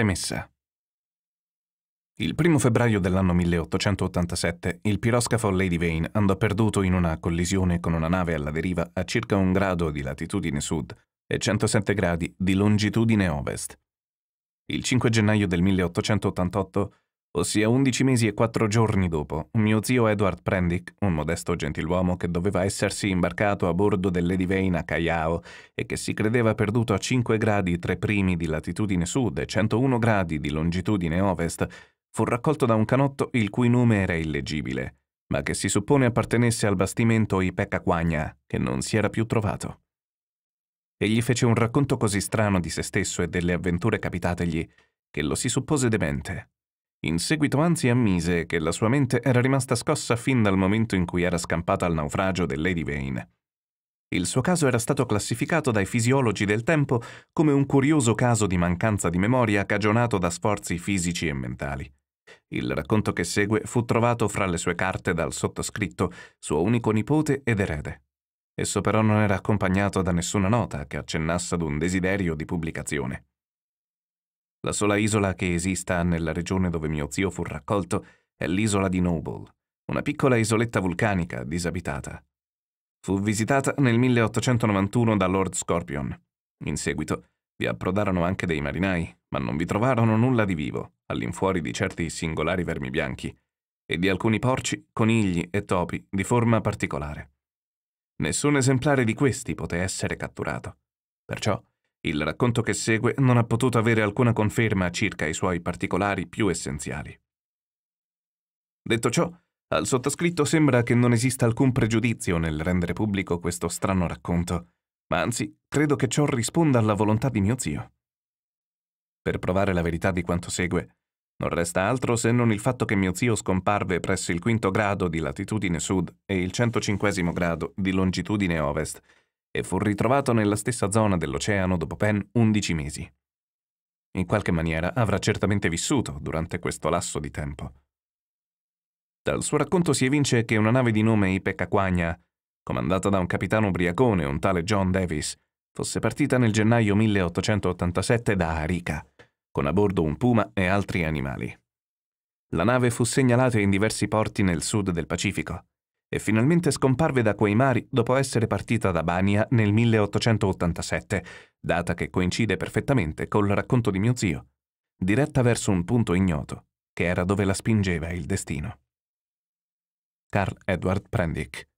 Premessa. Il primo febbraio dell'anno 1887 il piroscafo Lady Vane andò perduto in una collisione con una nave alla deriva a circa un grado di latitudine sud e 107 gradi di longitudine ovest. Il 5 gennaio del 1888 Ossia 11 mesi e 4 giorni dopo, mio zio Edward Prendick, un modesto gentiluomo che doveva essersi imbarcato a bordo dell'Eddie Vane a Caiao e che si credeva perduto a 5 gradi 3 primi di latitudine sud e 101 gradi di longitudine ovest, fu raccolto da un canotto il cui nome era illeggibile, ma che si suppone appartenesse al bastimento Ipecacuagna, che non si era più trovato. Egli fece un racconto così strano di se stesso e delle avventure capitategli che lo si suppose demente in seguito anzi ammise che la sua mente era rimasta scossa fin dal momento in cui era scampata al naufragio del Lady Vane. Il suo caso era stato classificato dai fisiologi del tempo come un curioso caso di mancanza di memoria cagionato da sforzi fisici e mentali. Il racconto che segue fu trovato fra le sue carte dal sottoscritto, suo unico nipote ed erede. Esso però non era accompagnato da nessuna nota che accennasse ad un desiderio di pubblicazione. La sola isola che esista nella regione dove mio zio fu raccolto è l'isola di Noble, una piccola isoletta vulcanica disabitata. Fu visitata nel 1891 da Lord Scorpion. In seguito vi approdarono anche dei marinai, ma non vi trovarono nulla di vivo, all'infuori di certi singolari vermi bianchi e di alcuni porci, conigli e topi di forma particolare. Nessun esemplare di questi poté essere catturato. Perciò il racconto che segue non ha potuto avere alcuna conferma circa i suoi particolari più essenziali. Detto ciò, al sottoscritto sembra che non esista alcun pregiudizio nel rendere pubblico questo strano racconto, ma anzi credo che ciò risponda alla volontà di mio zio. Per provare la verità di quanto segue, non resta altro se non il fatto che mio zio scomparve presso il quinto grado di latitudine sud e il centocinquesimo grado di longitudine ovest e fu ritrovato nella stessa zona dell'oceano dopo ben 11 mesi. In qualche maniera avrà certamente vissuto durante questo lasso di tempo. Dal suo racconto si evince che una nave di nome Ipecacuagna, comandata da un capitano ubriacone, un tale John Davis, fosse partita nel gennaio 1887 da Arica, con a bordo un puma e altri animali. La nave fu segnalata in diversi porti nel sud del Pacifico, e finalmente scomparve da quei mari dopo essere partita da Bania nel 1887, data che coincide perfettamente col racconto di mio zio, diretta verso un punto ignoto, che era dove la spingeva il destino. Carl Edward Prendick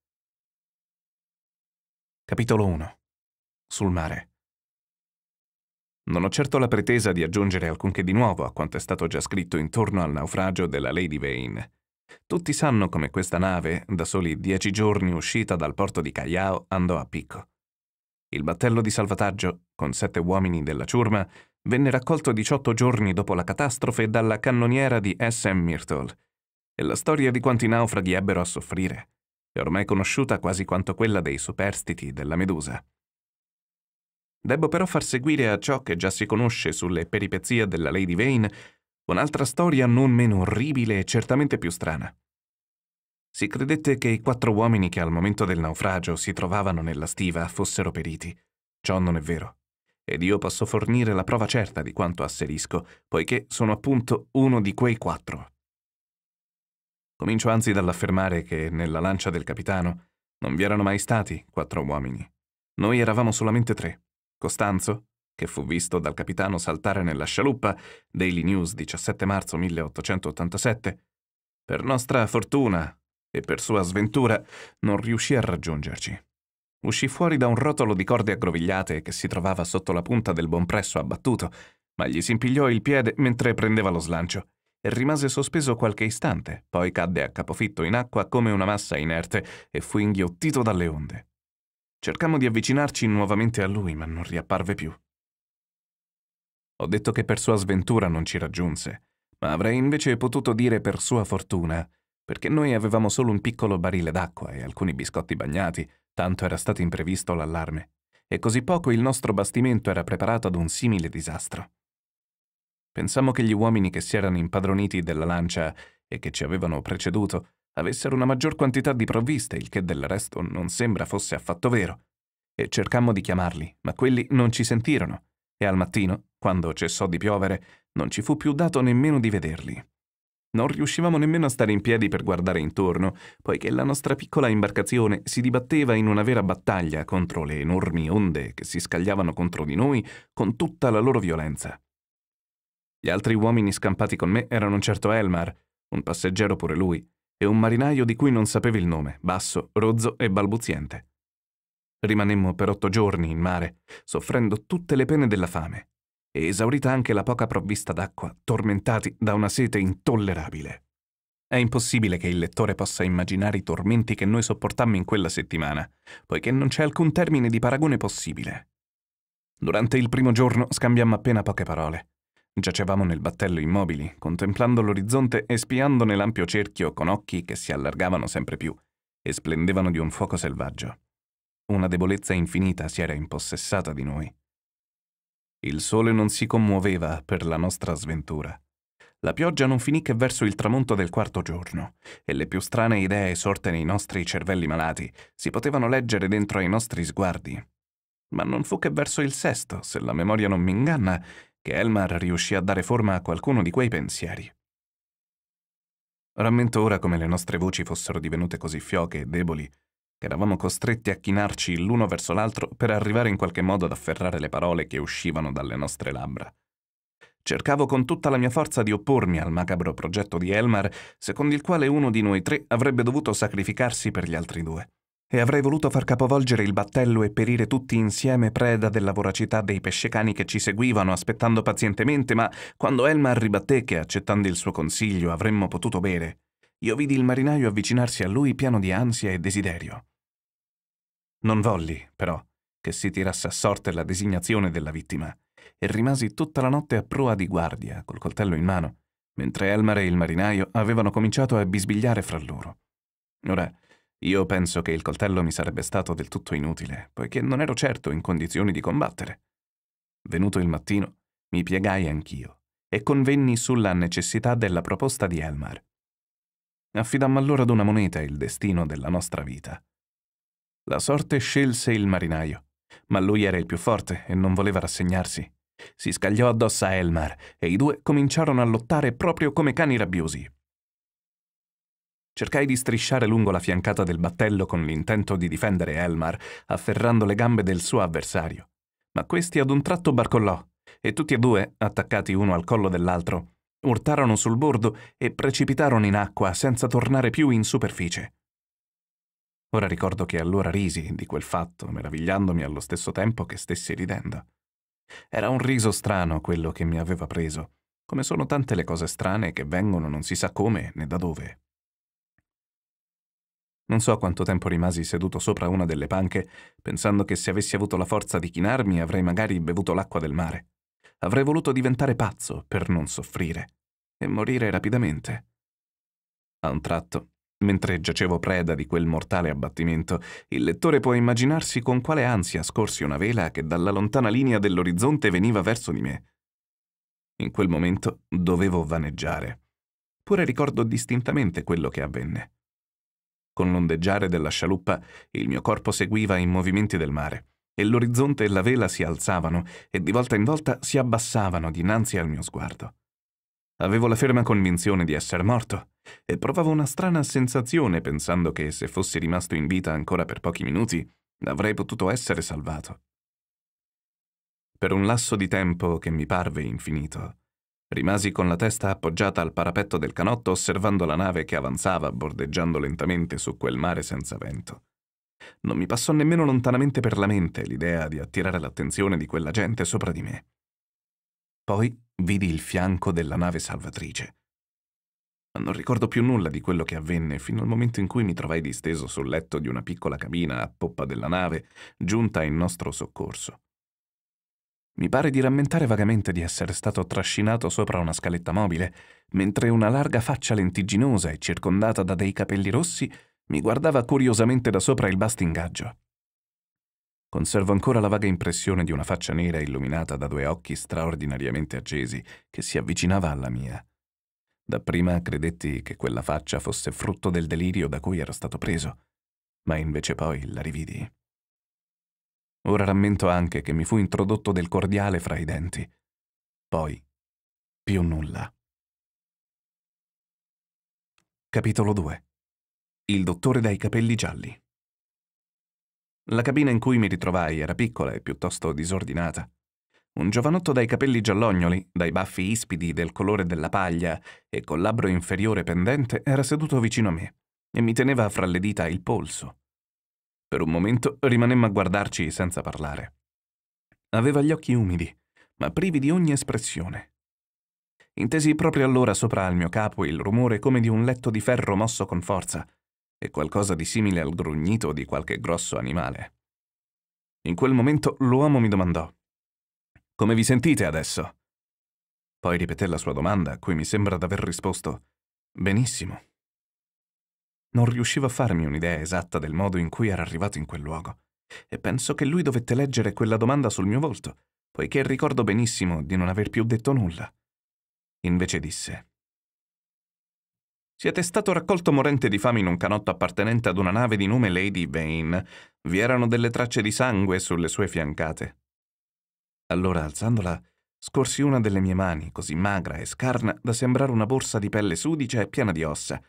Capitolo 1 Sul mare non ho certo la pretesa di aggiungere alcunché di nuovo a quanto è stato già scritto intorno al naufragio della Lady Vane. Tutti sanno come questa nave, da soli dieci giorni uscita dal porto di Callao, andò a picco. Il battello di salvataggio, con sette uomini della ciurma, venne raccolto 18 giorni dopo la catastrofe dalla cannoniera di S.M. Myrtle. E la storia di quanti naufraghi ebbero a soffrire è ormai conosciuta quasi quanto quella dei superstiti della Medusa. Debbo però far seguire a ciò che già si conosce sulle peripezie della Lady Vane un'altra storia non meno orribile e certamente più strana. Si credette che i quattro uomini che al momento del naufragio si trovavano nella stiva fossero periti. Ciò non è vero. Ed io posso fornire la prova certa di quanto asserisco, poiché sono appunto uno di quei quattro. Comincio anzi dall'affermare che nella lancia del capitano non vi erano mai stati quattro uomini. Noi eravamo solamente tre. Costanzo, che fu visto dal capitano saltare nella scialuppa, Daily News 17 marzo 1887, per nostra fortuna e per sua sventura non riuscì a raggiungerci. Uscì fuori da un rotolo di corde aggrovigliate che si trovava sotto la punta del bompresso abbattuto, ma gli si impigliò il piede mentre prendeva lo slancio e rimase sospeso qualche istante, poi cadde a capofitto in acqua come una massa inerte e fu inghiottito dalle onde. Cercammo di avvicinarci nuovamente a lui, ma non riapparve più. Ho detto che per sua sventura non ci raggiunse, ma avrei invece potuto dire per sua fortuna, perché noi avevamo solo un piccolo barile d'acqua e alcuni biscotti bagnati, tanto era stato imprevisto l'allarme, e così poco il nostro bastimento era preparato ad un simile disastro. Pensammo che gli uomini che si erano impadroniti della lancia e che ci avevano preceduto avessero una maggior quantità di provviste, il che del resto non sembra fosse affatto vero, e cercammo di chiamarli, ma quelli non ci sentirono, e al mattino, quando cessò di piovere, non ci fu più dato nemmeno di vederli. Non riuscivamo nemmeno a stare in piedi per guardare intorno, poiché la nostra piccola imbarcazione si dibatteva in una vera battaglia contro le enormi onde che si scagliavano contro di noi con tutta la loro violenza. Gli altri uomini scampati con me erano un certo Elmar, un passeggero pure lui, e un marinaio di cui non sapevo il nome, basso, rozzo e balbuziente. Rimanemmo per otto giorni in mare, soffrendo tutte le pene della fame, e esaurita anche la poca provvista d'acqua, tormentati da una sete intollerabile. È impossibile che il lettore possa immaginare i tormenti che noi sopportammo in quella settimana, poiché non c'è alcun termine di paragone possibile. Durante il primo giorno scambiamo appena poche parole. Giacevamo nel battello immobili, contemplando l'orizzonte e spiandone l'ampio cerchio con occhi che si allargavano sempre più e splendevano di un fuoco selvaggio una debolezza infinita si era impossessata di noi. Il sole non si commuoveva per la nostra sventura. La pioggia non finì che verso il tramonto del quarto giorno, e le più strane idee sorte nei nostri cervelli malati si potevano leggere dentro ai nostri sguardi. Ma non fu che verso il sesto, se la memoria non mi inganna, che Elmar riuscì a dare forma a qualcuno di quei pensieri. Rammento ora come le nostre voci fossero divenute così fioche e deboli eravamo costretti a chinarci l'uno verso l'altro per arrivare in qualche modo ad afferrare le parole che uscivano dalle nostre labbra. Cercavo con tutta la mia forza di oppormi al macabro progetto di Elmar, secondo il quale uno di noi tre avrebbe dovuto sacrificarsi per gli altri due. E avrei voluto far capovolgere il battello e perire tutti insieme preda della voracità dei pescecani che ci seguivano aspettando pazientemente, ma quando Elmar ribatté che, accettando il suo consiglio, avremmo potuto bere, io vidi il marinaio avvicinarsi a lui pieno di ansia e desiderio. Non volli, però, che si tirasse a sorte la designazione della vittima, e rimasi tutta la notte a proa di guardia, col coltello in mano, mentre Elmar e il marinaio avevano cominciato a bisbigliare fra loro. Ora, io penso che il coltello mi sarebbe stato del tutto inutile, poiché non ero certo in condizioni di combattere. Venuto il mattino, mi piegai anch'io e convenni sulla necessità della proposta di Elmar. Affidammo allora ad una moneta il destino della nostra vita. La sorte scelse il marinaio, ma lui era il più forte e non voleva rassegnarsi. Si scagliò addosso a Elmar e i due cominciarono a lottare proprio come cani rabbiosi. Cercai di strisciare lungo la fiancata del battello con l'intento di difendere Elmar, afferrando le gambe del suo avversario. Ma questi ad un tratto barcollò e tutti e due, attaccati uno al collo dell'altro, urtarono sul bordo e precipitarono in acqua senza tornare più in superficie. Ora ricordo che allora risi di quel fatto, meravigliandomi allo stesso tempo che stessi ridendo. Era un riso strano quello che mi aveva preso, come sono tante le cose strane che vengono non si sa come né da dove. Non so quanto tempo rimasi seduto sopra una delle panche, pensando che se avessi avuto la forza di chinarmi avrei magari bevuto l'acqua del mare. Avrei voluto diventare pazzo per non soffrire e morire rapidamente. A un tratto Mentre giacevo preda di quel mortale abbattimento, il lettore può immaginarsi con quale ansia scorsi una vela che dalla lontana linea dell'orizzonte veniva verso di me. In quel momento dovevo vaneggiare. Pure ricordo distintamente quello che avvenne. Con l'ondeggiare della scialuppa il mio corpo seguiva i movimenti del mare e l'orizzonte e la vela si alzavano e di volta in volta si abbassavano dinanzi al mio sguardo. Avevo la ferma convinzione di essere morto e provavo una strana sensazione pensando che se fossi rimasto in vita ancora per pochi minuti avrei potuto essere salvato. Per un lasso di tempo che mi parve infinito, rimasi con la testa appoggiata al parapetto del canotto osservando la nave che avanzava bordeggiando lentamente su quel mare senza vento. Non mi passò nemmeno lontanamente per la mente l'idea di attirare l'attenzione di quella gente sopra di me. Poi vidi il fianco della nave salvatrice. Non ricordo più nulla di quello che avvenne fino al momento in cui mi trovai disteso sul letto di una piccola cabina a poppa della nave giunta in nostro soccorso. Mi pare di rammentare vagamente di essere stato trascinato sopra una scaletta mobile, mentre una larga faccia lentigginosa e circondata da dei capelli rossi mi guardava curiosamente da sopra il bastingaggio. Conservo ancora la vaga impressione di una faccia nera illuminata da due occhi straordinariamente accesi che si avvicinava alla mia. Dapprima credetti che quella faccia fosse frutto del delirio da cui ero stato preso, ma invece poi la rividi. Ora rammento anche che mi fu introdotto del cordiale fra i denti. Poi, più nulla. Capitolo 2 Il dottore dai capelli gialli la cabina in cui mi ritrovai era piccola e piuttosto disordinata. Un giovanotto dai capelli giallognoli, dai baffi ispidi del colore della paglia e col labbro inferiore pendente era seduto vicino a me e mi teneva fra le dita il polso. Per un momento rimanemmo a guardarci senza parlare. Aveva gli occhi umidi, ma privi di ogni espressione. Intesi proprio allora sopra al mio capo il rumore come di un letto di ferro mosso con forza e qualcosa di simile al grugnito di qualche grosso animale. In quel momento l'uomo mi domandò Come vi sentite adesso? Poi ripeté la sua domanda, a cui mi sembra d'aver risposto Benissimo. Non riuscivo a farmi un'idea esatta del modo in cui era arrivato in quel luogo, e penso che lui dovette leggere quella domanda sul mio volto, poiché ricordo benissimo di non aver più detto nulla. Invece disse siete stato raccolto morente di fame in un canotto appartenente ad una nave di nome Lady Vane. Vi erano delle tracce di sangue sulle sue fiancate. Allora, alzandola, scorsi una delle mie mani, così magra e scarna da sembrare una borsa di pelle sudicia e piena di ossa,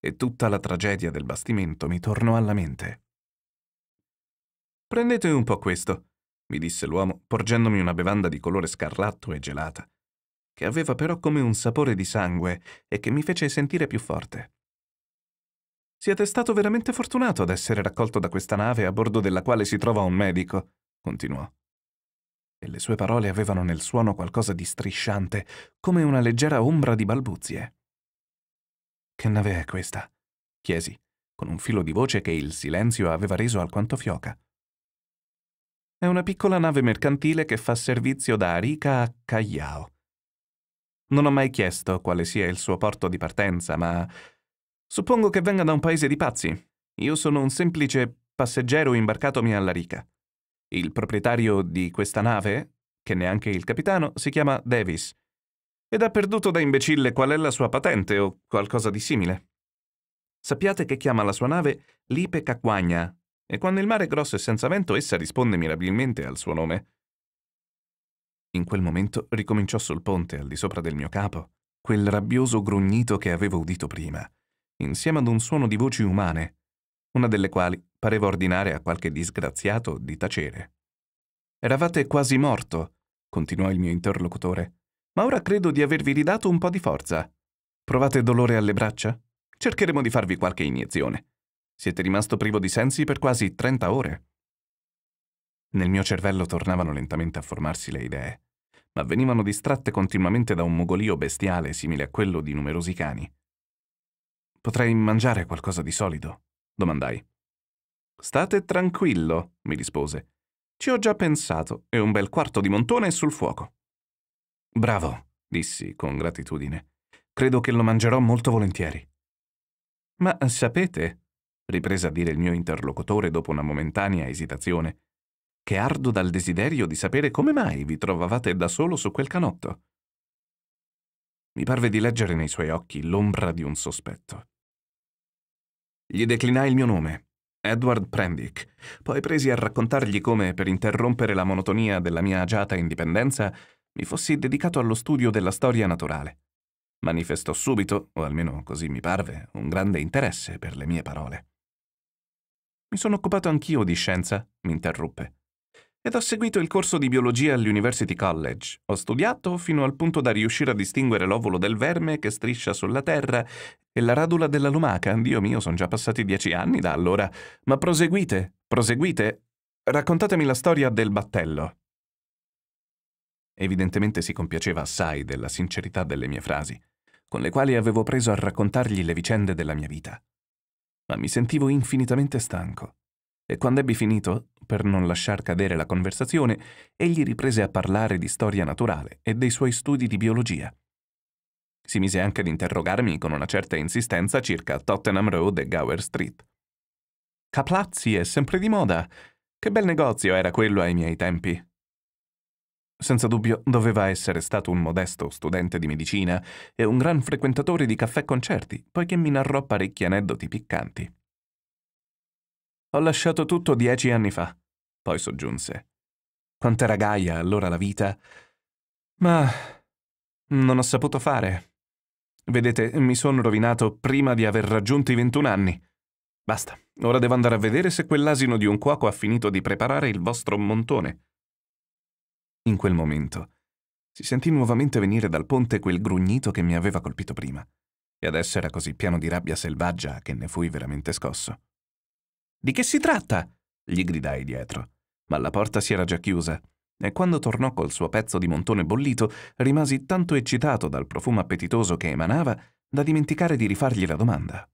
e tutta la tragedia del bastimento mi tornò alla mente. Prendete un po' questo, mi disse l'uomo, porgendomi una bevanda di colore scarlatto e gelata che aveva però come un sapore di sangue e che mi fece sentire più forte. Siete stato veramente fortunato ad essere raccolto da questa nave a bordo della quale si trova un medico, continuò. E le sue parole avevano nel suono qualcosa di strisciante, come una leggera ombra di balbuzie. Che nave è questa? chiesi, con un filo di voce che il silenzio aveva reso alquanto fioca. È una piccola nave mercantile che fa servizio da Arica a Cagliao. Non ho mai chiesto quale sia il suo porto di partenza, ma suppongo che venga da un paese di pazzi. Io sono un semplice passeggero imbarcatomi alla rica. Il proprietario di questa nave, che neanche il capitano, si chiama Davis ed ha perduto da imbecille qual è la sua patente o qualcosa di simile. Sappiate che chiama la sua nave Lipe Caquagna e quando il mare è grosso e senza vento essa risponde mirabilmente al suo nome. In quel momento ricominciò sul ponte, al di sopra del mio capo, quel rabbioso grugnito che avevo udito prima, insieme ad un suono di voci umane, una delle quali pareva ordinare a qualche disgraziato di tacere. Eravate quasi morto, continuò il mio interlocutore, ma ora credo di avervi ridato un po' di forza. Provate dolore alle braccia? Cercheremo di farvi qualche iniezione. Siete rimasto privo di sensi per quasi 30 ore. Nel mio cervello tornavano lentamente a formarsi le idee ma venivano distratte continuamente da un mugolio bestiale simile a quello di numerosi cani. Potrei mangiare qualcosa di solido? domandai. State tranquillo, mi rispose. Ci ho già pensato e un bel quarto di montone è sul fuoco. Bravo, dissi con gratitudine. Credo che lo mangerò molto volentieri. Ma sapete, riprese a dire il mio interlocutore dopo una momentanea esitazione, che ardo dal desiderio di sapere come mai vi trovavate da solo su quel canotto. Mi parve di leggere nei suoi occhi l'ombra di un sospetto. Gli declinai il mio nome, Edward Prendick, poi presi a raccontargli come, per interrompere la monotonia della mia agiata indipendenza, mi fossi dedicato allo studio della storia naturale. Manifestò subito, o almeno così mi parve, un grande interesse per le mie parole. Mi sono occupato anch'io di scienza, mi interruppe ed ho seguito il corso di biologia all'University College. Ho studiato fino al punto da riuscire a distinguere l'ovulo del verme che striscia sulla terra e la radula della lumaca. Dio mio, sono già passati dieci anni da allora. Ma proseguite, proseguite. Raccontatemi la storia del battello. Evidentemente si compiaceva assai della sincerità delle mie frasi, con le quali avevo preso a raccontargli le vicende della mia vita. Ma mi sentivo infinitamente stanco e quando ebbi finito per non lasciar cadere la conversazione, egli riprese a parlare di storia naturale e dei suoi studi di biologia. Si mise anche ad interrogarmi con una certa insistenza circa Tottenham Road e Gower Street. Caplazzi è sempre di moda. Che bel negozio era quello ai miei tempi. Senza dubbio doveva essere stato un modesto studente di medicina e un gran frequentatore di caffè concerti, poiché mi narrò parecchi aneddoti piccanti. Ho lasciato tutto dieci anni fa, poi soggiunse. Quant'era gaia allora la vita, ma non ho saputo fare. Vedete, mi sono rovinato prima di aver raggiunto i 21 anni. Basta, ora devo andare a vedere se quell'asino di un cuoco ha finito di preparare il vostro montone. In quel momento si sentì nuovamente venire dal ponte quel grugnito che mi aveva colpito prima, e adesso era così pieno di rabbia selvaggia che ne fui veramente scosso. Di che si tratta? gli gridai dietro, ma la porta si era già chiusa e quando tornò col suo pezzo di montone bollito rimasi tanto eccitato dal profumo appetitoso che emanava da dimenticare di rifargli la domanda.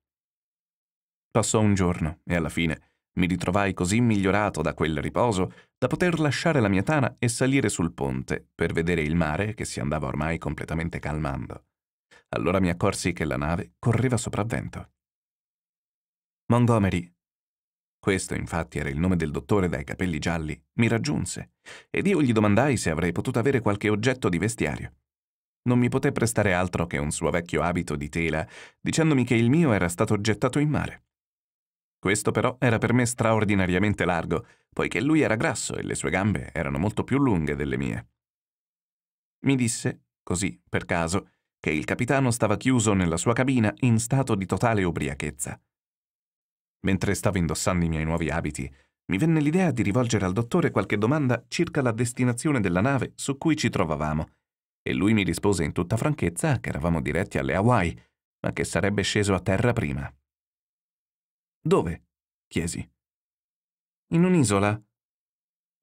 Passò un giorno e alla fine mi ritrovai così migliorato da quel riposo da poter lasciare la mia tana e salire sul ponte per vedere il mare che si andava ormai completamente calmando. Allora mi accorsi che la nave correva sopravvento. Montgomery questo infatti era il nome del dottore dai capelli gialli, mi raggiunse ed io gli domandai se avrei potuto avere qualche oggetto di vestiario. Non mi poté prestare altro che un suo vecchio abito di tela, dicendomi che il mio era stato gettato in mare. Questo però era per me straordinariamente largo, poiché lui era grasso e le sue gambe erano molto più lunghe delle mie. Mi disse, così, per caso, che il capitano stava chiuso nella sua cabina in stato di totale ubriachezza Mentre stavo indossando i miei nuovi abiti, mi venne l'idea di rivolgere al dottore qualche domanda circa la destinazione della nave su cui ci trovavamo, e lui mi rispose in tutta franchezza che eravamo diretti alle Hawaii, ma che sarebbe sceso a terra prima. Dove? chiesi. In un'isola.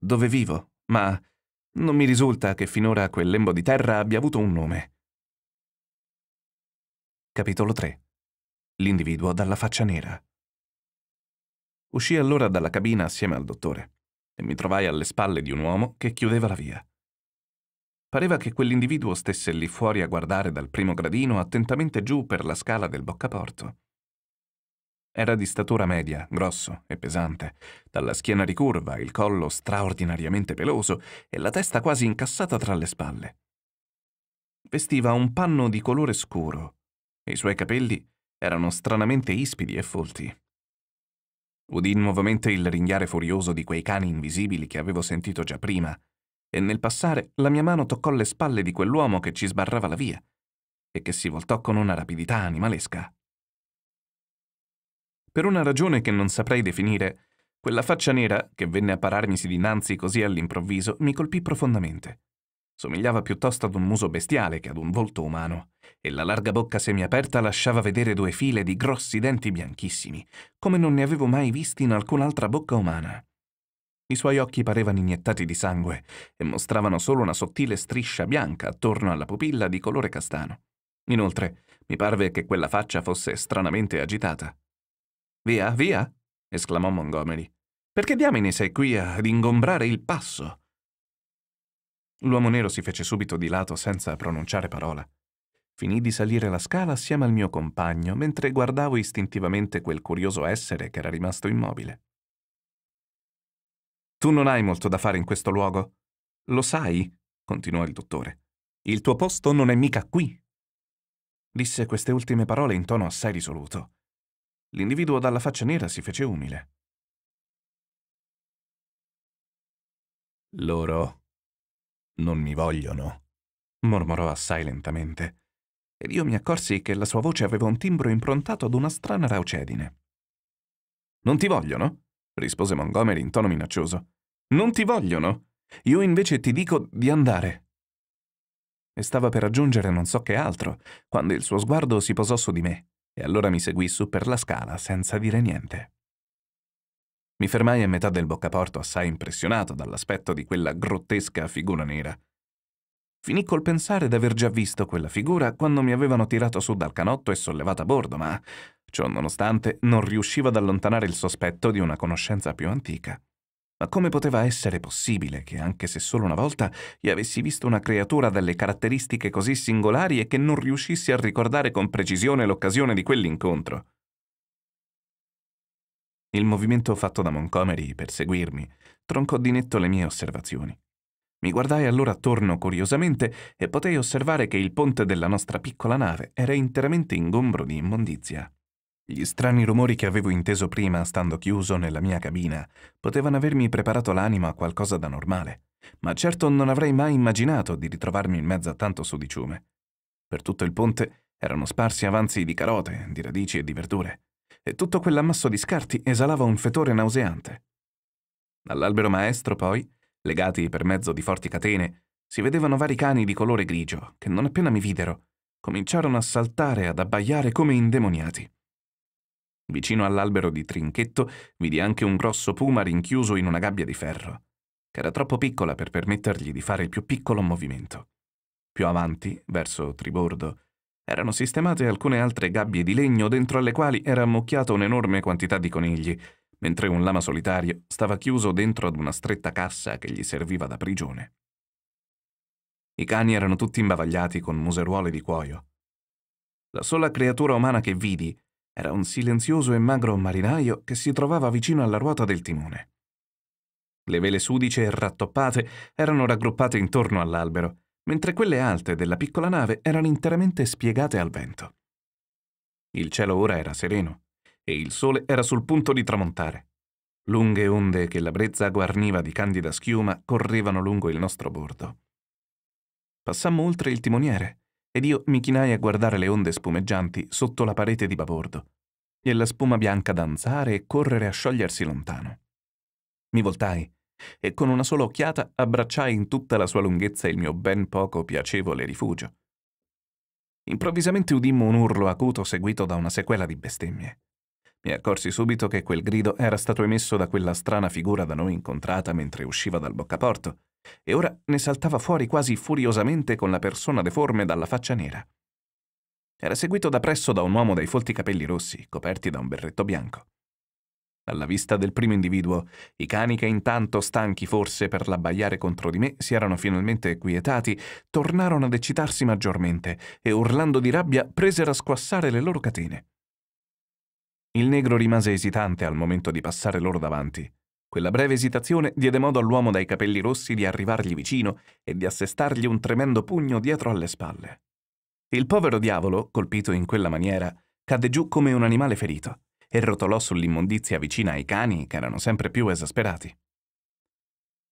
Dove vivo, ma non mi risulta che finora quel lembo di terra abbia avuto un nome. Capitolo 3. L'individuo dalla faccia nera. Uscii allora dalla cabina assieme al dottore e mi trovai alle spalle di un uomo che chiudeva la via. Pareva che quell'individuo stesse lì fuori a guardare dal primo gradino attentamente giù per la scala del boccaporto. Era di statura media, grosso e pesante, dalla schiena ricurva, il collo straordinariamente peloso e la testa quasi incassata tra le spalle. Vestiva un panno di colore scuro e i suoi capelli erano stranamente ispidi e folti. Udì nuovamente il ringhiare furioso di quei cani invisibili che avevo sentito già prima, e nel passare la mia mano toccò le spalle di quell'uomo che ci sbarrava la via e che si voltò con una rapidità animalesca. Per una ragione che non saprei definire, quella faccia nera che venne a pararmisi dinanzi così all'improvviso mi colpì profondamente. Somigliava piuttosto ad un muso bestiale che ad un volto umano e la larga bocca semiaperta lasciava vedere due file di grossi denti bianchissimi, come non ne avevo mai visti in alcun'altra bocca umana. I suoi occhi parevano iniettati di sangue e mostravano solo una sottile striscia bianca attorno alla pupilla di colore castano. Inoltre, mi parve che quella faccia fosse stranamente agitata. Via, via! esclamò Montgomery. Perché diamine sei qui ad ingombrare il passo? L'uomo nero si fece subito di lato senza pronunciare parola. Finì di salire la scala assieme al mio compagno mentre guardavo istintivamente quel curioso essere che era rimasto immobile. Tu non hai molto da fare in questo luogo. Lo sai, continuò il dottore. Il tuo posto non è mica qui. Disse queste ultime parole in tono assai risoluto. L'individuo dalla faccia nera si fece umile. Loro non mi vogliono, mormorò assai lentamente ed io mi accorsi che la sua voce aveva un timbro improntato ad una strana raucedine. Non ti vogliono? rispose Montgomery in tono minaccioso. Non ti vogliono! Io invece ti dico di andare. E stava per aggiungere non so che altro, quando il suo sguardo si posò su di me, e allora mi seguì su per la scala senza dire niente. Mi fermai a metà del boccaporto assai impressionato dall'aspetto di quella grottesca figura nera. Finì col pensare d'aver già visto quella figura quando mi avevano tirato su dal canotto e sollevato a bordo, ma, ciò nonostante, non riuscivo ad allontanare il sospetto di una conoscenza più antica. Ma come poteva essere possibile che, anche se solo una volta, io avessi visto una creatura dalle caratteristiche così singolari e che non riuscissi a ricordare con precisione l'occasione di quell'incontro? Il movimento fatto da Montgomery per seguirmi troncò di netto le mie osservazioni. Mi guardai allora attorno curiosamente e potei osservare che il ponte della nostra piccola nave era interamente ingombro di immondizia. Gli strani rumori che avevo inteso prima stando chiuso nella mia cabina potevano avermi preparato l'animo a qualcosa da normale, ma certo non avrei mai immaginato di ritrovarmi in mezzo a tanto sudiciume. Per tutto il ponte erano sparsi avanzi di carote, di radici e di verdure, e tutto quell'ammasso di scarti esalava un fetore nauseante. All'albero maestro, poi, legati per mezzo di forti catene, si vedevano vari cani di colore grigio che non appena mi videro cominciarono a saltare e ad abbaiare come indemoniati. Vicino all'albero di Trinchetto vidi anche un grosso puma rinchiuso in una gabbia di ferro, che era troppo piccola per permettergli di fare il più piccolo movimento. Più avanti, verso Tribordo, erano sistemate alcune altre gabbie di legno dentro alle quali era ammucchiata un'enorme quantità di conigli, mentre un lama solitario stava chiuso dentro ad una stretta cassa che gli serviva da prigione. I cani erano tutti imbavagliati con museruole di cuoio. La sola creatura umana che vidi era un silenzioso e magro marinaio che si trovava vicino alla ruota del timone. Le vele sudice e rattoppate erano raggruppate intorno all'albero, mentre quelle alte della piccola nave erano interamente spiegate al vento. Il cielo ora era sereno, e il sole era sul punto di tramontare. Lunghe onde che la brezza guarniva di candida schiuma correvano lungo il nostro bordo. Passammo oltre il timoniere ed io mi chinai a guardare le onde spumeggianti sotto la parete di babordo e la spuma bianca danzare e correre a sciogliersi lontano. Mi voltai e con una sola occhiata abbracciai in tutta la sua lunghezza il mio ben poco piacevole rifugio. Improvvisamente udimmo un urlo acuto seguito da una sequela di bestemmie. Mi accorsi subito che quel grido era stato emesso da quella strana figura da noi incontrata mentre usciva dal boccaporto, e ora ne saltava fuori quasi furiosamente con la persona deforme dalla faccia nera. Era seguito da presso da un uomo dai folti capelli rossi, coperti da un berretto bianco. Alla vista del primo individuo, i cani che intanto, stanchi forse per l'abbaiare contro di me, si erano finalmente quietati, tornarono ad eccitarsi maggiormente e, urlando di rabbia, presero a squassare le loro catene. Il negro rimase esitante al momento di passare loro davanti. Quella breve esitazione diede modo all'uomo dai capelli rossi di arrivargli vicino e di assestargli un tremendo pugno dietro alle spalle. Il povero diavolo, colpito in quella maniera, cadde giù come un animale ferito e rotolò sull'immondizia vicina ai cani che erano sempre più esasperati.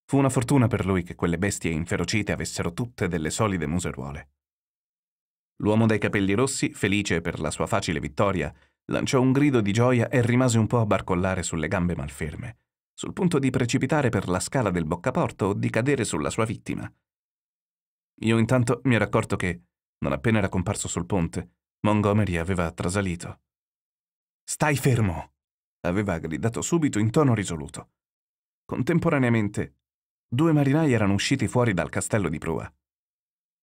Fu una fortuna per lui che quelle bestie inferocite avessero tutte delle solide museruole. L'uomo dai capelli rossi, felice per la sua facile vittoria, Lanciò un grido di gioia e rimase un po' a barcollare sulle gambe malferme, sul punto di precipitare per la scala del boccaporto o di cadere sulla sua vittima. Io intanto mi ero accorto che, non appena era comparso sul ponte, Montgomery aveva trasalito. Stai fermo! aveva gridato subito in tono risoluto. Contemporaneamente, due marinai erano usciti fuori dal castello di prua.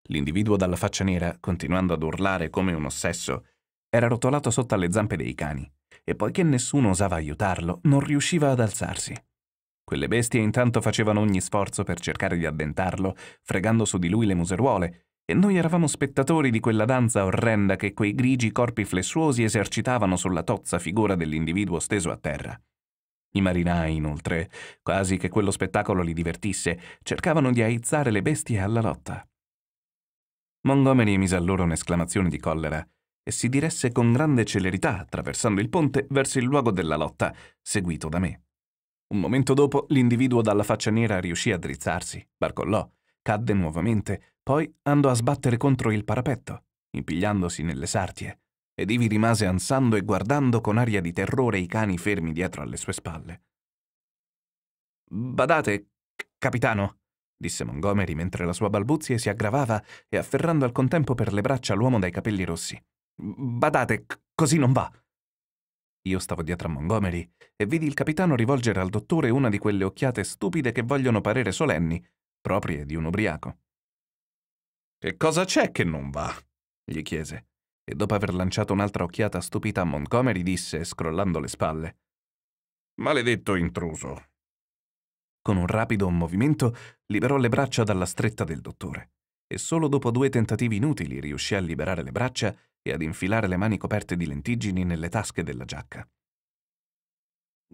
L'individuo dalla faccia nera, continuando ad urlare come un ossesso, era rotolato sotto alle zampe dei cani, e poiché nessuno osava aiutarlo, non riusciva ad alzarsi. Quelle bestie intanto facevano ogni sforzo per cercare di addentarlo, fregando su di lui le museruole, e noi eravamo spettatori di quella danza orrenda che quei grigi corpi flessuosi esercitavano sulla tozza figura dell'individuo steso a terra. I marinai, inoltre, quasi che quello spettacolo li divertisse, cercavano di aizzare le bestie alla lotta. Montgomery emise allora un'esclamazione di collera e si diresse con grande celerità, attraversando il ponte, verso il luogo della lotta, seguito da me. Un momento dopo l'individuo dalla faccia nera riuscì a drizzarsi, barcollò, cadde nuovamente, poi andò a sbattere contro il parapetto, impigliandosi nelle sartie, ed ivi rimase ansando e guardando con aria di terrore i cani fermi dietro alle sue spalle. Badate, capitano, disse Montgomery mentre la sua balbuzia si aggravava e afferrando al contempo per le braccia l'uomo dai capelli rossi. Badate, così non va. Io stavo dietro a Montgomery e vidi il capitano rivolgere al dottore una di quelle occhiate stupide che vogliono parere solenni, proprie di un ubriaco. Che cosa c'è che non va? gli chiese, e dopo aver lanciato un'altra occhiata stupita a Montgomery disse, scrollando le spalle, Maledetto intruso. Con un rapido movimento liberò le braccia dalla stretta del dottore, e solo dopo due tentativi inutili riuscì a liberare le braccia e ad infilare le mani coperte di lentiggini nelle tasche della giacca.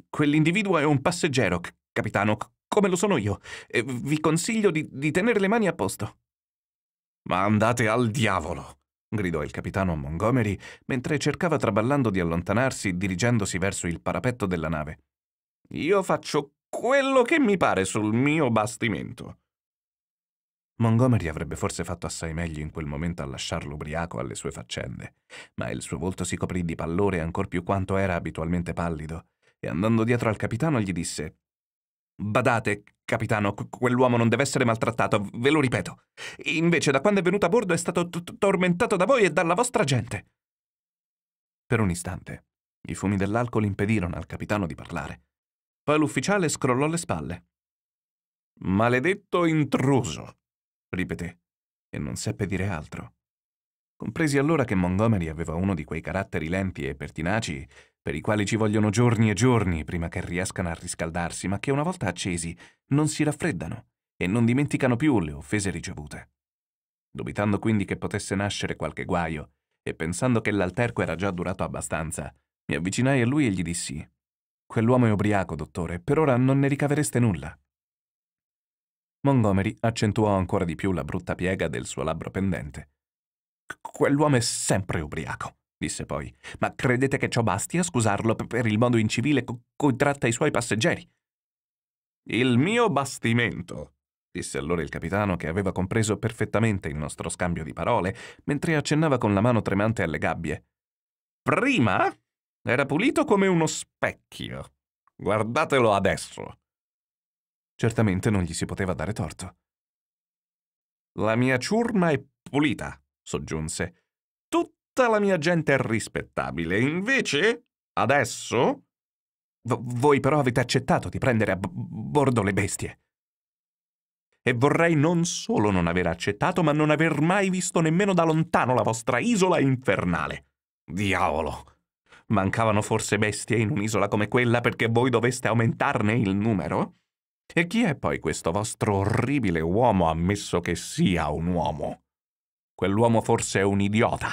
Quell'individuo è un passeggero, capitano, come lo sono io, e vi consiglio di, di tenere le mani a posto. Ma andate al diavolo! gridò il capitano Montgomery mentre cercava traballando di allontanarsi dirigendosi verso il parapetto della nave. Io faccio quello che mi pare sul mio bastimento. Montgomery avrebbe forse fatto assai meglio in quel momento a lasciarlo ubriaco alle sue faccende, ma il suo volto si coprì di pallore ancor più quanto era abitualmente pallido, e andando dietro al capitano gli disse Badate, capitano, quell'uomo non deve essere maltrattato, ve lo ripeto. Invece, da quando è venuto a bordo è stato tormentato da voi e dalla vostra gente. Per un istante, i fumi dell'alcol impedirono al capitano di parlare. Poi l'ufficiale scrollò le spalle. Maledetto intruso, ripeté, e non seppe dire altro. Compresi allora che Montgomery aveva uno di quei caratteri lenti e pertinaci per i quali ci vogliono giorni e giorni prima che riescano a riscaldarsi, ma che una volta accesi non si raffreddano e non dimenticano più le offese ricevute. Dubitando quindi che potesse nascere qualche guaio e pensando che l'alterco era già durato abbastanza, mi avvicinai a lui e gli dissi Quell'uomo è ubriaco, dottore, per ora non ne ricavereste nulla. Montgomery accentuò ancora di più la brutta piega del suo labbro pendente. Quell'uomo è sempre ubriaco, disse poi. Ma credete che ciò basti a scusarlo per il modo incivile con cui tratta i suoi passeggeri? Il mio bastimento, disse allora il capitano che aveva compreso perfettamente il nostro scambio di parole, mentre accennava con la mano tremante alle gabbie. Prima era pulito come uno specchio. Guardatelo adesso. Certamente non gli si poteva dare torto. La mia ciurma è pulita, soggiunse. Tutta la mia gente è rispettabile. Invece, adesso... V voi però avete accettato di prendere a bordo le bestie. E vorrei non solo non aver accettato, ma non aver mai visto nemmeno da lontano la vostra isola infernale. Diavolo! Mancavano forse bestie in un'isola come quella perché voi doveste aumentarne il numero? E chi è poi questo vostro orribile uomo, ammesso che sia un uomo? Quell'uomo forse è un idiota.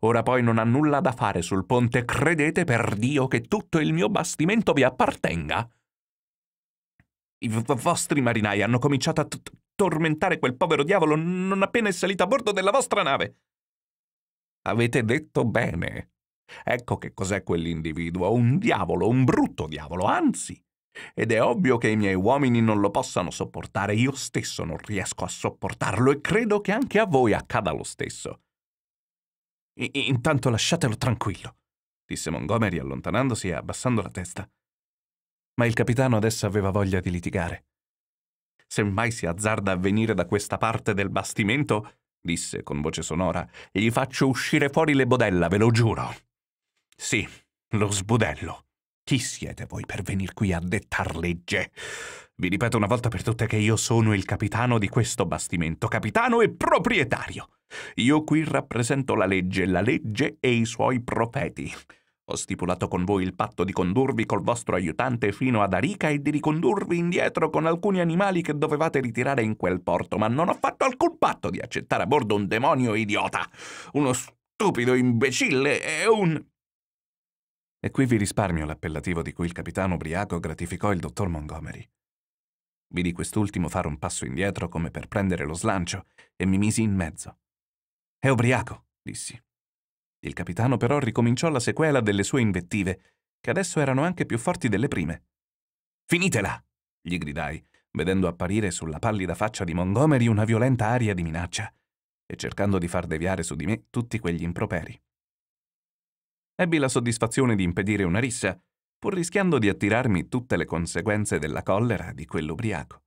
Ora poi non ha nulla da fare sul ponte, credete per Dio che tutto il mio bastimento vi appartenga? I vostri marinai hanno cominciato a tormentare quel povero diavolo non appena è salito a bordo della vostra nave. Avete detto bene. Ecco che cos'è quell'individuo, un diavolo, un brutto diavolo, anzi, ed è ovvio che i miei uomini non lo possano sopportare, io stesso non riesco a sopportarlo e credo che anche a voi accada lo stesso. I intanto lasciatelo tranquillo, disse Montgomery allontanandosi e abbassando la testa. Ma il capitano adesso aveva voglia di litigare. Se mai si azzarda a venire da questa parte del bastimento, disse con voce sonora, gli faccio uscire fuori le bodella, ve lo giuro. Sì, lo sbudello. Chi siete voi per venire qui a dettar legge? Vi ripeto una volta per tutte che io sono il capitano di questo bastimento, capitano e proprietario. Io qui rappresento la legge, la legge e i suoi profeti. Ho stipulato con voi il patto di condurvi col vostro aiutante fino ad Arica e di ricondurvi indietro con alcuni animali che dovevate ritirare in quel porto, ma non ho fatto alcun patto di accettare a bordo un demonio idiota, uno stupido imbecille e un... E qui vi risparmio l'appellativo di cui il capitano ubriaco gratificò il dottor Montgomery. Vidi quest'ultimo fare un passo indietro come per prendere lo slancio e mi misi in mezzo. È ubriaco, dissi. Il capitano però ricominciò la sequela delle sue invettive, che adesso erano anche più forti delle prime. Finitela! gli gridai, vedendo apparire sulla pallida faccia di Montgomery una violenta aria di minaccia e cercando di far deviare su di me tutti quegli improperi ebbi la soddisfazione di impedire una rissa, pur rischiando di attirarmi tutte le conseguenze della collera di quell'ubriaco.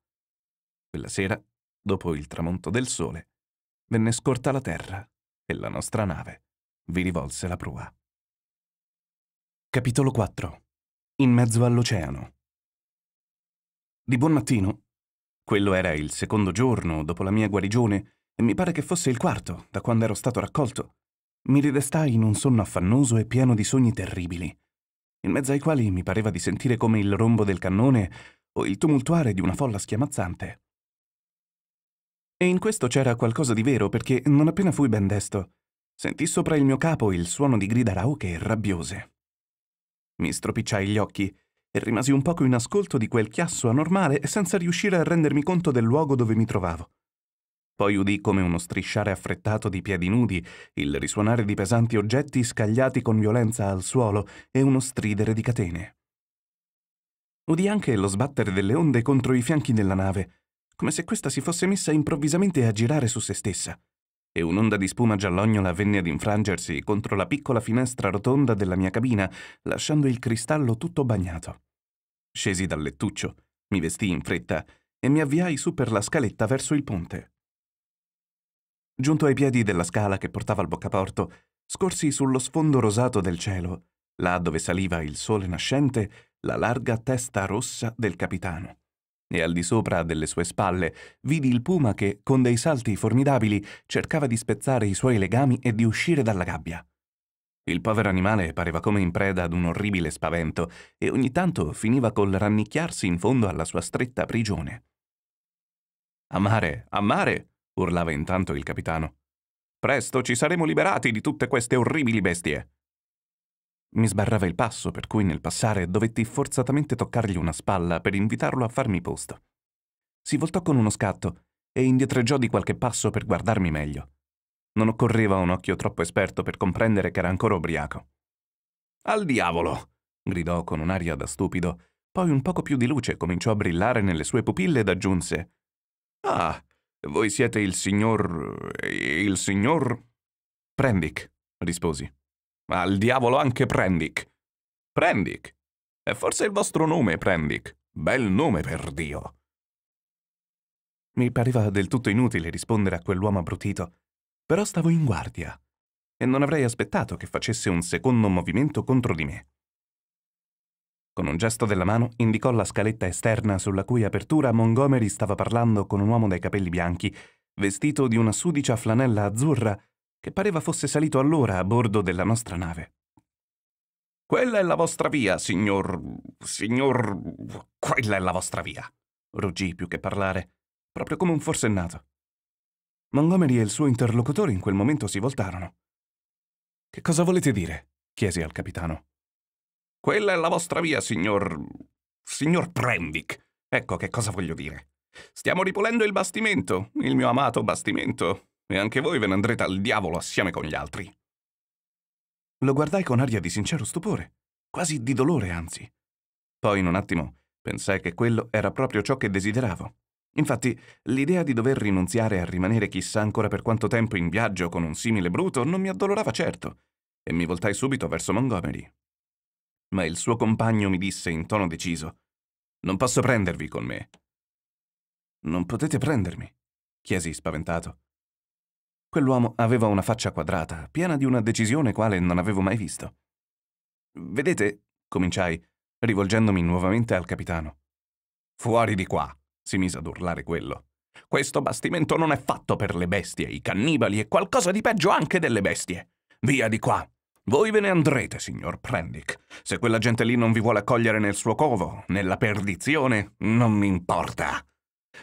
Quella sera, dopo il tramonto del sole, venne scorta la terra e la nostra nave vi rivolse la prua. Capitolo 4 In mezzo all'oceano Di buon mattino, quello era il secondo giorno dopo la mia guarigione e mi pare che fosse il quarto da quando ero stato raccolto, mi ridestai in un sonno affannoso e pieno di sogni terribili, in mezzo ai quali mi pareva di sentire come il rombo del cannone o il tumultuare di una folla schiamazzante. E in questo c'era qualcosa di vero perché, non appena fui ben desto, sentì sopra il mio capo il suono di grida rauche e rabbiose. Mi stropicciai gli occhi e rimasi un poco in ascolto di quel chiasso anormale senza riuscire a rendermi conto del luogo dove mi trovavo. Poi udì come uno strisciare affrettato di piedi nudi, il risuonare di pesanti oggetti scagliati con violenza al suolo e uno stridere di catene. Udì anche lo sbattere delle onde contro i fianchi della nave, come se questa si fosse messa improvvisamente a girare su se stessa, e un'onda di spuma giallognola venne ad infrangersi contro la piccola finestra rotonda della mia cabina, lasciando il cristallo tutto bagnato. Scesi dal lettuccio, mi vestì in fretta e mi avviai su per la scaletta verso il ponte. Giunto ai piedi della scala che portava al boccaporto, scorsi sullo sfondo rosato del cielo, là dove saliva il sole nascente, la larga testa rossa del capitano. E al di sopra delle sue spalle vidi il puma che, con dei salti formidabili, cercava di spezzare i suoi legami e di uscire dalla gabbia. Il povero animale pareva come in preda ad un orribile spavento e ogni tanto finiva col rannicchiarsi in fondo alla sua stretta prigione. A mare, a mare! urlava intanto il capitano. Presto ci saremo liberati di tutte queste orribili bestie. Mi sbarrava il passo, per cui nel passare dovetti forzatamente toccargli una spalla per invitarlo a farmi posto. Si voltò con uno scatto e indietreggiò di qualche passo per guardarmi meglio. Non occorreva un occhio troppo esperto per comprendere che era ancora ubriaco. Al diavolo! gridò con un'aria da stupido, poi un poco più di luce cominciò a brillare nelle sue pupille ed aggiunse Ah, voi siete il signor... il signor... Prendick, risposi. Al diavolo anche Prendick. Prendick. È forse il vostro nome, Prendick. Bel nome, per Dio. Mi pareva del tutto inutile rispondere a quell'uomo abbrutito, però stavo in guardia e non avrei aspettato che facesse un secondo movimento contro di me. Con un gesto della mano indicò la scaletta esterna sulla cui apertura Montgomery stava parlando con un uomo dai capelli bianchi, vestito di una sudicia flanella azzurra che pareva fosse salito allora a bordo della nostra nave. Quella è la vostra via, signor... signor... quella è la vostra via, ruggì più che parlare, proprio come un forsennato. Montgomery e il suo interlocutore in quel momento si voltarono. Che cosa volete dire? chiesi al capitano. Quella è la vostra via, signor... signor Prendick. Ecco che cosa voglio dire. Stiamo ripulendo il bastimento, il mio amato bastimento, e anche voi ve ne andrete al diavolo assieme con gli altri. Lo guardai con aria di sincero stupore, quasi di dolore anzi. Poi in un attimo pensai che quello era proprio ciò che desideravo. Infatti, l'idea di dover rinunziare a rimanere chissà ancora per quanto tempo in viaggio con un simile bruto non mi addolorava certo, e mi voltai subito verso Montgomery ma il suo compagno mi disse in tono deciso Non posso prendervi con me. Non potete prendermi? chiesi spaventato. Quell'uomo aveva una faccia quadrata, piena di una decisione quale non avevo mai visto. Vedete, cominciai, rivolgendomi nuovamente al capitano. Fuori di qua, si mise ad urlare quello. Questo bastimento non è fatto per le bestie, i cannibali e qualcosa di peggio anche delle bestie. Via di qua. Voi ve ne andrete, signor Prendick. Se quella gente lì non vi vuole accogliere nel suo covo, nella perdizione, non mi importa.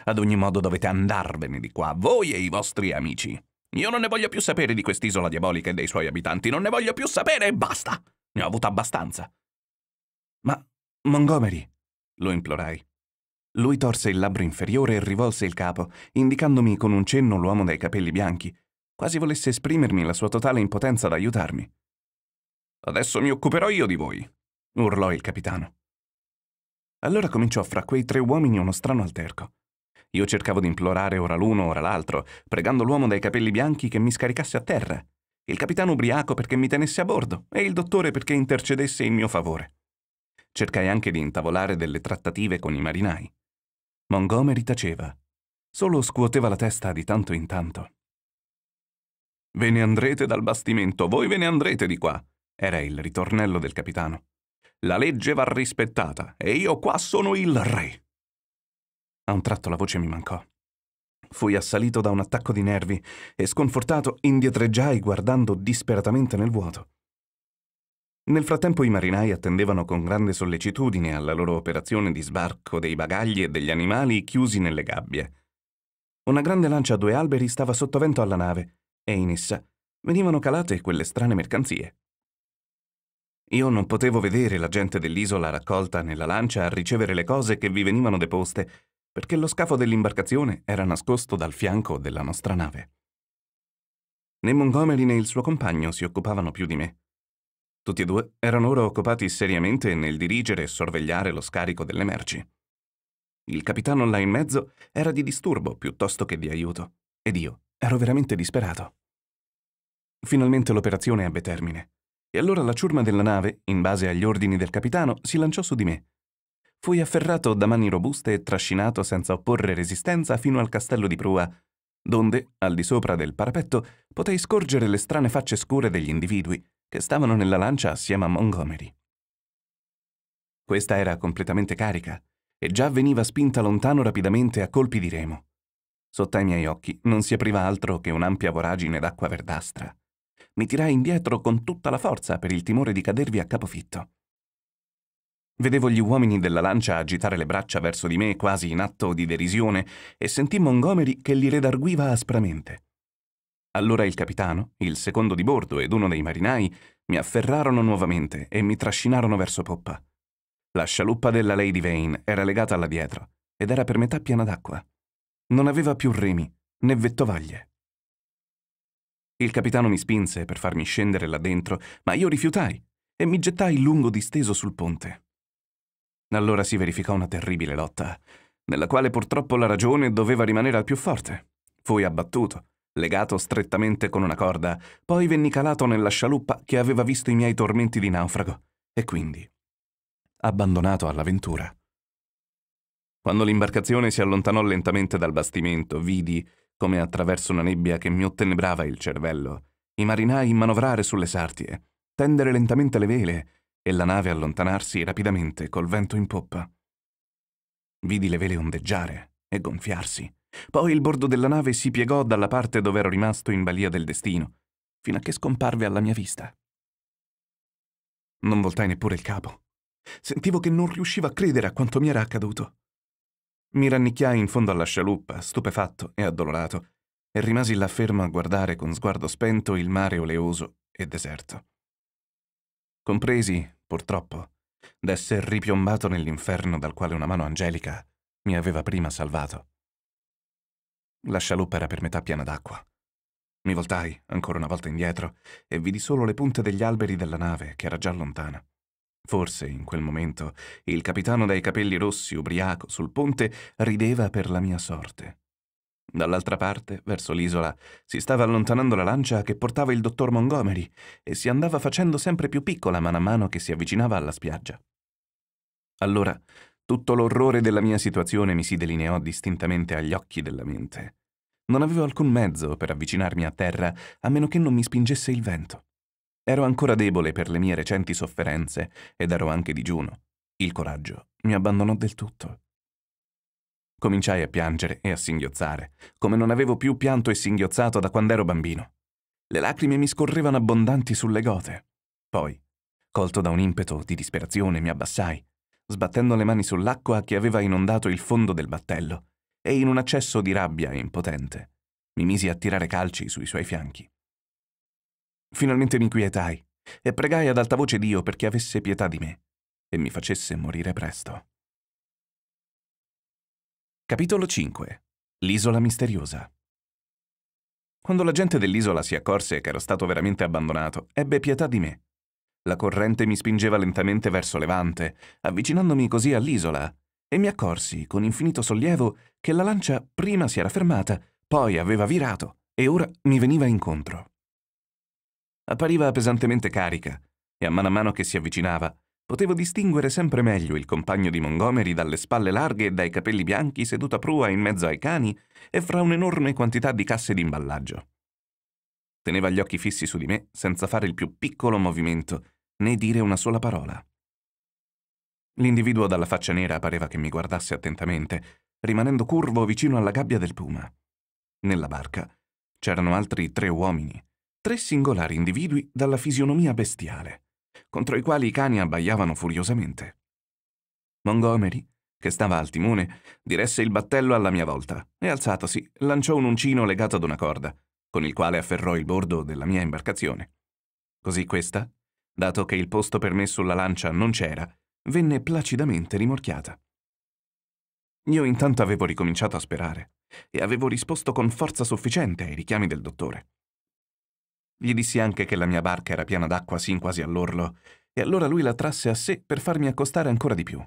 Ad ogni modo dovete andarvene di qua, voi e i vostri amici. Io non ne voglio più sapere di quest'isola diabolica e dei suoi abitanti, non ne voglio più sapere e basta. Ne ho avuto abbastanza. Ma, Montgomery, lo implorai. Lui torse il labbro inferiore e rivolse il capo, indicandomi con un cenno l'uomo dai capelli bianchi, quasi volesse esprimermi la sua totale impotenza ad aiutarmi. Adesso mi occuperò io di voi, urlò il capitano. Allora cominciò fra quei tre uomini uno strano alterco. Io cercavo di implorare ora l'uno, ora l'altro, pregando l'uomo dai capelli bianchi che mi scaricasse a terra, il capitano ubriaco perché mi tenesse a bordo e il dottore perché intercedesse in mio favore. Cercai anche di intavolare delle trattative con i marinai. Montgomery taceva, solo scuoteva la testa di tanto in tanto. Ve ne andrete dal bastimento, voi ve ne andrete di qua, era il ritornello del capitano. La legge va rispettata e io qua sono il re. A un tratto la voce mi mancò. Fui assalito da un attacco di nervi e sconfortato indietreggiai guardando disperatamente nel vuoto. Nel frattempo i marinai attendevano con grande sollecitudine alla loro operazione di sbarco dei bagagli e degli animali chiusi nelle gabbie. Una grande lancia a due alberi stava sottovento alla nave e in essa venivano calate quelle strane mercanzie. Io non potevo vedere la gente dell'isola raccolta nella lancia a ricevere le cose che vi venivano deposte, perché lo scafo dell'imbarcazione era nascosto dal fianco della nostra nave. Né Montgomery né il suo compagno si occupavano più di me. Tutti e due erano ora occupati seriamente nel dirigere e sorvegliare lo scarico delle merci. Il capitano là in mezzo era di disturbo piuttosto che di aiuto, ed io ero veramente disperato. Finalmente l'operazione ebbe termine. E allora la ciurma della nave, in base agli ordini del capitano, si lanciò su di me. Fui afferrato da mani robuste e trascinato senza opporre resistenza fino al castello di prua, donde, al di sopra del parapetto, potei scorgere le strane facce scure degli individui che stavano nella lancia assieme a Montgomery. Questa era completamente carica e già veniva spinta lontano rapidamente a colpi di remo. Sotto ai miei occhi non si apriva altro che un'ampia voragine d'acqua verdastra mi tirai indietro con tutta la forza per il timore di cadervi a capofitto. Vedevo gli uomini della lancia agitare le braccia verso di me quasi in atto di derisione e sentì Montgomery che li redarguiva aspramente. Allora il capitano, il secondo di bordo ed uno dei marinai mi afferrarono nuovamente e mi trascinarono verso poppa. La scialuppa della Lady Vane era legata alla dietro ed era per metà piena d'acqua. Non aveva più remi né vettovaglie. Il capitano mi spinse per farmi scendere là dentro, ma io rifiutai e mi gettai lungo disteso sul ponte. Allora si verificò una terribile lotta, nella quale purtroppo la ragione doveva rimanere al più forte. Fui abbattuto, legato strettamente con una corda, poi venni calato nella scialuppa che aveva visto i miei tormenti di naufrago, e quindi abbandonato all'avventura. Quando l'imbarcazione si allontanò lentamente dal bastimento, vidi come attraverso una nebbia che mi ottenebrava il cervello, i marinai manovrare sulle sartie, tendere lentamente le vele e la nave allontanarsi rapidamente col vento in poppa. Vidi le vele ondeggiare e gonfiarsi. Poi il bordo della nave si piegò dalla parte dove ero rimasto in balia del destino, fino a che scomparve alla mia vista. Non voltai neppure il capo. Sentivo che non riuscivo a credere a quanto mi era accaduto. Mi rannicchiai in fondo alla scialuppa, stupefatto e addolorato, e rimasi là fermo a guardare con sguardo spento il mare oleoso e deserto. Compresi, purtroppo, d'esser ripiombato nell'inferno dal quale una mano angelica mi aveva prima salvato. La scialuppa era per metà piena d'acqua. Mi voltai, ancora una volta indietro, e vidi solo le punte degli alberi della nave, che era già lontana. Forse in quel momento il capitano dai capelli rossi, ubriaco, sul ponte, rideva per la mia sorte. Dall'altra parte, verso l'isola, si stava allontanando la lancia che portava il dottor Montgomery e si andava facendo sempre più piccola mano a mano che si avvicinava alla spiaggia. Allora tutto l'orrore della mia situazione mi si delineò distintamente agli occhi della mente. Non avevo alcun mezzo per avvicinarmi a terra a meno che non mi spingesse il vento. Ero ancora debole per le mie recenti sofferenze ed ero anche digiuno. Il coraggio mi abbandonò del tutto. Cominciai a piangere e a singhiozzare, come non avevo più pianto e singhiozzato da quando ero bambino. Le lacrime mi scorrevano abbondanti sulle gote. Poi, colto da un impeto di disperazione, mi abbassai, sbattendo le mani sull'acqua che aveva inondato il fondo del battello, e in un accesso di rabbia impotente, mi misi a tirare calci sui suoi fianchi. Finalmente mi inquietai e pregai ad alta voce Dio perché avesse pietà di me e mi facesse morire presto. Capitolo 5 L'isola misteriosa Quando la gente dell'isola si accorse che ero stato veramente abbandonato, ebbe pietà di me. La corrente mi spingeva lentamente verso Levante, avvicinandomi così all'isola, e mi accorsi, con infinito sollievo, che la lancia prima si era fermata, poi aveva virato e ora mi veniva incontro. Appariva pesantemente carica, e a mano a mano che si avvicinava, potevo distinguere sempre meglio il compagno di Montgomery dalle spalle larghe e dai capelli bianchi seduto a prua in mezzo ai cani e fra un'enorme quantità di casse di imballaggio. Teneva gli occhi fissi su di me senza fare il più piccolo movimento, né dire una sola parola. L'individuo dalla faccia nera pareva che mi guardasse attentamente, rimanendo curvo vicino alla gabbia del puma. Nella barca c'erano altri tre uomini, tre singolari individui dalla fisionomia bestiale, contro i quali i cani abbaiavano furiosamente. Montgomery, che stava al timone, diresse il battello alla mia volta e alzatosi lanciò un uncino legato ad una corda, con il quale afferrò il bordo della mia imbarcazione. Così questa, dato che il posto per me sulla lancia non c'era, venne placidamente rimorchiata. Io intanto avevo ricominciato a sperare e avevo risposto con forza sufficiente ai richiami del dottore. Gli dissi anche che la mia barca era piena d'acqua sin quasi all'orlo, e allora lui la trasse a sé per farmi accostare ancora di più.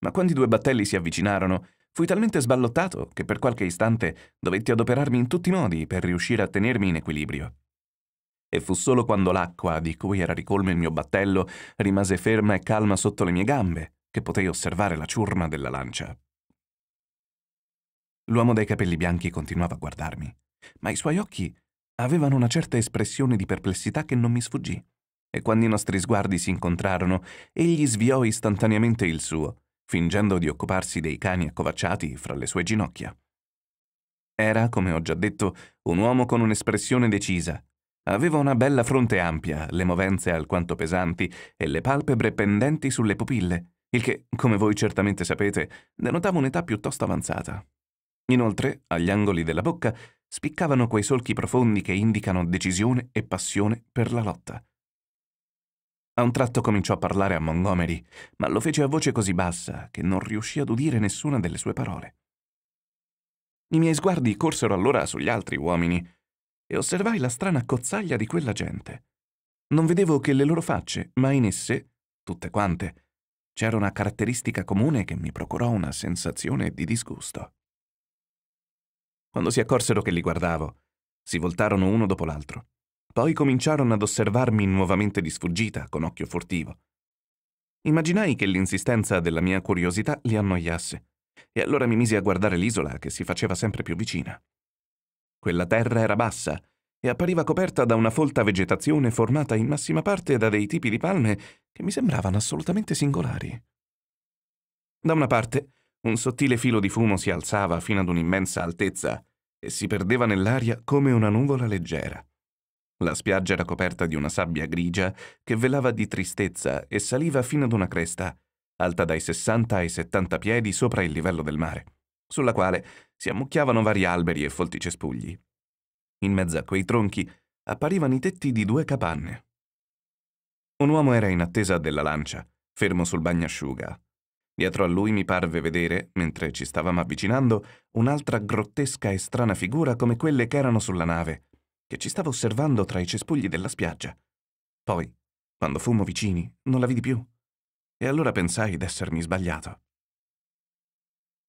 Ma quando i due battelli si avvicinarono, fui talmente sballottato che per qualche istante dovetti adoperarmi in tutti i modi per riuscire a tenermi in equilibrio. E fu solo quando l'acqua, di cui era ricolmo il mio battello, rimase ferma e calma sotto le mie gambe, che potei osservare la ciurma della lancia. L'uomo dai capelli bianchi continuava a guardarmi, ma i suoi occhi avevano una certa espressione di perplessità che non mi sfuggì, e quando i nostri sguardi si incontrarono, egli sviò istantaneamente il suo, fingendo di occuparsi dei cani accovacciati fra le sue ginocchia. Era, come ho già detto, un uomo con un'espressione decisa. Aveva una bella fronte ampia, le movenze alquanto pesanti e le palpebre pendenti sulle pupille, il che, come voi certamente sapete, denotava un'età piuttosto avanzata. Inoltre, agli angoli della bocca spiccavano quei solchi profondi che indicano decisione e passione per la lotta. A un tratto cominciò a parlare a Montgomery, ma lo fece a voce così bassa che non riuscì ad udire nessuna delle sue parole. I miei sguardi corsero allora sugli altri uomini e osservai la strana cozzaglia di quella gente. Non vedevo che le loro facce, ma in esse, tutte quante, c'era una caratteristica comune che mi procurò una sensazione di disgusto. Quando si accorsero che li guardavo, si voltarono uno dopo l'altro. Poi cominciarono ad osservarmi nuovamente di sfuggita, con occhio furtivo. Immaginai che l'insistenza della mia curiosità li annoiasse, e allora mi misi a guardare l'isola che si faceva sempre più vicina. Quella terra era bassa e appariva coperta da una folta vegetazione formata in massima parte da dei tipi di palme che mi sembravano assolutamente singolari. Da una parte un sottile filo di fumo si alzava fino ad un'immensa altezza e si perdeva nell'aria come una nuvola leggera. La spiaggia era coperta di una sabbia grigia che velava di tristezza e saliva fino ad una cresta, alta dai 60 ai 70 piedi sopra il livello del mare, sulla quale si ammucchiavano vari alberi e folti cespugli. In mezzo a quei tronchi apparivano i tetti di due capanne. Un uomo era in attesa della lancia, fermo sul bagnasciuga, Dietro a lui mi parve vedere, mentre ci stavamo avvicinando, un'altra grottesca e strana figura come quelle che erano sulla nave, che ci stava osservando tra i cespugli della spiaggia. Poi, quando fummo vicini, non la vidi più. E allora pensai d'essermi sbagliato.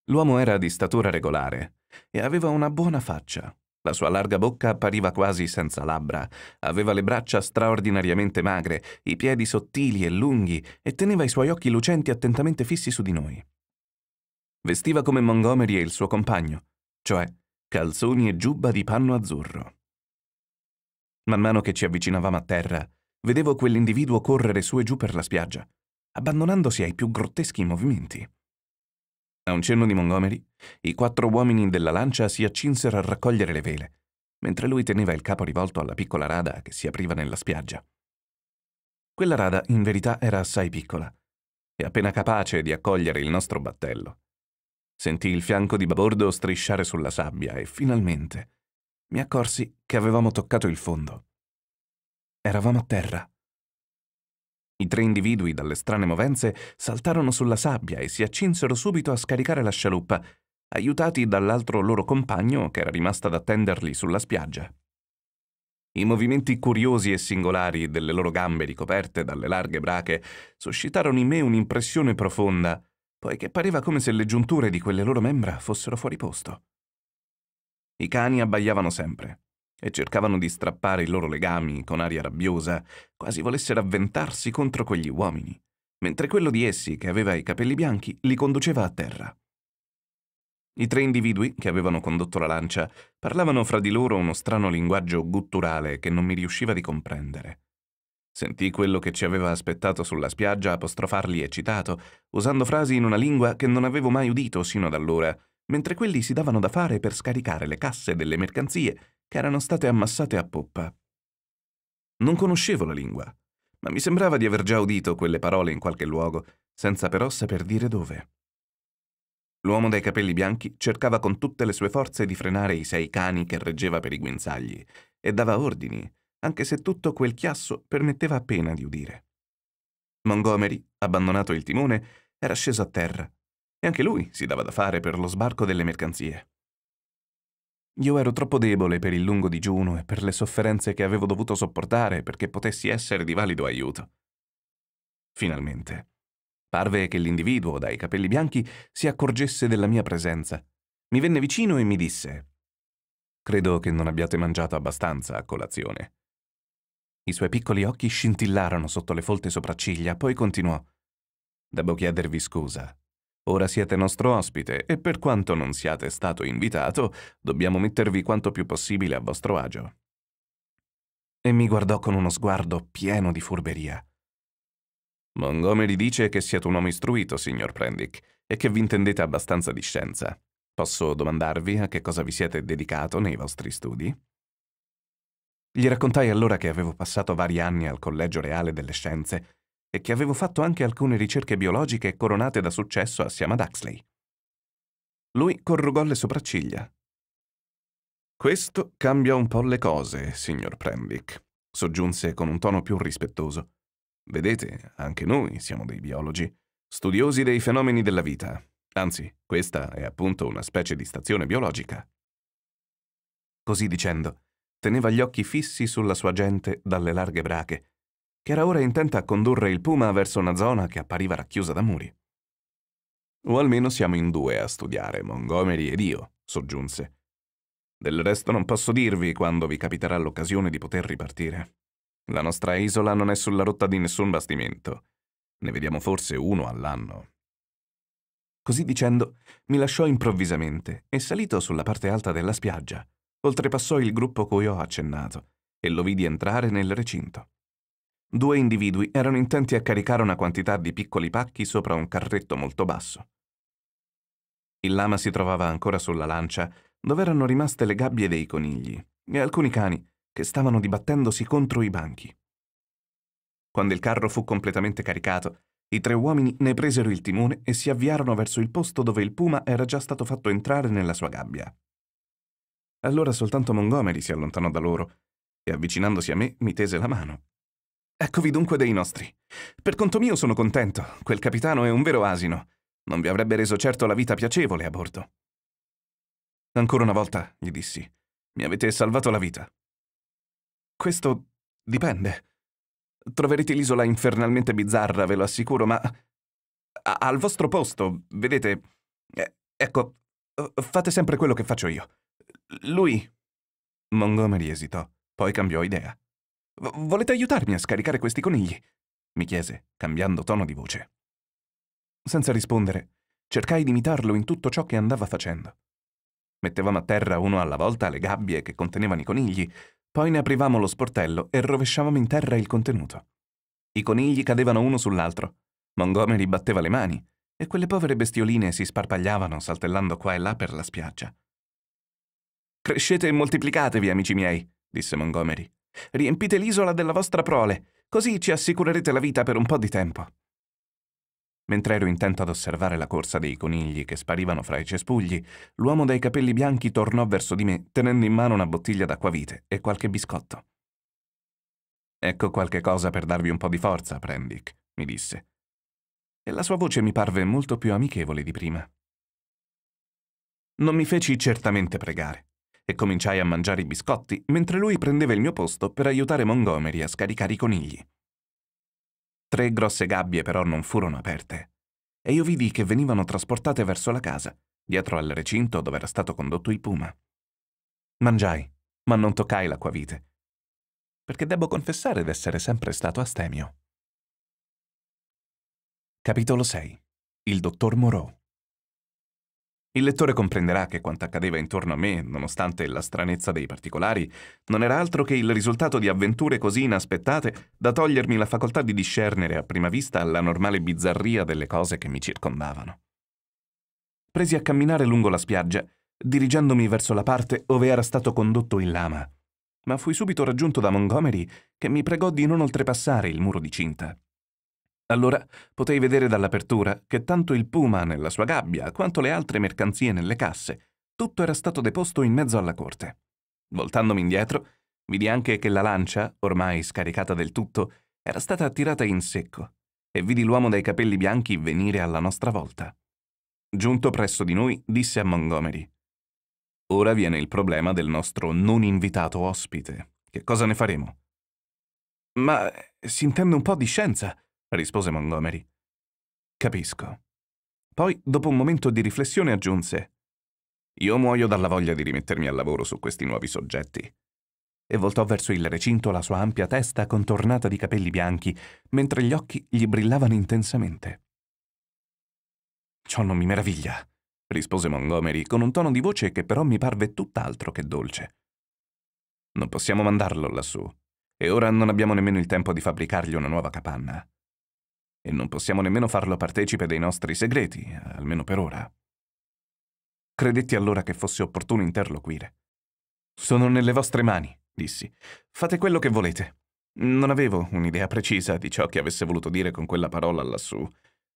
L'uomo era di statura regolare e aveva una buona faccia, la sua larga bocca appariva quasi senza labbra, aveva le braccia straordinariamente magre, i piedi sottili e lunghi e teneva i suoi occhi lucenti attentamente fissi su di noi. Vestiva come Montgomery e il suo compagno, cioè calzoni e giubba di panno azzurro. Man mano che ci avvicinavamo a terra, vedevo quell'individuo correre su e giù per la spiaggia, abbandonandosi ai più grotteschi movimenti. A un cenno di Montgomery, i quattro uomini della lancia si accinsero a raccogliere le vele, mentre lui teneva il capo rivolto alla piccola rada che si apriva nella spiaggia. Quella rada, in verità, era assai piccola e appena capace di accogliere il nostro battello. Sentì il fianco di babordo strisciare sulla sabbia e finalmente mi accorsi che avevamo toccato il fondo. Eravamo a terra. I tre individui, dalle strane movenze, saltarono sulla sabbia e si accinsero subito a scaricare la scialuppa, aiutati dall'altro loro compagno che era rimasto ad attenderli sulla spiaggia. I movimenti curiosi e singolari delle loro gambe ricoperte dalle larghe brache suscitarono in me un'impressione profonda, poiché pareva come se le giunture di quelle loro membra fossero fuori posto. I cani abbaiavano sempre, e cercavano di strappare i loro legami con aria rabbiosa, quasi volessero avventarsi contro quegli uomini, mentre quello di essi, che aveva i capelli bianchi, li conduceva a terra. I tre individui che avevano condotto la lancia parlavano fra di loro uno strano linguaggio gutturale che non mi riusciva di comprendere. Sentì quello che ci aveva aspettato sulla spiaggia apostrofarli eccitato, usando frasi in una lingua che non avevo mai udito sino ad allora, mentre quelli si davano da fare per scaricare le casse delle mercanzie che erano state ammassate a poppa. Non conoscevo la lingua, ma mi sembrava di aver già udito quelle parole in qualche luogo, senza però saper dire dove. L'uomo dai capelli bianchi cercava con tutte le sue forze di frenare i sei cani che reggeva per i guinzagli e dava ordini, anche se tutto quel chiasso permetteva appena di udire. Montgomery, abbandonato il timone, era sceso a terra e anche lui si dava da fare per lo sbarco delle mercanzie. Io ero troppo debole per il lungo digiuno e per le sofferenze che avevo dovuto sopportare perché potessi essere di valido aiuto. Finalmente, parve che l'individuo dai capelli bianchi si accorgesse della mia presenza. Mi venne vicino e mi disse Credo che non abbiate mangiato abbastanza a colazione. I suoi piccoli occhi scintillarono sotto le folte sopracciglia, poi continuò Devo chiedervi scusa. Ora siete nostro ospite e per quanto non siate stato invitato, dobbiamo mettervi quanto più possibile a vostro agio. E mi guardò con uno sguardo pieno di furberia. Montgomery dice che siete un uomo istruito, signor Prendick, e che vi intendete abbastanza di scienza. Posso domandarvi a che cosa vi siete dedicato nei vostri studi? Gli raccontai allora che avevo passato vari anni al Collegio Reale delle Scienze e che avevo fatto anche alcune ricerche biologiche coronate da successo assieme ad Huxley. Lui corrugò le sopracciglia. Questo cambia un po' le cose, signor Prendick, soggiunse con un tono più rispettoso. Vedete, anche noi siamo dei biologi, studiosi dei fenomeni della vita. Anzi, questa è appunto una specie di stazione biologica. Così dicendo, teneva gli occhi fissi sulla sua gente dalle larghe brache, che era ora intenta a condurre il puma verso una zona che appariva racchiusa da muri. O almeno siamo in due a studiare, Montgomery ed io, soggiunse. Del resto non posso dirvi quando vi capiterà l'occasione di poter ripartire. La nostra isola non è sulla rotta di nessun bastimento. Ne vediamo forse uno all'anno. Così dicendo, mi lasciò improvvisamente e salito sulla parte alta della spiaggia, oltrepassò il gruppo cui ho accennato e lo vidi entrare nel recinto. Due individui erano intenti a caricare una quantità di piccoli pacchi sopra un carretto molto basso. Il lama si trovava ancora sulla lancia, dove erano rimaste le gabbie dei conigli e alcuni cani che stavano dibattendosi contro i banchi. Quando il carro fu completamente caricato, i tre uomini ne presero il timone e si avviarono verso il posto dove il puma era già stato fatto entrare nella sua gabbia. Allora soltanto Montgomery si allontanò da loro e avvicinandosi a me mi tese la mano. Eccovi dunque dei nostri. Per conto mio sono contento, quel capitano è un vero asino. Non vi avrebbe reso certo la vita piacevole a bordo. Ancora una volta, gli dissi, mi avete salvato la vita. Questo dipende. Troverete l'isola infernalmente bizzarra, ve lo assicuro, ma... al vostro posto, vedete... Eh, ecco, fate sempre quello che faccio io. Lui... Montgomery esitò, poi cambiò idea. Volete aiutarmi a scaricare questi conigli? mi chiese, cambiando tono di voce. Senza rispondere, cercai di imitarlo in tutto ciò che andava facendo. Mettevamo a terra uno alla volta le gabbie che contenevano i conigli, poi ne aprivamo lo sportello e rovesciavamo in terra il contenuto. I conigli cadevano uno sull'altro. Montgomery batteva le mani e quelle povere bestioline si sparpagliavano saltellando qua e là per la spiaggia. Crescete e moltiplicatevi, amici miei, disse Montgomery. Riempite l'isola della vostra prole, così ci assicurerete la vita per un po' di tempo. Mentre ero intento ad osservare la corsa dei conigli che sparivano fra i cespugli, l'uomo dai capelli bianchi tornò verso di me, tenendo in mano una bottiglia d'acquavite e qualche biscotto. Ecco qualche cosa per darvi un po' di forza, Prendick, mi disse. E la sua voce mi parve molto più amichevole di prima. Non mi feci certamente pregare e cominciai a mangiare i biscotti mentre lui prendeva il mio posto per aiutare Montgomery a scaricare i conigli. Tre grosse gabbie però non furono aperte e io vidi che venivano trasportate verso la casa, dietro al recinto dove era stato condotto il puma. Mangiai, ma non toccai l'acquavite, perché devo confessare d'essere sempre stato astemio. Capitolo 6 Il dottor Moreau il lettore comprenderà che quanto accadeva intorno a me, nonostante la stranezza dei particolari, non era altro che il risultato di avventure così inaspettate da togliermi la facoltà di discernere a prima vista la normale bizzarria delle cose che mi circondavano. Presi a camminare lungo la spiaggia, dirigendomi verso la parte ove era stato condotto il lama, ma fui subito raggiunto da Montgomery che mi pregò di non oltrepassare il muro di cinta. Allora potei vedere dall'apertura che tanto il puma nella sua gabbia quanto le altre mercanzie nelle casse, tutto era stato deposto in mezzo alla corte. Voltandomi indietro, vidi anche che la lancia, ormai scaricata del tutto, era stata attirata in secco, e vidi l'uomo dai capelli bianchi venire alla nostra volta. Giunto presso di noi, disse a Montgomery, Ora viene il problema del nostro non invitato ospite. Che cosa ne faremo? Ma eh, si intende un po' di scienza, rispose Montgomery. Capisco. Poi, dopo un momento di riflessione, aggiunse Io muoio dalla voglia di rimettermi al lavoro su questi nuovi soggetti. E voltò verso il recinto la sua ampia testa contornata di capelli bianchi, mentre gli occhi gli brillavano intensamente. Ciò non mi meraviglia, rispose Montgomery con un tono di voce che però mi parve tutt'altro che dolce. Non possiamo mandarlo lassù, e ora non abbiamo nemmeno il tempo di fabbricargli una nuova capanna e non possiamo nemmeno farlo partecipe dei nostri segreti, almeno per ora. Credetti allora che fosse opportuno interloquire. Sono nelle vostre mani, dissi. Fate quello che volete. Non avevo un'idea precisa di ciò che avesse voluto dire con quella parola lassù.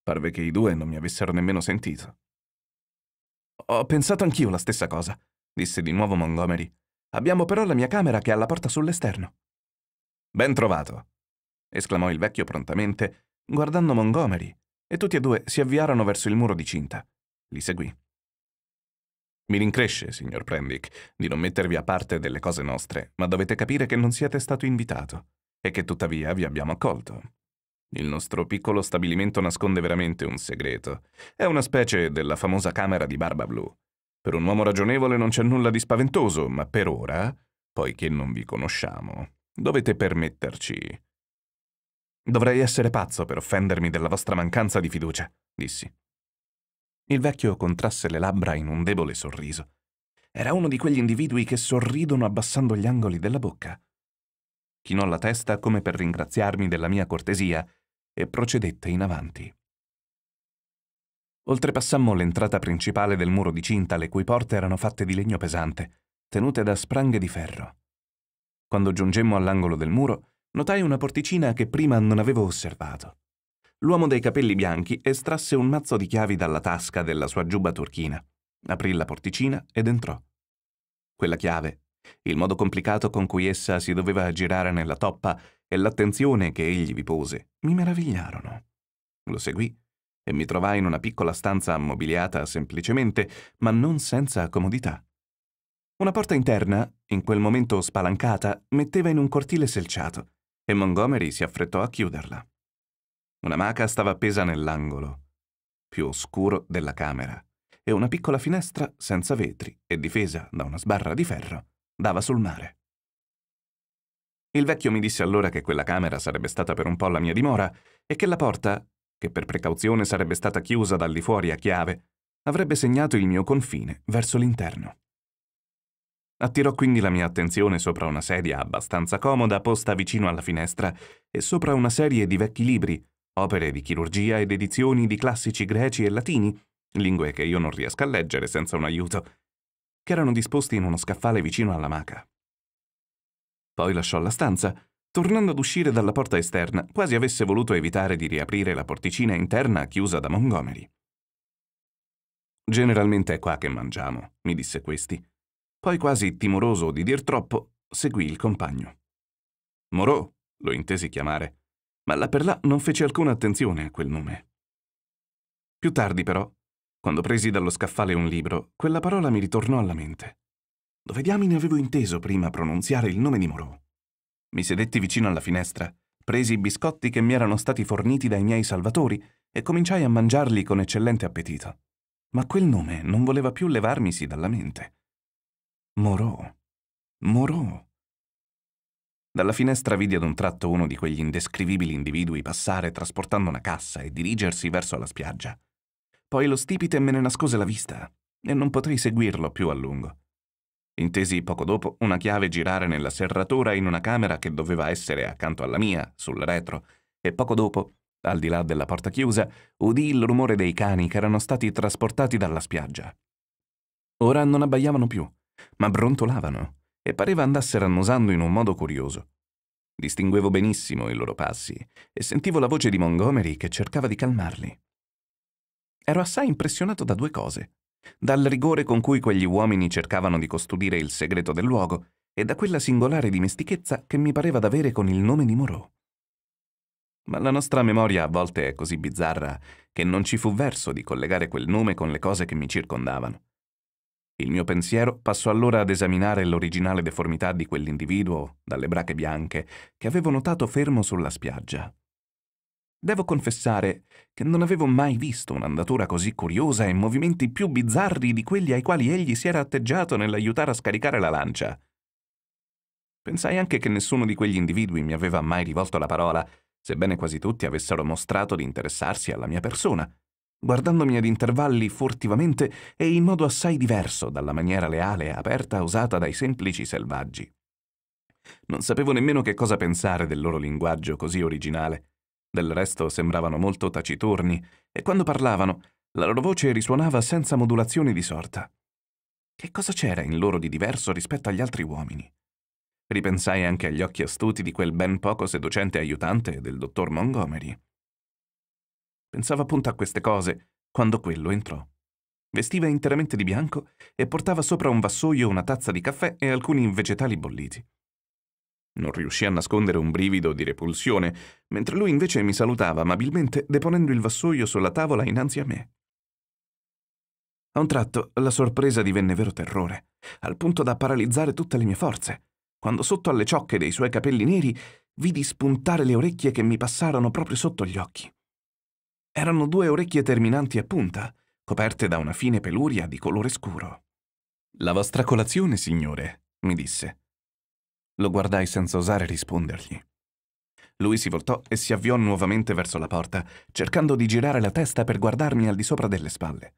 Parve che i due non mi avessero nemmeno sentito. Ho pensato anch'io la stessa cosa, disse di nuovo Montgomery. Abbiamo però la mia camera che ha la porta sull'esterno. Ben trovato, esclamò il vecchio prontamente guardando Montgomery, e tutti e due si avviarono verso il muro di cinta. Li seguì. Mi rincresce, signor Prendick, di non mettervi a parte delle cose nostre, ma dovete capire che non siete stato invitato e che tuttavia vi abbiamo accolto. Il nostro piccolo stabilimento nasconde veramente un segreto. È una specie della famosa camera di Barba Blu. Per un uomo ragionevole non c'è nulla di spaventoso, ma per ora, poiché non vi conosciamo, dovete permetterci Dovrei essere pazzo per offendermi della vostra mancanza di fiducia, dissi. Il vecchio contrasse le labbra in un debole sorriso. Era uno di quegli individui che sorridono abbassando gli angoli della bocca. Chinò la testa come per ringraziarmi della mia cortesia e procedette in avanti. Oltrepassammo l'entrata principale del muro di cinta, le cui porte erano fatte di legno pesante, tenute da spranghe di ferro. Quando giungemmo all'angolo del muro, notai una porticina che prima non avevo osservato. L'uomo dai capelli bianchi estrasse un mazzo di chiavi dalla tasca della sua giubba turchina, aprì la porticina ed entrò. Quella chiave, il modo complicato con cui essa si doveva girare nella toppa e l'attenzione che egli vi pose, mi meravigliarono. Lo seguì e mi trovai in una piccola stanza ammobiliata semplicemente, ma non senza comodità. Una porta interna, in quel momento spalancata, metteva in un cortile selciato, e Montgomery si affrettò a chiuderla. Una maca stava appesa nell'angolo, più oscuro della camera, e una piccola finestra senza vetri e difesa da una sbarra di ferro dava sul mare. Il vecchio mi disse allora che quella camera sarebbe stata per un po' la mia dimora e che la porta, che per precauzione sarebbe stata chiusa dal di fuori a chiave, avrebbe segnato il mio confine verso l'interno. Attirò quindi la mia attenzione sopra una sedia abbastanza comoda posta vicino alla finestra e sopra una serie di vecchi libri, opere di chirurgia ed edizioni di classici greci e latini, lingue che io non riesco a leggere senza un aiuto, che erano disposti in uno scaffale vicino alla maca. Poi lasciò la stanza, tornando ad uscire dalla porta esterna, quasi avesse voluto evitare di riaprire la porticina interna chiusa da Montgomery. Generalmente è qua che mangiamo, mi disse questi poi, quasi timoroso di dir troppo, seguì il compagno. Morò, lo intesi chiamare, ma là per là non fece alcuna attenzione a quel nome. Più tardi, però, quando presi dallo scaffale un libro, quella parola mi ritornò alla mente. Dove diamine avevo inteso prima pronunziare il nome di Morò? Mi sedetti vicino alla finestra, presi i biscotti che mi erano stati forniti dai miei salvatori e cominciai a mangiarli con eccellente appetito. Ma quel nome non voleva più levarmisi dalla mente. Morò. Morò. Dalla finestra vidi ad un tratto uno di quegli indescrivibili individui passare trasportando una cassa e dirigersi verso la spiaggia. Poi lo stipite me ne nascose la vista e non potrei seguirlo più a lungo. Intesi poco dopo una chiave girare nella serratura in una camera che doveva essere accanto alla mia, sul retro, e poco dopo, al di là della porta chiusa, udì il rumore dei cani che erano stati trasportati dalla spiaggia. Ora non abbaiavano più ma brontolavano e pareva andassero annusando in un modo curioso. Distinguevo benissimo i loro passi e sentivo la voce di Montgomery che cercava di calmarli. Ero assai impressionato da due cose. Dal rigore con cui quegli uomini cercavano di custodire il segreto del luogo e da quella singolare dimestichezza che mi pareva d'avere con il nome di Moreau. Ma la nostra memoria a volte è così bizzarra che non ci fu verso di collegare quel nome con le cose che mi circondavano. Il mio pensiero passò allora ad esaminare l'originale deformità di quell'individuo, dalle brache bianche, che avevo notato fermo sulla spiaggia. Devo confessare che non avevo mai visto un'andatura così curiosa e movimenti più bizzarri di quelli ai quali egli si era atteggiato nell'aiutare a scaricare la lancia. Pensai anche che nessuno di quegli individui mi aveva mai rivolto la parola, sebbene quasi tutti avessero mostrato di interessarsi alla mia persona guardandomi ad intervalli furtivamente e in modo assai diverso dalla maniera leale e aperta usata dai semplici selvaggi. Non sapevo nemmeno che cosa pensare del loro linguaggio così originale. Del resto sembravano molto taciturni, e quando parlavano, la loro voce risuonava senza modulazioni di sorta. Che cosa c'era in loro di diverso rispetto agli altri uomini? Ripensai anche agli occhi astuti di quel ben poco seducente aiutante del dottor Montgomery. Pensava appunto a queste cose quando quello entrò. Vestiva interamente di bianco e portava sopra un vassoio una tazza di caffè e alcuni vegetali bolliti. Non riuscì a nascondere un brivido di repulsione, mentre lui invece mi salutava amabilmente deponendo il vassoio sulla tavola innanzi a me. A un tratto la sorpresa divenne vero terrore, al punto da paralizzare tutte le mie forze, quando sotto alle ciocche dei suoi capelli neri vidi spuntare le orecchie che mi passarono proprio sotto gli occhi erano due orecchie terminanti a punta, coperte da una fine peluria di colore scuro. La vostra colazione, signore, mi disse. Lo guardai senza osare rispondergli. Lui si voltò e si avviò nuovamente verso la porta, cercando di girare la testa per guardarmi al di sopra delle spalle.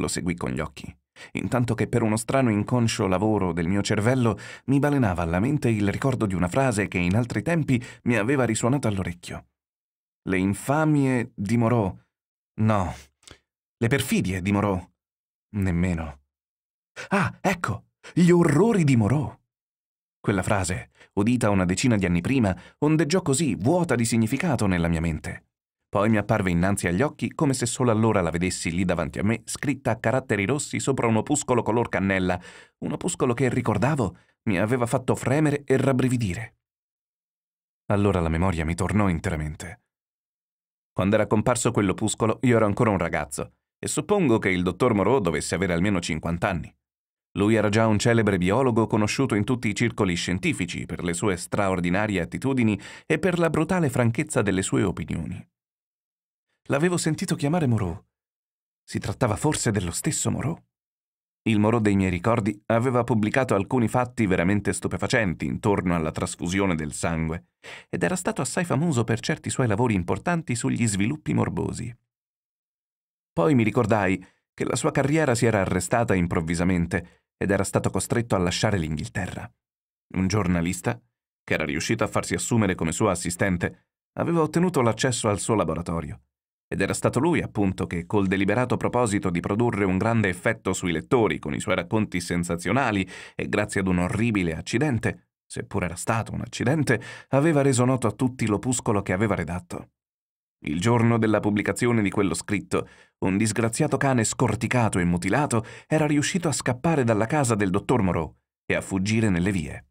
Lo seguì con gli occhi, intanto che per uno strano inconscio lavoro del mio cervello mi balenava alla mente il ricordo di una frase che in altri tempi mi aveva risuonato all'orecchio le infamie di Moreau. No, le perfidie di Moreau. Nemmeno. Ah, ecco, gli orrori di Moreau. Quella frase, udita una decina di anni prima, ondeggiò così, vuota di significato nella mia mente. Poi mi apparve innanzi agli occhi come se solo allora la vedessi lì davanti a me, scritta a caratteri rossi sopra un opuscolo color cannella, un opuscolo che, ricordavo, mi aveva fatto fremere e rabbrividire. Allora la memoria mi tornò interamente. Quando era comparso quell'opuscolo io ero ancora un ragazzo e suppongo che il dottor Moreau dovesse avere almeno 50 anni. Lui era già un celebre biologo conosciuto in tutti i circoli scientifici per le sue straordinarie attitudini e per la brutale franchezza delle sue opinioni. L'avevo sentito chiamare Moreau. Si trattava forse dello stesso Moreau? il Moro dei miei ricordi aveva pubblicato alcuni fatti veramente stupefacenti intorno alla trasfusione del sangue ed era stato assai famoso per certi suoi lavori importanti sugli sviluppi morbosi. Poi mi ricordai che la sua carriera si era arrestata improvvisamente ed era stato costretto a lasciare l'Inghilterra. Un giornalista, che era riuscito a farsi assumere come suo assistente, aveva ottenuto l'accesso al suo laboratorio ed era stato lui, appunto, che, col deliberato proposito di produrre un grande effetto sui lettori con i suoi racconti sensazionali e grazie ad un orribile accidente, seppur era stato un accidente, aveva reso noto a tutti l'opuscolo che aveva redatto. Il giorno della pubblicazione di quello scritto, un disgraziato cane scorticato e mutilato era riuscito a scappare dalla casa del dottor Moreau e a fuggire nelle vie.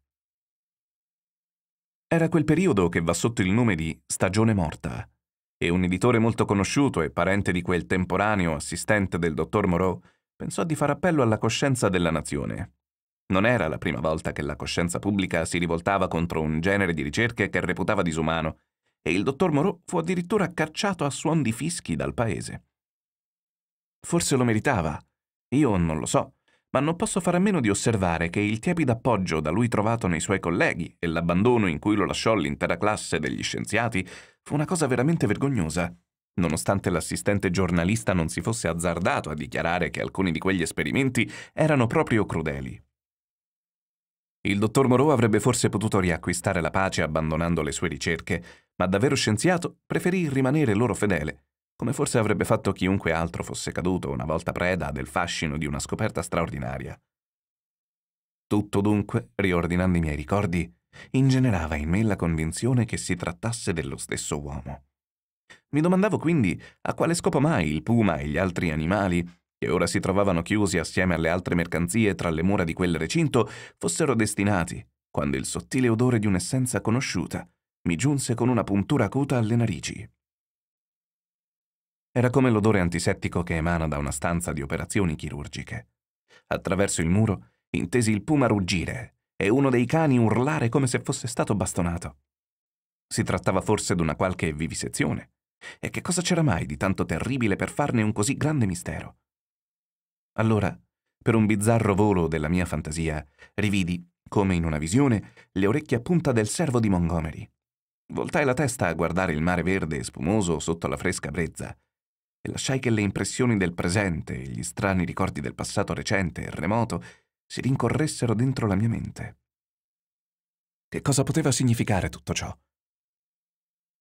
Era quel periodo che va sotto il nome di stagione morta e un editore molto conosciuto e parente di quel temporaneo assistente del dottor Moreau pensò di far appello alla coscienza della nazione. Non era la prima volta che la coscienza pubblica si rivoltava contro un genere di ricerche che reputava disumano, e il dottor Moreau fu addirittura cacciato a suon di fischi dal paese. Forse lo meritava, io non lo so, ma non posso fare a meno di osservare che il tiepido appoggio da lui trovato nei suoi colleghi e l'abbandono in cui lo lasciò l'intera classe degli scienziati fu una cosa veramente vergognosa. Nonostante l'assistente giornalista non si fosse azzardato a dichiarare che alcuni di quegli esperimenti erano proprio crudeli. Il dottor Moreau avrebbe forse potuto riacquistare la pace abbandonando le sue ricerche, ma davvero scienziato preferì rimanere loro fedele come forse avrebbe fatto chiunque altro fosse caduto una volta preda del fascino di una scoperta straordinaria. Tutto dunque, riordinando i miei ricordi, ingenerava in me la convinzione che si trattasse dello stesso uomo. Mi domandavo quindi a quale scopo mai il puma e gli altri animali, che ora si trovavano chiusi assieme alle altre mercanzie tra le mura di quel recinto, fossero destinati, quando il sottile odore di un'essenza conosciuta mi giunse con una puntura acuta alle narici. Era come l'odore antisettico che emana da una stanza di operazioni chirurgiche. Attraverso il muro intesi il puma ruggire e uno dei cani urlare come se fosse stato bastonato. Si trattava forse d'una qualche vivisezione. E che cosa c'era mai di tanto terribile per farne un così grande mistero? Allora, per un bizzarro volo della mia fantasia, rividi, come in una visione, le orecchie a punta del servo di Montgomery. Voltai la testa a guardare il mare verde e spumoso sotto la fresca brezza e lasciai che le impressioni del presente e gli strani ricordi del passato recente e remoto si rincorressero dentro la mia mente. Che cosa poteva significare tutto ciò?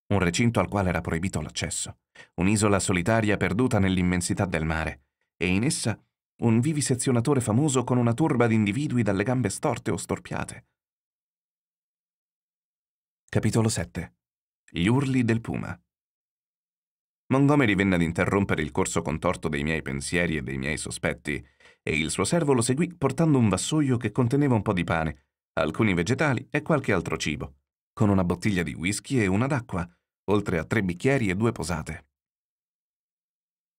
Un recinto al quale era proibito l'accesso, un'isola solitaria perduta nell'immensità del mare, e in essa un vivisezionatore famoso con una turba di individui dalle gambe storte o storpiate. Capitolo 7 Gli urli del puma Montgomery venne ad interrompere il corso contorto dei miei pensieri e dei miei sospetti, e il suo servo lo seguì portando un vassoio che conteneva un po' di pane, alcuni vegetali e qualche altro cibo, con una bottiglia di whisky e una d'acqua, oltre a tre bicchieri e due posate.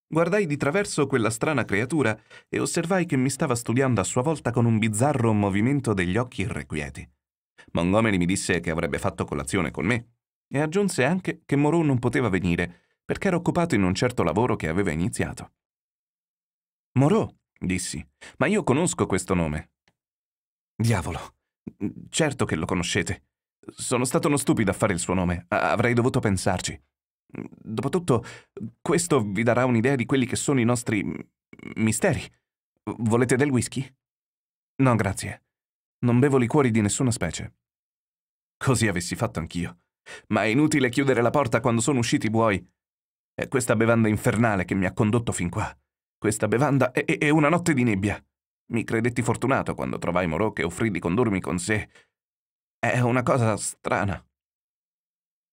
Guardai di traverso quella strana creatura e osservai che mi stava studiando a sua volta con un bizzarro movimento degli occhi irrequieti. Montgomery mi disse che avrebbe fatto colazione con me e aggiunse anche che Moreau non poteva venire perché ero occupato in un certo lavoro che aveva iniziato. Moreau, dissi, ma io conosco questo nome. Diavolo, certo che lo conoscete. Sono stato uno stupido a fare il suo nome, avrei dovuto pensarci. Dopotutto, questo vi darà un'idea di quelli che sono i nostri misteri. Volete del whisky? No, grazie. Non bevo liquori di nessuna specie. Così avessi fatto anch'io. Ma è inutile chiudere la porta quando sono usciti i buoi. È questa bevanda infernale che mi ha condotto fin qua. Questa bevanda e, e, e una notte di nebbia. Mi credetti fortunato quando trovai Moreau che offrì di condurmi con sé. È una cosa strana.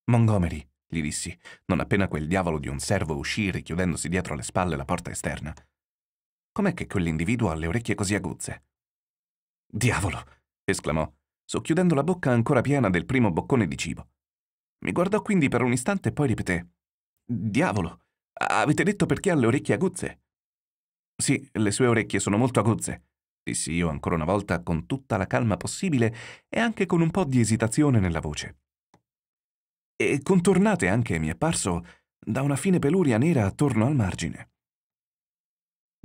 Montgomery, gli dissi, non appena quel diavolo di un servo uscì richiudendosi dietro le spalle la porta esterna. Com'è che quell'individuo ha le orecchie così aguzze? Diavolo! esclamò, socchiudendo la bocca ancora piena del primo boccone di cibo. Mi guardò quindi per un istante e poi ripeté Diavolo! Avete detto perché ha le orecchie aguzze? Sì, le sue orecchie sono molto aguzze, dissi io ancora una volta con tutta la calma possibile e anche con un po' di esitazione nella voce. E contornate anche, mi è parso, da una fine peluria nera attorno al margine.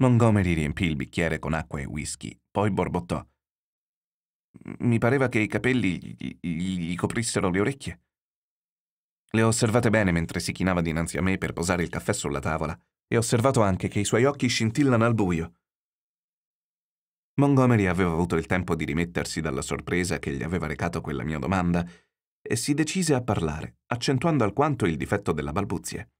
Montgomery riempì il bicchiere con acqua e whisky, poi borbottò. Mi pareva che i capelli gli, gli coprissero le orecchie. Le ho osservate bene mentre si chinava dinanzi a me per posare il caffè sulla tavola e ho osservato anche che i suoi occhi scintillano al buio. Montgomery aveva avuto il tempo di rimettersi dalla sorpresa che gli aveva recato quella mia domanda e si decise a parlare, accentuando alquanto il difetto della balbuzie.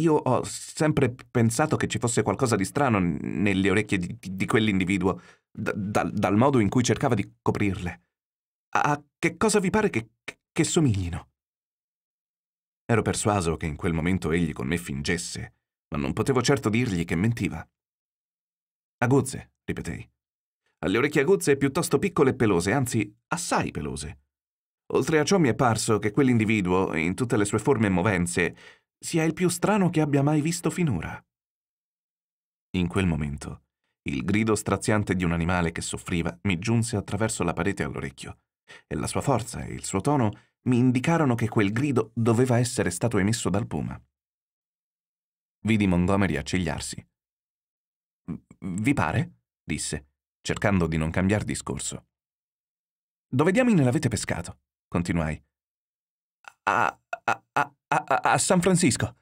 Io ho sempre pensato che ci fosse qualcosa di strano nelle orecchie di, di quell'individuo, dal, dal modo in cui cercava di coprirle. A che cosa vi pare che, che somiglino? Ero persuaso che in quel momento egli con me fingesse, ma non potevo certo dirgli che mentiva. Aguzze, ripetei. Alle orecchie aguzze piuttosto piccole e pelose, anzi assai pelose. Oltre a ciò mi è parso che quell'individuo, in tutte le sue forme e movenze, sia il più strano che abbia mai visto finora. In quel momento, il grido straziante di un animale che soffriva mi giunse attraverso la parete all'orecchio, e la sua forza e il suo tono mi indicarono che quel grido doveva essere stato emesso dal puma. Vidi Montgomery accigliarsi. Vi pare? disse, cercando di non cambiare discorso. Dove diamine l'avete pescato? continuai. A, a, a, a, San Francisco.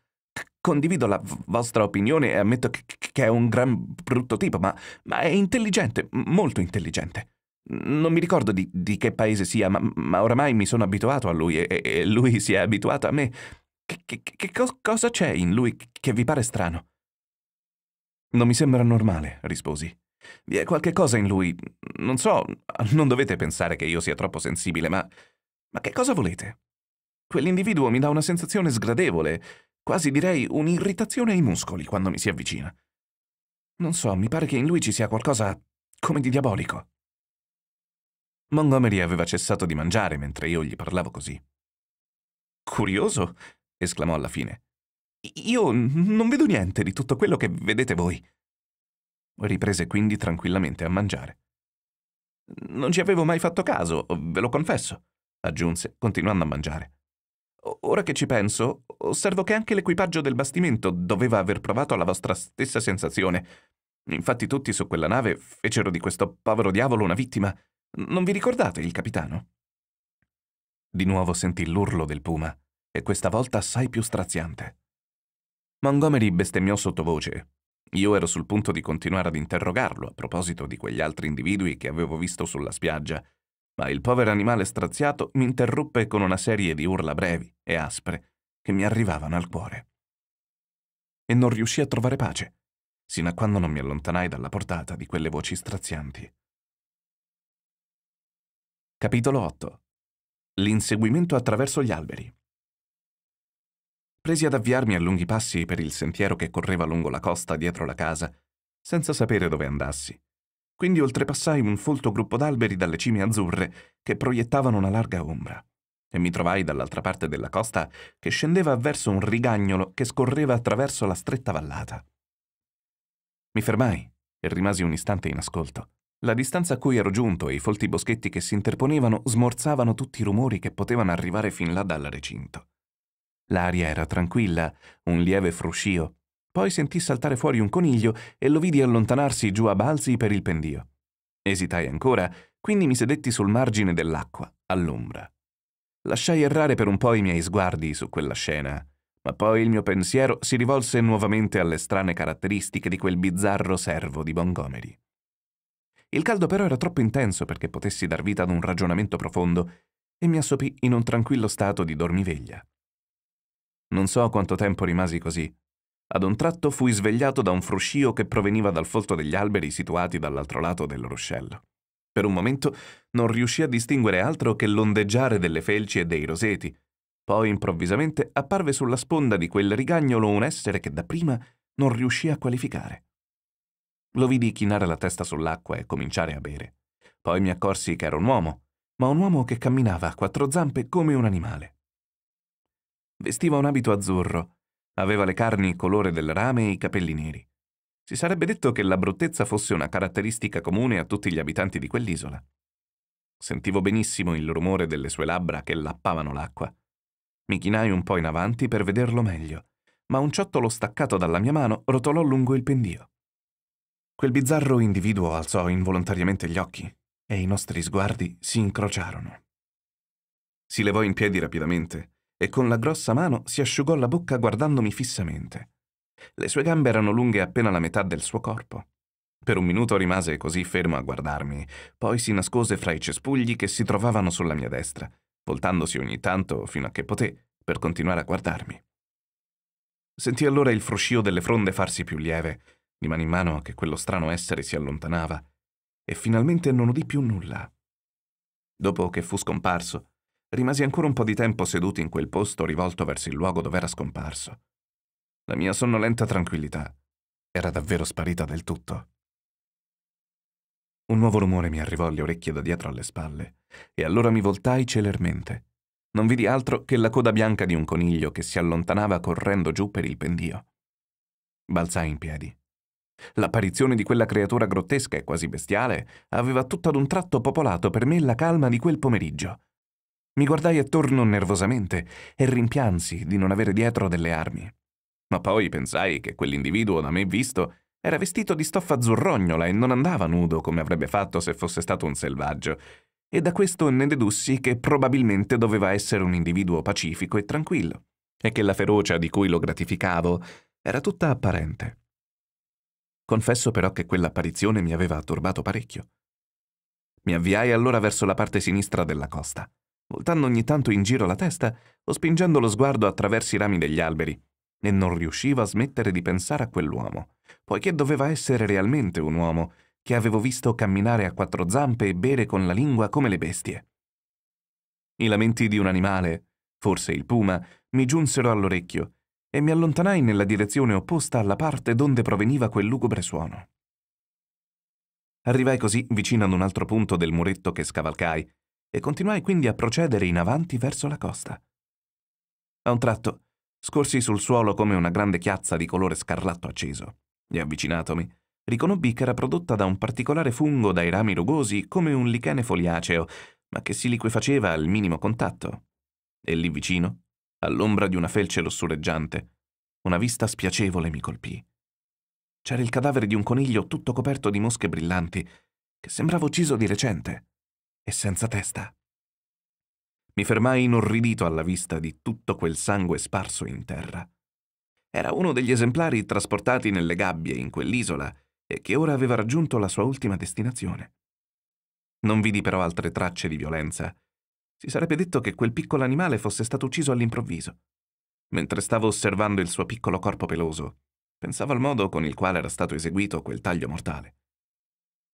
Condivido la vostra opinione e ammetto che, che è un gran brutto tipo, ma, ma è intelligente, molto intelligente. Non mi ricordo di, di che paese sia, ma, ma, oramai mi sono abituato a lui e, e lui si è abituato a me. Che, che, che co cosa c'è in lui che vi pare strano? Non mi sembra normale, risposi. Vi è qualche cosa in lui. Non so, non dovete pensare che io sia troppo sensibile, ma... Ma che cosa volete? Quell'individuo mi dà una sensazione sgradevole, quasi direi un'irritazione ai muscoli quando mi si avvicina. Non so, mi pare che in lui ci sia qualcosa come di diabolico. Montgomery aveva cessato di mangiare mentre io gli parlavo così. Curioso, esclamò alla fine. Io non vedo niente di tutto quello che vedete voi. Riprese quindi tranquillamente a mangiare. Non ci avevo mai fatto caso, ve lo confesso, aggiunse, continuando a mangiare. Ora che ci penso, osservo che anche l'equipaggio del bastimento doveva aver provato la vostra stessa sensazione. Infatti tutti su quella nave fecero di questo povero diavolo una vittima. Non vi ricordate il capitano? Di nuovo sentì l'urlo del puma, e questa volta assai più straziante. Montgomery bestemmiò sottovoce. Io ero sul punto di continuare ad interrogarlo a proposito di quegli altri individui che avevo visto sulla spiaggia, ma il povero animale straziato mi interruppe con una serie di urla brevi e aspre che mi arrivavano al cuore. E non riuscii a trovare pace, sino a quando non mi allontanai dalla portata di quelle voci strazianti. Capitolo 8 L'inseguimento attraverso gli alberi Presi ad avviarmi a lunghi passi per il sentiero che correva lungo la costa dietro la casa, senza sapere dove andassi. Quindi oltrepassai un folto gruppo d'alberi dalle cime azzurre che proiettavano una larga ombra, e mi trovai dall'altra parte della costa che scendeva verso un rigagnolo che scorreva attraverso la stretta vallata. Mi fermai e rimasi un istante in ascolto. La distanza a cui ero giunto e i folti boschetti che si interponevano smorzavano tutti i rumori che potevano arrivare fin là dal recinto. L'aria era tranquilla, un lieve fruscio. Poi sentì saltare fuori un coniglio e lo vidi allontanarsi giù a balzi per il pendio. Esitai ancora, quindi mi sedetti sul margine dell'acqua, all'ombra. Lasciai errare per un po' i miei sguardi su quella scena, ma poi il mio pensiero si rivolse nuovamente alle strane caratteristiche di quel bizzarro servo di Montgomery. Il caldo però era troppo intenso perché potessi dar vita ad un ragionamento profondo e mi assopì in un tranquillo stato di dormiveglia. Non so quanto tempo rimasi così. Ad un tratto fui svegliato da un fruscio che proveniva dal folto degli alberi situati dall'altro lato del ruscello. Per un momento non riuscì a distinguere altro che l'ondeggiare delle felci e dei roseti. Poi improvvisamente apparve sulla sponda di quel rigagnolo un essere che dapprima non riuscì a qualificare. Lo vidi chinare la testa sull'acqua e cominciare a bere. Poi mi accorsi che era un uomo, ma un uomo che camminava a quattro zampe come un animale. Vestiva un abito azzurro, aveva le carni colore del rame e i capelli neri. Si sarebbe detto che la bruttezza fosse una caratteristica comune a tutti gli abitanti di quell'isola. Sentivo benissimo il rumore delle sue labbra che lappavano l'acqua. Mi chinai un po' in avanti per vederlo meglio, ma un ciottolo staccato dalla mia mano rotolò lungo il pendio. Quel bizzarro individuo alzò involontariamente gli occhi e i nostri sguardi si incrociarono. Si levò in piedi rapidamente e con la grossa mano si asciugò la bocca guardandomi fissamente. Le sue gambe erano lunghe appena la metà del suo corpo. Per un minuto rimase così fermo a guardarmi, poi si nascose fra i cespugli che si trovavano sulla mia destra, voltandosi ogni tanto fino a che poté per continuare a guardarmi. Sentì allora il fruscio delle fronde farsi più lieve di mano in mano che quello strano essere si allontanava, e finalmente non udì più nulla. Dopo che fu scomparso, rimasi ancora un po' di tempo seduto in quel posto rivolto verso il luogo dove era scomparso. La mia sonnolenta tranquillità era davvero sparita del tutto. Un nuovo rumore mi arrivò alle orecchie da dietro alle spalle, e allora mi voltai celermente. Non vidi altro che la coda bianca di un coniglio che si allontanava correndo giù per il pendio. Balzai in piedi. L'apparizione di quella creatura grottesca e quasi bestiale aveva tutto ad un tratto popolato per me la calma di quel pomeriggio. Mi guardai attorno nervosamente e rimpiansi di non avere dietro delle armi. Ma poi pensai che quell'individuo da me visto era vestito di stoffa azzurrognola e non andava nudo come avrebbe fatto se fosse stato un selvaggio, e da questo ne dedussi che probabilmente doveva essere un individuo pacifico e tranquillo, e che la ferocia di cui lo gratificavo era tutta apparente. Confesso però che quell'apparizione mi aveva turbato parecchio. Mi avviai allora verso la parte sinistra della costa, voltando ogni tanto in giro la testa o spingendo lo sguardo attraverso i rami degli alberi, e non riuscivo a smettere di pensare a quell'uomo, poiché doveva essere realmente un uomo che avevo visto camminare a quattro zampe e bere con la lingua come le bestie. I lamenti di un animale, forse il puma, mi giunsero all'orecchio e mi allontanai nella direzione opposta alla parte donde proveniva quel lugubre suono. Arrivai così vicino ad un altro punto del muretto che scavalcai e continuai quindi a procedere in avanti verso la costa. A un tratto scorsi sul suolo come una grande chiazza di colore scarlatto acceso e avvicinatomi riconobbi che era prodotta da un particolare fungo dai rami rugosi come un lichene foliaceo, ma che si liquefaceva al minimo contatto. E lì vicino all'ombra di una felce lussureggiante. Una vista spiacevole mi colpì. C'era il cadavere di un coniglio tutto coperto di mosche brillanti, che sembrava ucciso di recente, e senza testa. Mi fermai inorridito alla vista di tutto quel sangue sparso in terra. Era uno degli esemplari trasportati nelle gabbie in quell'isola e che ora aveva raggiunto la sua ultima destinazione. Non vidi però altre tracce di violenza si sarebbe detto che quel piccolo animale fosse stato ucciso all'improvviso. Mentre stavo osservando il suo piccolo corpo peloso, pensavo al modo con il quale era stato eseguito quel taglio mortale.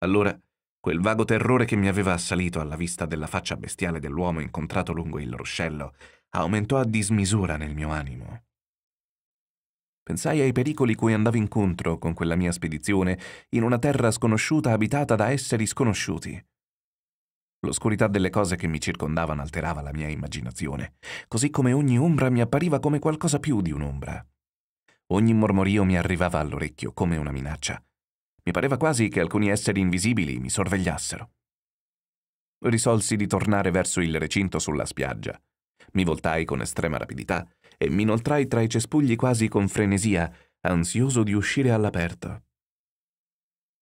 Allora, quel vago terrore che mi aveva assalito alla vista della faccia bestiale dell'uomo incontrato lungo il ruscello aumentò a dismisura nel mio animo. Pensai ai pericoli cui andavo incontro con quella mia spedizione in una terra sconosciuta abitata da esseri sconosciuti. L'oscurità delle cose che mi circondavano alterava la mia immaginazione, così come ogni ombra mi appariva come qualcosa più di un'ombra. Ogni mormorio mi arrivava all'orecchio come una minaccia. Mi pareva quasi che alcuni esseri invisibili mi sorvegliassero. Risolsi di tornare verso il recinto sulla spiaggia. Mi voltai con estrema rapidità e mi inoltrai tra i cespugli quasi con frenesia, ansioso di uscire all'aperto.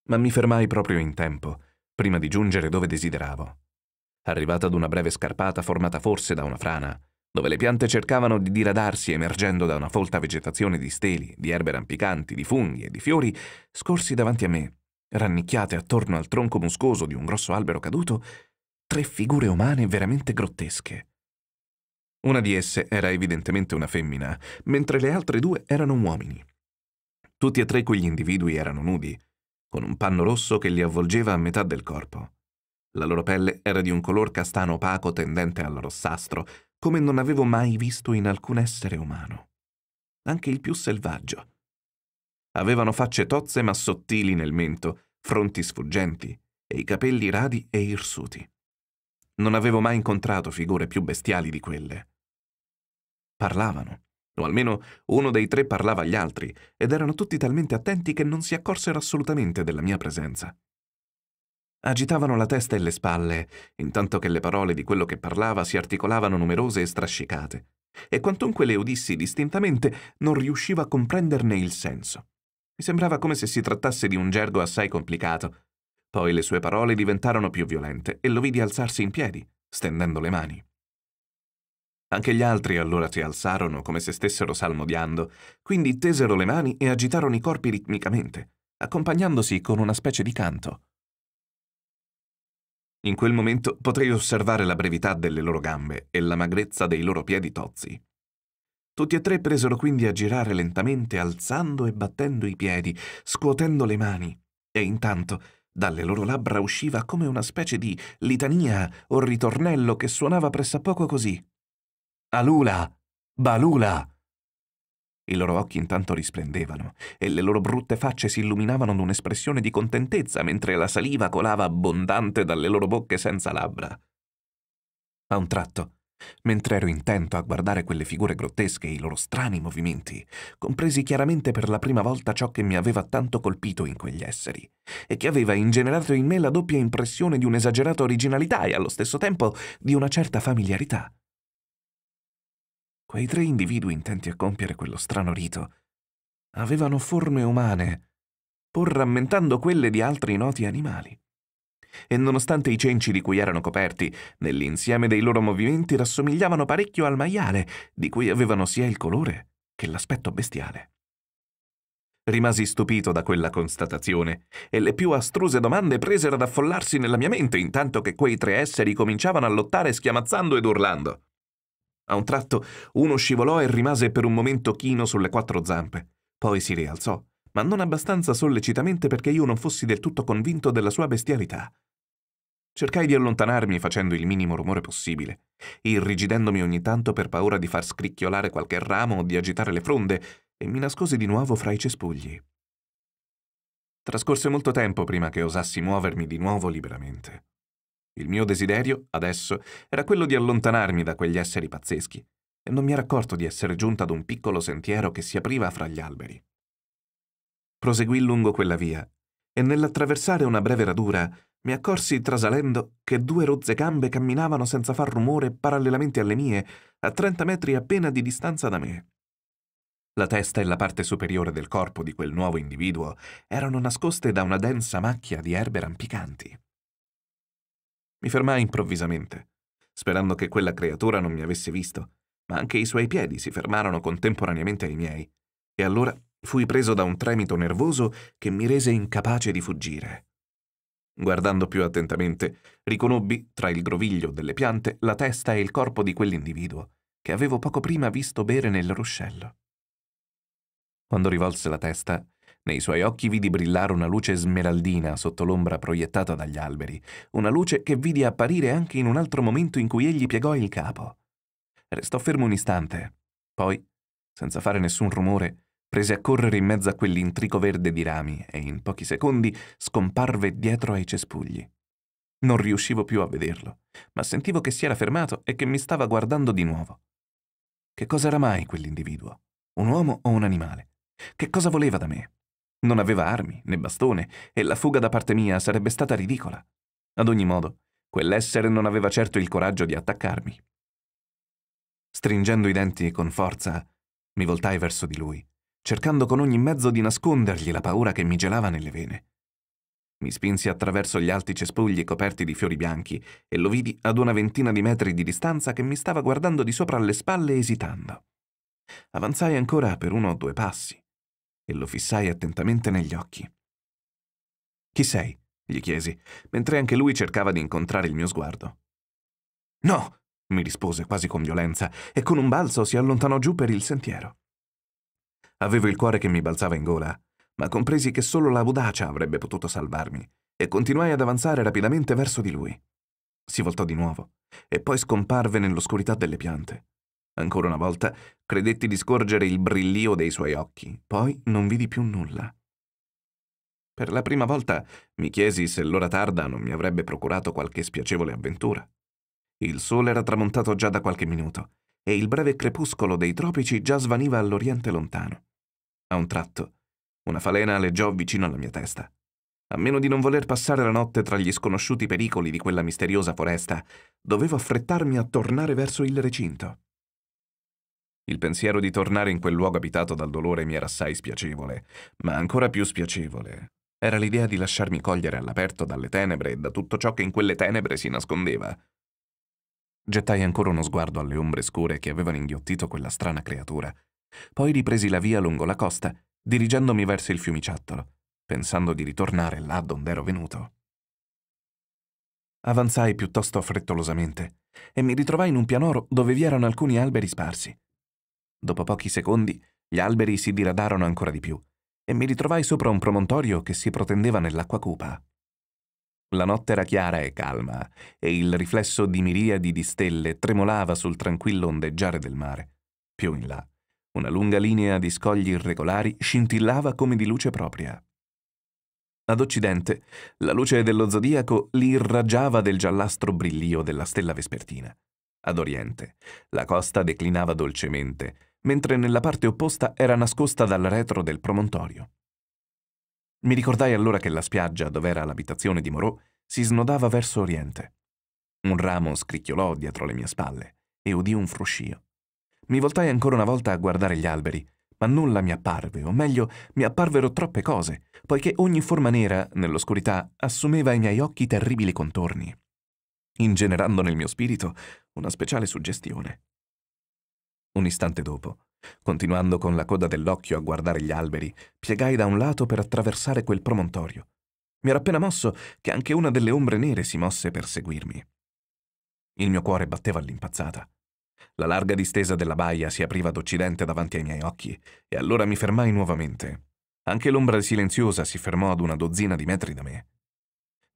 Ma mi fermai proprio in tempo, prima di giungere dove desideravo arrivata ad una breve scarpata formata forse da una frana, dove le piante cercavano di diradarsi emergendo da una folta vegetazione di steli, di erbe rampicanti, di funghi e di fiori, scorsi davanti a me, rannicchiate attorno al tronco muscoso di un grosso albero caduto, tre figure umane veramente grottesche. Una di esse era evidentemente una femmina, mentre le altre due erano uomini. Tutti e tre quegli individui erano nudi, con un panno rosso che li avvolgeva a metà del corpo. La loro pelle era di un color castano opaco tendente al rossastro, come non avevo mai visto in alcun essere umano. Anche il più selvaggio. Avevano facce tozze ma sottili nel mento, fronti sfuggenti e i capelli radi e irsuti. Non avevo mai incontrato figure più bestiali di quelle. Parlavano, o almeno uno dei tre parlava agli altri, ed erano tutti talmente attenti che non si accorsero assolutamente della mia presenza agitavano la testa e le spalle, intanto che le parole di quello che parlava si articolavano numerose e strascicate, e quantunque le udissi distintamente non riuscivo a comprenderne il senso. Mi sembrava come se si trattasse di un gergo assai complicato. Poi le sue parole diventarono più violente e lo vidi alzarsi in piedi, stendendo le mani. Anche gli altri allora si alzarono come se stessero salmodiando, quindi tesero le mani e agitarono i corpi ritmicamente, accompagnandosi con una specie di canto. In quel momento potrei osservare la brevità delle loro gambe e la magrezza dei loro piedi tozzi. Tutti e tre presero quindi a girare lentamente, alzando e battendo i piedi, scuotendo le mani, e intanto dalle loro labbra usciva come una specie di litania o ritornello che suonava pressappoco così. Alula! Balula! I loro occhi intanto risplendevano e le loro brutte facce si illuminavano un'espressione di contentezza mentre la saliva colava abbondante dalle loro bocche senza labbra. A un tratto, mentre ero intento a guardare quelle figure grottesche e i loro strani movimenti, compresi chiaramente per la prima volta ciò che mi aveva tanto colpito in quegli esseri e che aveva ingenerato in me la doppia impressione di un'esagerata originalità e allo stesso tempo di una certa familiarità. Quei tre individui intenti a compiere quello strano rito avevano forme umane, pur rammentando quelle di altri noti animali. E nonostante i cenci di cui erano coperti, nell'insieme dei loro movimenti rassomigliavano parecchio al maiale, di cui avevano sia il colore che l'aspetto bestiale. Rimasi stupito da quella constatazione e le più astruse domande presero ad affollarsi nella mia mente intanto che quei tre esseri cominciavano a lottare schiamazzando ed urlando. A un tratto uno scivolò e rimase per un momento chino sulle quattro zampe. Poi si rialzò, ma non abbastanza sollecitamente perché io non fossi del tutto convinto della sua bestialità. Cercai di allontanarmi facendo il minimo rumore possibile, irrigidendomi ogni tanto per paura di far scricchiolare qualche ramo o di agitare le fronde, e mi nascosi di nuovo fra i cespugli. Trascorse molto tempo prima che osassi muovermi di nuovo liberamente. Il mio desiderio, adesso, era quello di allontanarmi da quegli esseri pazzeschi, e non mi era accorto di essere giunta ad un piccolo sentiero che si apriva fra gli alberi. Proseguì lungo quella via, e nell'attraversare una breve radura mi accorsi, trasalendo, che due rozze gambe camminavano senza far rumore parallelamente alle mie, a 30 metri appena di distanza da me. La testa e la parte superiore del corpo di quel nuovo individuo erano nascoste da una densa macchia di erbe rampicanti. Mi fermai improvvisamente, sperando che quella creatura non mi avesse visto, ma anche i suoi piedi si fermarono contemporaneamente ai miei, e allora fui preso da un tremito nervoso che mi rese incapace di fuggire. Guardando più attentamente, riconobbi, tra il groviglio delle piante, la testa e il corpo di quell'individuo, che avevo poco prima visto bere nel ruscello. Quando rivolse la testa, nei suoi occhi vidi brillare una luce smeraldina sotto l'ombra proiettata dagli alberi, una luce che vidi apparire anche in un altro momento in cui egli piegò il capo. Restò fermo un istante, poi, senza fare nessun rumore, prese a correre in mezzo a quell'intrico verde di rami e in pochi secondi scomparve dietro ai cespugli. Non riuscivo più a vederlo, ma sentivo che si era fermato e che mi stava guardando di nuovo. Che cosa era mai quell'individuo? Un uomo o un animale? Che cosa voleva da me? Non aveva armi, né bastone, e la fuga da parte mia sarebbe stata ridicola. Ad ogni modo, quell'essere non aveva certo il coraggio di attaccarmi. Stringendo i denti con forza, mi voltai verso di lui, cercando con ogni mezzo di nascondergli la paura che mi gelava nelle vene. Mi spinsi attraverso gli alti cespugli coperti di fiori bianchi e lo vidi ad una ventina di metri di distanza che mi stava guardando di sopra alle spalle esitando. Avanzai ancora per uno o due passi, e lo fissai attentamente negli occhi. Chi sei? gli chiesi, mentre anche lui cercava di incontrare il mio sguardo. No! mi rispose quasi con violenza e con un balzo si allontanò giù per il sentiero. Avevo il cuore che mi balzava in gola, ma compresi che solo l'audacia avrebbe potuto salvarmi e continuai ad avanzare rapidamente verso di lui. Si voltò di nuovo e poi scomparve nell'oscurità delle piante. Ancora una volta credetti di scorgere il brillio dei suoi occhi, poi non vidi più nulla. Per la prima volta mi chiesi se l'ora tarda non mi avrebbe procurato qualche spiacevole avventura. Il sole era tramontato già da qualche minuto e il breve crepuscolo dei tropici già svaniva all'oriente lontano. A un tratto, una falena aleggiò vicino alla mia testa. A meno di non voler passare la notte tra gli sconosciuti pericoli di quella misteriosa foresta, dovevo affrettarmi a tornare verso il recinto. Il pensiero di tornare in quel luogo abitato dal dolore mi era assai spiacevole, ma ancora più spiacevole era l'idea di lasciarmi cogliere all'aperto dalle tenebre e da tutto ciò che in quelle tenebre si nascondeva. Gettai ancora uno sguardo alle ombre scure che avevano inghiottito quella strana creatura. Poi ripresi la via lungo la costa, dirigendomi verso il fiumiciattolo, pensando di ritornare là donde ero venuto. Avanzai piuttosto frettolosamente e mi ritrovai in un pianoro dove vi erano alcuni alberi sparsi. Dopo pochi secondi, gli alberi si diradarono ancora di più e mi ritrovai sopra un promontorio che si protendeva nell'acqua cupa. La notte era chiara e calma e il riflesso di miriadi di stelle tremolava sul tranquillo ondeggiare del mare. Più in là, una lunga linea di scogli irregolari scintillava come di luce propria. Ad occidente, la luce dello zodiaco li irraggiava del giallastro brillio della stella vespertina ad oriente. La costa declinava dolcemente, mentre nella parte opposta era nascosta dal retro del promontorio. Mi ricordai allora che la spiaggia, dov'era l'abitazione di Moreau, si snodava verso oriente. Un ramo scricchiolò dietro le mie spalle e udì un fruscio. Mi voltai ancora una volta a guardare gli alberi, ma nulla mi apparve, o meglio, mi apparvero troppe cose, poiché ogni forma nera, nell'oscurità, assumeva ai miei occhi terribili contorni ingenerando nel mio spirito una speciale suggestione. Un istante dopo, continuando con la coda dell'occhio a guardare gli alberi, piegai da un lato per attraversare quel promontorio. Mi ero appena mosso che anche una delle ombre nere si mosse per seguirmi. Il mio cuore batteva all'impazzata. La larga distesa della baia si apriva d'occidente davanti ai miei occhi, e allora mi fermai nuovamente. Anche l'ombra silenziosa si fermò ad una dozzina di metri da me.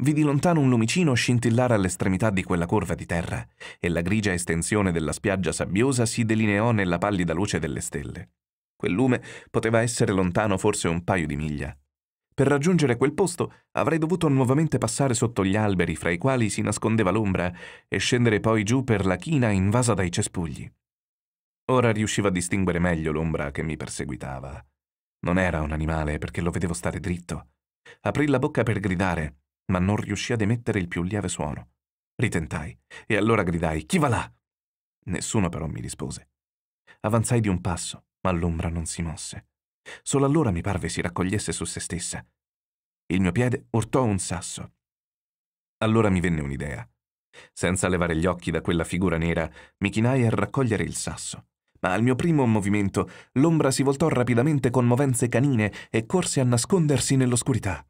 Vidi lontano un lumicino scintillare all'estremità di quella curva di terra e la grigia estensione della spiaggia sabbiosa si delineò nella pallida luce delle stelle. Quel lume poteva essere lontano forse un paio di miglia. Per raggiungere quel posto avrei dovuto nuovamente passare sotto gli alberi fra i quali si nascondeva l'ombra e scendere poi giù per la china invasa dai cespugli. Ora riuscivo a distinguere meglio l'ombra che mi perseguitava. Non era un animale perché lo vedevo stare dritto. Aprì la bocca per gridare, ma non riuscì ad emettere il più lieve suono. Ritentai, e allora gridai, chi va là? Nessuno però mi rispose. Avanzai di un passo, ma l'ombra non si mosse. Solo allora mi parve si raccogliesse su se stessa. Il mio piede urtò un sasso. Allora mi venne un'idea. Senza levare gli occhi da quella figura nera, mi chinai a raccogliere il sasso. Ma al mio primo movimento, l'ombra si voltò rapidamente con movenze canine e corse a nascondersi nell'oscurità.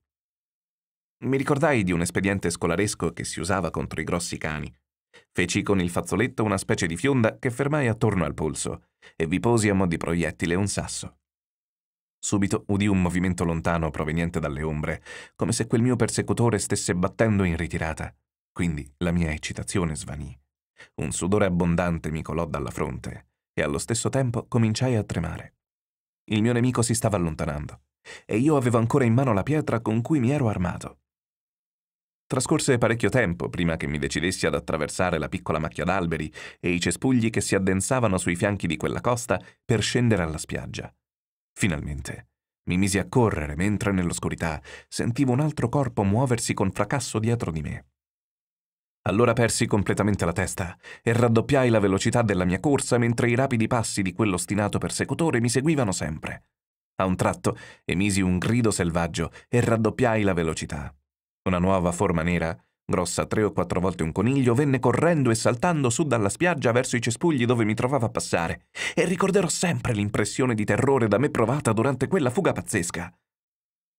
Mi ricordai di un espediente scolaresco che si usava contro i grossi cani. Feci con il fazzoletto una specie di fionda che fermai attorno al polso e vi posi a mo' di proiettile un sasso. Subito udì un movimento lontano proveniente dalle ombre, come se quel mio persecutore stesse battendo in ritirata. Quindi la mia eccitazione svanì. Un sudore abbondante mi colò dalla fronte e allo stesso tempo cominciai a tremare. Il mio nemico si stava allontanando e io avevo ancora in mano la pietra con cui mi ero armato. Trascorse parecchio tempo prima che mi decidessi ad attraversare la piccola macchia d'alberi e i cespugli che si addensavano sui fianchi di quella costa per scendere alla spiaggia. Finalmente mi misi a correre mentre nell'oscurità sentivo un altro corpo muoversi con fracasso dietro di me. Allora persi completamente la testa e raddoppiai la velocità della mia corsa mentre i rapidi passi di quell'ostinato persecutore mi seguivano sempre. A un tratto emisi un grido selvaggio e raddoppiai la velocità. Una nuova forma nera, grossa tre o quattro volte un coniglio, venne correndo e saltando su dalla spiaggia verso i cespugli dove mi trovava a passare, e ricorderò sempre l'impressione di terrore da me provata durante quella fuga pazzesca.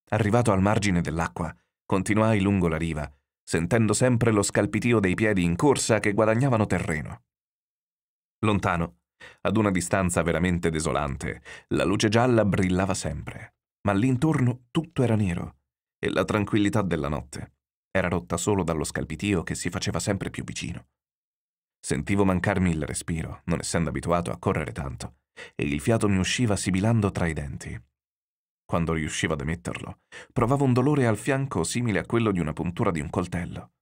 Arrivato al margine dell'acqua, continuai lungo la riva, sentendo sempre lo scalpitio dei piedi in corsa che guadagnavano terreno. Lontano, ad una distanza veramente desolante, la luce gialla brillava sempre, ma l'intorno tutto era nero e la tranquillità della notte era rotta solo dallo scalpitio che si faceva sempre più vicino. Sentivo mancarmi il respiro, non essendo abituato a correre tanto, e il fiato mi usciva sibilando tra i denti. Quando riuscivo ad emetterlo, provavo un dolore al fianco simile a quello di una puntura di un coltello.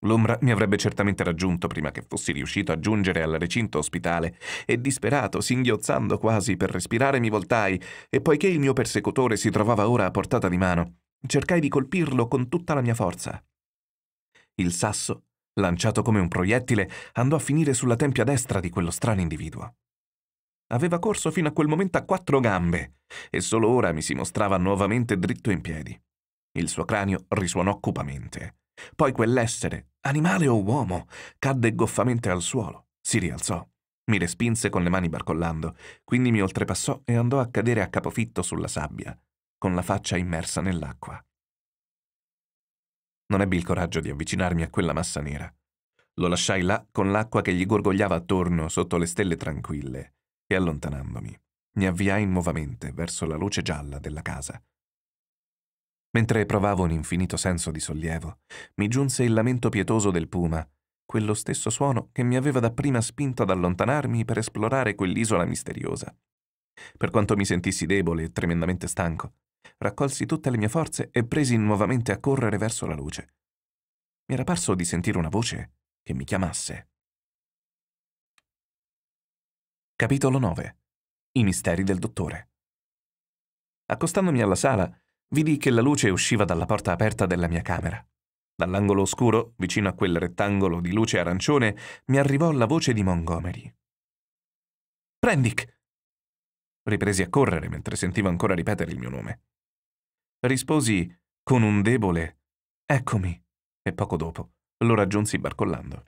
L'ombra mi avrebbe certamente raggiunto prima che fossi riuscito a giungere al recinto ospitale e disperato, singhiozzando quasi per respirare, mi voltai e poiché il mio persecutore si trovava ora a portata di mano, cercai di colpirlo con tutta la mia forza. Il sasso, lanciato come un proiettile, andò a finire sulla tempia destra di quello strano individuo. Aveva corso fino a quel momento a quattro gambe e solo ora mi si mostrava nuovamente dritto in piedi. Il suo cranio risuonò cupamente. Poi quell'essere, animale o uomo, cadde goffamente al suolo, si rialzò, mi respinse con le mani barcollando, quindi mi oltrepassò e andò a cadere a capofitto sulla sabbia, con la faccia immersa nell'acqua. Non ebbi il coraggio di avvicinarmi a quella massa nera. Lo lasciai là con l'acqua che gli gorgogliava attorno sotto le stelle tranquille e allontanandomi, mi avviai nuovamente verso la luce gialla della casa. Mentre provavo un infinito senso di sollievo, mi giunse il lamento pietoso del puma, quello stesso suono che mi aveva dapprima spinto ad allontanarmi per esplorare quell'isola misteriosa. Per quanto mi sentissi debole e tremendamente stanco, raccolsi tutte le mie forze e presi nuovamente a correre verso la luce. Mi era parso di sentire una voce che mi chiamasse. Capitolo 9 I misteri del dottore Accostandomi alla sala, vidi che la luce usciva dalla porta aperta della mia camera. Dall'angolo oscuro, vicino a quel rettangolo di luce arancione, mi arrivò la voce di Montgomery. Prendic! Ripresi a correre mentre sentivo ancora ripetere il mio nome. Risposi con un debole Eccomi, e poco dopo lo raggiunsi barcollando.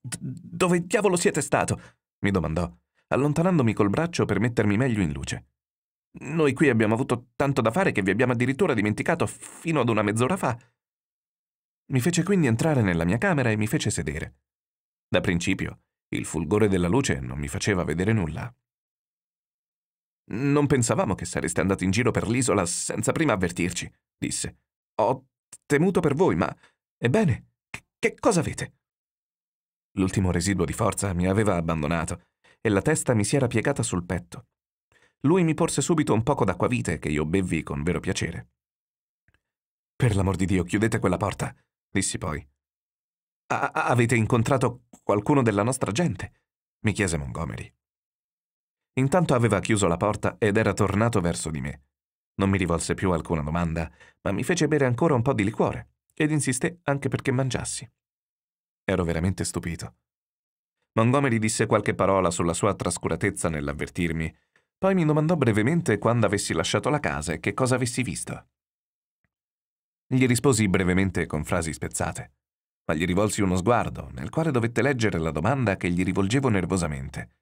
Dove diavolo siete stato? mi domandò, allontanandomi col braccio per mettermi meglio in luce. Noi qui abbiamo avuto tanto da fare che vi abbiamo addirittura dimenticato fino ad una mezz'ora fa. Mi fece quindi entrare nella mia camera e mi fece sedere. Da principio, il fulgore della luce non mi faceva vedere nulla. Non pensavamo che sareste andati in giro per l'isola senza prima avvertirci, disse. Ho temuto per voi, ma... Ebbene, che cosa avete? L'ultimo residuo di forza mi aveva abbandonato e la testa mi si era piegata sul petto lui mi porse subito un poco d'acquavite che io bevvi con vero piacere. Per l'amor di Dio, chiudete quella porta, dissi poi. A avete incontrato qualcuno della nostra gente? mi chiese Montgomery. Intanto aveva chiuso la porta ed era tornato verso di me. Non mi rivolse più alcuna domanda, ma mi fece bere ancora un po' di liquore ed insisté anche perché mangiassi. Ero veramente stupito. Montgomery disse qualche parola sulla sua trascuratezza nell'avvertirmi poi mi domandò brevemente quando avessi lasciato la casa e che cosa avessi visto. Gli risposi brevemente con frasi spezzate, ma gli rivolsi uno sguardo nel quale dovette leggere la domanda che gli rivolgevo nervosamente.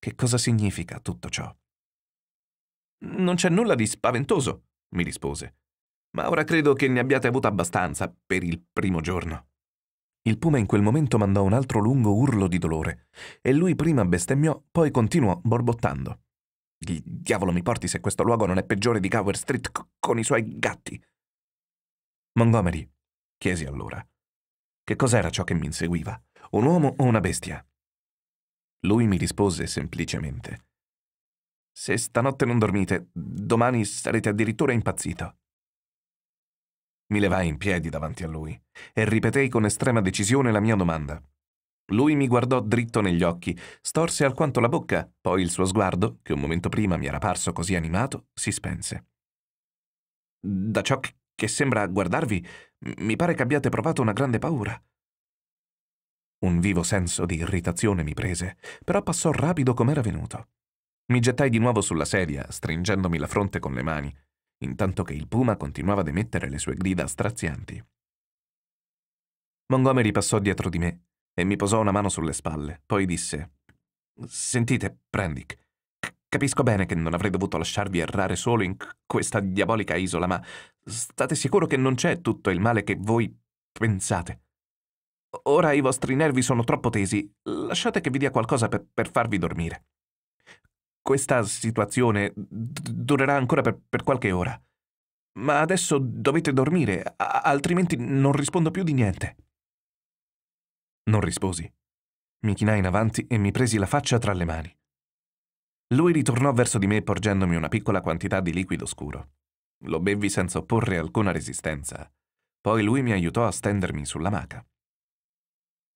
Che cosa significa tutto ciò? Non c'è nulla di spaventoso, mi rispose, ma ora credo che ne abbiate avuto abbastanza per il primo giorno. Il puma in quel momento mandò un altro lungo urlo di dolore e lui prima bestemmiò, poi continuò borbottando. Gli diavolo mi porti se questo luogo non è peggiore di Gower Street con i suoi gatti. Montgomery, chiesi allora, che cos'era ciò che mi inseguiva? Un uomo o una bestia? Lui mi rispose semplicemente. Se stanotte non dormite, domani sarete addirittura impazzito. Mi levai in piedi davanti a lui e ripetei con estrema decisione la mia domanda. Lui mi guardò dritto negli occhi, storse alquanto la bocca, poi il suo sguardo, che un momento prima mi era parso così animato, si spense. Da ciò che sembra guardarvi, mi pare che abbiate provato una grande paura. Un vivo senso di irritazione mi prese, però passò rapido com'era venuto. Mi gettai di nuovo sulla sedia, stringendomi la fronte con le mani, intanto che il puma continuava ad emettere le sue grida strazianti. Montgomery passò dietro di me e mi posò una mano sulle spalle. Poi disse: Sentite, Prendick, capisco bene che non avrei dovuto lasciarvi errare solo in questa diabolica isola, ma state sicuro che non c'è tutto il male che voi pensate. Ora i vostri nervi sono troppo tesi, lasciate che vi dia qualcosa per, per farvi dormire. Questa situazione durerà ancora per, per qualche ora. Ma adesso dovete dormire, altrimenti non rispondo più di niente. Non risposi. Mi chinai in avanti e mi presi la faccia tra le mani. Lui ritornò verso di me porgendomi una piccola quantità di liquido scuro. Lo bevvi senza opporre alcuna resistenza. Poi lui mi aiutò a stendermi sulla maca.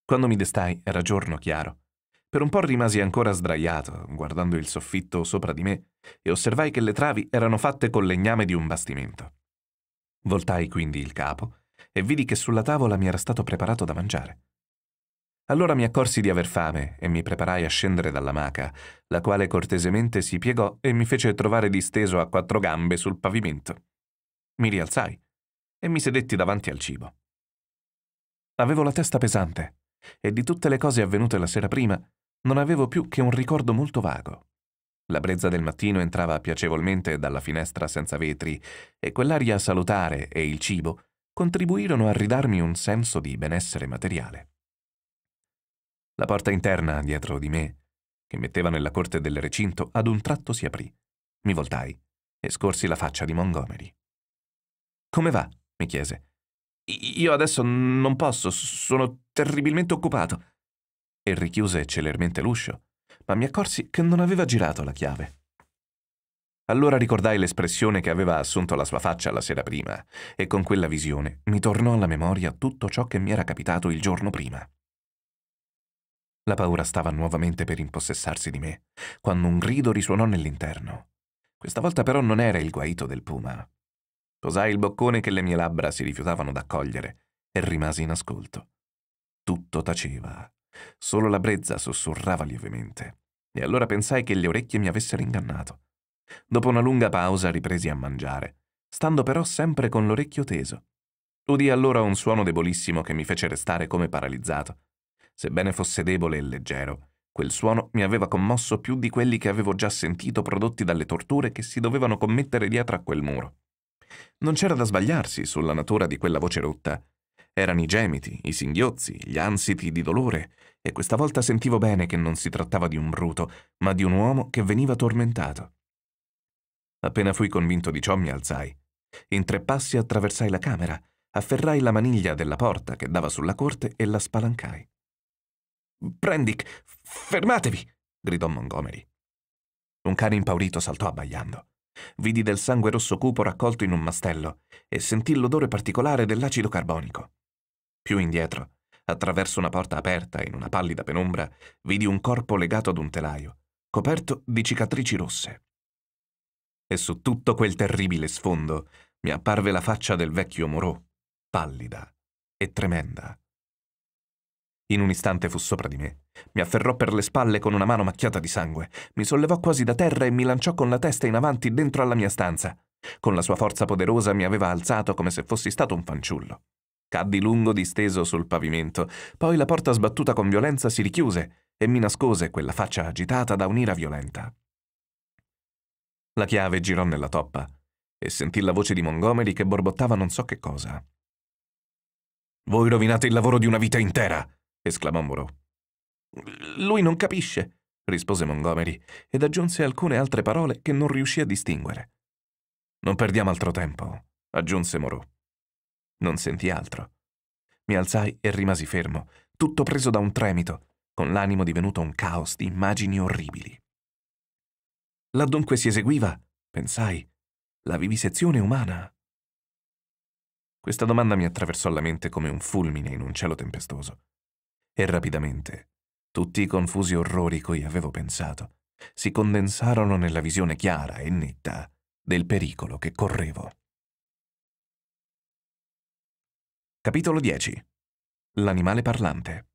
Quando mi destai era giorno chiaro. Per un po' rimasi ancora sdraiato, guardando il soffitto sopra di me, e osservai che le travi erano fatte col legname di un bastimento. Voltai quindi il capo e vidi che sulla tavola mi era stato preparato da mangiare. Allora mi accorsi di aver fame e mi preparai a scendere dalla maca, la quale cortesemente si piegò e mi fece trovare disteso a quattro gambe sul pavimento. Mi rialzai e mi sedetti davanti al cibo. Avevo la testa pesante e di tutte le cose avvenute la sera prima non avevo più che un ricordo molto vago. La brezza del mattino entrava piacevolmente dalla finestra senza vetri e quell'aria salutare e il cibo contribuirono a ridarmi un senso di benessere materiale. La porta interna, dietro di me, che metteva nella corte del recinto, ad un tratto si aprì. Mi voltai e scorsi la faccia di Montgomery. Come va? mi chiese. Io adesso non posso, sono terribilmente occupato. E richiuse celermente l'uscio, ma mi accorsi che non aveva girato la chiave. Allora ricordai l'espressione che aveva assunto la sua faccia la sera prima, e con quella visione mi tornò alla memoria tutto ciò che mi era capitato il giorno prima. La paura stava nuovamente per impossessarsi di me, quando un grido risuonò nell'interno. Questa volta però non era il guaito del puma. Posai il boccone che le mie labbra si rifiutavano d'accogliere e rimasi in ascolto. Tutto taceva. Solo la brezza sussurrava lievemente. E allora pensai che le orecchie mi avessero ingannato. Dopo una lunga pausa ripresi a mangiare, stando però sempre con l'orecchio teso. Udì allora un suono debolissimo che mi fece restare come paralizzato. Sebbene fosse debole e leggero, quel suono mi aveva commosso più di quelli che avevo già sentito prodotti dalle torture che si dovevano commettere dietro a quel muro. Non c'era da sbagliarsi sulla natura di quella voce rotta. Erano i gemiti, i singhiozzi, gli ansiti di dolore, e questa volta sentivo bene che non si trattava di un bruto, ma di un uomo che veniva tormentato. Appena fui convinto di ciò mi alzai. In tre passi attraversai la camera, afferrai la maniglia della porta che dava sulla corte e la spalancai. Prendic, fermatevi! gridò Montgomery. Un cane impaurito saltò abbaiando. Vidi del sangue rosso cupo raccolto in un mastello e sentì l'odore particolare dell'acido carbonico. Più indietro, attraverso una porta aperta in una pallida penombra, vidi un corpo legato ad un telaio, coperto di cicatrici rosse. E su tutto quel terribile sfondo mi apparve la faccia del vecchio Moreau, pallida e tremenda. In un istante fu sopra di me. Mi afferrò per le spalle con una mano macchiata di sangue, mi sollevò quasi da terra e mi lanciò con la testa in avanti dentro alla mia stanza. Con la sua forza poderosa mi aveva alzato come se fossi stato un fanciullo. Caddi lungo disteso sul pavimento, poi la porta sbattuta con violenza si richiuse e mi nascose quella faccia agitata da un'ira violenta. La chiave girò nella toppa e sentì la voce di Montgomery che borbottava non so che cosa. Voi rovinate il lavoro di una vita intera! esclamò Moreau. Lui non capisce, rispose Montgomery, ed aggiunse alcune altre parole che non riuscì a distinguere. Non perdiamo altro tempo, aggiunse Moreau. Non sentì altro. Mi alzai e rimasi fermo, tutto preso da un tremito, con l'animo divenuto un caos di immagini orribili. Là dunque si eseguiva, pensai, la vivisezione umana. Questa domanda mi attraversò la mente come un fulmine in un cielo tempestoso e rapidamente. Tutti i confusi orrori cui avevo pensato si condensarono nella visione chiara e netta del pericolo che correvo. Capitolo 10 L'animale parlante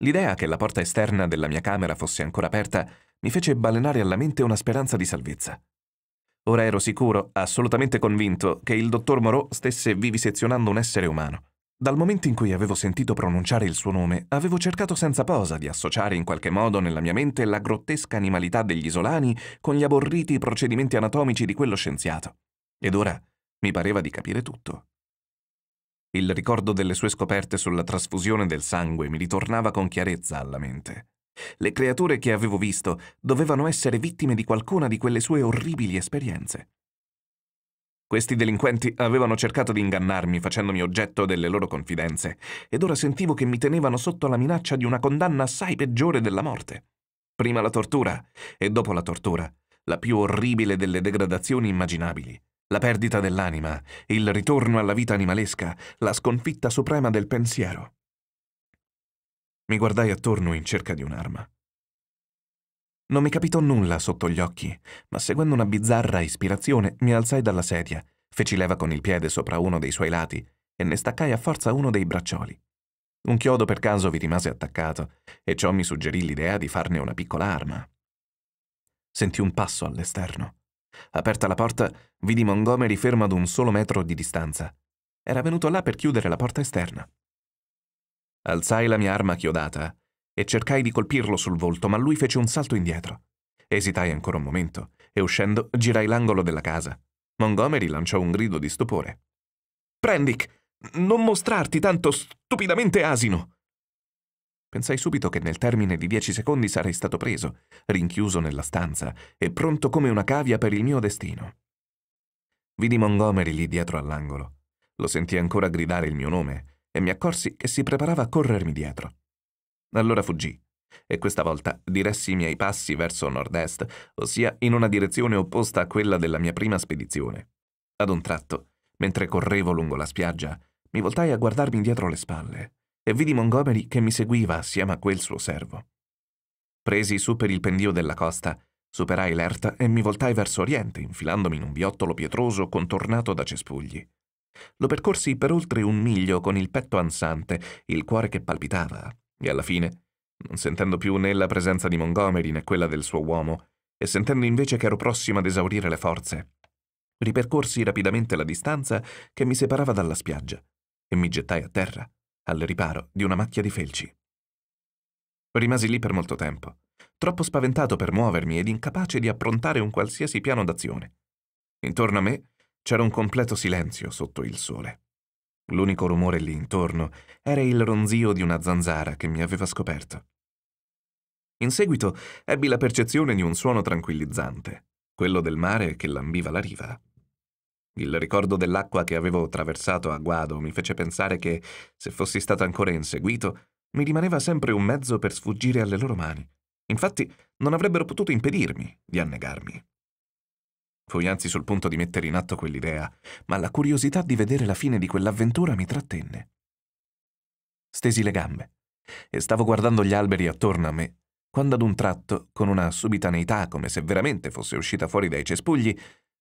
L'idea che la porta esterna della mia camera fosse ancora aperta mi fece balenare alla mente una speranza di salvezza. Ora ero sicuro, assolutamente convinto, che il dottor Moreau stesse vivisezionando un essere umano. Dal momento in cui avevo sentito pronunciare il suo nome, avevo cercato senza posa di associare in qualche modo nella mia mente la grottesca animalità degli isolani con gli aborriti procedimenti anatomici di quello scienziato. Ed ora mi pareva di capire tutto. Il ricordo delle sue scoperte sulla trasfusione del sangue mi ritornava con chiarezza alla mente. Le creature che avevo visto dovevano essere vittime di qualcuna di quelle sue orribili esperienze. Questi delinquenti avevano cercato di ingannarmi facendomi oggetto delle loro confidenze, ed ora sentivo che mi tenevano sotto la minaccia di una condanna assai peggiore della morte. Prima la tortura, e dopo la tortura, la più orribile delle degradazioni immaginabili. La perdita dell'anima, il ritorno alla vita animalesca, la sconfitta suprema del pensiero. Mi guardai attorno in cerca di un'arma. Non mi capitò nulla sotto gli occhi, ma seguendo una bizzarra ispirazione mi alzai dalla sedia, feci leva con il piede sopra uno dei suoi lati e ne staccai a forza uno dei braccioli. Un chiodo per caso vi rimase attaccato e ciò mi suggerì l'idea di farne una piccola arma. Sentì un passo all'esterno. Aperta la porta, vidi Montgomery fermo ad un solo metro di distanza. Era venuto là per chiudere la porta esterna. Alzai la mia arma chiodata e cercai di colpirlo sul volto, ma lui fece un salto indietro. Esitai ancora un momento e uscendo girai l'angolo della casa. Montgomery lanciò un grido di stupore. Prendick, non mostrarti tanto stupidamente asino! Pensai subito che nel termine di dieci secondi sarei stato preso, rinchiuso nella stanza e pronto come una cavia per il mio destino. Vidi Montgomery lì dietro all'angolo. Lo sentii ancora gridare il mio nome e mi accorsi che si preparava a corrermi dietro. Allora fuggì, e questa volta diressi i miei passi verso nord-est, ossia in una direzione opposta a quella della mia prima spedizione. Ad un tratto, mentre correvo lungo la spiaggia, mi voltai a guardarmi dietro le spalle e vidi Montgomery che mi seguiva assieme a quel suo servo. Presi su per il pendio della costa, superai l'erta e mi voltai verso oriente, infilandomi in un viottolo pietroso contornato da cespugli. Lo percorsi per oltre un miglio con il petto ansante, il cuore che palpitava, e alla fine, non sentendo più né la presenza di Montgomery né quella del suo uomo, e sentendo invece che ero prossimo ad esaurire le forze, ripercorsi rapidamente la distanza che mi separava dalla spiaggia e mi gettai a terra, al riparo di una macchia di felci. Rimasi lì per molto tempo, troppo spaventato per muovermi ed incapace di approntare un qualsiasi piano d'azione. Intorno a me c'era un completo silenzio sotto il sole. L'unico rumore lì intorno era il ronzio di una zanzara che mi aveva scoperto. In seguito ebbi la percezione di un suono tranquillizzante, quello del mare che lambiva la riva. Il ricordo dell'acqua che avevo attraversato a guado mi fece pensare che, se fossi stato ancora inseguito, mi rimaneva sempre un mezzo per sfuggire alle loro mani. Infatti, non avrebbero potuto impedirmi di annegarmi. Fui anzi sul punto di mettere in atto quell'idea, ma la curiosità di vedere la fine di quell'avventura mi trattenne. Stesi le gambe e stavo guardando gli alberi attorno a me, quando ad un tratto, con una subitaneità come se veramente fosse uscita fuori dai cespugli,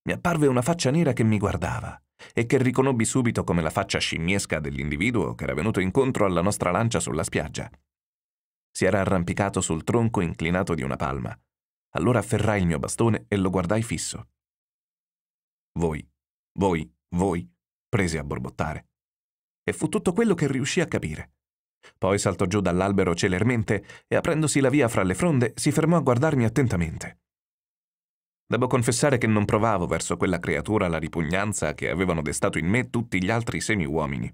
mi apparve una faccia nera che mi guardava e che riconobbi subito come la faccia scimmiesca dell'individuo che era venuto incontro alla nostra lancia sulla spiaggia. Si era arrampicato sul tronco inclinato di una palma. Allora afferrai il mio bastone e lo guardai fisso voi, voi, voi, prese a borbottare. E fu tutto quello che riuscì a capire. Poi saltò giù dall'albero celermente e, aprendosi la via fra le fronde, si fermò a guardarmi attentamente. Devo confessare che non provavo verso quella creatura la ripugnanza che avevano destato in me tutti gli altri semi-uomini.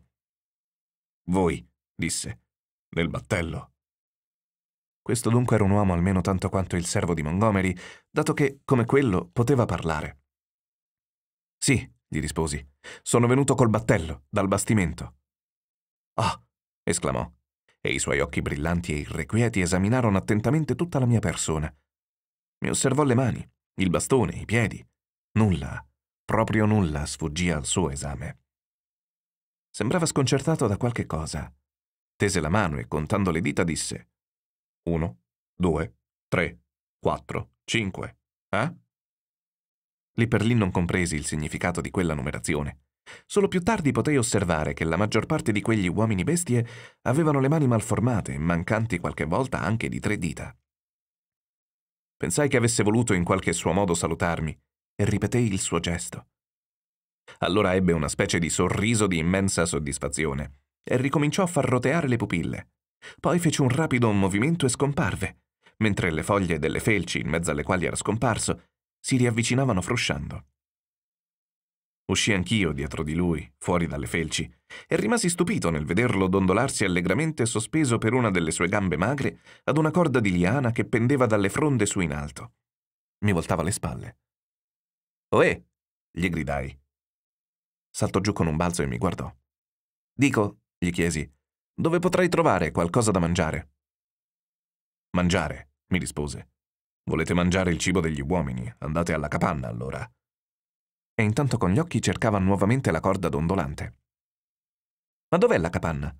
Voi, disse, del battello. Questo dunque era un uomo almeno tanto quanto il servo di Montgomery, dato che, come quello, poteva parlare. Sì, gli risposi. Sono venuto col battello, dal bastimento. Ah, oh, esclamò, e i suoi occhi brillanti e irrequieti esaminarono attentamente tutta la mia persona. Mi osservò le mani, il bastone, i piedi. Nulla, proprio nulla sfuggì al suo esame. Sembrava sconcertato da qualche cosa. Tese la mano e contando le dita disse: Uno, due, tre, quattro, cinque. Eh? Lì per lì non compresi il significato di quella numerazione. Solo più tardi potei osservare che la maggior parte di quegli uomini bestie avevano le mani malformate, mancanti qualche volta anche di tre dita. Pensai che avesse voluto in qualche suo modo salutarmi e ripetei il suo gesto. Allora ebbe una specie di sorriso di immensa soddisfazione e ricominciò a far roteare le pupille. Poi fece un rapido movimento e scomparve, mentre le foglie delle felci in mezzo alle quali era scomparso si riavvicinavano frusciando. Uscì anch'io dietro di lui, fuori dalle felci, e rimasi stupito nel vederlo dondolarsi allegramente sospeso per una delle sue gambe magre ad una corda di liana che pendeva dalle fronde su in alto. Mi voltava le spalle. Oè! gli gridai. Saltò giù con un balzo e mi guardò. Dico, gli chiesi, dove potrai trovare qualcosa da mangiare? Mangiare, mi rispose. Volete mangiare il cibo degli uomini? Andate alla capanna allora. E intanto con gli occhi cercava nuovamente la corda dondolante. Ma dov'è la capanna?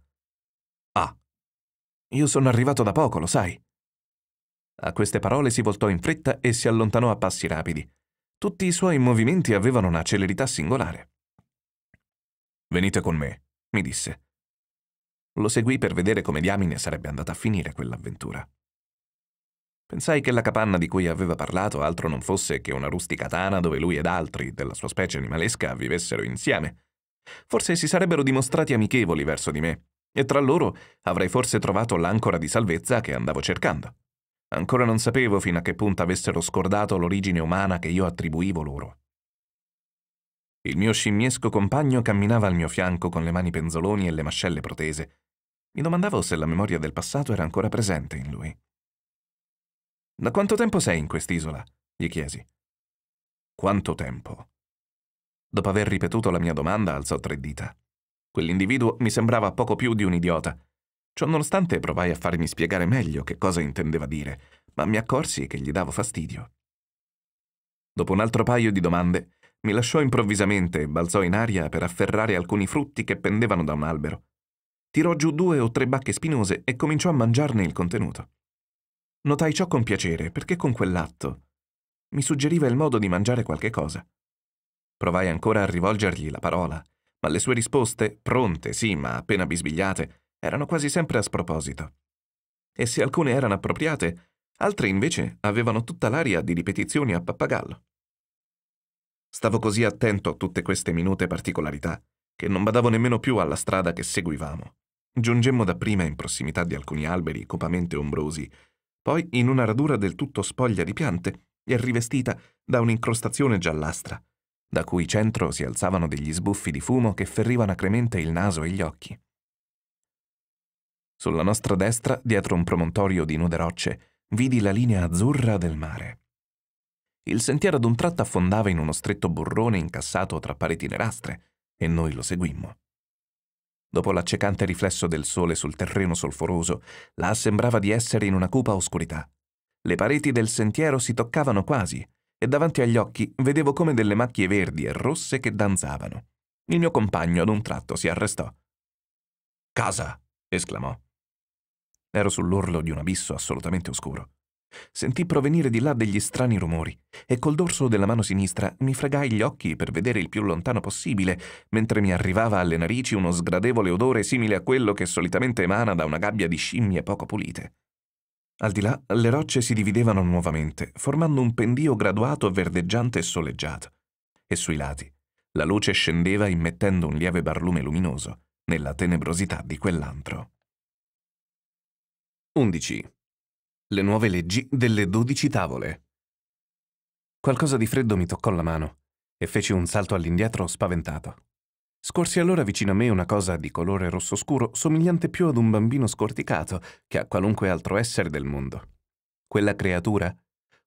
Ah, io sono arrivato da poco, lo sai. A queste parole si voltò in fretta e si allontanò a passi rapidi. Tutti i suoi movimenti avevano una celerità singolare. Venite con me, mi disse. Lo seguì per vedere come diamine sarebbe andata a finire quell'avventura. Pensai che la capanna di cui aveva parlato altro non fosse che una rustica tana dove lui ed altri della sua specie animalesca vivessero insieme. Forse si sarebbero dimostrati amichevoli verso di me, e tra loro avrei forse trovato l'ancora di salvezza che andavo cercando. Ancora non sapevo fino a che punto avessero scordato l'origine umana che io attribuivo loro. Il mio scimmiesco compagno camminava al mio fianco con le mani penzoloni e le mascelle protese. Mi domandavo se la memoria del passato era ancora presente in lui. Da quanto tempo sei in quest'isola? gli chiesi. Quanto tempo? Dopo aver ripetuto la mia domanda, alzò tre dita. Quell'individuo mi sembrava poco più di un idiota. Ciò nonostante provai a farmi spiegare meglio che cosa intendeva dire, ma mi accorsi che gli davo fastidio. Dopo un altro paio di domande, mi lasciò improvvisamente e balzò in aria per afferrare alcuni frutti che pendevano da un albero. Tirò giù due o tre bacche spinose e cominciò a mangiarne il contenuto. Notai ciò con piacere perché con quell'atto mi suggeriva il modo di mangiare qualche cosa. Provai ancora a rivolgergli la parola, ma le sue risposte, pronte sì, ma appena bisbigliate, erano quasi sempre a sproposito. E se alcune erano appropriate, altre invece avevano tutta l'aria di ripetizioni a pappagallo. Stavo così attento a tutte queste minute particolarità che non badavo nemmeno più alla strada che seguivamo. Giungemmo dapprima in prossimità di alcuni alberi copamente ombrosi poi in una radura del tutto spoglia di piante e rivestita da un'incrostazione giallastra, da cui centro si alzavano degli sbuffi di fumo che ferrivano acremente il naso e gli occhi. Sulla nostra destra, dietro un promontorio di nude rocce, vidi la linea azzurra del mare. Il sentiero ad un tratto affondava in uno stretto burrone incassato tra pareti nerastre, e noi lo seguimmo. Dopo l'accecante riflesso del sole sul terreno solforoso, là sembrava di essere in una cupa oscurità. Le pareti del sentiero si toccavano quasi, e davanti agli occhi vedevo come delle macchie verdi e rosse che danzavano. Il mio compagno ad un tratto si arrestò. Casa! esclamò. Ero sull'orlo di un abisso assolutamente oscuro. Sentì provenire di là degli strani rumori e col dorso della mano sinistra mi fregai gli occhi per vedere il più lontano possibile, mentre mi arrivava alle narici uno sgradevole odore simile a quello che solitamente emana da una gabbia di scimmie poco pulite. Al di là le rocce si dividevano nuovamente, formando un pendio graduato, verdeggiante e soleggiato. E sui lati la luce scendeva immettendo un lieve barlume luminoso nella tenebrosità di quell'antro. 11. Le nuove leggi delle dodici tavole. Qualcosa di freddo mi toccò la mano e feci un salto all'indietro spaventato. Scorsi allora vicino a me una cosa di colore rosso scuro somigliante più ad un bambino scorticato che a qualunque altro essere del mondo. Quella creatura,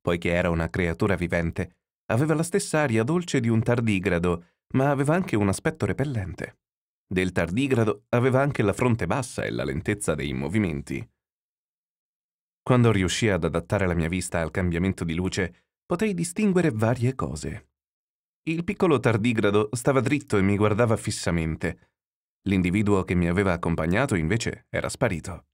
poiché era una creatura vivente, aveva la stessa aria dolce di un tardigrado, ma aveva anche un aspetto repellente. Del tardigrado aveva anche la fronte bassa e la lentezza dei movimenti. Quando riuscii ad adattare la mia vista al cambiamento di luce, potei distinguere varie cose. Il piccolo tardigrado stava dritto e mi guardava fissamente. L'individuo che mi aveva accompagnato, invece, era sparito.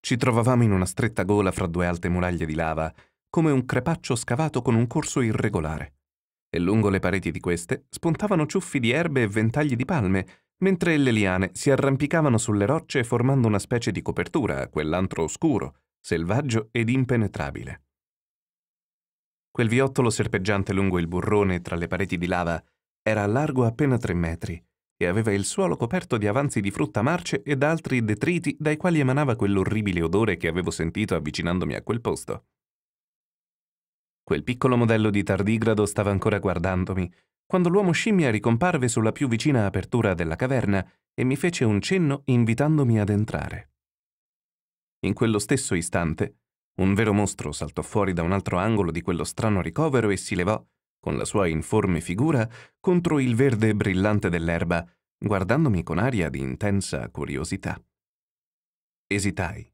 Ci trovavamo in una stretta gola fra due alte muraglie di lava, come un crepaccio scavato con un corso irregolare. E lungo le pareti di queste spuntavano ciuffi di erbe e ventagli di palme mentre le liane si arrampicavano sulle rocce formando una specie di copertura a quell'antro oscuro, selvaggio ed impenetrabile. Quel viottolo serpeggiante lungo il burrone tra le pareti di lava era largo appena tre metri e aveva il suolo coperto di avanzi di frutta marce ed altri detriti dai quali emanava quell'orribile odore che avevo sentito avvicinandomi a quel posto. Quel piccolo modello di tardigrado stava ancora guardandomi quando l'uomo scimmia ricomparve sulla più vicina apertura della caverna e mi fece un cenno invitandomi ad entrare. In quello stesso istante, un vero mostro saltò fuori da un altro angolo di quello strano ricovero e si levò, con la sua informe figura, contro il verde brillante dell'erba, guardandomi con aria di intensa curiosità. Esitai,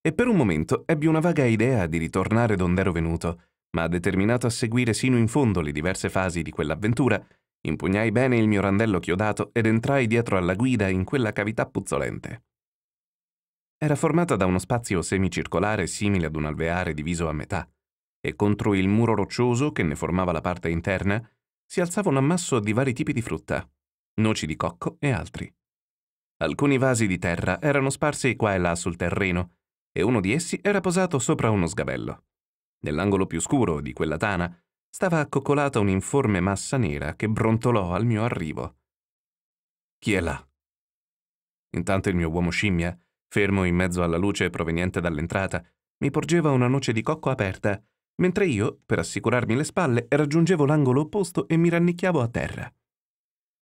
e per un momento ebbi una vaga idea di ritornare d'onde ero venuto, ma determinato a seguire sino in fondo le diverse fasi di quell'avventura, impugnai bene il mio randello chiodato ed entrai dietro alla guida in quella cavità puzzolente. Era formata da uno spazio semicircolare simile ad un alveare diviso a metà, e contro il muro roccioso che ne formava la parte interna si alzava un ammasso di vari tipi di frutta, noci di cocco e altri. Alcuni vasi di terra erano sparsi qua e là sul terreno, e uno di essi era posato sopra uno sgabello. Nell'angolo più scuro di quella tana stava accoccolata un'informe massa nera che brontolò al mio arrivo. Chi è là? Intanto il mio uomo scimmia, fermo in mezzo alla luce proveniente dall'entrata, mi porgeva una noce di cocco aperta, mentre io, per assicurarmi le spalle, raggiungevo l'angolo opposto e mi rannicchiavo a terra.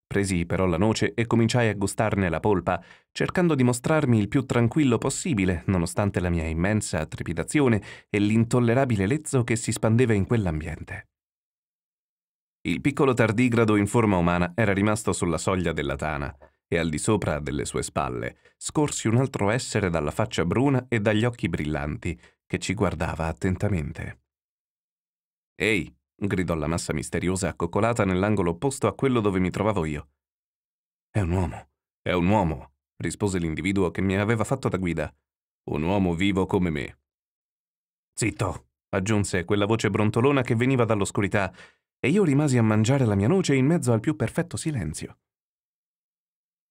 Presi però la noce e cominciai a gustarne la polpa, cercando di mostrarmi il più tranquillo possibile, nonostante la mia immensa trepidazione e l'intollerabile lezzo che si spandeva in quell'ambiente. Il piccolo tardigrado in forma umana era rimasto sulla soglia della tana, e al di sopra delle sue spalle scorsi un altro essere dalla faccia bruna e dagli occhi brillanti, che ci guardava attentamente. Ehi, gridò la massa misteriosa accoccolata nell'angolo opposto a quello dove mi trovavo io. È un uomo, è un uomo, rispose l'individuo che mi aveva fatto da guida. Un uomo vivo come me. Zitto, aggiunse quella voce brontolona che veniva dall'oscurità, e io rimasi a mangiare la mia noce in mezzo al più perfetto silenzio.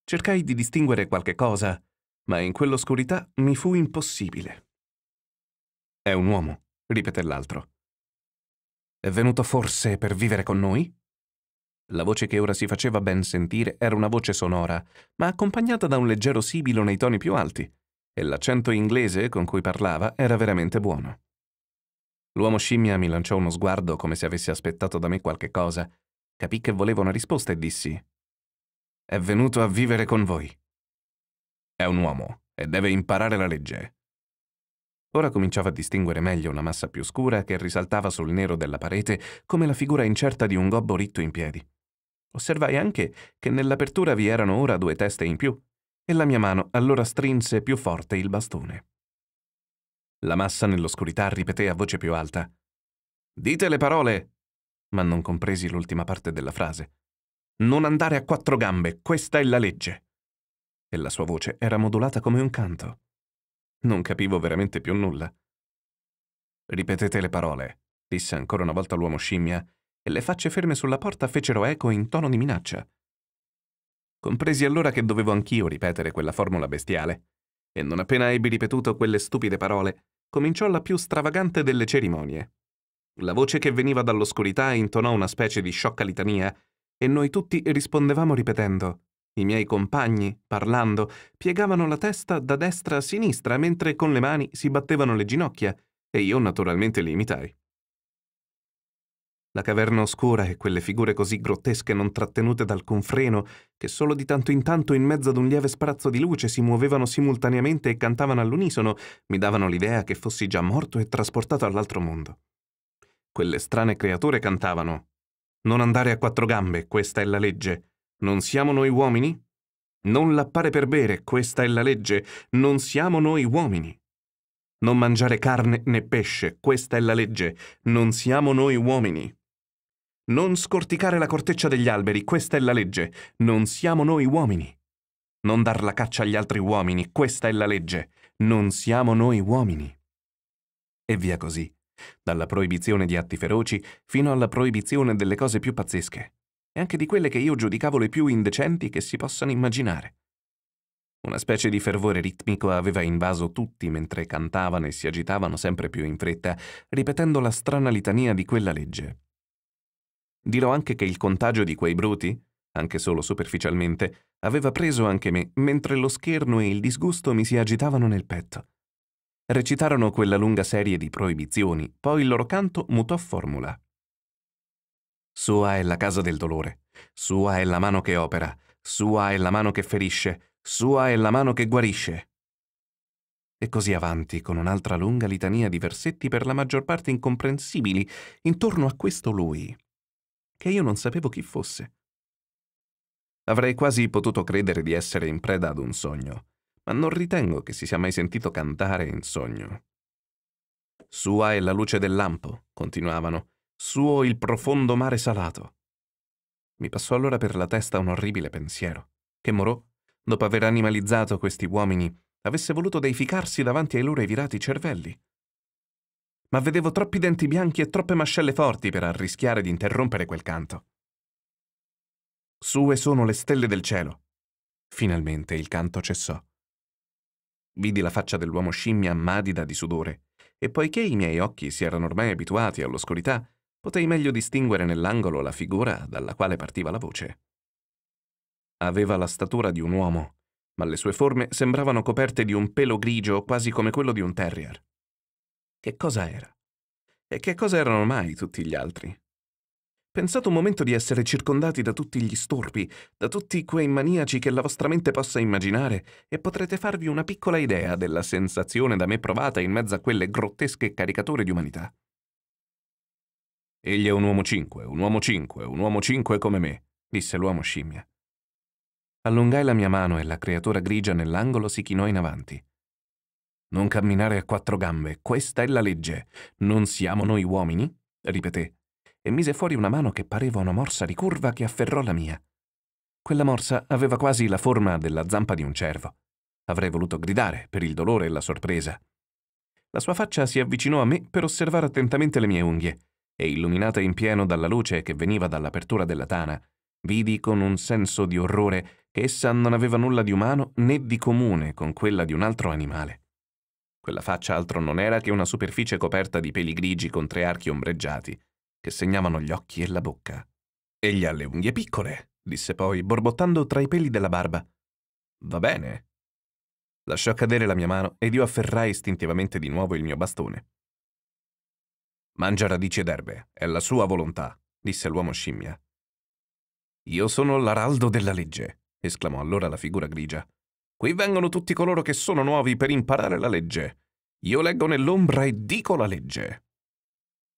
Cercai di distinguere qualche cosa, ma in quell'oscurità mi fu impossibile. È un uomo, ripeté l'altro. È venuto forse per vivere con noi? La voce che ora si faceva ben sentire era una voce sonora, ma accompagnata da un leggero sibilo nei toni più alti, e l'accento inglese con cui parlava era veramente buono. L'uomo scimmia mi lanciò uno sguardo come se avesse aspettato da me qualche cosa. Capì che volevo una risposta e dissi: È venuto a vivere con voi. È un uomo e deve imparare la legge. Ora cominciava a distinguere meglio una massa più scura che risaltava sul nero della parete come la figura incerta di un gobbo ritto in piedi. Osservai anche che nell'apertura vi erano ora due teste in più, e la mia mano allora strinse più forte il bastone. La massa nell'oscurità ripeté a voce più alta: Dite le parole! Ma non compresi l'ultima parte della frase. Non andare a quattro gambe, questa è la legge! E la sua voce era modulata come un canto. Non capivo veramente più nulla. Ripetete le parole, disse ancora una volta l'uomo scimmia, e le facce ferme sulla porta fecero eco in tono di minaccia. Compresi allora che dovevo anch'io ripetere quella formula bestiale, e non appena ebbi ripetuto quelle stupide parole, cominciò la più stravagante delle cerimonie. La voce che veniva dall'oscurità intonò una specie di sciocca litania e noi tutti rispondevamo ripetendo i miei compagni, parlando, piegavano la testa da destra a sinistra mentre con le mani si battevano le ginocchia e io naturalmente li imitai. La caverna oscura e quelle figure così grottesche non trattenute da alcun freno, che solo di tanto in tanto in mezzo ad un lieve sprazzo di luce si muovevano simultaneamente e cantavano all'unisono, mi davano l'idea che fossi già morto e trasportato all'altro mondo. Quelle strane creature cantavano Non andare a quattro gambe, questa è la legge. Non siamo noi uomini? Non lappare per bere, questa è la legge, non siamo noi uomini. Non mangiare carne né pesce, questa è la legge, non siamo noi uomini. Non scorticare la corteccia degli alberi, questa è la legge, non siamo noi uomini. Non dar la caccia agli altri uomini, questa è la legge, non siamo noi uomini. E via così, dalla proibizione di atti feroci fino alla proibizione delle cose più pazzesche e anche di quelle che io giudicavo le più indecenti che si possano immaginare. Una specie di fervore ritmico aveva invaso tutti mentre cantavano e si agitavano sempre più in fretta, ripetendo la strana litania di quella legge. Dirò anche che il contagio di quei bruti, anche solo superficialmente, aveva preso anche me, mentre lo scherno e il disgusto mi si agitavano nel petto. Recitarono quella lunga serie di proibizioni, poi il loro canto mutò formula. Sua è la casa del dolore, sua è la mano che opera, sua è la mano che ferisce, sua è la mano che guarisce. E così avanti con un'altra lunga litania di versetti per la maggior parte incomprensibili intorno a questo lui, che io non sapevo chi fosse. Avrei quasi potuto credere di essere in preda ad un sogno, ma non ritengo che si sia mai sentito cantare in sogno. Sua è la luce del lampo, continuavano, suo il profondo mare salato. Mi passò allora per la testa un orribile pensiero, che Morò, dopo aver animalizzato questi uomini, avesse voluto deificarsi davanti ai loro evirati cervelli. Ma vedevo troppi denti bianchi e troppe mascelle forti per arrischiare di interrompere quel canto. Sue sono le stelle del cielo. Finalmente il canto cessò. Vidi la faccia dell'uomo scimmia madida di sudore, e poiché i miei occhi si erano ormai abituati all'oscurità, potei meglio distinguere nell'angolo la figura dalla quale partiva la voce. Aveva la statura di un uomo, ma le sue forme sembravano coperte di un pelo grigio quasi come quello di un terrier. Che cosa era? E che cosa erano mai tutti gli altri? Pensate un momento di essere circondati da tutti gli storpi, da tutti quei maniaci che la vostra mente possa immaginare, e potrete farvi una piccola idea della sensazione da me provata in mezzo a quelle grottesche caricature di umanità. Egli è un uomo cinque, un uomo cinque, un uomo cinque come me, disse l'uomo scimmia. Allungai la mia mano e la creatura grigia nell'angolo si chinò in avanti. Non camminare a quattro gambe, questa è la legge. Non siamo noi uomini? ripeté, e mise fuori una mano che pareva una morsa di curva che afferrò la mia. Quella morsa aveva quasi la forma della zampa di un cervo. Avrei voluto gridare per il dolore e la sorpresa. La sua faccia si avvicinò a me per osservare attentamente le mie unghie e illuminata in pieno dalla luce che veniva dall'apertura della tana, vidi con un senso di orrore che essa non aveva nulla di umano né di comune con quella di un altro animale. Quella faccia altro non era che una superficie coperta di peli grigi con tre archi ombreggiati, che segnavano gli occhi e la bocca. Egli ha le unghie piccole, disse poi, borbottando tra i peli della barba. Va bene. Lasciò cadere la mia mano ed io afferrai istintivamente di nuovo il mio bastone. Mangia radici ed erbe, è la sua volontà, disse l'uomo scimmia. Io sono l'araldo della legge, esclamò allora la figura grigia. Qui vengono tutti coloro che sono nuovi per imparare la legge. Io leggo nell'ombra e dico la legge.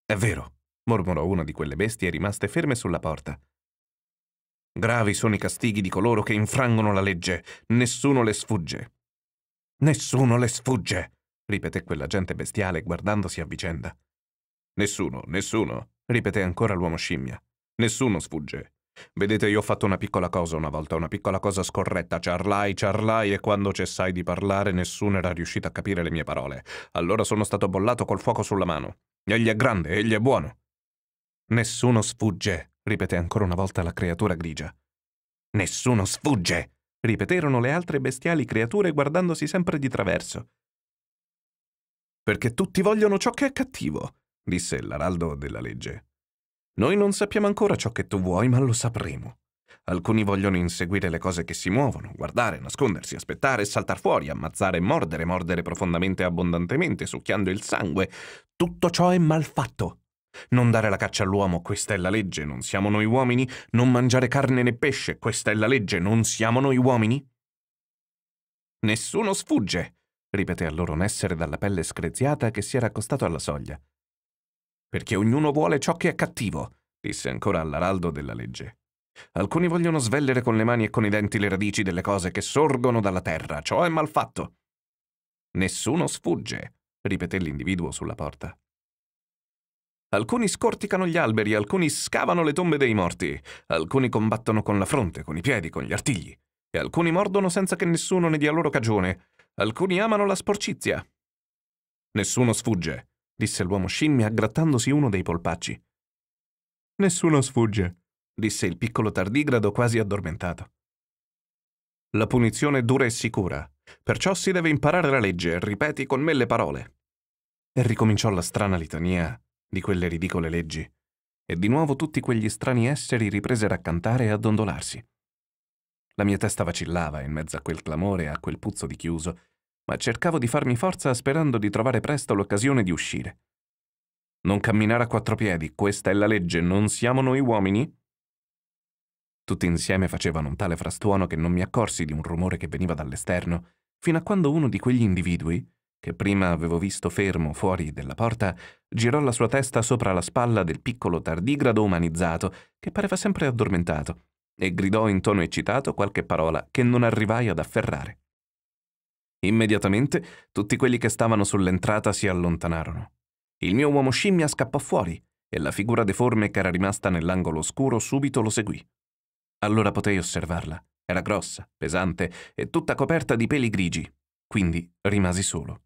È vero, mormorò una di quelle bestie rimaste ferme sulla porta. Gravi sono i castighi di coloro che infrangono la legge, nessuno le sfugge. Nessuno le sfugge, ripeté quella gente bestiale guardandosi a vicenda. Nessuno, nessuno, ripeté ancora l'uomo scimmia. Nessuno sfugge. Vedete, io ho fatto una piccola cosa una volta, una piccola cosa scorretta, ciarlai, ciarlai, e quando cessai di parlare nessuno era riuscito a capire le mie parole. Allora sono stato bollato col fuoco sulla mano. Egli è grande, egli è buono. Nessuno sfugge, ripeté ancora una volta la creatura grigia. Nessuno sfugge, ripeterono le altre bestiali creature guardandosi sempre di traverso. Perché tutti vogliono ciò che è cattivo, disse l'araldo della legge. Noi non sappiamo ancora ciò che tu vuoi, ma lo sapremo. Alcuni vogliono inseguire le cose che si muovono, guardare, nascondersi, aspettare, saltar fuori, ammazzare, mordere, mordere profondamente e abbondantemente, succhiando il sangue. Tutto ciò è mal fatto. Non dare la caccia all'uomo, questa è la legge, non siamo noi uomini. Non mangiare carne né pesce, questa è la legge, non siamo noi uomini. Nessuno sfugge, ripeté allora un essere dalla pelle screziata che si era accostato alla soglia perché ognuno vuole ciò che è cattivo, disse ancora all'araldo della legge. Alcuni vogliono svellere con le mani e con i denti le radici delle cose che sorgono dalla terra, ciò è mal fatto. Nessuno sfugge, ripeté l'individuo sulla porta. Alcuni scorticano gli alberi, alcuni scavano le tombe dei morti, alcuni combattono con la fronte, con i piedi, con gli artigli, e alcuni mordono senza che nessuno ne dia loro cagione, alcuni amano la sporcizia. Nessuno sfugge, disse l'uomo scimmia grattandosi uno dei polpacci. Nessuno sfugge, disse il piccolo tardigrado quasi addormentato. La punizione dura e sicura, perciò si deve imparare la legge, ripeti con me le parole. E ricominciò la strana litania di quelle ridicole leggi, e di nuovo tutti quegli strani esseri ripresero a cantare e a dondolarsi. La mia testa vacillava in mezzo a quel clamore e a quel puzzo di chiuso, ma cercavo di farmi forza sperando di trovare presto l'occasione di uscire. Non camminare a quattro piedi, questa è la legge, non siamo noi uomini? Tutti insieme facevano un tale frastuono che non mi accorsi di un rumore che veniva dall'esterno, fino a quando uno di quegli individui, che prima avevo visto fermo fuori della porta, girò la sua testa sopra la spalla del piccolo tardigrado umanizzato, che pareva sempre addormentato, e gridò in tono eccitato qualche parola che non arrivai ad afferrare. Immediatamente tutti quelli che stavano sull'entrata si allontanarono. Il mio uomo scimmia scappò fuori e la figura deforme che era rimasta nell'angolo oscuro subito lo seguì. Allora potei osservarla. Era grossa, pesante e tutta coperta di peli grigi, quindi rimasi solo.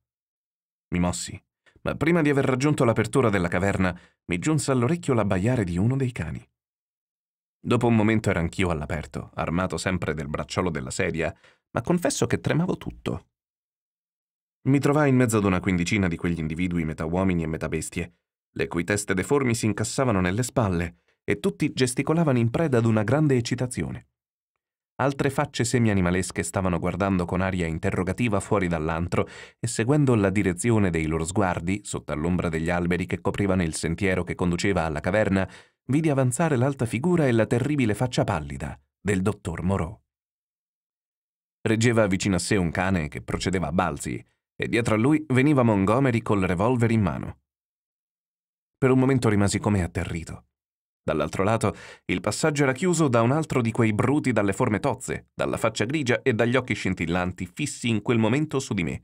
Mi mossi, ma prima di aver raggiunto l'apertura della caverna mi giunse all'orecchio l'abbaiare di uno dei cani. Dopo un momento ero anch'io all'aperto, armato sempre del bracciolo della sedia, ma confesso che tremavo tutto. Mi trovai in mezzo ad una quindicina di quegli individui metà uomini e metà bestie, le cui teste deformi si incassavano nelle spalle e tutti gesticolavano in preda ad una grande eccitazione. Altre facce semianimalesche stavano guardando con aria interrogativa fuori dall'antro e seguendo la direzione dei loro sguardi, sotto all'ombra degli alberi che coprivano il sentiero che conduceva alla caverna, vidi avanzare l'alta figura e la terribile faccia pallida del dottor Moreau. Reggeva vicino a sé un cane che procedeva a balzi e dietro a lui veniva Montgomery col revolver in mano. Per un momento rimasi come atterrito. Dall'altro lato, il passaggio era chiuso da un altro di quei bruti dalle forme tozze, dalla faccia grigia e dagli occhi scintillanti fissi in quel momento su di me.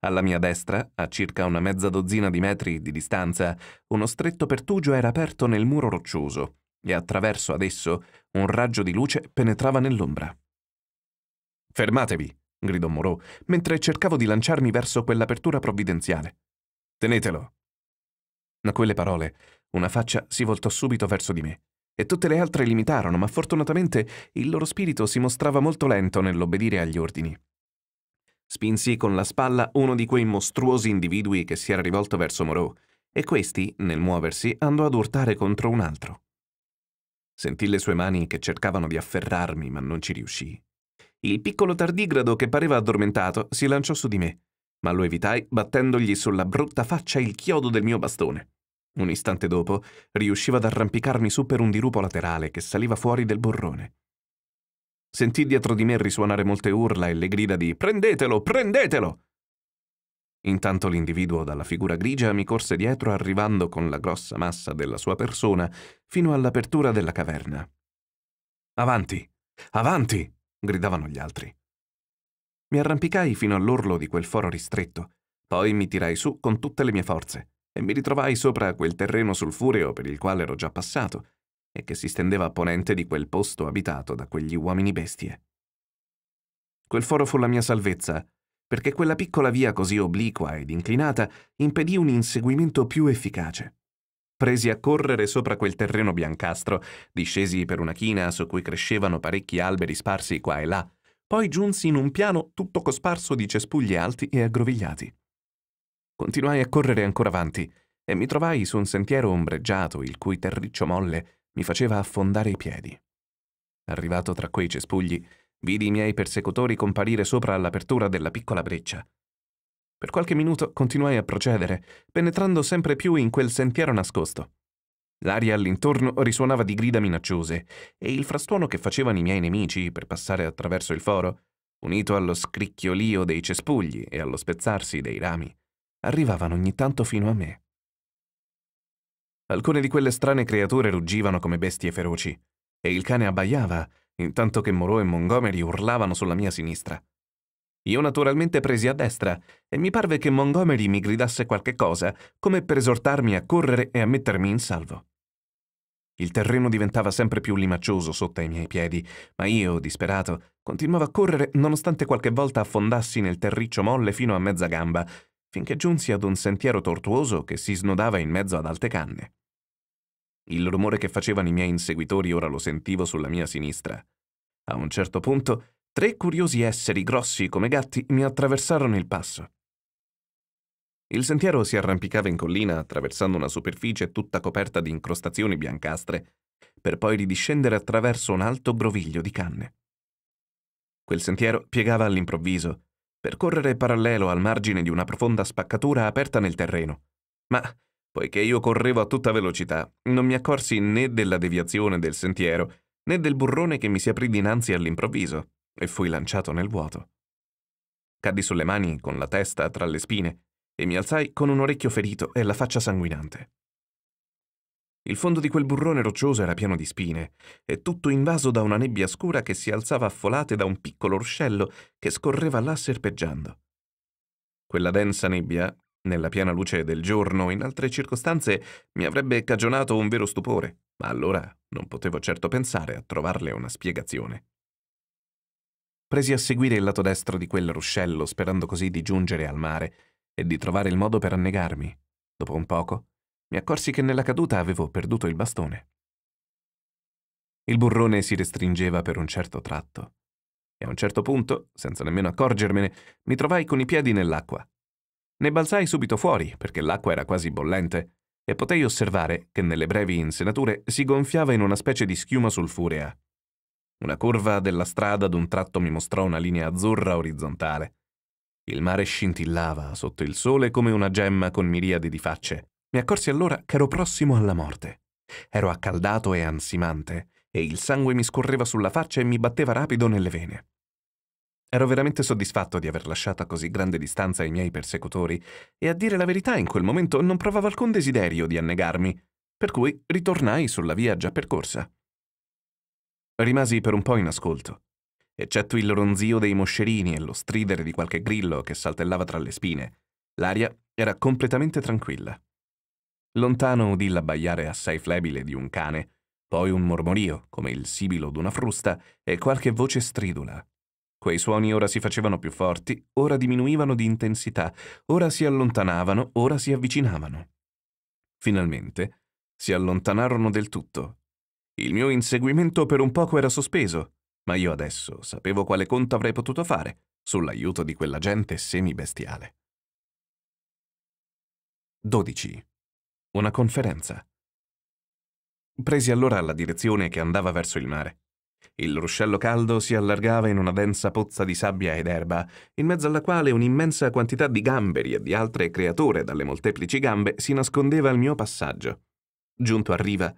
Alla mia destra, a circa una mezza dozzina di metri di distanza, uno stretto pertugio era aperto nel muro roccioso e attraverso ad esso un raggio di luce penetrava nell'ombra. Fermatevi, gridò Moreau, mentre cercavo di lanciarmi verso quell'apertura provvidenziale. Tenetelo. A quelle parole, una faccia si voltò subito verso di me, e tutte le altre l'imitarono, ma fortunatamente il loro spirito si mostrava molto lento nell'obbedire agli ordini. Spinsi con la spalla uno di quei mostruosi individui che si era rivolto verso Moreau, e questi, nel muoversi, andò ad urtare contro un altro. Sentì le sue mani che cercavano di afferrarmi, ma non ci riuscii. Il piccolo tardigrado che pareva addormentato si lanciò su di me, ma lo evitai battendogli sulla brutta faccia il chiodo del mio bastone. Un istante dopo riusciva ad arrampicarmi su per un dirupo laterale che saliva fuori del borrone. Sentì dietro di me risuonare molte urla e le grida di Prendetelo, prendetelo! Intanto l'individuo dalla figura grigia mi corse dietro arrivando con la grossa massa della sua persona fino all'apertura della caverna. Avanti! Avanti! gridavano gli altri. Mi arrampicai fino all'orlo di quel foro ristretto, poi mi tirai su con tutte le mie forze e mi ritrovai sopra quel terreno sulfureo per il quale ero già passato e che si stendeva a ponente di quel posto abitato da quegli uomini bestie. Quel foro fu la mia salvezza, perché quella piccola via così obliqua ed inclinata impedì un inseguimento più efficace presi a correre sopra quel terreno biancastro, discesi per una china su cui crescevano parecchi alberi sparsi qua e là, poi giunsi in un piano tutto cosparso di cespugli alti e aggrovigliati. Continuai a correre ancora avanti e mi trovai su un sentiero ombreggiato il cui terriccio molle mi faceva affondare i piedi. Arrivato tra quei cespugli, vidi i miei persecutori comparire sopra all'apertura della piccola breccia. Per qualche minuto continuai a procedere, penetrando sempre più in quel sentiero nascosto. L'aria all'intorno risuonava di grida minacciose e il frastuono che facevano i miei nemici per passare attraverso il foro, unito allo scricchiolio dei cespugli e allo spezzarsi dei rami, arrivavano ogni tanto fino a me. Alcune di quelle strane creature ruggivano come bestie feroci e il cane abbaiava, intanto che Moreau e Montgomery urlavano sulla mia sinistra. Io naturalmente presi a destra e mi parve che Montgomery mi gridasse qualche cosa, come per esortarmi a correre e a mettermi in salvo. Il terreno diventava sempre più limaccioso sotto ai miei piedi, ma io, disperato, continuavo a correre nonostante qualche volta affondassi nel terriccio molle fino a mezza gamba, finché giunsi ad un sentiero tortuoso che si snodava in mezzo ad alte canne. Il rumore che facevano i miei inseguitori ora lo sentivo sulla mia sinistra. A un certo punto Tre curiosi esseri grossi come gatti mi attraversarono il passo. Il sentiero si arrampicava in collina attraversando una superficie tutta coperta di incrostazioni biancastre, per poi ridiscendere attraverso un alto groviglio di canne. Quel sentiero piegava all'improvviso, per correre parallelo al margine di una profonda spaccatura aperta nel terreno. Ma, poiché io correvo a tutta velocità, non mi accorsi né della deviazione del sentiero, né del burrone che mi si aprì dinanzi all'improvviso e fui lanciato nel vuoto. Caddi sulle mani con la testa tra le spine e mi alzai con un orecchio ferito e la faccia sanguinante. Il fondo di quel burrone roccioso era pieno di spine e tutto invaso da una nebbia scura che si alzava a folate da un piccolo ruscello che scorreva là serpeggiando. Quella densa nebbia, nella piena luce del giorno, in altre circostanze mi avrebbe cagionato un vero stupore, ma allora non potevo certo pensare a trovarle una spiegazione presi a seguire il lato destro di quel ruscello, sperando così di giungere al mare e di trovare il modo per annegarmi. Dopo un poco, mi accorsi che nella caduta avevo perduto il bastone. Il burrone si restringeva per un certo tratto. E a un certo punto, senza nemmeno accorgermene, mi trovai con i piedi nell'acqua. Ne balzai subito fuori, perché l'acqua era quasi bollente, e potei osservare che nelle brevi insenature si gonfiava in una specie di schiuma sulfurea. Una curva della strada ad un tratto mi mostrò una linea azzurra orizzontale. Il mare scintillava sotto il sole come una gemma con miriadi di facce. Mi accorsi allora che ero prossimo alla morte. Ero accaldato e ansimante, e il sangue mi scorreva sulla faccia e mi batteva rapido nelle vene. Ero veramente soddisfatto di aver lasciato a così grande distanza i miei persecutori e a dire la verità in quel momento non provavo alcun desiderio di annegarmi, per cui ritornai sulla via già percorsa. Rimasi per un po' in ascolto. Eccetto il ronzio dei moscerini e lo stridere di qualche grillo che saltellava tra le spine, l'aria era completamente tranquilla. Lontano udì l'abbaiare assai flebile di un cane, poi un mormorio, come il sibilo d'una frusta, e qualche voce stridula. Quei suoni ora si facevano più forti, ora diminuivano di intensità, ora si allontanavano, ora si avvicinavano. Finalmente si allontanarono del tutto il mio inseguimento per un poco era sospeso, ma io adesso sapevo quale conto avrei potuto fare sull'aiuto di quella gente semibestiale. 12. Una conferenza. Presi allora la direzione che andava verso il mare. Il ruscello caldo si allargava in una densa pozza di sabbia ed erba, in mezzo alla quale un'immensa quantità di gamberi e di altre creature dalle molteplici gambe si nascondeva al mio passaggio. Giunto a riva,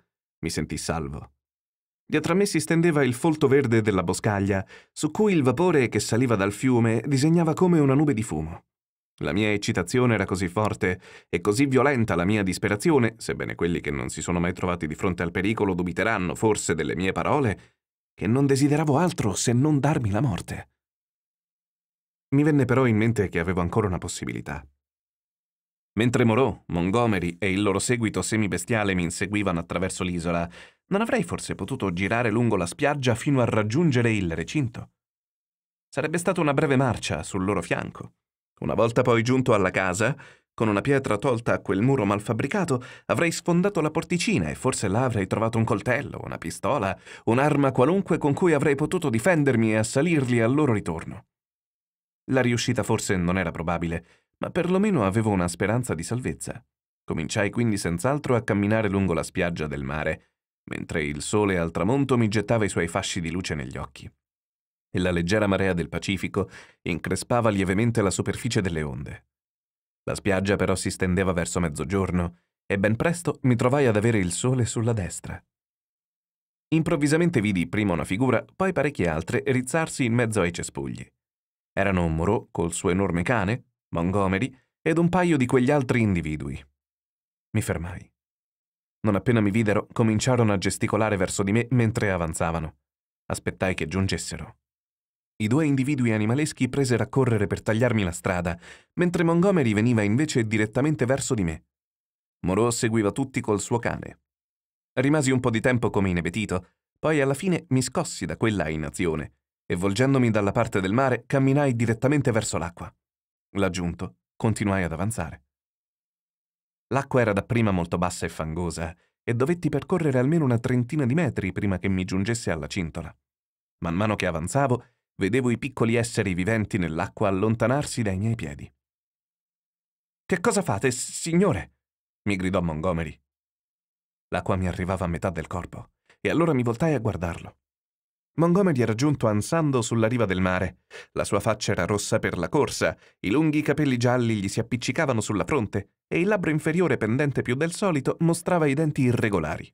mi sentii salvo. Dietro a me si stendeva il folto verde della boscaglia, su cui il vapore che saliva dal fiume disegnava come una nube di fumo. La mia eccitazione era così forte e così violenta la mia disperazione, sebbene quelli che non si sono mai trovati di fronte al pericolo dubiteranno forse delle mie parole, che non desideravo altro se non darmi la morte. Mi venne però in mente che avevo ancora una possibilità. Mentre Moreau, Montgomery e il loro seguito semibestiale mi inseguivano attraverso l'isola, non avrei forse potuto girare lungo la spiaggia fino a raggiungere il recinto? Sarebbe stata una breve marcia sul loro fianco. Una volta poi giunto alla casa, con una pietra tolta a quel muro malfabbricato, avrei sfondato la porticina e forse là avrei trovato un coltello, una pistola, un'arma qualunque con cui avrei potuto difendermi e assalirli al loro ritorno. La riuscita forse non era probabile, ma perlomeno avevo una speranza di salvezza. Cominciai quindi senz'altro a camminare lungo la spiaggia del mare, mentre il sole al tramonto mi gettava i suoi fasci di luce negli occhi. E la leggera marea del Pacifico increspava lievemente la superficie delle onde. La spiaggia però si stendeva verso mezzogiorno e ben presto mi trovai ad avere il sole sulla destra. Improvvisamente vidi prima una figura, poi parecchie altre rizzarsi in mezzo ai cespugli. Erano un Moreau col suo enorme cane, Montgomery ed un paio di quegli altri individui. Mi fermai. Non appena mi videro, cominciarono a gesticolare verso di me mentre avanzavano. Aspettai che giungessero. I due individui animaleschi presero a correre per tagliarmi la strada, mentre Montgomery veniva invece direttamente verso di me. Moreau seguiva tutti col suo cane. Rimasi un po' di tempo come inebetito, poi alla fine mi scossi da quella inazione e volgendomi dalla parte del mare camminai direttamente verso l'acqua. Laggiunto, continuai ad avanzare. L'acqua era dapprima molto bassa e fangosa, e dovetti percorrere almeno una trentina di metri prima che mi giungesse alla cintola. Man mano che avanzavo, vedevo i piccoli esseri viventi nell'acqua allontanarsi dai miei piedi. Che cosa fate, signore? mi gridò Montgomery. L'acqua mi arrivava a metà del corpo, e allora mi voltai a guardarlo. Montgomery era giunto ansando sulla riva del mare. La sua faccia era rossa per la corsa, i lunghi capelli gialli gli si appiccicavano sulla fronte e il labbro inferiore pendente più del solito mostrava i denti irregolari.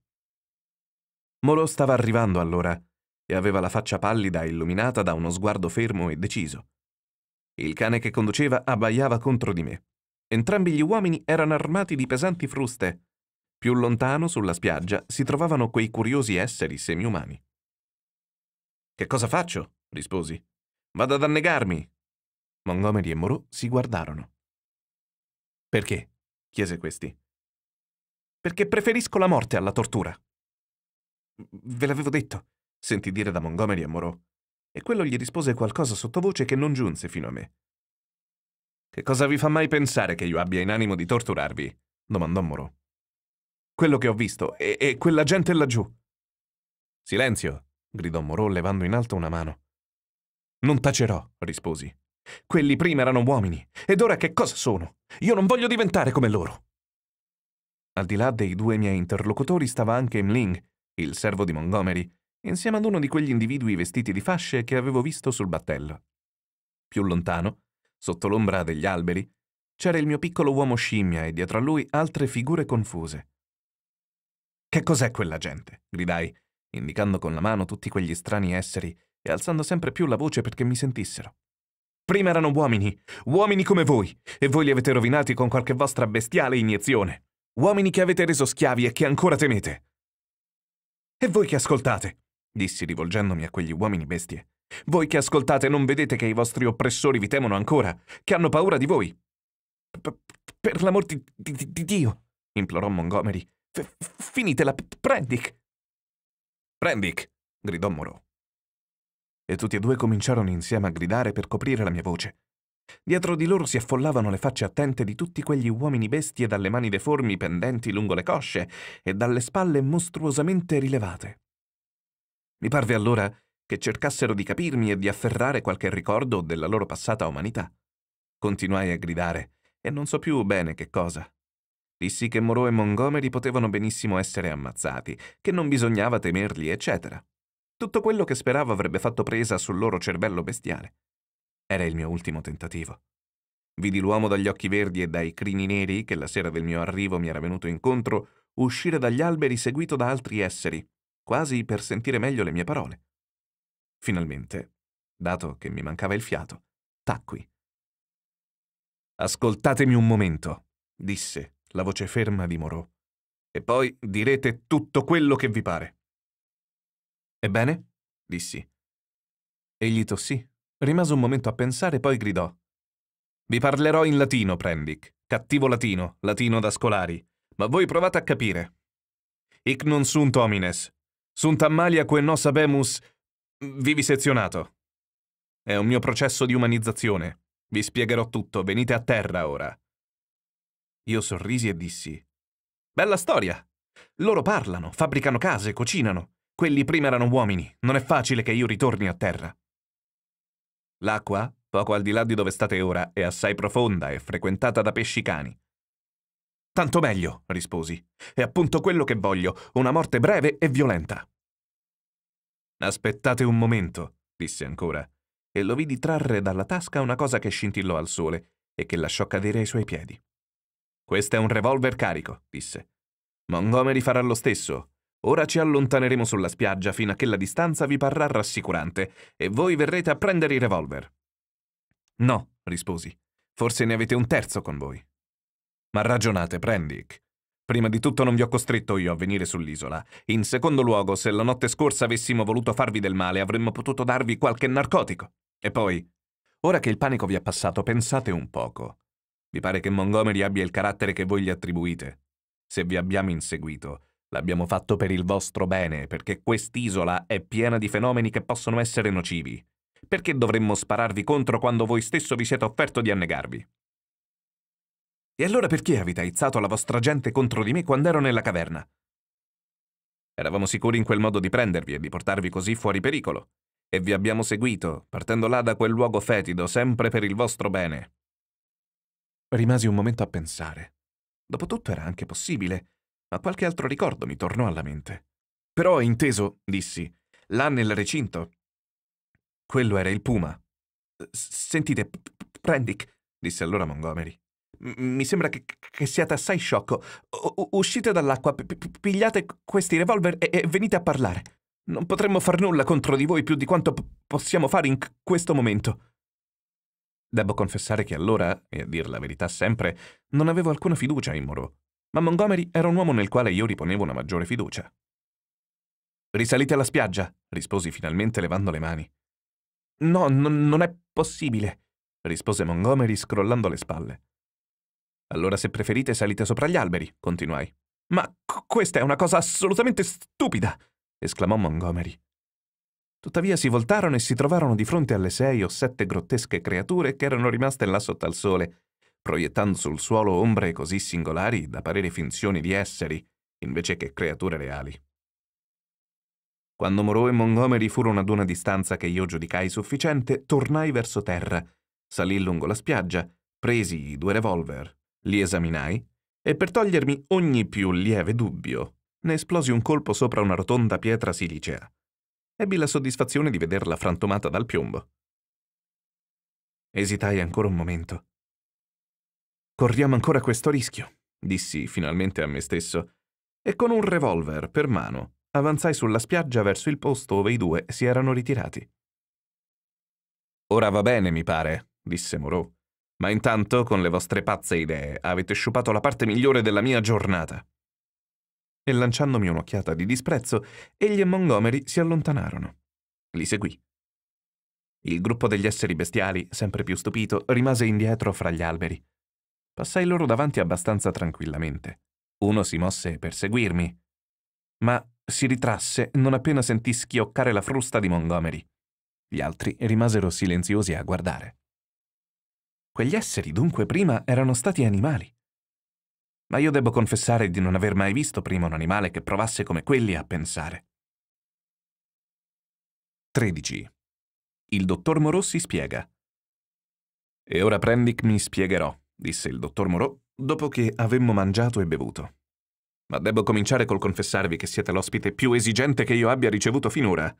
Molo stava arrivando allora e aveva la faccia pallida illuminata da uno sguardo fermo e deciso. Il cane che conduceva abbaiava contro di me. Entrambi gli uomini erano armati di pesanti fruste. Più lontano, sulla spiaggia, si trovavano quei curiosi esseri semiumani. Che cosa faccio? risposi. Vado ad annegarmi. Montgomery e Moreau si guardarono. Perché? chiese questi. Perché preferisco la morte alla tortura. Ve l'avevo detto, sentì dire da Montgomery a Moreau, e quello gli rispose qualcosa sottovoce che non giunse fino a me. Che cosa vi fa mai pensare che io abbia in animo di torturarvi? domandò Moreau. Quello che ho visto e, e quella gente laggiù. Silenzio, gridò Moreau levando in alto una mano. Non tacerò, risposi. Quelli prima erano uomini, ed ora che cosa sono? Io non voglio diventare come loro. Al di là dei due miei interlocutori stava anche Mling, il servo di Montgomery, insieme ad uno di quegli individui vestiti di fasce che avevo visto sul battello. Più lontano, sotto l'ombra degli alberi, c'era il mio piccolo uomo scimmia e dietro a lui altre figure confuse. Che cos'è quella gente? gridai, indicando con la mano tutti quegli strani esseri e alzando sempre più la voce perché mi sentissero. Prima erano uomini, uomini come voi, e voi li avete rovinati con qualche vostra bestiale iniezione. Uomini che avete reso schiavi e che ancora temete. E voi che ascoltate, dissi rivolgendomi a quegli uomini bestie. Voi che ascoltate non vedete che i vostri oppressori vi temono ancora, che hanno paura di voi. per l'amor di, di, di, Dio, implorò Montgomery, finitela, Prendic. Renvik! gridò Moreau. E tutti e due cominciarono insieme a gridare per coprire la mia voce. Dietro di loro si affollavano le facce attente di tutti quegli uomini bestie dalle mani deformi pendenti lungo le cosce e dalle spalle mostruosamente rilevate. Mi parve allora che cercassero di capirmi e di afferrare qualche ricordo della loro passata umanità. Continuai a gridare, e non so più bene che cosa. Dissi che Moreau e Montgomery potevano benissimo essere ammazzati, che non bisognava temerli, eccetera. Tutto quello che speravo avrebbe fatto presa sul loro cervello bestiale. Era il mio ultimo tentativo. Vidi l'uomo dagli occhi verdi e dai crini neri, che la sera del mio arrivo mi era venuto incontro, uscire dagli alberi seguito da altri esseri, quasi per sentire meglio le mie parole. Finalmente, dato che mi mancava il fiato, tacqui. Ascoltatemi un momento, disse, la voce ferma di Moreau. E poi direte tutto quello che vi pare. Ebbene? dissi. Egli tossì, rimase un momento a pensare, poi gridò. Vi parlerò in latino, Prendick. Cattivo latino, latino da scolari. Ma voi provate a capire. Ic non sunt homines. Sunt ammalia que nos habemus vivisezionato. È un mio processo di umanizzazione. Vi spiegherò tutto, venite a terra ora. Io sorrisi e dissi: Bella storia! Loro parlano, fabbricano case, cucinano. Quelli prima erano uomini, non è facile che io ritorni a terra. L'acqua, poco al di là di dove state ora, è assai profonda e frequentata da pesci cani. Tanto meglio, risposi. È appunto quello che voglio, una morte breve e violenta. Aspettate un momento, disse ancora, e lo vidi trarre dalla tasca una cosa che scintillò al sole e che lasciò cadere ai suoi piedi. Questo è un revolver carico, disse. Montgomery farà lo stesso. Ora ci allontaneremo sulla spiaggia fino a che la distanza vi parrà rassicurante e voi verrete a prendere i revolver. No, risposi. Forse ne avete un terzo con voi. Ma ragionate, Prendick. Prima di tutto non vi ho costretto io a venire sull'isola. In secondo luogo, se la notte scorsa avessimo voluto farvi del male, avremmo potuto darvi qualche narcotico. E poi, ora che il panico vi è passato, pensate un poco. Vi pare che Montgomery abbia il carattere che voi gli attribuite? Se vi abbiamo inseguito, l'abbiamo fatto per il vostro bene, perché quest'isola è piena di fenomeni che possono essere nocivi. Perché dovremmo spararvi contro quando voi stesso vi siete offerto di annegarvi? E allora perché avete aizzato la vostra gente contro di me quando ero nella caverna? Eravamo sicuri in quel modo di prendervi e di portarvi così fuori pericolo. E vi abbiamo seguito, partendo là da quel luogo fetido, sempre per il vostro bene. Rimasi un momento a pensare. Dopotutto era anche possibile, ma qualche altro ricordo mi tornò alla mente. Però ho inteso, dissi, là nel recinto. Quello era il puma. Sentite, Prendic, disse allora Montgomery. Mi sembra che, che siate assai sciocco. U uscite dall'acqua, pigliate questi revolver e, e venite a parlare. Non potremmo far nulla contro di voi più di quanto possiamo fare in questo momento. Devo confessare che allora, e a dir la verità sempre, non avevo alcuna fiducia in Moreau, ma Montgomery era un uomo nel quale io riponevo una maggiore fiducia. Risalite alla spiaggia, risposi finalmente levando le mani. No, n- non è possibile, rispose Montgomery scrollando le spalle. Allora se preferite salite sopra gli alberi, continuai. Ma c- questa è una cosa assolutamente stupida, esclamò Montgomery. Tuttavia si voltarono e si trovarono di fronte alle sei o sette grottesche creature che erano rimaste là sotto al sole, proiettando sul suolo ombre così singolari da parere finzioni di esseri, invece che creature reali. Quando Moreau e Montgomery furono ad una distanza che io giudicai sufficiente, tornai verso terra, salì lungo la spiaggia, presi i due revolver, li esaminai e per togliermi ogni più lieve dubbio ne esplosi un colpo sopra una rotonda pietra silicea. Ebbi la soddisfazione di vederla frantumata dal piombo. Esitai ancora un momento. Corriamo ancora questo rischio, dissi finalmente a me stesso, e con un revolver per mano avanzai sulla spiaggia verso il posto dove i due si erano ritirati. Ora va bene, mi pare, disse Moreau, ma intanto con le vostre pazze idee avete sciupato la parte migliore della mia giornata e lanciandomi un'occhiata di disprezzo, egli e Montgomery si allontanarono. Li seguì. Il gruppo degli esseri bestiali, sempre più stupito, rimase indietro fra gli alberi. Passai loro davanti abbastanza tranquillamente. Uno si mosse per seguirmi, ma si ritrasse non appena sentì schioccare la frusta di Montgomery. Gli altri rimasero silenziosi a guardare. Quegli esseri dunque prima erano stati animali ma io devo confessare di non aver mai visto prima un animale che provasse come quelli a pensare. 13. Il dottor Moreau si spiega. E ora Prendick mi spiegherò, disse il dottor Moreau, dopo che avemmo mangiato e bevuto. Ma devo cominciare col confessarvi che siete l'ospite più esigente che io abbia ricevuto finora.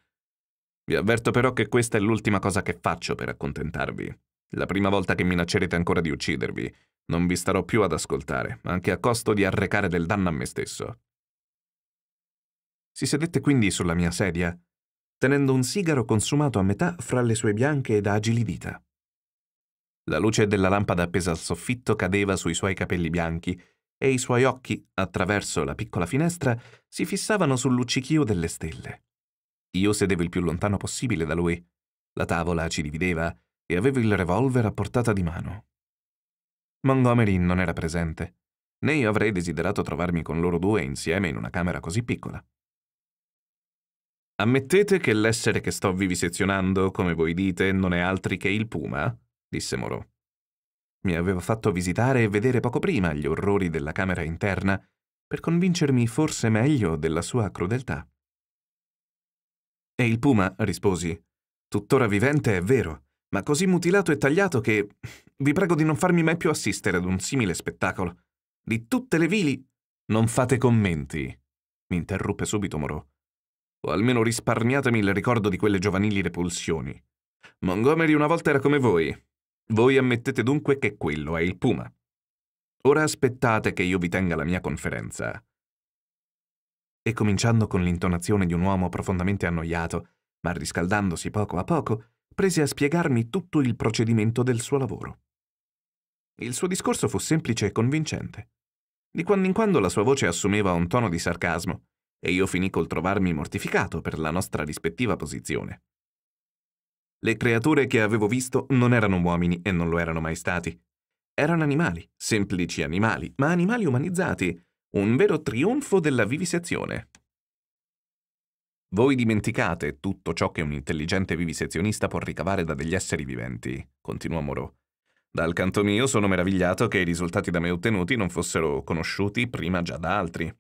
Vi avverto però che questa è l'ultima cosa che faccio per accontentarvi. La prima volta che minaccerete ancora di uccidervi, non vi starò più ad ascoltare, anche a costo di arrecare del danno a me stesso. Si sedette quindi sulla mia sedia, tenendo un sigaro consumato a metà fra le sue bianche ed agili dita. La luce della lampada appesa al soffitto cadeva sui suoi capelli bianchi e i suoi occhi, attraverso la piccola finestra, si fissavano sul luccichio delle stelle. Io sedevo il più lontano possibile da lui. La tavola ci divideva e avevo il revolver a portata di mano. Montgomery non era presente, né io avrei desiderato trovarmi con loro due insieme in una camera così piccola. Ammettete che l'essere che sto vivisezionando, come voi dite, non è altri che il puma? disse Moreau. Mi aveva fatto visitare e vedere poco prima gli orrori della camera interna per convincermi forse meglio della sua crudeltà. E il puma, risposi, tuttora vivente è vero, ma così mutilato e tagliato che vi prego di non farmi mai più assistere ad un simile spettacolo. Di tutte le vili... Non fate commenti, mi interruppe subito Moreau. O almeno risparmiatemi il ricordo di quelle giovanili repulsioni. Montgomery una volta era come voi. Voi ammettete dunque che quello è il puma. Ora aspettate che io vi tenga la mia conferenza. E cominciando con l'intonazione di un uomo profondamente annoiato, ma riscaldandosi poco a poco, prese a spiegarmi tutto il procedimento del suo lavoro. Il suo discorso fu semplice e convincente. Di quando in quando la sua voce assumeva un tono di sarcasmo, e io finì col trovarmi mortificato per la nostra rispettiva posizione. Le creature che avevo visto non erano uomini e non lo erano mai stati. Erano animali, semplici animali, ma animali umanizzati, un vero trionfo della vivisezione. Voi dimenticate tutto ciò che un intelligente vivisezionista può ricavare da degli esseri viventi, continuò Moreau. Dal canto mio sono meravigliato che i risultati da me ottenuti non fossero conosciuti prima già da altri.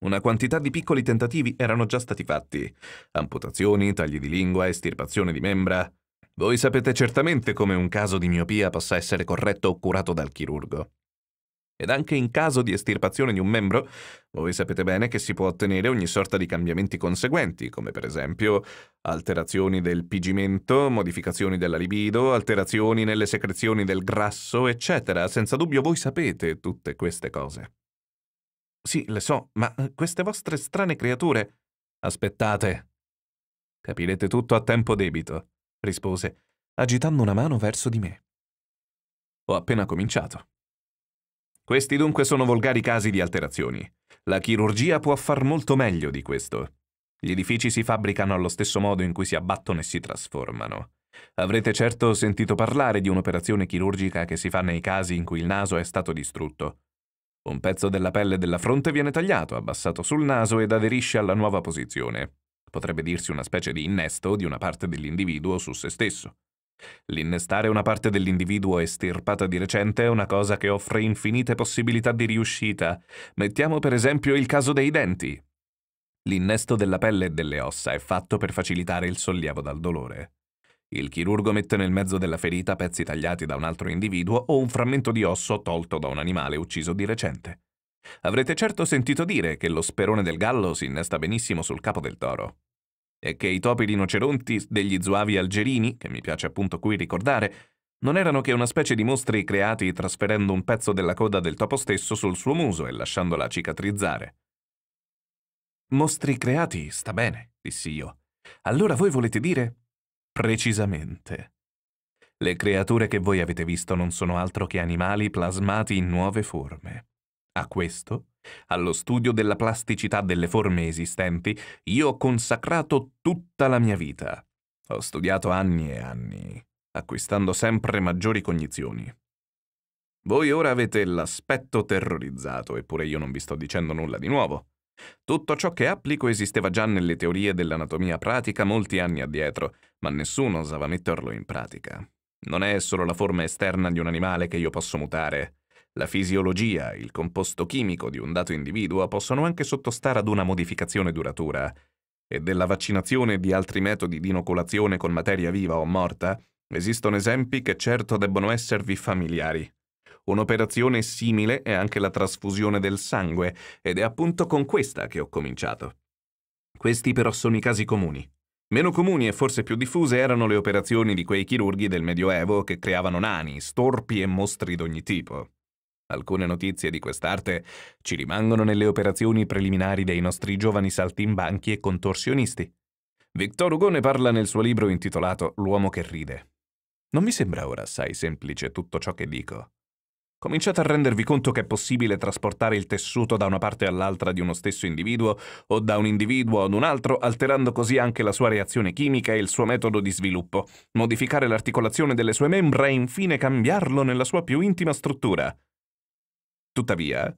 Una quantità di piccoli tentativi erano già stati fatti. Amputazioni, tagli di lingua, estirpazione di membra. Voi sapete certamente come un caso di miopia possa essere corretto o curato dal chirurgo ed anche in caso di estirpazione di un membro, voi sapete bene che si può ottenere ogni sorta di cambiamenti conseguenti, come per esempio alterazioni del pigimento, modificazioni della libido, alterazioni nelle secrezioni del grasso, eccetera. Senza dubbio voi sapete tutte queste cose. Sì, le so, ma eh, queste vostre strane creature... Aspettate. Capirete tutto a tempo debito, rispose, agitando una mano verso di me. Ho appena cominciato. Questi dunque sono volgari casi di alterazioni. La chirurgia può far molto meglio di questo. Gli edifici si fabbricano allo stesso modo in cui si abbattono e si trasformano. Avrete certo sentito parlare di un'operazione chirurgica che si fa nei casi in cui il naso è stato distrutto. Un pezzo della pelle della fronte viene tagliato, abbassato sul naso ed aderisce alla nuova posizione. Potrebbe dirsi una specie di innesto di una parte dell'individuo su se stesso. L'innestare una parte dell'individuo estirpata di recente è una cosa che offre infinite possibilità di riuscita. Mettiamo per esempio il caso dei denti. L'innesto della pelle e delle ossa è fatto per facilitare il sollievo dal dolore. Il chirurgo mette nel mezzo della ferita pezzi tagliati da un altro individuo o un frammento di osso tolto da un animale ucciso di recente. Avrete certo sentito dire che lo sperone del gallo si innesta benissimo sul capo del toro e che i topi rinoceronti degli zuavi algerini, che mi piace appunto qui ricordare, non erano che una specie di mostri creati trasferendo un pezzo della coda del topo stesso sul suo muso e lasciandola cicatrizzare. Mostri creati, sta bene, dissi io. Allora voi volete dire? Precisamente. Le creature che voi avete visto non sono altro che animali plasmati in nuove forme. A questo allo studio della plasticità delle forme esistenti io ho consacrato tutta la mia vita. Ho studiato anni e anni, acquistando sempre maggiori cognizioni. Voi ora avete l'aspetto terrorizzato, eppure io non vi sto dicendo nulla di nuovo. Tutto ciò che applico esisteva già nelle teorie dell'anatomia pratica molti anni addietro, ma nessuno osava metterlo in pratica. Non è solo la forma esterna di un animale che io posso mutare, la fisiologia, il composto chimico di un dato individuo possono anche sottostare ad una modificazione duratura, e della vaccinazione e di altri metodi di inoculazione con materia viva o morta, esistono esempi che certo debbono esservi familiari. Un'operazione simile è anche la trasfusione del sangue, ed è appunto con questa che ho cominciato. Questi però sono i casi comuni. Meno comuni e forse più diffuse erano le operazioni di quei chirurghi del Medioevo che creavano nani, storpi e mostri d'ogni tipo. Alcune notizie di quest'arte ci rimangono nelle operazioni preliminari dei nostri giovani saltimbanchi e contorsionisti. Victor Hugo ne parla nel suo libro intitolato L'uomo che ride. Non mi sembra ora assai semplice tutto ciò che dico. Cominciate a rendervi conto che è possibile trasportare il tessuto da una parte all'altra di uno stesso individuo o da un individuo ad un altro, alterando così anche la sua reazione chimica e il suo metodo di sviluppo, modificare l'articolazione delle sue membra e infine cambiarlo nella sua più intima struttura. Tuttavia,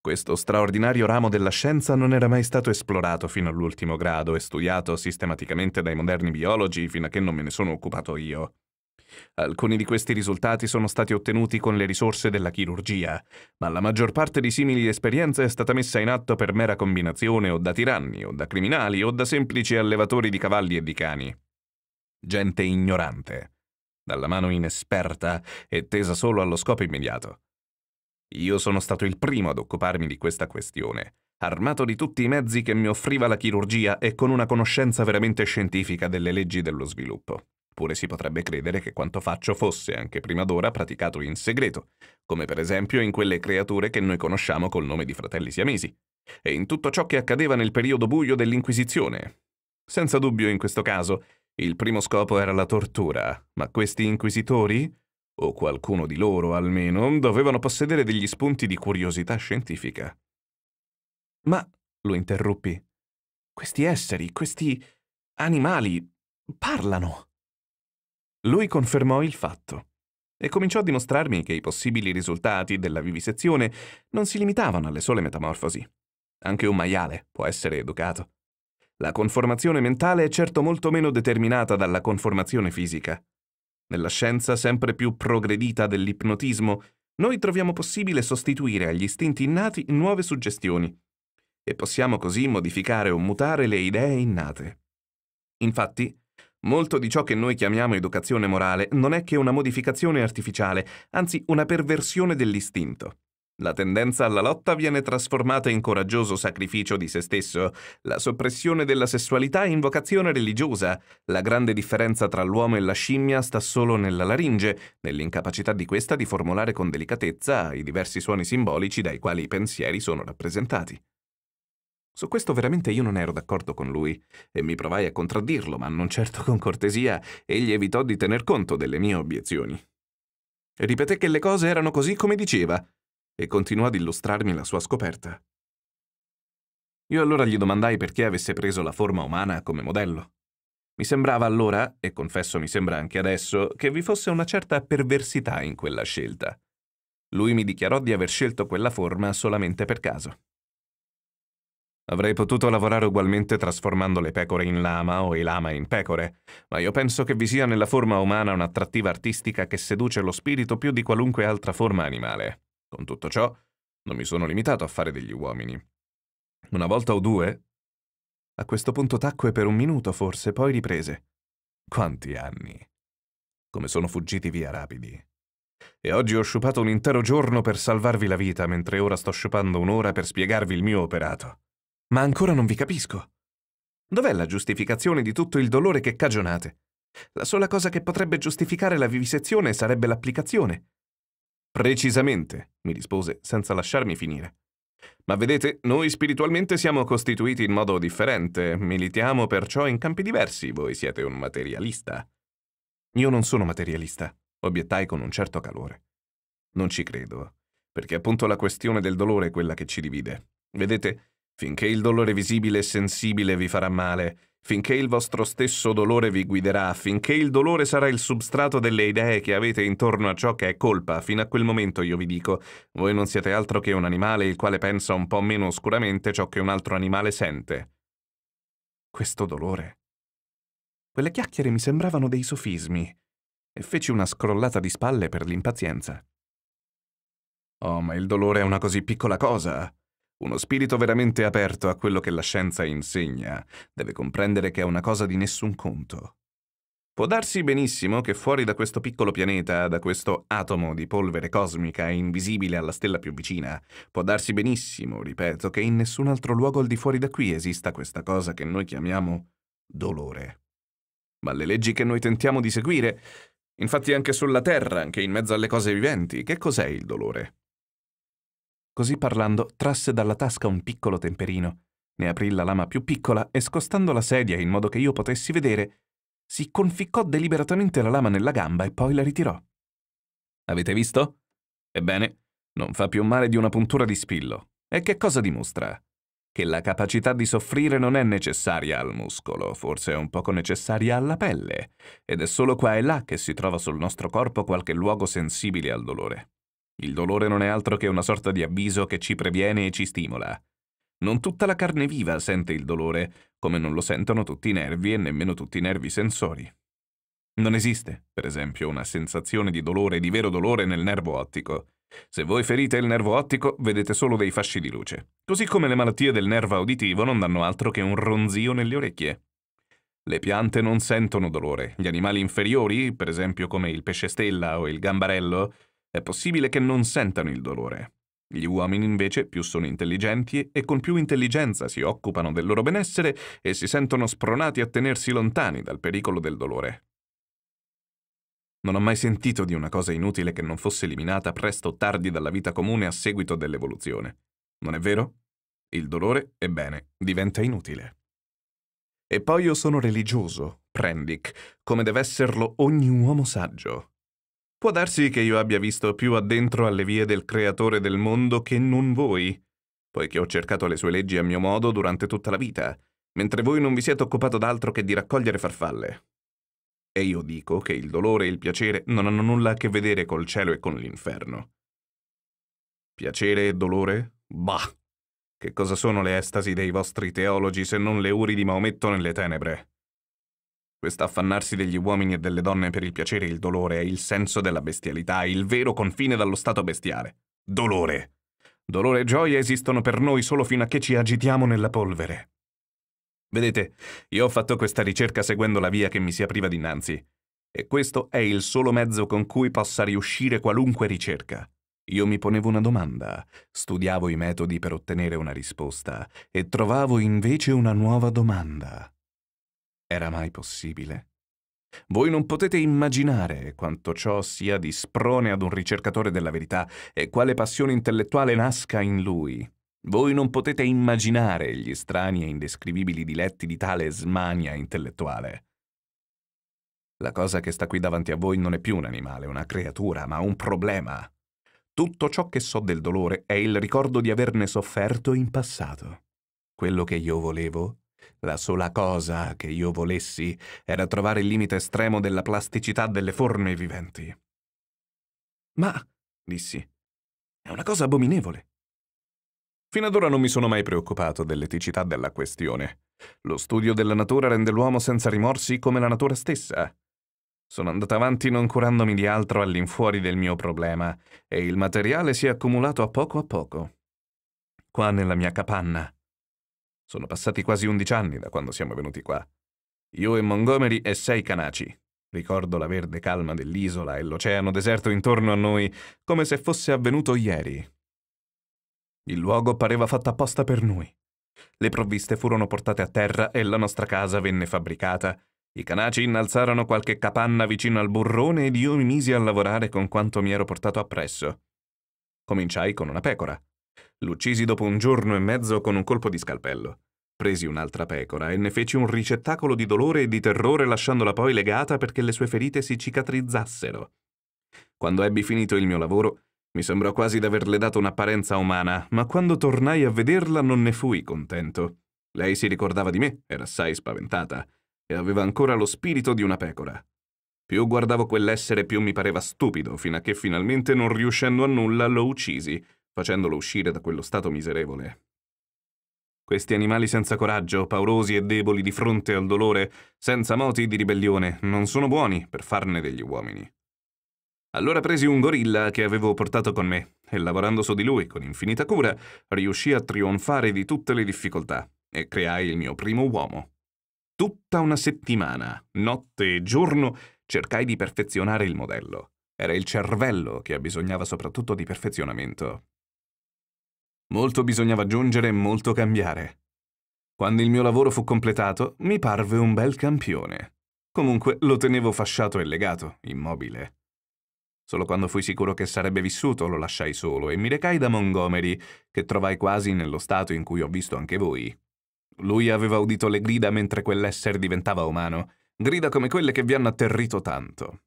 questo straordinario ramo della scienza non era mai stato esplorato fino all'ultimo grado e studiato sistematicamente dai moderni biologi fino a che non me ne sono occupato io. Alcuni di questi risultati sono stati ottenuti con le risorse della chirurgia, ma la maggior parte di simili esperienze è stata messa in atto per mera combinazione o da tiranni, o da criminali, o da semplici allevatori di cavalli e di cani. Gente ignorante, dalla mano inesperta e tesa solo allo scopo immediato. Io sono stato il primo ad occuparmi di questa questione, armato di tutti i mezzi che mi offriva la chirurgia e con una conoscenza veramente scientifica delle leggi dello sviluppo. Pure si potrebbe credere che quanto faccio fosse, anche prima d'ora, praticato in segreto, come per esempio in quelle creature che noi conosciamo col nome di fratelli siamesi, e in tutto ciò che accadeva nel periodo buio dell'Inquisizione. Senza dubbio in questo caso, il primo scopo era la tortura, ma questi inquisitori o qualcuno di loro almeno, dovevano possedere degli spunti di curiosità scientifica. Ma, lo interruppi, questi esseri, questi animali, parlano. Lui confermò il fatto e cominciò a dimostrarmi che i possibili risultati della vivisezione non si limitavano alle sole metamorfosi. Anche un maiale può essere educato. La conformazione mentale è certo molto meno determinata dalla conformazione fisica. Nella scienza sempre più progredita dell'ipnotismo, noi troviamo possibile sostituire agli istinti innati nuove suggestioni e possiamo così modificare o mutare le idee innate. Infatti, molto di ciò che noi chiamiamo educazione morale non è che una modificazione artificiale, anzi una perversione dell'istinto. La tendenza alla lotta viene trasformata in coraggioso sacrificio di se stesso, la soppressione della sessualità in vocazione religiosa. La grande differenza tra l'uomo e la scimmia sta solo nella laringe, nell'incapacità di questa di formulare con delicatezza i diversi suoni simbolici dai quali i pensieri sono rappresentati. Su questo veramente io non ero d'accordo con lui e mi provai a contraddirlo, ma non certo con cortesia, egli evitò di tener conto delle mie obiezioni. Ripeté che le cose erano così come diceva, e continuò ad illustrarmi la sua scoperta. Io allora gli domandai perché avesse preso la forma umana come modello. Mi sembrava allora, e confesso mi sembra anche adesso, che vi fosse una certa perversità in quella scelta. Lui mi dichiarò di aver scelto quella forma solamente per caso. Avrei potuto lavorare ugualmente trasformando le pecore in lama o i lama in pecore, ma io penso che vi sia nella forma umana un'attrattiva artistica che seduce lo spirito più di qualunque altra forma animale. Con tutto ciò, non mi sono limitato a fare degli uomini. Una volta o due? A questo punto tacque per un minuto, forse, poi riprese. Quanti anni? Come sono fuggiti via rapidi. E oggi ho sciupato un intero giorno per salvarvi la vita, mentre ora sto sciupando un'ora per spiegarvi il mio operato. Ma ancora non vi capisco. Dov'è la giustificazione di tutto il dolore che cagionate? La sola cosa che potrebbe giustificare la vivisezione sarebbe l'applicazione, Precisamente, mi rispose senza lasciarmi finire. Ma vedete, noi spiritualmente siamo costituiti in modo differente, militiamo perciò in campi diversi, voi siete un materialista. Io non sono materialista, obiettai con un certo calore. Non ci credo, perché appunto la questione del dolore è quella che ci divide. Vedete, finché il dolore visibile e sensibile vi farà male, finché il vostro stesso dolore vi guiderà, finché il dolore sarà il substrato delle idee che avete intorno a ciò che è colpa, fino a quel momento io vi dico, voi non siete altro che un animale il quale pensa un po' meno oscuramente ciò che un altro animale sente. Questo dolore. Quelle chiacchiere mi sembravano dei sofismi, e feci una scrollata di spalle per l'impazienza. Oh, ma il dolore è una così piccola cosa, uno spirito veramente aperto a quello che la scienza insegna deve comprendere che è una cosa di nessun conto. Può darsi benissimo che fuori da questo piccolo pianeta, da questo atomo di polvere cosmica invisibile alla stella più vicina, può darsi benissimo, ripeto, che in nessun altro luogo al di fuori da qui esista questa cosa che noi chiamiamo dolore. Ma le leggi che noi tentiamo di seguire, infatti anche sulla Terra, anche in mezzo alle cose viventi, che cos'è il dolore? Così parlando, trasse dalla tasca un piccolo temperino, ne aprì la lama più piccola e scostando la sedia in modo che io potessi vedere, si conficcò deliberatamente la lama nella gamba e poi la ritirò. Avete visto? Ebbene, non fa più male di una puntura di spillo. E che cosa dimostra? Che la capacità di soffrire non è necessaria al muscolo, forse è un poco necessaria alla pelle, ed è solo qua e là che si trova sul nostro corpo qualche luogo sensibile al dolore. Il dolore non è altro che una sorta di avviso che ci previene e ci stimola. Non tutta la carne viva sente il dolore, come non lo sentono tutti i nervi e nemmeno tutti i nervi sensori. Non esiste, per esempio, una sensazione di dolore, di vero dolore nel nervo ottico. Se voi ferite il nervo ottico, vedete solo dei fasci di luce, così come le malattie del nervo auditivo non danno altro che un ronzio nelle orecchie. Le piante non sentono dolore, gli animali inferiori, per esempio come il pesce stella o il gambarello, è possibile che non sentano il dolore. Gli uomini invece più sono intelligenti e con più intelligenza si occupano del loro benessere e si sentono spronati a tenersi lontani dal pericolo del dolore. Non ho mai sentito di una cosa inutile che non fosse eliminata presto o tardi dalla vita comune a seguito dell'evoluzione. Non è vero? Il dolore, ebbene, diventa inutile. E poi io sono religioso, Prendick, come deve esserlo ogni uomo saggio. Può darsi che io abbia visto più addentro alle vie del creatore del mondo che non voi, poiché ho cercato le sue leggi a mio modo durante tutta la vita, mentre voi non vi siete occupato d'altro che di raccogliere farfalle. E io dico che il dolore e il piacere non hanno nulla a che vedere col cielo e con l'inferno. Piacere e dolore? Bah! Che cosa sono le estasi dei vostri teologi se non le uri di Maometto nelle tenebre? Questo affannarsi degli uomini e delle donne per il piacere e il dolore è il senso della bestialità, il vero confine dallo stato bestiale. Dolore. Dolore e gioia esistono per noi solo fino a che ci agitiamo nella polvere. Vedete, io ho fatto questa ricerca seguendo la via che mi si apriva dinanzi. E questo è il solo mezzo con cui possa riuscire qualunque ricerca. Io mi ponevo una domanda, studiavo i metodi per ottenere una risposta e trovavo invece una nuova domanda era mai possibile. Voi non potete immaginare quanto ciò sia di sprone ad un ricercatore della verità e quale passione intellettuale nasca in lui. Voi non potete immaginare gli strani e indescrivibili diletti di tale smania intellettuale. La cosa che sta qui davanti a voi non è più un animale, una creatura, ma un problema. Tutto ciò che so del dolore è il ricordo di averne sofferto in passato. Quello che io volevo la sola cosa che io volessi era trovare il limite estremo della plasticità delle forme viventi. Ma, dissi, è una cosa abominevole. Fino ad ora non mi sono mai preoccupato dell'eticità della questione. Lo studio della natura rende l'uomo senza rimorsi come la natura stessa. Sono andato avanti non curandomi di altro all'infuori del mio problema e il materiale si è accumulato a poco a poco. Qua nella mia capanna sono passati quasi undici anni da quando siamo venuti qua. Io e Montgomery e sei canaci. Ricordo la verde calma dell'isola e l'oceano deserto intorno a noi, come se fosse avvenuto ieri. Il luogo pareva fatto apposta per noi. Le provviste furono portate a terra e la nostra casa venne fabbricata. I canaci innalzarono qualche capanna vicino al burrone ed io mi misi a lavorare con quanto mi ero portato appresso. Cominciai con una pecora, L'uccisi dopo un giorno e mezzo con un colpo di scalpello. Presi un'altra pecora e ne feci un ricettacolo di dolore e di terrore lasciandola poi legata perché le sue ferite si cicatrizzassero. Quando ebbi finito il mio lavoro, mi sembrò quasi d'averle dato un'apparenza umana, ma quando tornai a vederla non ne fui contento. Lei si ricordava di me, era assai spaventata, e aveva ancora lo spirito di una pecora. Più guardavo quell'essere, più mi pareva stupido, fino a che finalmente, non riuscendo a nulla, lo uccisi, facendolo uscire da quello stato miserevole. Questi animali senza coraggio, paurosi e deboli di fronte al dolore, senza moti di ribellione, non sono buoni per farne degli uomini. Allora presi un gorilla che avevo portato con me e lavorando su di lui con infinita cura, riuscì a trionfare di tutte le difficoltà e creai il mio primo uomo. Tutta una settimana, notte e giorno, cercai di perfezionare il modello. Era il cervello che ha bisogno soprattutto di perfezionamento. Molto bisognava aggiungere e molto cambiare. Quando il mio lavoro fu completato, mi parve un bel campione. Comunque lo tenevo fasciato e legato, immobile. Solo quando fui sicuro che sarebbe vissuto lo lasciai solo e mi recai da Montgomery, che trovai quasi nello stato in cui ho visto anche voi. Lui aveva udito le grida mentre quell'essere diventava umano, grida come quelle che vi hanno atterrito tanto.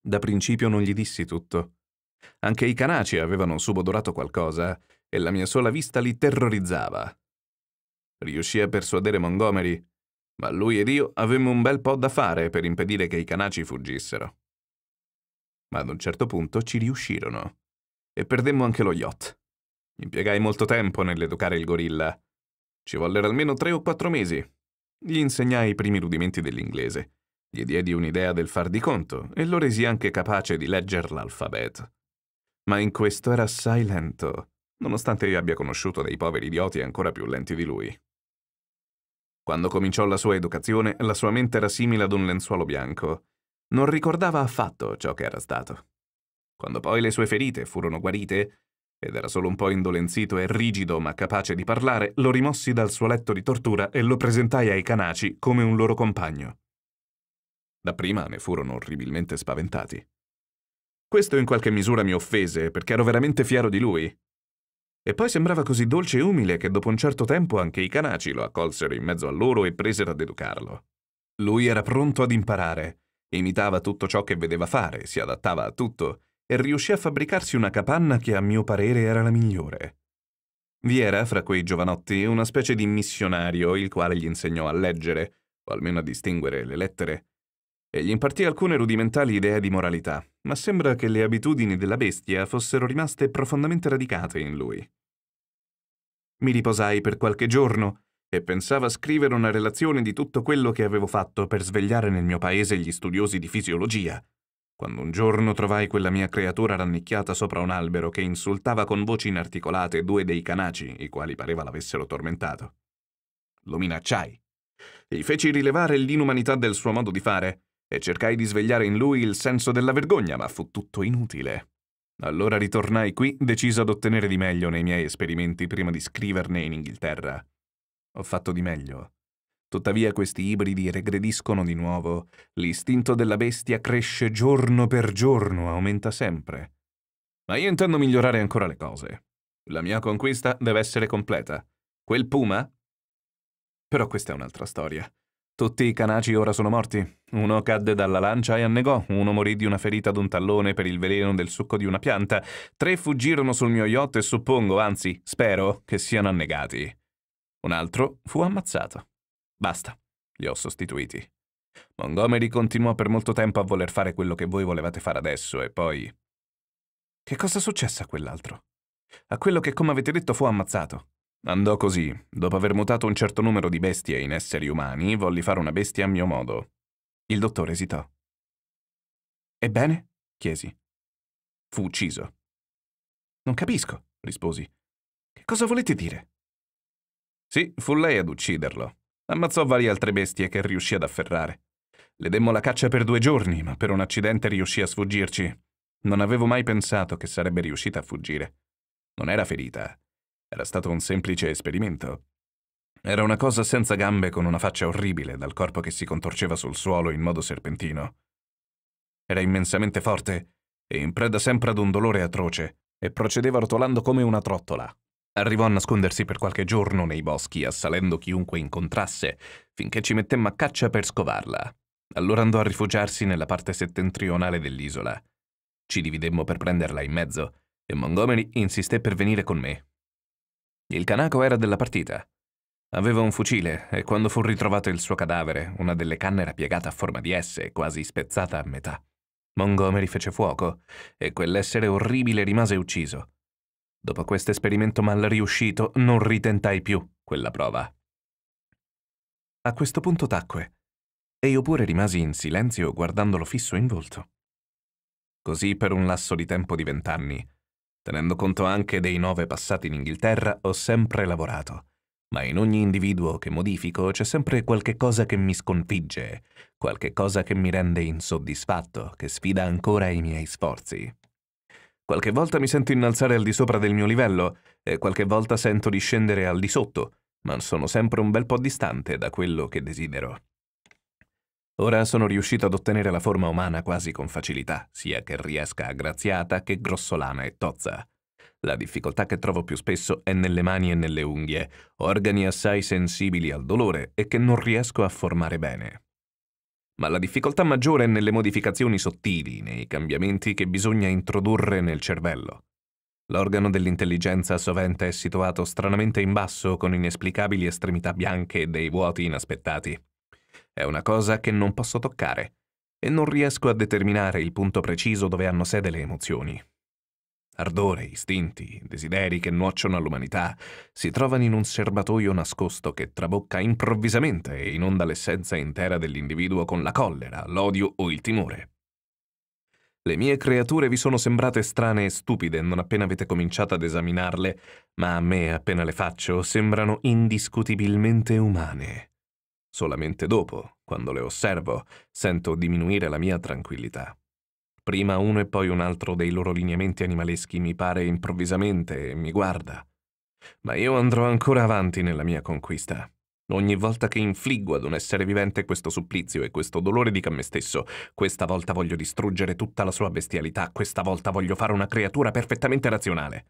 Da principio non gli dissi tutto. Anche i canaci avevano subodorato qualcosa, e la mia sola vista li terrorizzava. Riuscì a persuadere Montgomery, ma lui ed io avemmo un bel po' da fare per impedire che i canaci fuggissero. Ma ad un certo punto ci riuscirono e perdemmo anche lo yacht. Impiegai molto tempo nell'educare il gorilla. Ci vollero almeno tre o quattro mesi. Gli insegnai i primi rudimenti dell'inglese, gli diedi un'idea del far di conto e lo resi anche capace di leggere l'alfabeto. Ma in questo era assai lento nonostante io abbia conosciuto dei poveri idioti ancora più lenti di lui. Quando cominciò la sua educazione, la sua mente era simile ad un lenzuolo bianco. Non ricordava affatto ciò che era stato. Quando poi le sue ferite furono guarite, ed era solo un po' indolenzito e rigido ma capace di parlare, lo rimossi dal suo letto di tortura e lo presentai ai canaci come un loro compagno. Dapprima ne furono orribilmente spaventati. Questo in qualche misura mi offese, perché ero veramente fiero di lui, e poi sembrava così dolce e umile che dopo un certo tempo anche i canaci lo accolsero in mezzo a loro e presero ad educarlo. Lui era pronto ad imparare, imitava tutto ciò che vedeva fare, si adattava a tutto e riuscì a fabbricarsi una capanna che a mio parere era la migliore. Vi era, fra quei giovanotti, una specie di missionario il quale gli insegnò a leggere, o almeno a distinguere le lettere, e gli impartì alcune rudimentali idee di moralità, ma sembra che le abitudini della bestia fossero rimaste profondamente radicate in lui. Mi riposai per qualche giorno e pensavo a scrivere una relazione di tutto quello che avevo fatto per svegliare nel mio paese gli studiosi di fisiologia, quando un giorno trovai quella mia creatura rannicchiata sopra un albero che insultava con voci inarticolate due dei canaci, i quali pareva l'avessero tormentato. Lo minacciai. Gli feci rilevare l'inumanità del suo modo di fare e cercai di svegliare in lui il senso della vergogna, ma fu tutto inutile. Allora ritornai qui, deciso ad ottenere di meglio nei miei esperimenti prima di scriverne in Inghilterra. Ho fatto di meglio. Tuttavia questi ibridi regrediscono di nuovo, l'istinto della bestia cresce giorno per giorno, aumenta sempre. Ma io intendo migliorare ancora le cose. La mia conquista deve essere completa. Quel puma? Però questa è un'altra storia. Tutti i Kanachi ora sono morti. Uno cadde dalla lancia e annegò, uno morì di una ferita ad un tallone per il veleno del succo di una pianta, tre fuggirono sul mio yacht e suppongo, anzi, spero, che siano annegati. Un altro fu ammazzato. Basta, li ho sostituiti. Montgomery continuò per molto tempo a voler fare quello che voi volevate fare adesso e poi... Che cosa successe a quell'altro? A quello che, come avete detto, fu ammazzato. Andò così. Dopo aver mutato un certo numero di bestie in esseri umani, volli fare una bestia a mio modo. Il dottore esitò. Ebbene? chiesi. Fu ucciso. Non capisco, risposi. Che cosa volete dire? Sì, fu lei ad ucciderlo. Ammazzò varie altre bestie che riuscì ad afferrare. Le demmo la caccia per due giorni, ma per un accidente riuscì a sfuggirci. Non avevo mai pensato che sarebbe riuscita a fuggire. Non era ferita, era stato un semplice esperimento. Era una cosa senza gambe con una faccia orribile dal corpo che si contorceva sul suolo in modo serpentino. Era immensamente forte e in preda sempre ad un dolore atroce e procedeva rotolando come una trottola. Arrivò a nascondersi per qualche giorno nei boschi, assalendo chiunque incontrasse, finché ci mettemmo a caccia per scovarla. Allora andò a rifugiarsi nella parte settentrionale dell'isola. Ci dividemmo per prenderla in mezzo e Montgomery insisté per venire con me, il Kanako era della partita. Aveva un fucile e quando fu ritrovato il suo cadavere, una delle canne era piegata a forma di S e quasi spezzata a metà. Montgomery fece fuoco e quell'essere orribile rimase ucciso. Dopo questo esperimento mal riuscito, non ritentai più quella prova. A questo punto tacque e io pure rimasi in silenzio guardandolo fisso in volto. Così per un lasso di tempo di vent'anni Tenendo conto anche dei nove passati in Inghilterra, ho sempre lavorato. Ma in ogni individuo che modifico c'è sempre qualche cosa che mi sconfigge, qualche cosa che mi rende insoddisfatto, che sfida ancora i miei sforzi. Qualche volta mi sento innalzare al di sopra del mio livello e qualche volta sento di scendere al di sotto, ma sono sempre un bel po' distante da quello che desidero. Ora sono riuscito ad ottenere la forma umana quasi con facilità, sia che riesca aggraziata che grossolana e tozza. La difficoltà che trovo più spesso è nelle mani e nelle unghie, organi assai sensibili al dolore e che non riesco a formare bene. Ma la difficoltà maggiore è nelle modificazioni sottili, nei cambiamenti che bisogna introdurre nel cervello. L'organo dell'intelligenza sovente è situato stranamente in basso con inesplicabili estremità bianche e dei vuoti inaspettati. È una cosa che non posso toccare e non riesco a determinare il punto preciso dove hanno sede le emozioni. Ardore, istinti, desideri che nuociono all'umanità si trovano in un serbatoio nascosto che trabocca improvvisamente e inonda l'essenza intera dell'individuo con la collera, l'odio o il timore. Le mie creature vi sono sembrate strane e stupide non appena avete cominciato ad esaminarle, ma a me, appena le faccio, sembrano indiscutibilmente umane. Solamente dopo, quando le osservo, sento diminuire la mia tranquillità. Prima uno e poi un altro dei loro lineamenti animaleschi mi pare improvvisamente e mi guarda. Ma io andrò ancora avanti nella mia conquista. Ogni volta che infliggo ad un essere vivente questo supplizio e questo dolore dico a me stesso, questa volta voglio distruggere tutta la sua bestialità, questa volta voglio fare una creatura perfettamente razionale.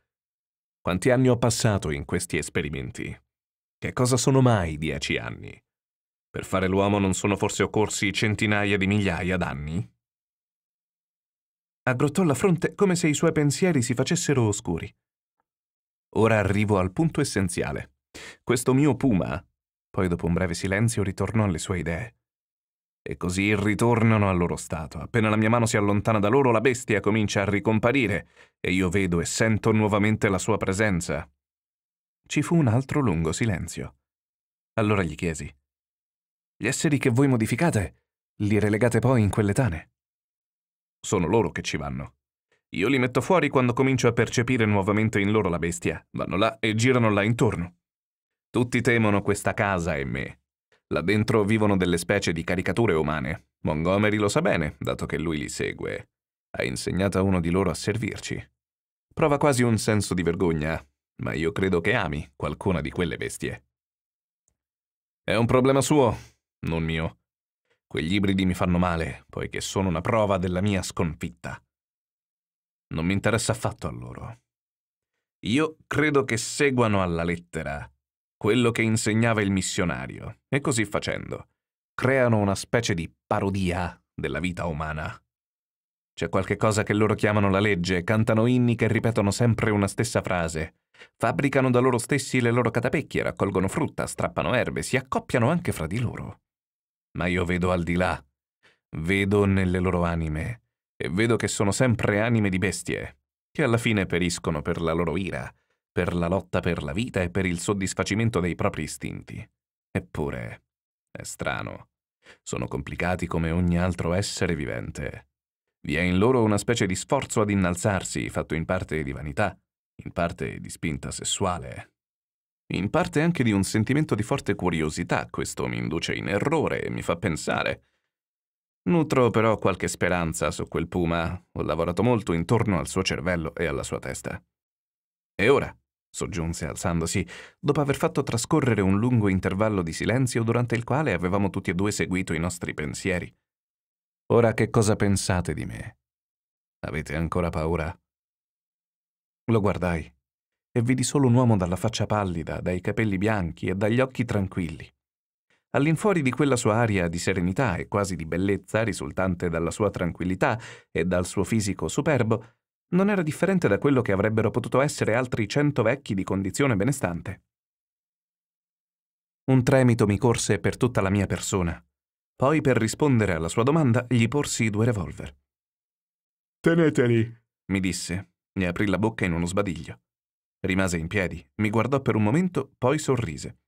Quanti anni ho passato in questi esperimenti? Che cosa sono mai dieci anni? Per fare l'uomo non sono forse occorsi centinaia di migliaia d'anni? Aggrottò la fronte come se i suoi pensieri si facessero oscuri. Ora arrivo al punto essenziale. Questo mio puma. Poi dopo un breve silenzio ritornò alle sue idee. E così ritornano al loro stato. Appena la mia mano si allontana da loro, la bestia comincia a ricomparire e io vedo e sento nuovamente la sua presenza. Ci fu un altro lungo silenzio. Allora gli chiesi: gli esseri che voi modificate li relegate poi in quelle tane. Sono loro che ci vanno. Io li metto fuori quando comincio a percepire nuovamente in loro la bestia. Vanno là e girano là intorno. Tutti temono questa casa e me. Là dentro vivono delle specie di caricature umane. Montgomery lo sa bene, dato che lui li segue. Ha insegnato a uno di loro a servirci. Prova quasi un senso di vergogna, ma io credo che ami qualcuna di quelle bestie. È un problema suo, non mio. Quegli ibridi mi fanno male, poiché sono una prova della mia sconfitta. Non mi interessa affatto a loro. Io credo che seguano alla lettera quello che insegnava il missionario, e così facendo creano una specie di parodia della vita umana. C'è qualche cosa che loro chiamano la legge, cantano inni che ripetono sempre una stessa frase, fabbricano da loro stessi le loro catapecchie, raccolgono frutta, strappano erbe, si accoppiano anche fra di loro ma io vedo al di là. Vedo nelle loro anime e vedo che sono sempre anime di bestie, che alla fine periscono per la loro ira, per la lotta per la vita e per il soddisfacimento dei propri istinti. Eppure, è strano. Sono complicati come ogni altro essere vivente. Vi è in loro una specie di sforzo ad innalzarsi, fatto in parte di vanità, in parte di spinta sessuale, in parte anche di un sentimento di forte curiosità, questo mi induce in errore e mi fa pensare. Nutro però qualche speranza su quel puma, ho lavorato molto intorno al suo cervello e alla sua testa. E ora, soggiunse alzandosi, dopo aver fatto trascorrere un lungo intervallo di silenzio durante il quale avevamo tutti e due seguito i nostri pensieri. Ora che cosa pensate di me? Avete ancora paura? Lo guardai e vidi solo un uomo dalla faccia pallida, dai capelli bianchi e dagli occhi tranquilli. All'infuori di quella sua aria di serenità e quasi di bellezza risultante dalla sua tranquillità e dal suo fisico superbo, non era differente da quello che avrebbero potuto essere altri cento vecchi di condizione benestante. Un tremito mi corse per tutta la mia persona. Poi, per rispondere alla sua domanda, gli porsi due revolver. Teneteli, mi disse, e aprì la bocca in uno sbadiglio. Rimase in piedi, mi guardò per un momento, poi sorrise.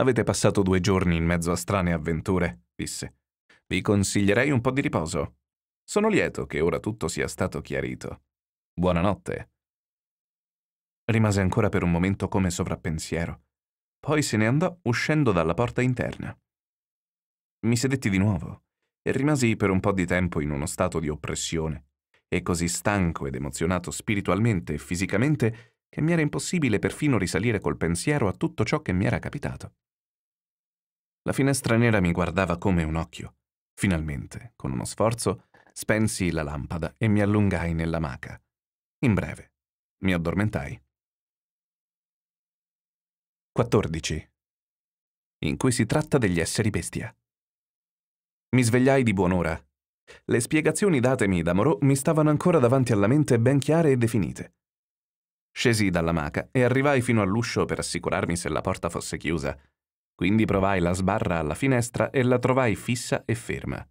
Avete passato due giorni in mezzo a strane avventure, disse. Vi consiglierei un po' di riposo. Sono lieto che ora tutto sia stato chiarito. Buonanotte. Rimase ancora per un momento come sovrappensiero. Poi se ne andò uscendo dalla porta interna. Mi sedetti di nuovo e rimasi per un po' di tempo in uno stato di oppressione, e così stanco ed emozionato spiritualmente e fisicamente che mi era impossibile perfino risalire col pensiero a tutto ciò che mi era capitato. La finestra nera mi guardava come un occhio. Finalmente, con uno sforzo, spensi la lampada e mi allungai nella maca. In breve, mi addormentai. 14. In cui si tratta degli esseri bestia. Mi svegliai di buon'ora. Le spiegazioni datemi da Moreau mi stavano ancora davanti alla mente ben chiare e definite. Scesi dall'amaca e arrivai fino all'uscio per assicurarmi se la porta fosse chiusa. Quindi provai la sbarra alla finestra e la trovai fissa e ferma.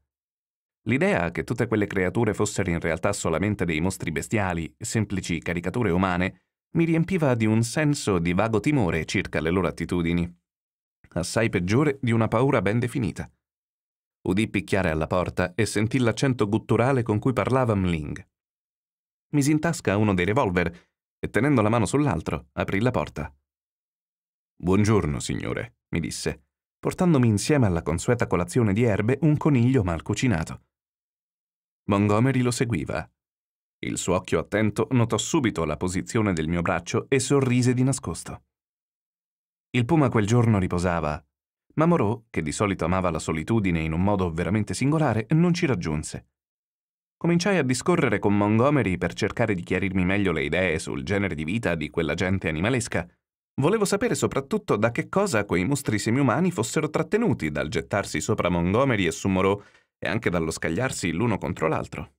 L'idea che tutte quelle creature fossero in realtà solamente dei mostri bestiali, semplici caricature umane, mi riempiva di un senso di vago timore circa le loro attitudini, assai peggiore di una paura ben definita. Udì picchiare alla porta e sentì l'accento gutturale con cui parlava Mling. Misi in tasca uno dei revolver e tenendo la mano sull'altro aprì la porta. Buongiorno, signore, mi disse, portandomi insieme alla consueta colazione di erbe un coniglio mal cucinato. Montgomery lo seguiva. Il suo occhio attento notò subito la posizione del mio braccio e sorrise di nascosto. Il puma quel giorno riposava, ma Moreau, che di solito amava la solitudine in un modo veramente singolare, non ci raggiunse. Cominciai a discorrere con Montgomery per cercare di chiarirmi meglio le idee sul genere di vita di quella gente animalesca. Volevo sapere soprattutto da che cosa quei mostri semiumani fossero trattenuti dal gettarsi sopra Montgomery e su Moreau e anche dallo scagliarsi l'uno contro l'altro.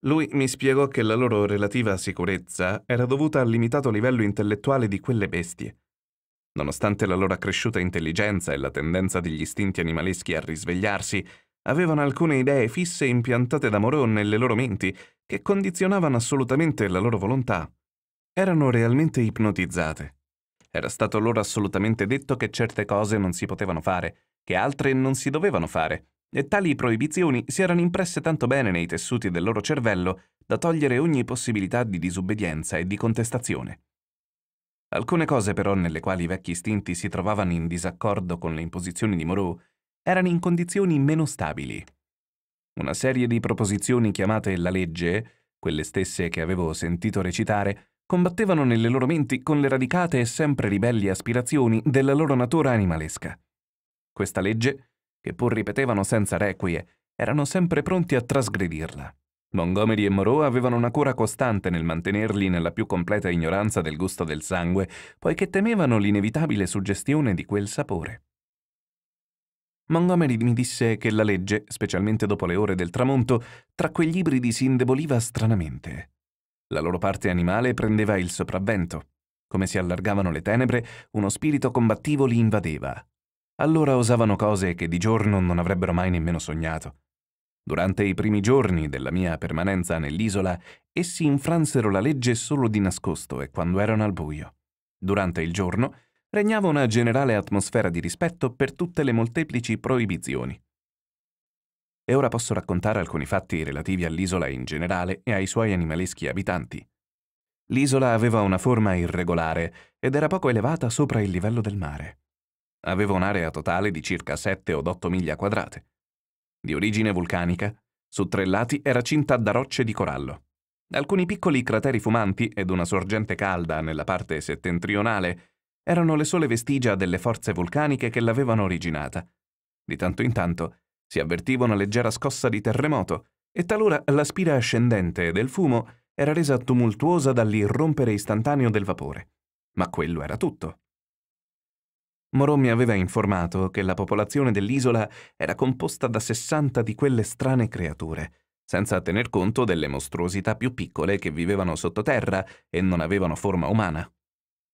Lui mi spiegò che la loro relativa sicurezza era dovuta al limitato livello intellettuale di quelle bestie. Nonostante la loro accresciuta intelligenza e la tendenza degli istinti animaleschi a risvegliarsi avevano alcune idee fisse impiantate da Moreau nelle loro menti, che condizionavano assolutamente la loro volontà. Erano realmente ipnotizzate. Era stato loro assolutamente detto che certe cose non si potevano fare, che altre non si dovevano fare, e tali proibizioni si erano impresse tanto bene nei tessuti del loro cervello da togliere ogni possibilità di disobbedienza e di contestazione. Alcune cose però nelle quali i vecchi istinti si trovavano in disaccordo con le imposizioni di Moreau erano in condizioni meno stabili. Una serie di proposizioni chiamate la legge, quelle stesse che avevo sentito recitare, combattevano nelle loro menti con le radicate e sempre ribelli aspirazioni della loro natura animalesca. Questa legge, che pur ripetevano senza requie, erano sempre pronti a trasgredirla. Montgomery e Moreau avevano una cura costante nel mantenerli nella più completa ignoranza del gusto del sangue, poiché temevano l'inevitabile suggestione di quel sapore. Montgomery mi disse che la legge, specialmente dopo le ore del tramonto, tra quegli ibridi si indeboliva stranamente. La loro parte animale prendeva il sopravvento. Come si allargavano le tenebre, uno spirito combattivo li invadeva. Allora osavano cose che di giorno non avrebbero mai nemmeno sognato. Durante i primi giorni della mia permanenza nell'isola, essi infransero la legge solo di nascosto e quando erano al buio. Durante il giorno regnava una generale atmosfera di rispetto per tutte le molteplici proibizioni. E ora posso raccontare alcuni fatti relativi all'isola in generale e ai suoi animaleschi abitanti. L'isola aveva una forma irregolare ed era poco elevata sopra il livello del mare. Aveva un'area totale di circa 7 od 8 miglia quadrate. Di origine vulcanica, su tre lati era cinta da rocce di corallo. Alcuni piccoli crateri fumanti ed una sorgente calda nella parte settentrionale erano le sole vestigia delle forze vulcaniche che l'avevano originata. Di tanto in tanto si avvertiva una leggera scossa di terremoto e talora la spira ascendente del fumo era resa tumultuosa dall'irrompere istantaneo del vapore. Ma quello era tutto. Morò mi aveva informato che la popolazione dell'isola era composta da 60 di quelle strane creature, senza tener conto delle mostruosità più piccole che vivevano sottoterra e non avevano forma umana.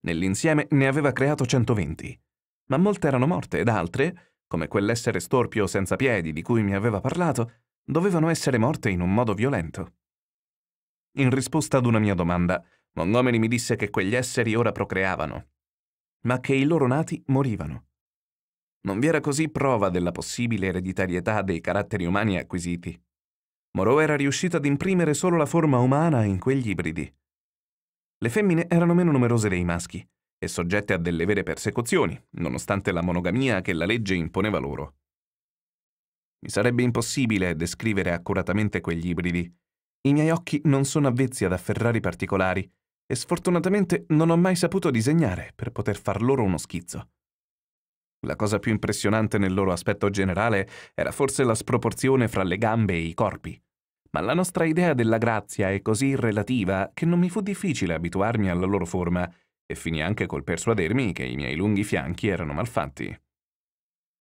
Nell'insieme ne aveva creato 120, ma molte erano morte ed altre, come quell'essere storpio senza piedi di cui mi aveva parlato, dovevano essere morte in un modo violento. In risposta ad una mia domanda, Montgomery mi disse che quegli esseri ora procreavano, ma che i loro nati morivano. Non vi era così prova della possibile ereditarietà dei caratteri umani acquisiti. Moreau era riuscito ad imprimere solo la forma umana in quegli ibridi, le femmine erano meno numerose dei maschi e soggette a delle vere persecuzioni, nonostante la monogamia che la legge imponeva loro. Mi sarebbe impossibile descrivere accuratamente quegli ibridi. I miei occhi non sono avvezzi ad afferrare i particolari e sfortunatamente non ho mai saputo disegnare per poter far loro uno schizzo. La cosa più impressionante nel loro aspetto generale era forse la sproporzione fra le gambe e i corpi ma la nostra idea della grazia è così relativa che non mi fu difficile abituarmi alla loro forma e finì anche col persuadermi che i miei lunghi fianchi erano malfatti.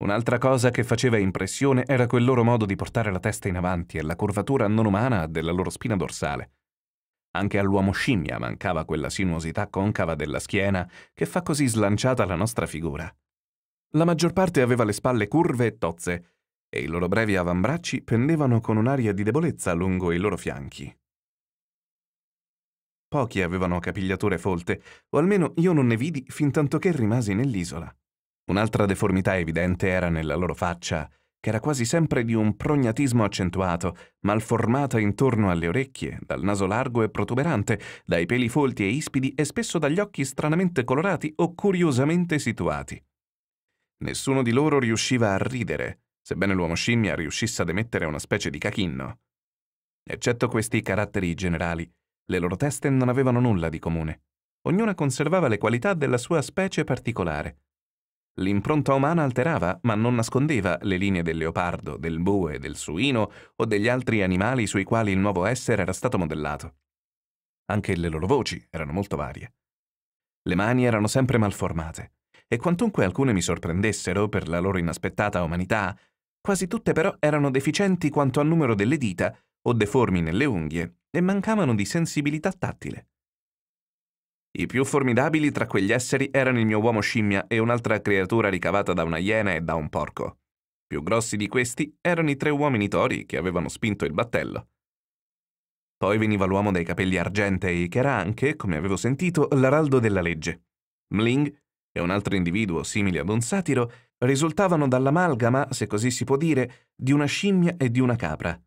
Un'altra cosa che faceva impressione era quel loro modo di portare la testa in avanti e la curvatura non umana della loro spina dorsale. Anche all'uomo scimmia mancava quella sinuosità concava della schiena che fa così slanciata la nostra figura. La maggior parte aveva le spalle curve e tozze, e i loro brevi avambracci pendevano con un'aria di debolezza lungo i loro fianchi. Pochi avevano capigliature folte, o almeno io non ne vidi fin tanto che rimasi nell'isola. Un'altra deformità evidente era nella loro faccia, che era quasi sempre di un prognatismo accentuato, malformata intorno alle orecchie, dal naso largo e protuberante, dai peli folti e ispidi e spesso dagli occhi stranamente colorati o curiosamente situati. Nessuno di loro riusciva a ridere, sebbene l'uomo scimmia riuscisse ad emettere una specie di cachinno. Eccetto questi caratteri generali, le loro teste non avevano nulla di comune. Ognuna conservava le qualità della sua specie particolare. L'impronta umana alterava, ma non nascondeva le linee del leopardo, del bue, del suino o degli altri animali sui quali il nuovo essere era stato modellato. Anche le loro voci erano molto varie. Le mani erano sempre malformate, e quantunque alcune mi sorprendessero per la loro inaspettata umanità Quasi tutte però erano deficienti quanto al numero delle dita o deformi nelle unghie e mancavano di sensibilità tattile. I più formidabili tra quegli esseri erano il mio uomo scimmia e un'altra creatura ricavata da una iena e da un porco. Più grossi di questi erano i tre uomini tori che avevano spinto il battello. Poi veniva l'uomo dai capelli argentei, che era anche, come avevo sentito, l'araldo della legge. Mling e un altro individuo simile ad un satiro risultavano dall'amalgama, se così si può dire, di una scimmia e di una capra.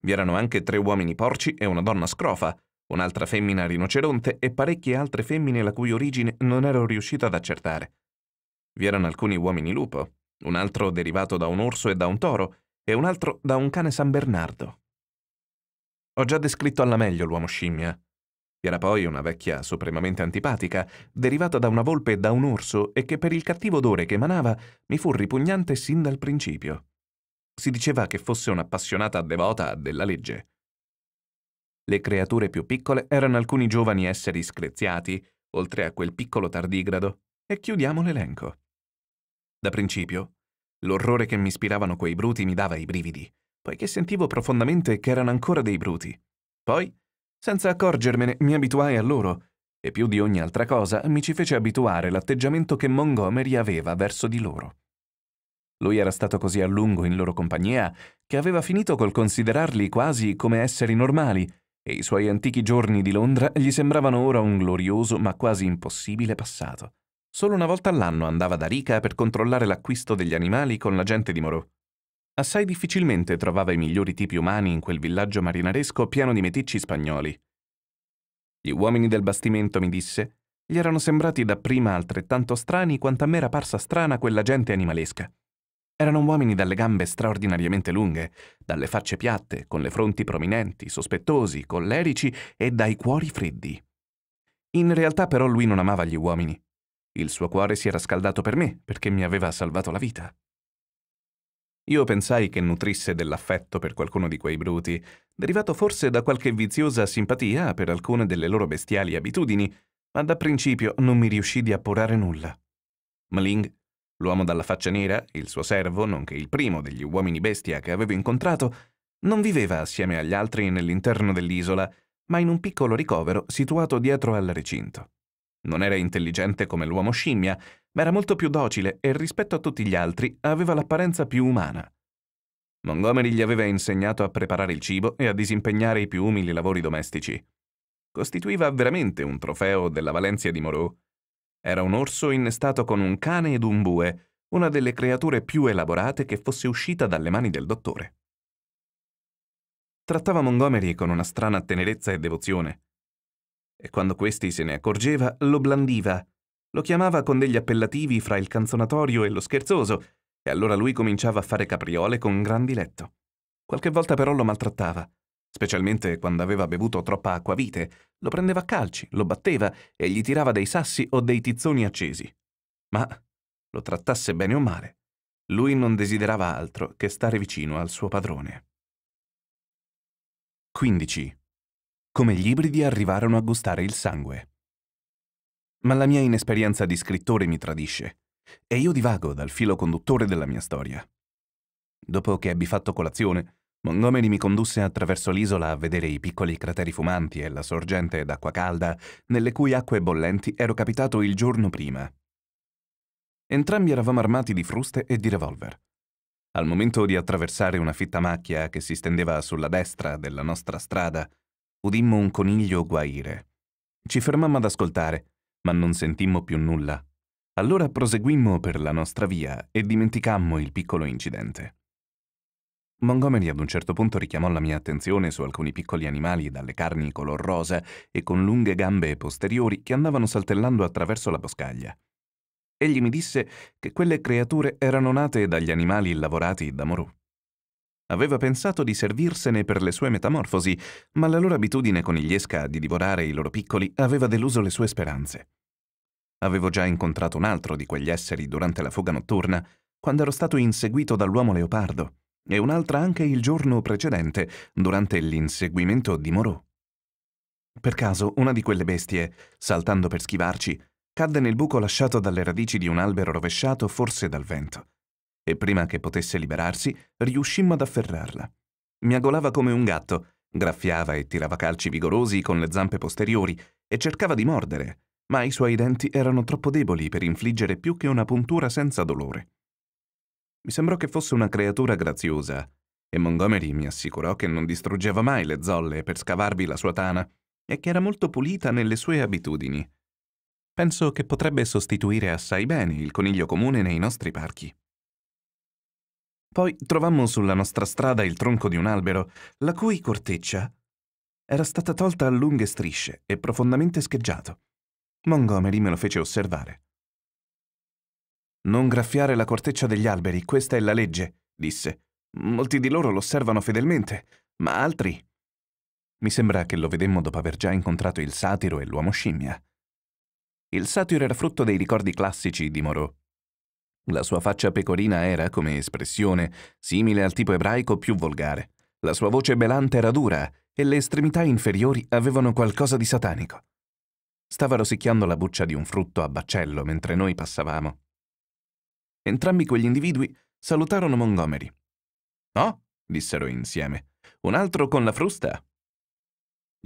Vi erano anche tre uomini porci e una donna scrofa, un'altra femmina rinoceronte e parecchie altre femmine la cui origine non ero riuscito ad accertare. Vi erano alcuni uomini lupo, un altro derivato da un orso e da un toro, e un altro da un cane San Bernardo. Ho già descritto alla meglio l'uomo scimmia, era poi una vecchia supremamente antipatica, derivata da una volpe e da un orso e che per il cattivo odore che emanava mi fu ripugnante sin dal principio. Si diceva che fosse un'appassionata devota della legge. Le creature più piccole erano alcuni giovani esseri screziati, oltre a quel piccolo tardigrado, e chiudiamo l'elenco. Da principio, l'orrore che mi ispiravano quei bruti mi dava i brividi, poiché sentivo profondamente che erano ancora dei bruti. Poi senza accorgermene mi abituai a loro e più di ogni altra cosa mi ci fece abituare l'atteggiamento che Montgomery aveva verso di loro. Lui era stato così a lungo in loro compagnia che aveva finito col considerarli quasi come esseri normali e i suoi antichi giorni di Londra gli sembravano ora un glorioso ma quasi impossibile passato. Solo una volta all'anno andava da Rica per controllare l'acquisto degli animali con la gente di Moreau. Assai difficilmente trovava i migliori tipi umani in quel villaggio marinaresco pieno di meticci spagnoli. Gli uomini del bastimento, mi disse, gli erano sembrati dapprima altrettanto strani quanto a me era parsa strana quella gente animalesca. Erano uomini dalle gambe straordinariamente lunghe, dalle facce piatte, con le fronti prominenti, sospettosi, collerici e dai cuori freddi. In realtà però lui non amava gli uomini. Il suo cuore si era scaldato per me perché mi aveva salvato la vita. Io pensai che nutrisse dell'affetto per qualcuno di quei bruti, derivato forse da qualche viziosa simpatia per alcune delle loro bestiali abitudini, ma da principio non mi riuscì di appurare nulla. Mling, l'uomo dalla faccia nera, il suo servo, nonché il primo degli uomini bestia che avevo incontrato, non viveva assieme agli altri nell'interno dell'isola, ma in un piccolo ricovero situato dietro al recinto. Non era intelligente come l'uomo scimmia, ma era molto più docile e rispetto a tutti gli altri aveva l'apparenza più umana. Montgomery gli aveva insegnato a preparare il cibo e a disimpegnare i più umili lavori domestici. Costituiva veramente un trofeo della Valencia di Moreau. Era un orso innestato con un cane ed un bue, una delle creature più elaborate che fosse uscita dalle mani del dottore. Trattava Montgomery con una strana tenerezza e devozione. E quando questi se ne accorgeva, lo blandiva, lo chiamava con degli appellativi fra il canzonatorio e lo scherzoso, e allora lui cominciava a fare capriole con gran diletto. Qualche volta però lo maltrattava, specialmente quando aveva bevuto troppa acquavite, lo prendeva a calci, lo batteva e gli tirava dei sassi o dei tizzoni accesi. Ma lo trattasse bene o male, lui non desiderava altro che stare vicino al suo padrone. 15. Come gli ibridi arrivarono a gustare il sangue ma la mia inesperienza di scrittore mi tradisce e io divago dal filo conduttore della mia storia. Dopo che ebbi fatto colazione, Montgomery mi condusse attraverso l'isola a vedere i piccoli crateri fumanti e la sorgente d'acqua calda nelle cui acque bollenti ero capitato il giorno prima. Entrambi eravamo armati di fruste e di revolver. Al momento di attraversare una fitta macchia che si stendeva sulla destra della nostra strada, udimmo un coniglio guaire. Ci fermammo ad ascoltare ma non sentimmo più nulla. Allora proseguimmo per la nostra via e dimenticammo il piccolo incidente. Montgomery ad un certo punto richiamò la mia attenzione su alcuni piccoli animali dalle carni color rosa e con lunghe gambe posteriori che andavano saltellando attraverso la boscaglia. Egli mi disse che quelle creature erano nate dagli animali lavorati da Moreau. Aveva pensato di servirsene per le sue metamorfosi, ma la loro abitudine conigliesca di divorare i loro piccoli aveva deluso le sue speranze. Avevo già incontrato un altro di quegli esseri durante la fuga notturna, quando ero stato inseguito dall'uomo leopardo, e un'altra anche il giorno precedente, durante l'inseguimento di Moreau. Per caso, una di quelle bestie, saltando per schivarci, cadde nel buco lasciato dalle radici di un albero rovesciato, forse dal vento e prima che potesse liberarsi riuscimmo ad afferrarla. Miagolava come un gatto, graffiava e tirava calci vigorosi con le zampe posteriori e cercava di mordere, ma i suoi denti erano troppo deboli per infliggere più che una puntura senza dolore. Mi sembrò che fosse una creatura graziosa, e Montgomery mi assicurò che non distruggeva mai le zolle per scavarvi la sua tana e che era molto pulita nelle sue abitudini. Penso che potrebbe sostituire assai bene il coniglio comune nei nostri parchi. Poi trovammo sulla nostra strada il tronco di un albero, la cui corteccia era stata tolta a lunghe strisce e profondamente scheggiato. Montgomery me lo fece osservare. Non graffiare la corteccia degli alberi, questa è la legge, disse. Molti di loro l'osservano fedelmente, ma altri... Mi sembra che lo vedemmo dopo aver già incontrato il satiro e l'uomo scimmia. Il satiro era frutto dei ricordi classici di Moreau. La sua faccia pecorina era, come espressione, simile al tipo ebraico più volgare. La sua voce belante era dura e le estremità inferiori avevano qualcosa di satanico. Stava rosicchiando la buccia di un frutto a baccello mentre noi passavamo. Entrambi quegli individui salutarono Montgomery. «No», oh, dissero insieme. Un altro con la frusta?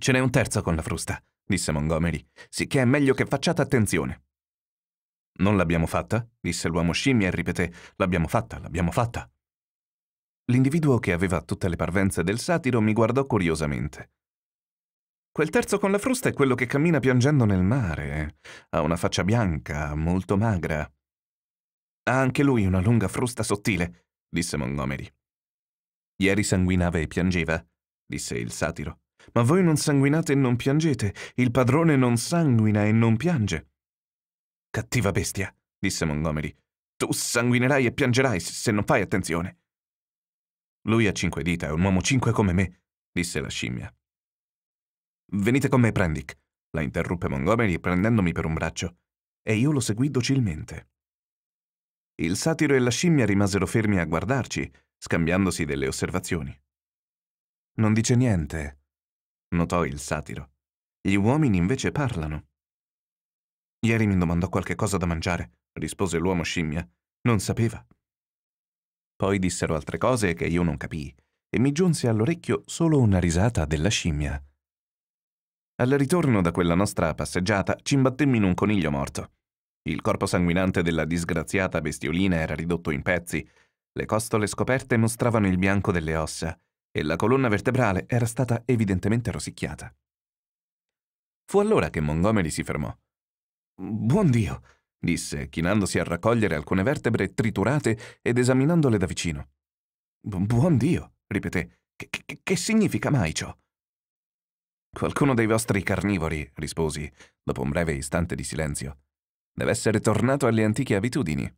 Ce n'è un terzo con la frusta, disse Montgomery, sicché è meglio che facciate attenzione. Non l'abbiamo fatta? disse l'uomo scimmia e ripeté L'abbiamo fatta, l'abbiamo fatta. L'individuo che aveva tutte le parvenze del satiro mi guardò curiosamente. Quel terzo con la frusta è quello che cammina piangendo nel mare. Ha una faccia bianca, molto magra. Ha anche lui una lunga frusta sottile, disse Montgomery. Ieri sanguinava e piangeva, disse il satiro. Ma voi non sanguinate e non piangete, il padrone non sanguina e non piange. Cattiva bestia, disse Montgomery. Tu sanguinerai e piangerai se non fai attenzione. Lui ha cinque dita, è un uomo cinque come me, disse la scimmia. Venite con me, Prendick, la interruppe Montgomery prendendomi per un braccio, e io lo seguì docilmente. Il satiro e la scimmia rimasero fermi a guardarci, scambiandosi delle osservazioni. Non dice niente, notò il satiro. Gli uomini invece parlano. Ieri mi domandò qualche cosa da mangiare, rispose l'uomo scimmia. Non sapeva. Poi dissero altre cose che io non capii, e mi giunse all'orecchio solo una risata della scimmia. Al ritorno da quella nostra passeggiata ci imbattemmo in un coniglio morto. Il corpo sanguinante della disgraziata bestiolina era ridotto in pezzi, le costole scoperte mostravano il bianco delle ossa e la colonna vertebrale era stata evidentemente rosicchiata. Fu allora che Montgomery si fermò Buon Dio, disse, chinandosi a raccogliere alcune vertebre triturate ed esaminandole da vicino. Buon Dio, ripeté, che, che, che significa mai ciò? Qualcuno dei vostri carnivori, risposi, dopo un breve istante di silenzio. Deve essere tornato alle antiche abitudini.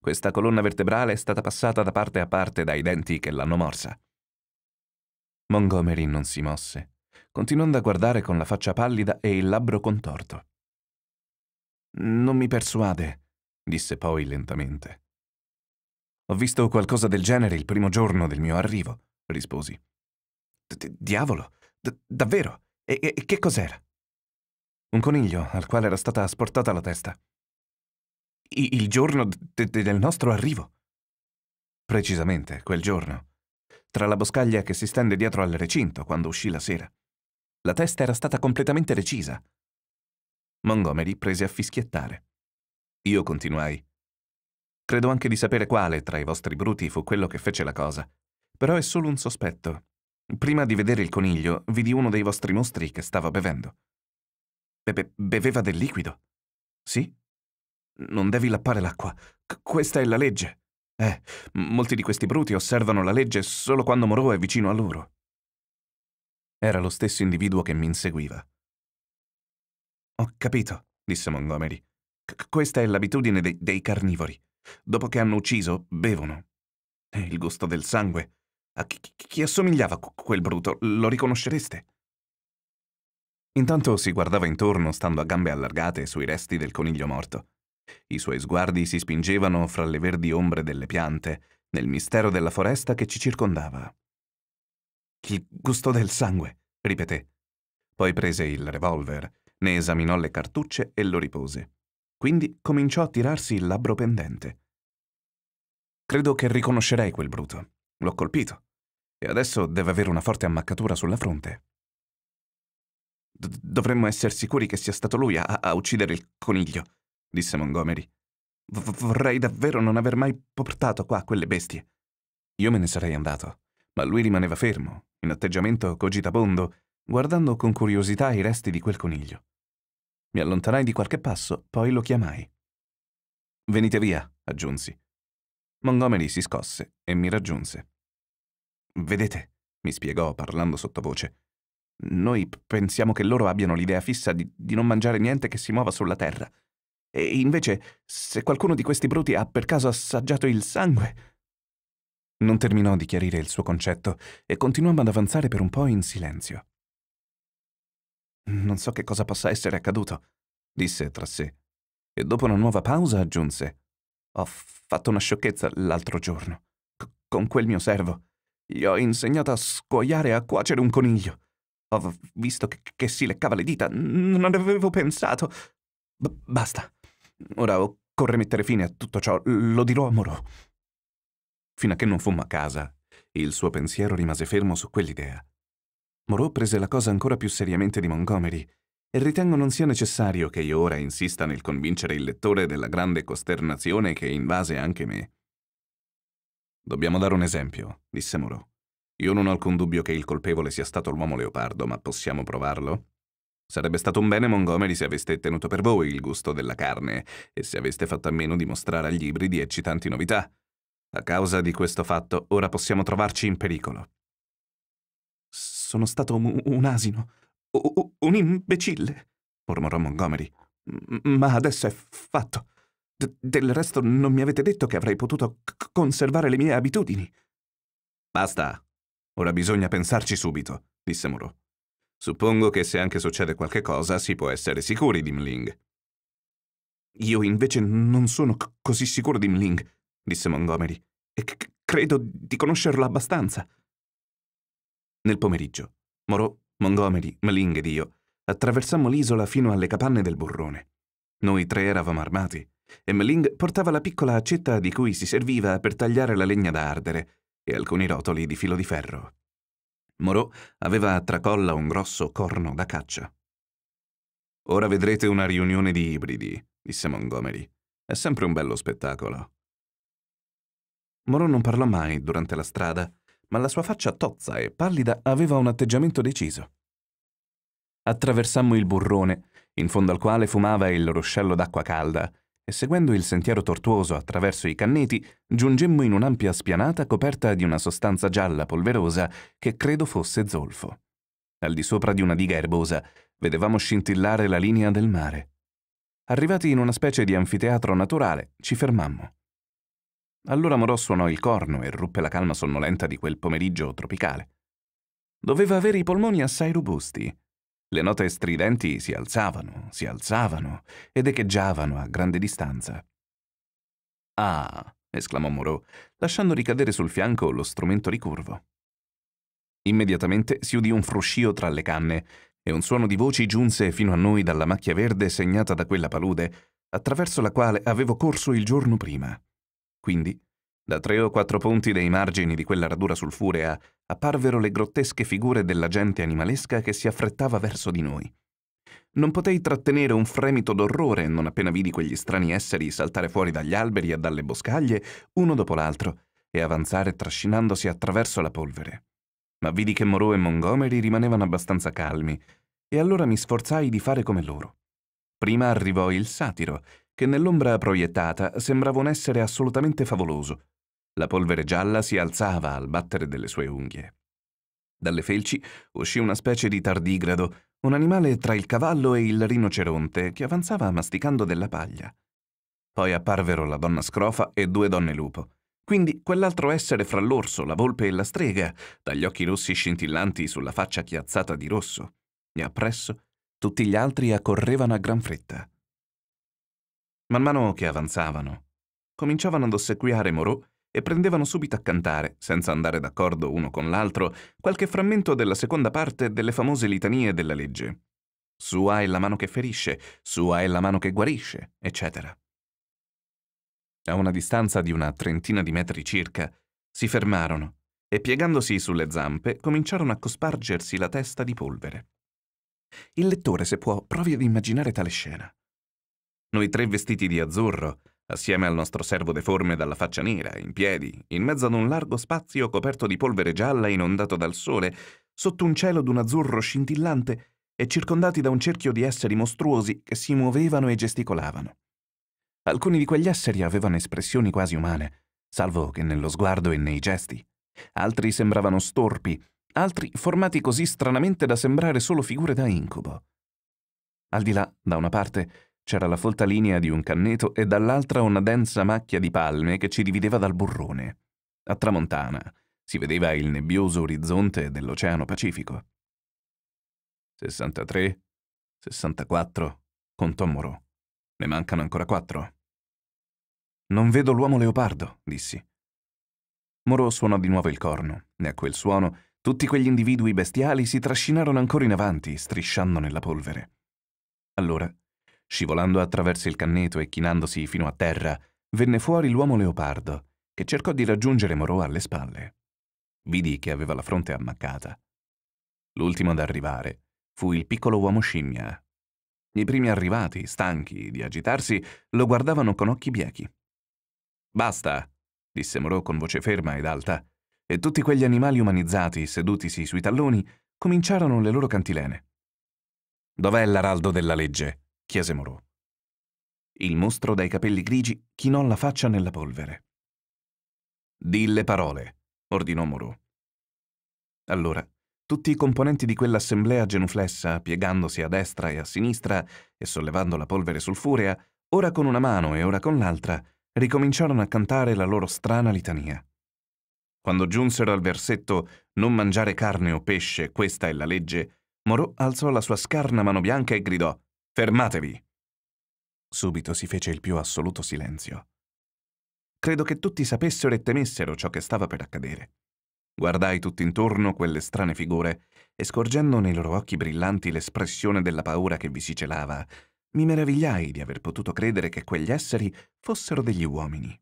Questa colonna vertebrale è stata passata da parte a parte dai denti che l'hanno morsa. Montgomery non si mosse, continuando a guardare con la faccia pallida e il labbro contorto. Non mi persuade, disse poi lentamente. Ho visto qualcosa del genere il primo giorno del mio arrivo, risposi. Diavolo, davvero? E, e che cos'era? Un coniglio al quale era stata asportata la testa. I il giorno del nostro arrivo. Precisamente, quel giorno. Tra la boscaglia che si stende dietro al recinto quando uscì la sera. La testa era stata completamente recisa, Montgomery prese a fischiettare. Io continuai. Credo anche di sapere quale tra i vostri bruti fu quello che fece la cosa. Però è solo un sospetto. Prima di vedere il coniglio, vidi uno dei vostri mostri che stava bevendo. Bebe beveva del liquido. Sì? Non devi lappare l'acqua. questa è la legge. Eh, molti di questi bruti osservano la legge solo quando Moreau è vicino a loro. Era lo stesso individuo che mi inseguiva. Ho capito, disse Montgomery. questa è l'abitudine de dei carnivori. Dopo che hanno ucciso, bevono. E il gusto del sangue. A chi, chi assomigliava quel bruto? Lo riconoscereste? Intanto si guardava intorno, stando a gambe allargate sui resti del coniglio morto. I suoi sguardi si spingevano fra le verdi ombre delle piante, nel mistero della foresta che ci circondava. Il gusto del sangue, ripeté. Poi prese il revolver ne esaminò le cartucce e lo ripose. Quindi cominciò a tirarsi il labbro pendente. Credo che riconoscerei quel bruto. L'ho colpito. E adesso deve avere una forte ammaccatura sulla fronte. D dovremmo essere sicuri che sia stato lui a, a uccidere il coniglio, disse Montgomery. V vorrei davvero non aver mai portato qua quelle bestie. Io me ne sarei andato, ma lui rimaneva fermo, in atteggiamento cogitabondo, guardando con curiosità i resti di quel coniglio. Mi allontanai di qualche passo, poi lo chiamai. Venite via, aggiunsi. Montgomery si scosse e mi raggiunse. Vedete, mi spiegò parlando sottovoce, noi pensiamo che loro abbiano l'idea fissa di, di, non mangiare niente che si muova sulla terra. E invece, se qualcuno di questi bruti ha per caso assaggiato il sangue... Non terminò di chiarire il suo concetto e continuammo ad avanzare per un po' in silenzio. Non so che cosa possa essere accaduto, disse tra sé. E dopo una nuova pausa aggiunse. Ho fatto una sciocchezza l'altro giorno. C- con quel mio servo. Gli ho insegnato a scuoiare e a cuocere un coniglio. Ho visto che, che si leccava le dita. Non avevo pensato. B- basta. Ora occorre mettere fine a tutto ciò. Lo dirò a Moreau. Fino a che non fummo a casa, il suo pensiero rimase fermo su quell'idea Moreau prese la cosa ancora più seriamente di Montgomery e ritengo non sia necessario che io ora insista nel convincere il lettore della grande costernazione che invase anche me. Dobbiamo dare un esempio, disse Moreau. Io non ho alcun dubbio che il colpevole sia stato l'uomo leopardo, ma possiamo provarlo? Sarebbe stato un bene Montgomery se aveste tenuto per voi il gusto della carne e se aveste fatto a meno di mostrare agli ibridi eccitanti novità. A causa di questo fatto, ora possiamo trovarci in pericolo. Sono stato un, un asino, un, un imbecille, mormorò Montgomery. Ma adesso è fatto. D del resto non mi avete detto che avrei potuto conservare le mie abitudini. Basta. Ora bisogna pensarci subito, disse Moreau. Suppongo che se anche succede qualche cosa si può essere sicuri di Mling. Io invece non sono così sicuro di Mling, disse Montgomery, e credo di conoscerlo abbastanza. Nel pomeriggio, Morò, Montgomery, Meling ed io attraversammo l'isola fino alle capanne del burrone. Noi tre eravamo armati e Meling portava la piccola accetta di cui si serviva per tagliare la legna da ardere e alcuni rotoli di filo di ferro. Morò aveva a tracolla un grosso corno da caccia. Ora vedrete una riunione di ibridi, disse Montgomery. È sempre un bello spettacolo. Morò non parlò mai durante la strada ma la sua faccia tozza e pallida aveva un atteggiamento deciso. Attraversammo il burrone, in fondo al quale fumava il ruscello d'acqua calda, e seguendo il sentiero tortuoso attraverso i canneti, giungemmo in un'ampia spianata coperta di una sostanza gialla polverosa che credo fosse zolfo. Al di sopra di una diga erbosa vedevamo scintillare la linea del mare. Arrivati in una specie di anfiteatro naturale, ci fermammo. Allora Morò suonò il corno e ruppe la calma sonnolenta di quel pomeriggio tropicale. Doveva avere i polmoni assai robusti. Le note stridenti si alzavano, si alzavano ed echeggiavano a grande distanza. Ah, esclamò Moreau, lasciando ricadere sul fianco lo strumento ricurvo. Immediatamente si udì un fruscio tra le canne e un suono di voci giunse fino a noi dalla macchia verde segnata da quella palude attraverso la quale avevo corso il giorno prima. Quindi, da tre o quattro punti dei margini di quella radura sulfurea apparvero le grottesche figure della gente animalesca che si affrettava verso di noi. Non potei trattenere un fremito d'orrore non appena vidi quegli strani esseri saltare fuori dagli alberi e dalle boscaglie uno dopo l'altro e avanzare trascinandosi attraverso la polvere. Ma vidi che Moreau e Montgomery rimanevano abbastanza calmi, e allora mi sforzai di fare come loro. Prima arrivò il satiro, che nell'ombra proiettata sembrava un essere assolutamente favoloso. La polvere gialla si alzava al battere delle sue unghie. Dalle felci uscì una specie di tardigrado, un animale tra il cavallo e il rinoceronte che avanzava masticando della paglia. Poi apparvero la donna scrofa e due donne lupo. Quindi quell'altro essere fra l'orso, la volpe e la strega, dagli occhi rossi scintillanti sulla faccia chiazzata di rosso. E appresso tutti gli altri accorrevano a gran fretta. Man mano che avanzavano, cominciavano ad ossequiare Moreau e prendevano subito a cantare, senza andare d'accordo uno con l'altro, qualche frammento della seconda parte delle famose litanie della legge. Sua è la mano che ferisce, sua è la mano che guarisce, eccetera. A una distanza di una trentina di metri circa, si fermarono e piegandosi sulle zampe cominciarono a cospargersi la testa di polvere. Il lettore, se può, provi ad immaginare tale scena. Noi tre vestiti di azzurro, assieme al nostro servo deforme dalla faccia nera, in piedi, in mezzo ad un largo spazio coperto di polvere gialla inondato dal sole, sotto un cielo d'un azzurro scintillante e circondati da un cerchio di esseri mostruosi che si muovevano e gesticolavano. Alcuni di quegli esseri avevano espressioni quasi umane, salvo che nello sguardo e nei gesti. Altri sembravano storpi, altri formati così stranamente da sembrare solo figure da incubo. Al di là, da una parte, c'era la folta linea di un canneto e dall'altra una densa macchia di palme che ci divideva dal burrone. A tramontana si vedeva il nebbioso orizzonte dell'Oceano Pacifico. 63, 64, contò Morò. Ne mancano ancora quattro. Non vedo l'uomo leopardo, dissi. Morò suonò di nuovo il corno e a quel suono tutti quegli individui bestiali si trascinarono ancora in avanti, strisciando nella polvere. Allora Scivolando attraverso il canneto e chinandosi fino a terra, venne fuori l'uomo leopardo, che cercò di raggiungere Morò alle spalle. Vidi che aveva la fronte ammaccata. L'ultimo ad arrivare fu il piccolo uomo scimmia. I primi arrivati, stanchi di agitarsi, lo guardavano con occhi biechi. Basta, disse Morò con voce ferma ed alta, e tutti quegli animali umanizzati, sedutisi sui talloni, cominciarono le loro cantilene. Dov'è l'araldo della legge? chiese Morò. Il mostro dai capelli grigi chinò la faccia nella polvere. Dille parole, ordinò Morò. Allora, tutti i componenti di quell'assemblea genuflessa, piegandosi a destra e a sinistra e sollevando la polvere sulfurea, ora con una mano e ora con l'altra, ricominciarono a cantare la loro strana litania. Quando giunsero al versetto Non mangiare carne o pesce, questa è la legge, Morò alzò la sua scarna mano bianca e gridò Fermatevi! Subito si fece il più assoluto silenzio. Credo che tutti sapessero e temessero ciò che stava per accadere. Guardai tutt'intorno quelle strane figure e scorgendo nei loro occhi brillanti l'espressione della paura che vi si celava, mi meravigliai di aver potuto credere che quegli esseri fossero degli uomini.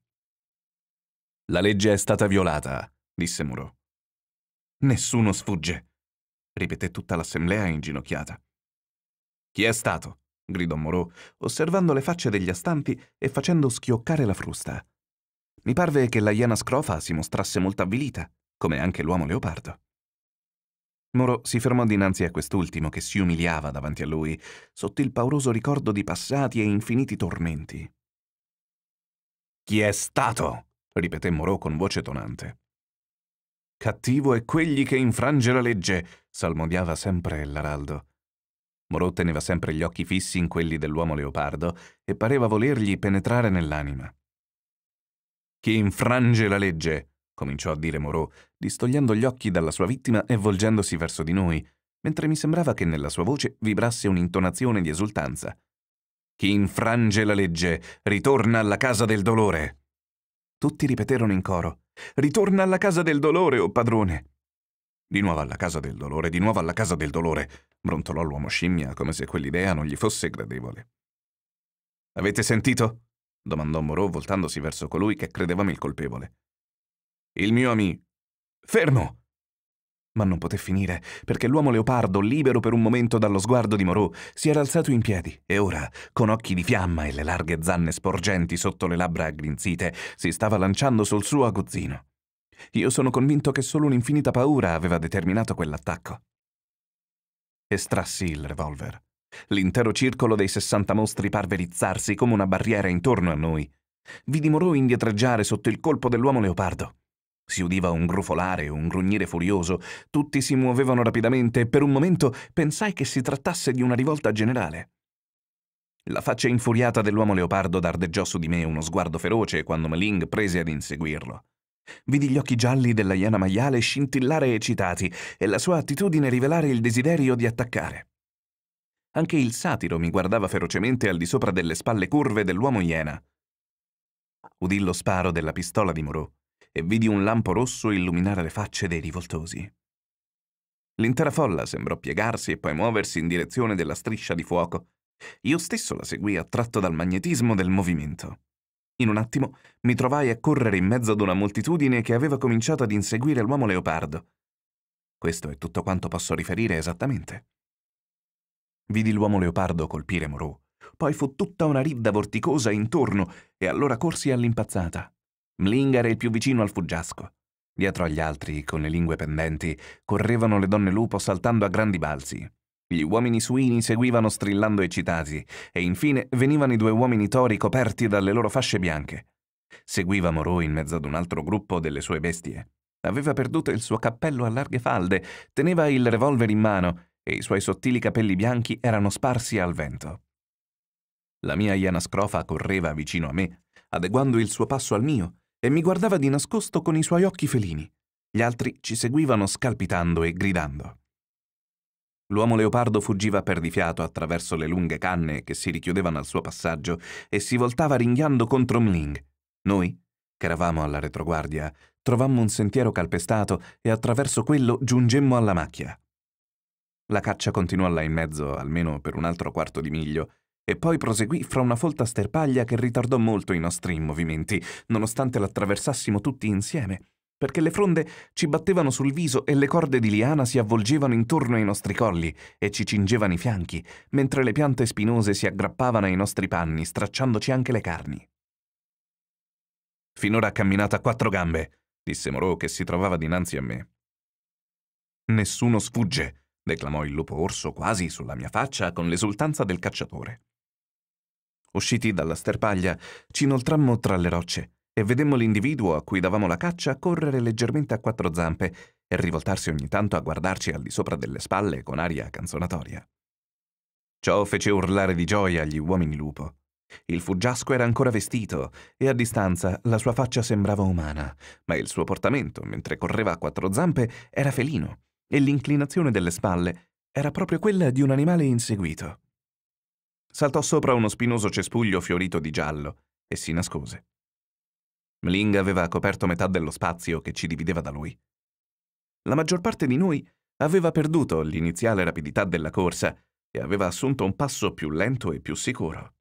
La legge è stata violata, disse Muro. Nessuno sfugge, ripeté tutta l'assemblea inginocchiata. Chi è stato? gridò Moreau, osservando le facce degli astanti e facendo schioccare la frusta. Mi parve che la iena scrofa si mostrasse molto avvilita, come anche l'uomo leopardo. Moro si fermò dinanzi a quest'ultimo che si umiliava davanti a lui, sotto il pauroso ricordo di passati e infiniti tormenti. Chi è stato? ripeté Moro con voce tonante. Cattivo è quegli che infrange la legge, salmodiava sempre l'araldo. Moreau teneva sempre gli occhi fissi in quelli dell'uomo leopardo e pareva volergli penetrare nell'anima. Chi infrange la legge, cominciò a dire Moreau, distogliendo gli occhi dalla sua vittima e volgendosi verso di noi, mentre mi sembrava che nella sua voce vibrasse un'intonazione di esultanza. Chi infrange la legge ritorna alla casa del dolore. Tutti ripeterono in coro. Ritorna alla casa del dolore, o oh padrone. Di nuovo alla casa del dolore, di nuovo alla casa del dolore, brontolò l'uomo scimmia come se quell'idea non gli fosse gradevole. Avete sentito? domandò Moreau voltandosi verso colui che credevamo il colpevole. Il mio amico. Fermo! Ma non poté finire, perché l'uomo leopardo, libero per un momento dallo sguardo di Moreau, si era alzato in piedi e ora, con occhi di fiamma e le larghe zanne sporgenti sotto le labbra aggrinzite, si stava lanciando sul suo aguzzino. Io sono convinto che solo un'infinita paura aveva determinato quell'attacco. Estrassi il revolver. L'intero circolo dei 60 mostri parve rizzarsi come una barriera intorno a noi. Vi dimorò indietreggiare sotto il colpo dell'uomo leopardo. Si udiva un grufolare, un grugnire furioso, tutti si muovevano rapidamente e per un momento pensai che si trattasse di una rivolta generale. La faccia infuriata dell'uomo leopardo dardeggiò su di me uno sguardo feroce quando Meling prese ad inseguirlo. Vidi gli occhi gialli della iena maiale scintillare eccitati e la sua attitudine rivelare il desiderio di attaccare. Anche il satiro mi guardava ferocemente al di sopra delle spalle curve dell'uomo iena. Udì lo sparo della pistola di Moreau e vidi un lampo rosso illuminare le facce dei rivoltosi. L'intera folla sembrò piegarsi e poi muoversi in direzione della striscia di fuoco. Io stesso la seguì attratto dal magnetismo del movimento. In un attimo mi trovai a correre in mezzo ad una moltitudine che aveva cominciato ad inseguire l'uomo leopardo. Questo è tutto quanto posso riferire esattamente. Vidi l'uomo leopardo colpire Moreau, poi fu tutta una ridda vorticosa intorno e allora corsi all'impazzata. Mling era il più vicino al fuggiasco. Dietro agli altri, con le lingue pendenti, correvano le donne lupo saltando a grandi balzi. Gli uomini suini seguivano strillando eccitati, e infine venivano i due uomini tori coperti dalle loro fasce bianche. Seguiva Moreau in mezzo ad un altro gruppo delle sue bestie. Aveva perduto il suo cappello a larghe falde, teneva il revolver in mano e i suoi sottili capelli bianchi erano sparsi al vento. La mia Iana scrofa correva vicino a me, adeguando il suo passo al mio, e mi guardava di nascosto con i suoi occhi felini. Gli altri ci seguivano scalpitando e gridando. L'uomo leopardo fuggiva per di fiato attraverso le lunghe canne che si richiudevano al suo passaggio e si voltava ringhiando contro Mling. Noi, che eravamo alla retroguardia, trovammo un sentiero calpestato e attraverso quello giungemmo alla macchia. La caccia continuò là in mezzo, almeno per un altro quarto di miglio, e poi proseguì fra una folta sterpaglia che ritardò molto i nostri movimenti, nonostante l'attraversassimo tutti insieme perché le fronde ci battevano sul viso e le corde di liana si avvolgevano intorno ai nostri colli e ci cingevano i fianchi, mentre le piante spinose si aggrappavano ai nostri panni, stracciandoci anche le carni. Finora ha camminato a quattro gambe, disse Moreau che si trovava dinanzi a me. Nessuno sfugge, declamò il lupo orso quasi sulla mia faccia con l'esultanza del cacciatore. Usciti dalla sterpaglia, ci inoltrammo tra le rocce e vedemmo l'individuo a cui davamo la caccia correre leggermente a quattro zampe e rivoltarsi ogni tanto a guardarci al di sopra delle spalle con aria canzonatoria. Ciò fece urlare di gioia gli uomini lupo. Il fuggiasco era ancora vestito e a distanza la sua faccia sembrava umana, ma il suo portamento, mentre correva a quattro zampe, era felino e l'inclinazione delle spalle era proprio quella di un animale inseguito. Saltò sopra uno spinoso cespuglio fiorito di giallo e si nascose. Mling aveva coperto metà dello spazio che ci divideva da lui. La maggior parte di noi aveva perduto l'iniziale rapidità della corsa e aveva assunto un passo più lento e più sicuro.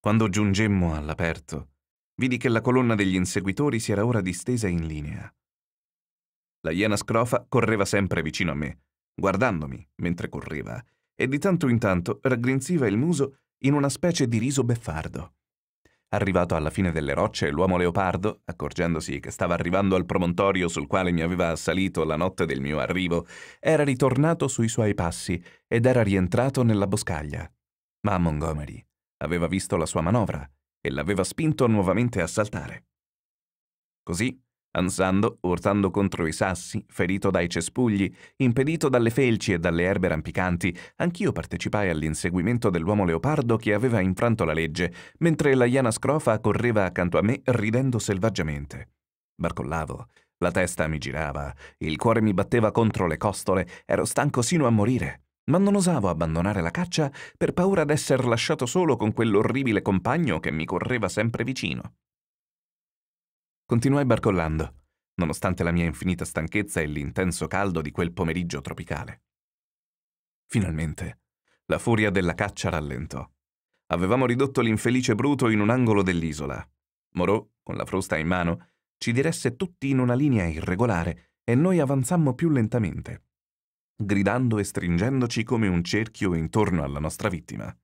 Quando giungemmo all'aperto, vidi che la colonna degli inseguitori si era ora distesa in linea. La iena scrofa correva sempre vicino a me, guardandomi mentre correva, e di tanto in tanto raggrinziva il muso in una specie di riso beffardo. Arrivato alla fine delle rocce, l'uomo leopardo, accorgendosi che stava arrivando al promontorio sul quale mi aveva assalito la notte del mio arrivo, era ritornato sui suoi passi ed era rientrato nella boscaglia. Ma Montgomery aveva visto la sua manovra e l'aveva spinto nuovamente a saltare. Così ansando, urtando contro i sassi, ferito dai cespugli, impedito dalle felci e dalle erbe rampicanti, anch'io partecipai all'inseguimento dell'uomo leopardo che aveva infranto la legge, mentre la iana scrofa correva accanto a me ridendo selvaggiamente. Barcollavo, la testa mi girava, il cuore mi batteva contro le costole, ero stanco sino a morire. Ma non osavo abbandonare la caccia per paura d'esser lasciato solo con quell'orribile compagno che mi correva sempre vicino. Continuai barcollando, nonostante la mia infinita stanchezza e l'intenso caldo di quel pomeriggio tropicale. Finalmente, la furia della caccia rallentò. Avevamo ridotto l'infelice Bruto in un angolo dell'isola. Moreau, con la frusta in mano, ci diresse tutti in una linea irregolare e noi avanzammo più lentamente, gridando e stringendoci come un cerchio intorno alla nostra vittima.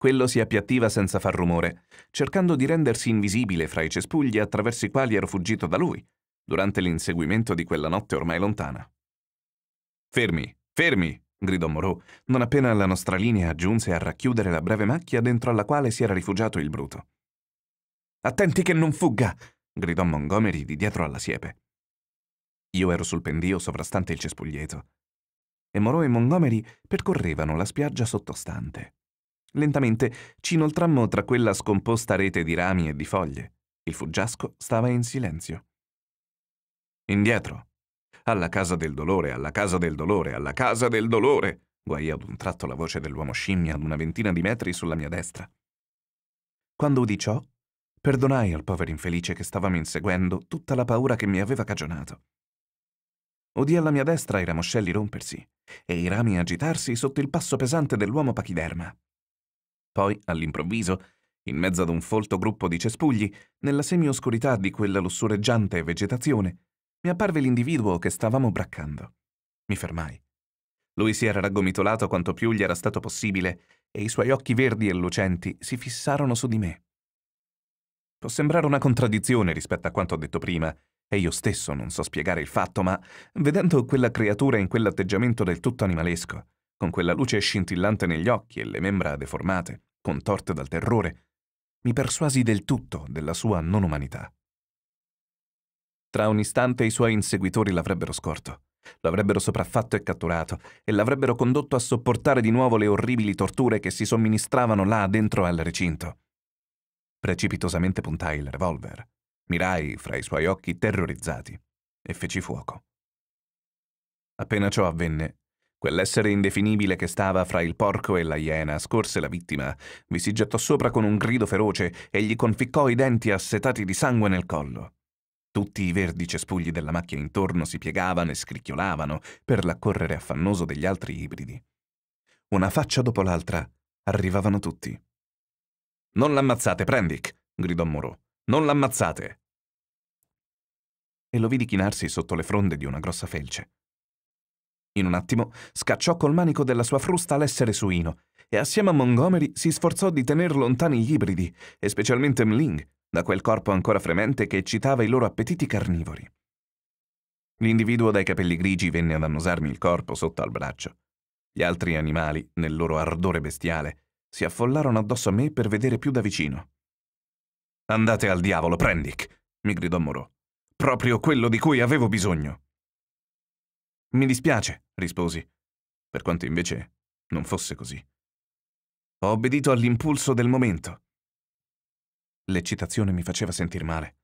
Quello si appiattiva senza far rumore, cercando di rendersi invisibile fra i cespugli attraverso i quali ero fuggito da lui, durante l'inseguimento di quella notte ormai lontana. Fermi, fermi! gridò Moreau, non appena la nostra linea giunse a racchiudere la breve macchia dentro alla quale si era rifugiato il bruto. Attenti che non fugga! gridò Montgomery di dietro alla siepe. Io ero sul pendio sovrastante il cespuglieto, e Moreau e Montgomery percorrevano la spiaggia sottostante. Lentamente ci inoltrammo tra quella scomposta rete di rami e di foglie. Il fuggiasco stava in silenzio. Indietro. Alla casa del dolore, alla casa del dolore, alla casa del dolore! guai ad un tratto la voce dell'uomo scimmia ad una ventina di metri sulla mia destra. Quando udì ciò, perdonai al povero infelice che stavamo inseguendo tutta la paura che mi aveva cagionato. Udì alla mia destra i ramoscelli rompersi e i rami agitarsi sotto il passo pesante dell'uomo pachiderma. Poi, all'improvviso, in mezzo ad un folto gruppo di cespugli, nella semioscurità di quella lussureggiante vegetazione, mi apparve l'individuo che stavamo braccando. Mi fermai. Lui si era raggomitolato quanto più gli era stato possibile e i suoi occhi verdi e lucenti si fissarono su di me. Può sembrare una contraddizione rispetto a quanto ho detto prima, e io stesso non so spiegare il fatto, ma vedendo quella creatura in quell'atteggiamento del tutto animalesco, con quella luce scintillante negli occhi e le membra deformate, contorte dal terrore, mi persuasi del tutto della sua non umanità. Tra un istante i suoi inseguitori l'avrebbero scorto, l'avrebbero sopraffatto e catturato e l'avrebbero condotto a sopportare di nuovo le orribili torture che si somministravano là dentro al recinto. Precipitosamente puntai il revolver, mirai fra i suoi occhi terrorizzati e feci fuoco. Appena ciò avvenne, Quell'essere indefinibile che stava fra il porco e la iena scorse la vittima, vi si gettò sopra con un grido feroce e gli conficcò i denti assetati di sangue nel collo. Tutti i verdi cespugli della macchia intorno si piegavano e scricchiolavano per l'accorrere affannoso degli altri ibridi. Una faccia dopo l'altra arrivavano tutti. Non l'ammazzate, Prendic! gridò Moreau. Non l'ammazzate! E lo vidi chinarsi sotto le fronde di una grossa felce. In un attimo scacciò col manico della sua frusta l'essere suino e assieme a Montgomery si sforzò di tener lontani gli ibridi, e specialmente Mling, da quel corpo ancora fremente che eccitava i loro appetiti carnivori. L'individuo dai capelli grigi venne ad annusarmi il corpo sotto al braccio. Gli altri animali, nel loro ardore bestiale, si affollarono addosso a me per vedere più da vicino. Andate al diavolo, Prendick! mi gridò Moreau. Proprio quello di cui avevo bisogno. Mi dispiace, risposi, per quanto invece non fosse così. Ho obbedito all'impulso del momento. L'eccitazione mi faceva sentir male.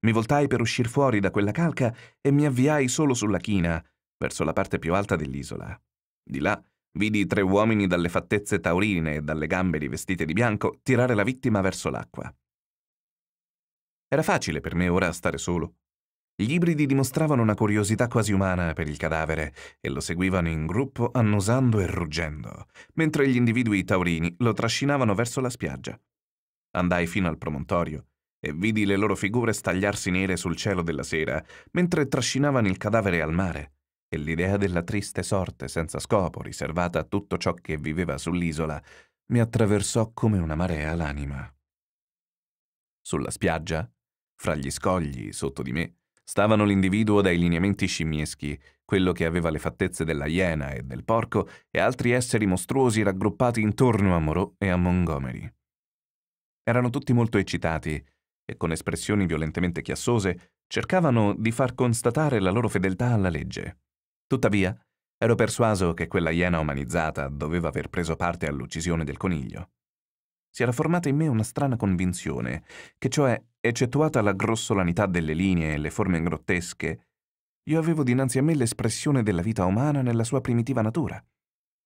Mi voltai per uscir fuori da quella calca e mi avviai solo sulla china, verso la parte più alta dell'isola. Di là vidi tre uomini dalle fattezze taurine e dalle gambe rivestite di bianco tirare la vittima verso l'acqua. Era facile per me ora stare solo, gli ibridi dimostravano una curiosità quasi umana per il cadavere e lo seguivano in gruppo annusando e ruggendo, mentre gli individui taurini lo trascinavano verso la spiaggia. Andai fino al promontorio e vidi le loro figure stagliarsi nere sul cielo della sera mentre trascinavano il cadavere al mare e l'idea della triste sorte senza scopo riservata a tutto ciò che viveva sull'isola mi attraversò come una marea l'anima. Sulla spiaggia, fra gli scogli sotto di me, Stavano l'individuo dai lineamenti scimmieschi, quello che aveva le fattezze della iena e del porco, e altri esseri mostruosi raggruppati intorno a Moreau e a Montgomery. Erano tutti molto eccitati e con espressioni violentemente chiassose cercavano di far constatare la loro fedeltà alla legge. Tuttavia, ero persuaso che quella iena umanizzata doveva aver preso parte all'uccisione del coniglio si era formata in me una strana convinzione, che cioè, eccettuata la grossolanità delle linee e le forme grottesche, io avevo dinanzi a me l'espressione della vita umana nella sua primitiva natura,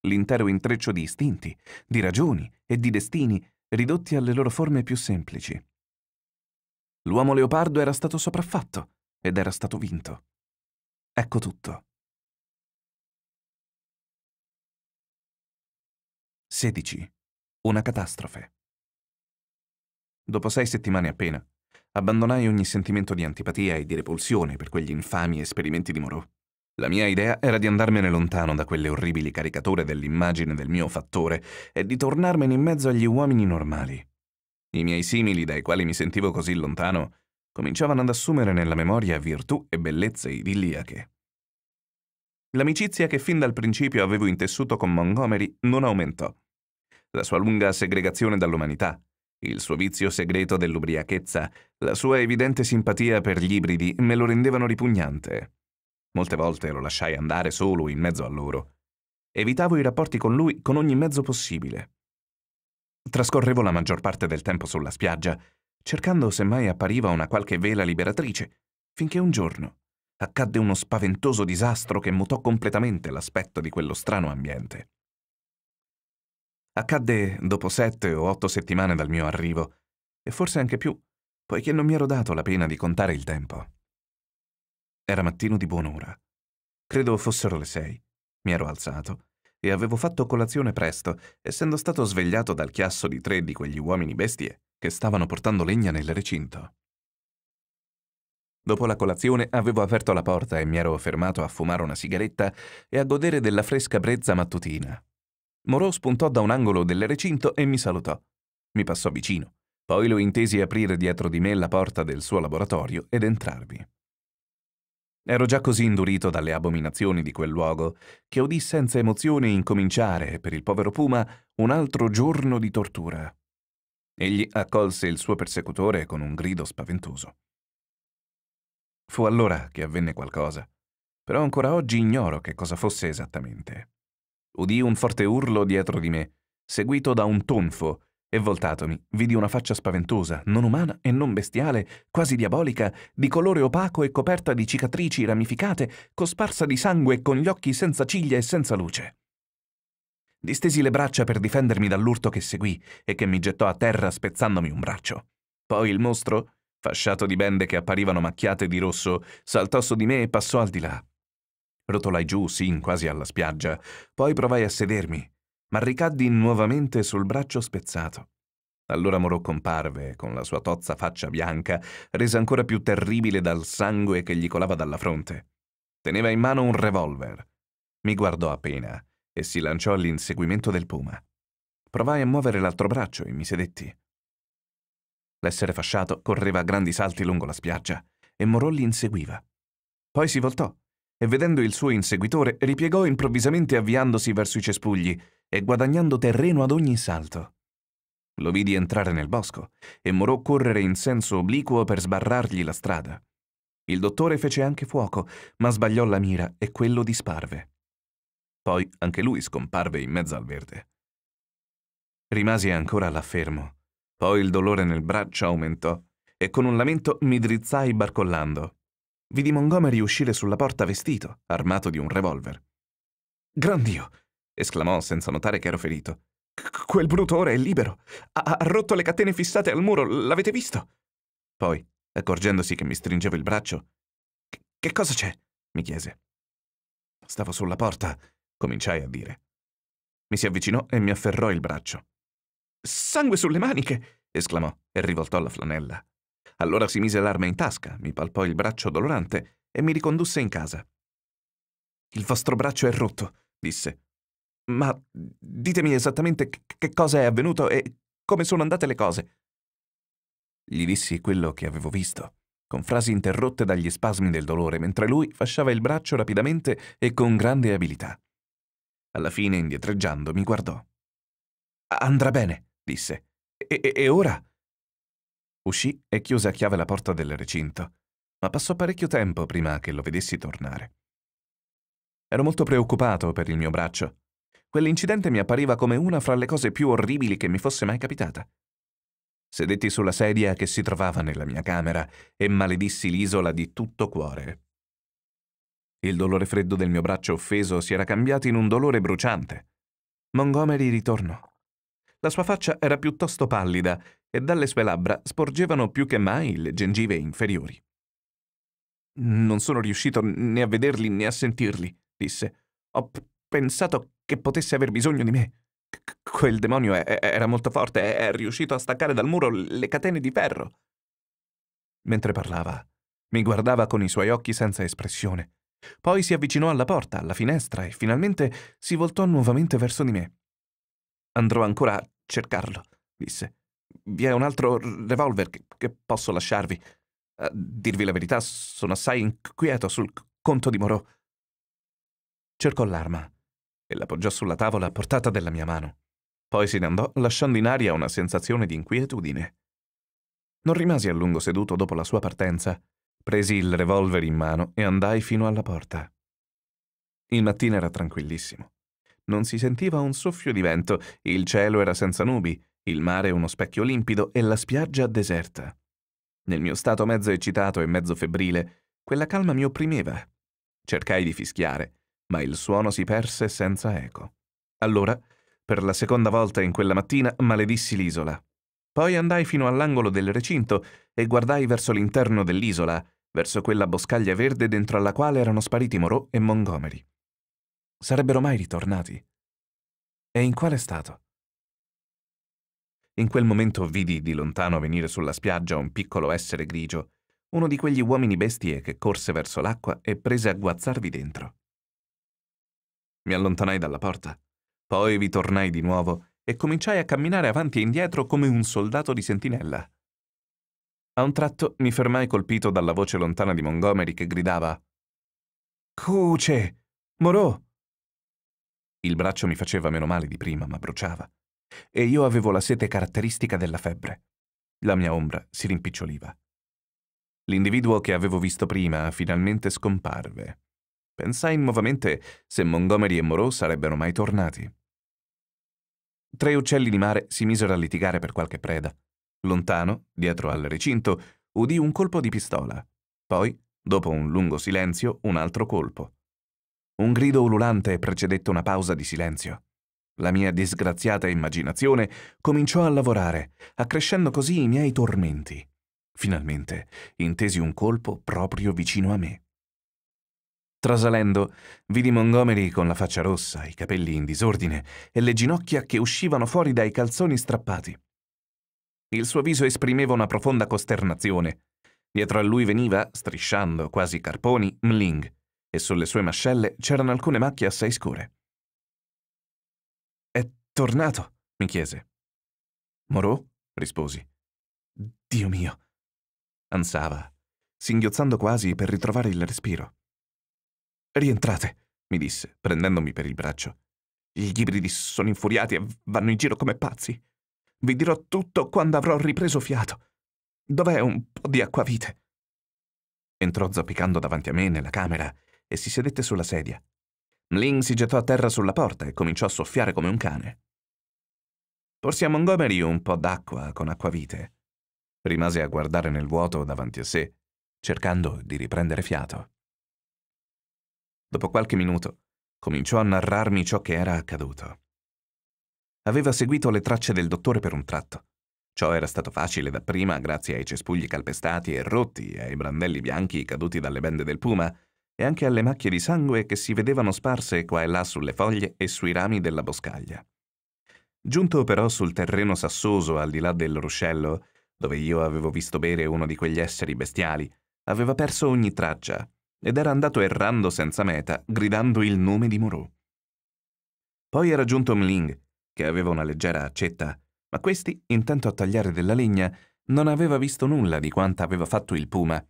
l'intero intreccio di istinti, di ragioni e di destini ridotti alle loro forme più semplici. L'uomo leopardo era stato sopraffatto ed era stato vinto. Ecco tutto. 16. Una catastrofe. Dopo sei settimane appena, abbandonai ogni sentimento di antipatia e di repulsione per quegli infami esperimenti di Moreau. La mia idea era di andarmene lontano da quelle orribili caricature dell'immagine del mio fattore e di tornarmene in mezzo agli uomini normali. I miei simili, dai quali mi sentivo così lontano, cominciavano ad assumere nella memoria virtù e bellezze idilliache. L'amicizia che fin dal principio avevo intessuto con Montgomery non aumentò, la sua lunga segregazione dall'umanità, il suo vizio segreto dell'ubriachezza, la sua evidente simpatia per gli ibridi me lo rendevano ripugnante. Molte volte lo lasciai andare solo in mezzo a loro. Evitavo i rapporti con lui con ogni mezzo possibile. Trascorrevo la maggior parte del tempo sulla spiaggia, cercando se mai appariva una qualche vela liberatrice, finché un giorno accadde uno spaventoso disastro che mutò completamente l'aspetto di quello strano ambiente. Accadde dopo sette o otto settimane dal mio arrivo, e forse anche più, poiché non mi ero dato la pena di contare il tempo. Era mattino di buon'ora. Credo fossero le sei. Mi ero alzato e avevo fatto colazione presto, essendo stato svegliato dal chiasso di tre di quegli uomini bestie che stavano portando legna nel recinto. Dopo la colazione avevo aperto la porta e mi ero fermato a fumare una sigaretta e a godere della fresca brezza mattutina. Morò spuntò da un angolo del recinto e mi salutò. Mi passò vicino. Poi lo intesi aprire dietro di me la porta del suo laboratorio ed entrarvi. Ero già così indurito dalle abominazioni di quel luogo che udì senza emozione incominciare, per il povero Puma, un altro giorno di tortura. Egli accolse il suo persecutore con un grido spaventoso. Fu allora che avvenne qualcosa, però ancora oggi ignoro che cosa fosse esattamente udì un forte urlo dietro di me, seguito da un tonfo, e voltatomi, vidi una faccia spaventosa, non umana e non bestiale, quasi diabolica, di colore opaco e coperta di cicatrici ramificate, cosparsa di sangue e con gli occhi senza ciglia e senza luce. Distesi le braccia per difendermi dall'urto che seguì e che mi gettò a terra spezzandomi un braccio. Poi il mostro, fasciato di bende che apparivano macchiate di rosso, saltò su di me e passò al di là. Rotolai giù, sin quasi alla spiaggia, poi provai a sedermi, ma ricaddi nuovamente sul braccio spezzato. Allora Morò comparve, con la sua tozza faccia bianca, resa ancora più terribile dal sangue che gli colava dalla fronte. Teneva in mano un revolver. Mi guardò appena e si lanciò all'inseguimento del puma. Provai a muovere l'altro braccio e mi sedetti. L'essere fasciato correva a grandi salti lungo la spiaggia e Morò li inseguiva. Poi si voltò e vedendo il suo inseguitore ripiegò improvvisamente avviandosi verso i cespugli e guadagnando terreno ad ogni salto. Lo vidi entrare nel bosco e Morò correre in senso obliquo per sbarrargli la strada. Il dottore fece anche fuoco, ma sbagliò la mira e quello disparve. Poi anche lui scomparve in mezzo al verde. Rimasi ancora là fermo. Poi il dolore nel braccio aumentò e con un lamento mi drizzai barcollando. Vidi Montgomery uscire sulla porta vestito, armato di un revolver. Gran Dio! esclamò senza notare che ero ferito. Quel bruto ora è libero! Ha, ha rotto le catene fissate al muro, l'avete visto? Poi, accorgendosi che mi stringevo il braccio, Che cosa c'è? mi chiese. Stavo sulla porta, cominciai a dire. Mi si avvicinò e mi afferrò il braccio. Sangue sulle maniche! esclamò e rivoltò la flanella. Allora si mise l'arma in tasca, mi palpò il braccio dolorante e mi ricondusse in casa. Il vostro braccio è rotto, disse. Ma ditemi esattamente che cosa è avvenuto e come sono andate le cose. Gli dissi quello che avevo visto, con frasi interrotte dagli spasmi del dolore, mentre lui fasciava il braccio rapidamente e con grande abilità. Alla fine, indietreggiando, mi guardò. Andrà bene, disse. E, e, e ora? Uscì e chiuse a chiave la porta del recinto, ma passò parecchio tempo prima che lo vedessi tornare. Ero molto preoccupato per il mio braccio. Quell'incidente mi appariva come una fra le cose più orribili che mi fosse mai capitata. Sedetti sulla sedia che si trovava nella mia camera e maledissi l'isola di tutto cuore. Il dolore freddo del mio braccio offeso si era cambiato in un dolore bruciante. Montgomery ritornò. La sua faccia era piuttosto pallida e dalle sue labbra sporgevano più che mai le gengive inferiori. Non sono riuscito né a vederli né a sentirli, disse. Ho pensato che potesse aver bisogno di me. C- quel demonio è- era molto forte, è riuscito a staccare dal muro le catene di ferro. Mentre parlava, mi guardava con i suoi occhi senza espressione. Poi si avvicinò alla porta, alla finestra e finalmente si voltò nuovamente verso di me. Andrò ancora a cercarlo, disse vi è un altro revolver che, che posso lasciarvi. A eh, dirvi la verità, sono assai inquieto sul conto di Moreau. Cercò l'arma e la poggiò sulla tavola a portata della mia mano. Poi se ne andò, lasciando in aria una sensazione di inquietudine. Non rimasi a lungo seduto dopo la sua partenza. Presi il revolver in mano e andai fino alla porta. Il mattino era tranquillissimo. Non si sentiva un soffio di vento, il cielo era senza nubi il mare è uno specchio limpido e la spiaggia deserta. Nel mio stato mezzo eccitato e mezzo febbrile, quella calma mi opprimeva. Cercai di fischiare, ma il suono si perse senza eco. Allora, per la seconda volta in quella mattina, maledissi l'isola. Poi andai fino all'angolo del recinto e guardai verso l'interno dell'isola, verso quella boscaglia verde dentro alla quale erano spariti Moreau e Montgomery. Sarebbero mai ritornati? E in quale stato? In quel momento vidi di lontano venire sulla spiaggia un piccolo essere grigio, uno di quegli uomini bestie che corse verso l'acqua e prese a guazzarvi dentro. Mi allontanai dalla porta, poi vi tornai di nuovo e cominciai a camminare avanti e indietro come un soldato di sentinella. A un tratto mi fermai colpito dalla voce lontana di Montgomery che gridava Cuce! Morò! Il braccio mi faceva meno male di prima, ma bruciava e io avevo la sete caratteristica della febbre. La mia ombra si rimpiccioliva. L'individuo che avevo visto prima finalmente scomparve. Pensai nuovamente se Montgomery e Moreau sarebbero mai tornati. Tre uccelli di mare si misero a litigare per qualche preda. Lontano, dietro al recinto, udì un colpo di pistola. Poi, dopo un lungo silenzio, un altro colpo. Un grido ululante precedette una pausa di silenzio. La mia disgraziata immaginazione cominciò a lavorare, accrescendo così i miei tormenti. Finalmente intesi un colpo proprio vicino a me. Trasalendo, vidi Montgomery con la faccia rossa, i capelli in disordine e le ginocchia che uscivano fuori dai calzoni strappati. Il suo viso esprimeva una profonda costernazione. Dietro a lui veniva, strisciando quasi carponi, Mling, e sulle sue mascelle c'erano alcune macchie assai scure. Tornato? mi chiese. Morò? risposi. Dio mio. Ansava, singhiozzando quasi per ritrovare il respiro. Rientrate, mi disse, prendendomi per il braccio. Gli ibridi sono infuriati e vanno in giro come pazzi. Vi dirò tutto quando avrò ripreso fiato. Dov'è un po' di acquavite? Entrò zoppicando davanti a me nella camera e si sedette sulla sedia, Mling si gettò a terra sulla porta e cominciò a soffiare come un cane. Porsi a Montgomery un po' d'acqua con acquavite. Rimase a guardare nel vuoto davanti a sé, cercando di riprendere fiato. Dopo qualche minuto, cominciò a narrarmi ciò che era accaduto. Aveva seguito le tracce del dottore per un tratto. Ciò era stato facile dapprima grazie ai cespugli calpestati e rotti e ai brandelli bianchi caduti dalle bende del puma, e anche alle macchie di sangue che si vedevano sparse qua e là sulle foglie e sui rami della boscaglia. Giunto però sul terreno sassoso al di là del ruscello, dove io avevo visto bere uno di quegli esseri bestiali, aveva perso ogni traccia ed era andato errando senza meta, gridando il nome di Moreau. Poi era giunto Mling, che aveva una leggera accetta, ma questi, intento a tagliare della legna, non aveva visto nulla di quanto aveva fatto il puma,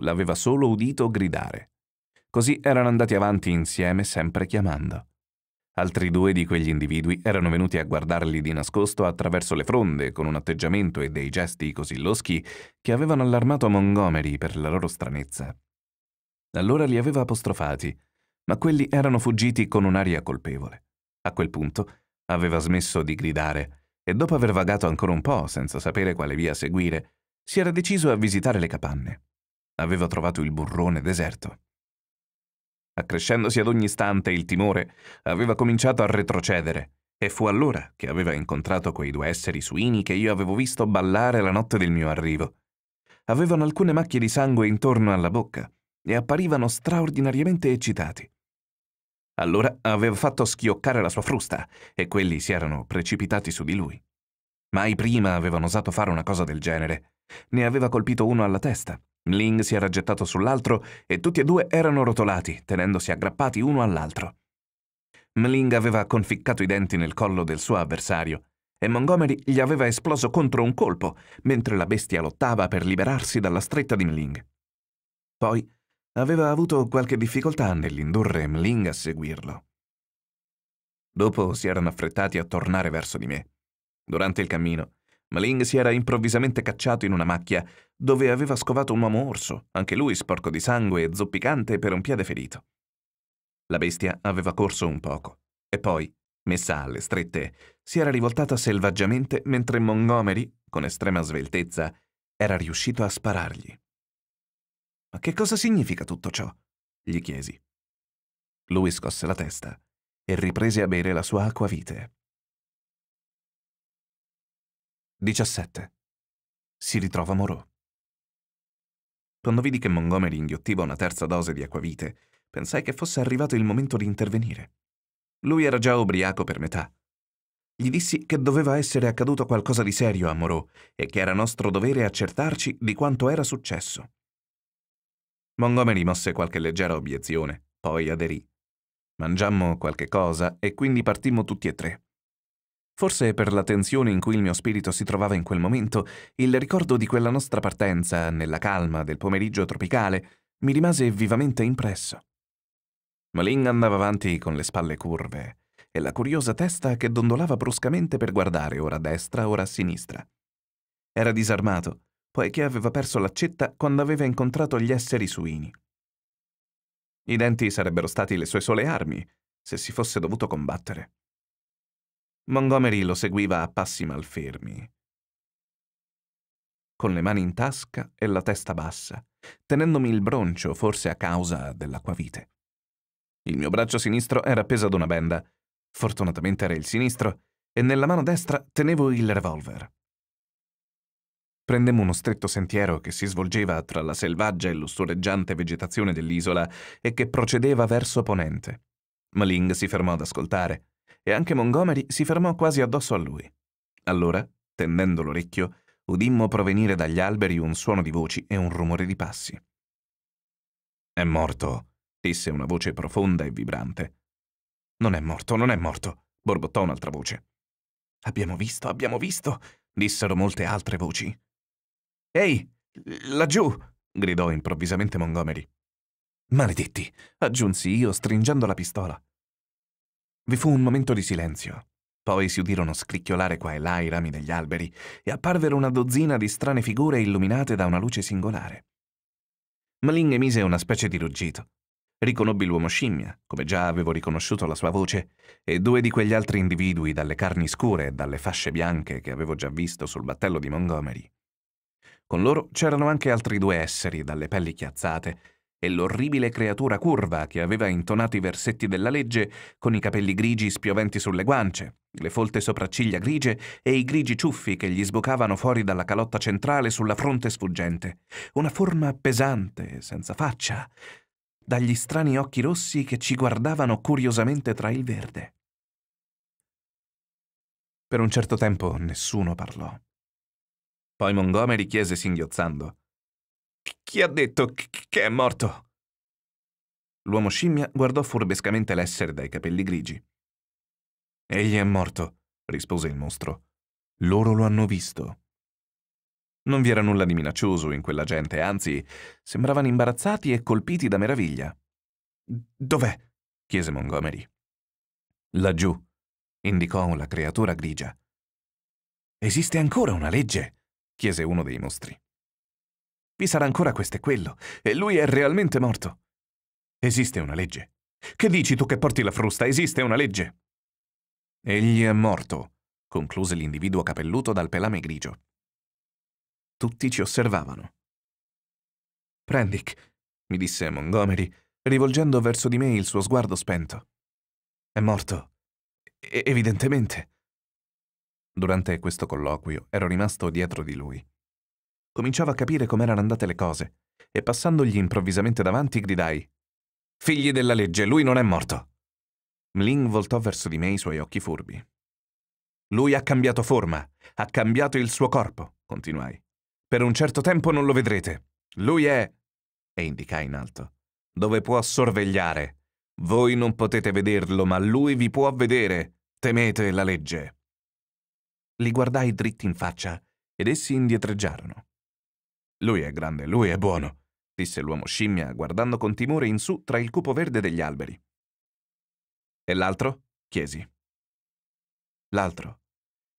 l'aveva solo udito gridare. Così erano andati avanti insieme, sempre chiamando. Altri due di quegli individui erano venuti a guardarli di nascosto attraverso le fronde, con un atteggiamento e dei gesti così loschi che avevano allarmato Montgomery per la loro stranezza. Allora li aveva apostrofati, ma quelli erano fuggiti con un'aria colpevole. A quel punto aveva smesso di gridare e dopo aver vagato ancora un po' senza sapere quale via seguire, si era deciso a visitare le capanne. Aveva trovato il burrone deserto. Accrescendosi ad ogni istante il timore, aveva cominciato a retrocedere. E fu allora che aveva incontrato quei due esseri suini che io avevo visto ballare la notte del mio arrivo. Avevano alcune macchie di sangue intorno alla bocca e apparivano straordinariamente eccitati. Allora aveva fatto schioccare la sua frusta e quelli si erano precipitati su di lui. Mai prima avevano osato fare una cosa del genere. Ne aveva colpito uno alla testa. Ling si era gettato sull'altro e tutti e due erano rotolati, tenendosi aggrappati uno all'altro. Mling aveva conficcato i denti nel collo del suo avversario e Montgomery gli aveva esploso contro un colpo, mentre la bestia lottava per liberarsi dalla stretta di Mling. Poi aveva avuto qualche difficoltà nell'indurre Mling a seguirlo. Dopo si erano affrettati a tornare verso di me. Durante il cammino Mling si era improvvisamente cacciato in una macchia dove aveva scovato un uomo orso, anche lui sporco di sangue e zoppicante per un piede ferito. La bestia aveva corso un poco e poi, messa alle strette, si era rivoltata selvaggiamente mentre Montgomery, con estrema sveltezza, era riuscito a sparargli. Ma che cosa significa tutto ciò? gli chiesi. Lui scosse la testa e riprese a bere la sua acquavite. 17. Si ritrova Moreau. Quando vidi che Montgomery inghiottiva una terza dose di acquavite, pensai che fosse arrivato il momento di intervenire. Lui era già ubriaco per metà. Gli dissi che doveva essere accaduto qualcosa di serio a Moreau e che era nostro dovere accertarci di quanto era successo. Montgomery mosse qualche leggera obiezione, poi aderì. Mangiammo qualche cosa e quindi partimmo tutti e tre. Forse per la tensione in cui il mio spirito si trovava in quel momento, il ricordo di quella nostra partenza, nella calma del pomeriggio tropicale, mi rimase vivamente impresso. Malin andava avanti con le spalle curve e la curiosa testa che dondolava bruscamente per guardare ora a destra, ora a sinistra. Era disarmato, poiché aveva perso l'accetta quando aveva incontrato gli esseri suini. I denti sarebbero stati le sue sole armi, se si fosse dovuto combattere. Montgomery lo seguiva a passi malfermi. Con le mani in tasca e la testa bassa, tenendomi il broncio forse a causa dell'acquavite. Il mio braccio sinistro era appeso ad una benda, fortunatamente era il sinistro, e nella mano destra tenevo il revolver. Prendemmo uno stretto sentiero che si svolgeva tra la selvaggia e lussureggiante vegetazione dell'isola e che procedeva verso ponente. Maling si fermò ad ascoltare e anche Montgomery si fermò quasi addosso a lui. Allora, tendendo l'orecchio, udimmo provenire dagli alberi un suono di voci e un rumore di passi. È morto, disse una voce profonda e vibrante. Non è morto, non è morto, borbottò un'altra voce. Abbiamo visto, abbiamo visto, dissero molte altre voci. Ehi, laggiù! gridò improvvisamente Montgomery. Maledetti, aggiunsi io stringendo la pistola. Vi fu un momento di silenzio. Poi si udirono scricchiolare qua e là i rami degli alberi e apparvero una dozzina di strane figure illuminate da una luce singolare. Maling emise una specie di ruggito. Riconobbi l'uomo scimmia, come già avevo riconosciuto la sua voce, e due di quegli altri individui dalle carni scure e dalle fasce bianche che avevo già visto sul battello di Montgomery. Con loro c'erano anche altri due esseri dalle pelli chiazzate e l'orribile creatura curva che aveva intonato i versetti della legge con i capelli grigi spioventi sulle guance, le folte sopracciglia grigie e i grigi ciuffi che gli sbocavano fuori dalla calotta centrale sulla fronte sfuggente. Una forma pesante, senza faccia, dagli strani occhi rossi che ci guardavano curiosamente tra il verde. Per un certo tempo nessuno parlò. Poi Montgomery chiese singhiozzando. Chi ha detto che è morto? L'uomo scimmia guardò furbescamente l'essere dai capelli grigi. Egli è morto, rispose il mostro. Loro lo hanno visto. Non vi era nulla di minaccioso in quella gente, anzi, sembravano imbarazzati e colpiti da meraviglia. Dov'è? chiese Montgomery. Laggiù, indicò la creatura grigia. Esiste ancora una legge? chiese uno dei mostri. Vi sarà ancora questo e quello, e lui è realmente morto. Esiste una legge. Che dici tu che porti la frusta? Esiste una legge. Egli è morto, concluse l'individuo capelluto dal pelame grigio. Tutti ci osservavano. Prendick, mi disse Montgomery, rivolgendo verso di me il suo sguardo spento. È morto. E evidentemente. Durante questo colloquio ero rimasto dietro di lui. Cominciavo a capire com'erano andate le cose e passandogli improvvisamente davanti gridai Figli della legge, lui non è morto! Mling voltò verso di me i suoi occhi furbi. Lui ha cambiato forma, ha cambiato il suo corpo, continuai. Per un certo tempo non lo vedrete. Lui è... e indicai in alto. Dove può sorvegliare. Voi non potete vederlo, ma lui vi può vedere. Temete la legge. Li guardai dritti in faccia ed essi indietreggiarono. Lui è grande, lui è buono, disse l'uomo scimmia guardando con timore in su tra il cupo verde degli alberi. E l'altro? chiesi. L'altro,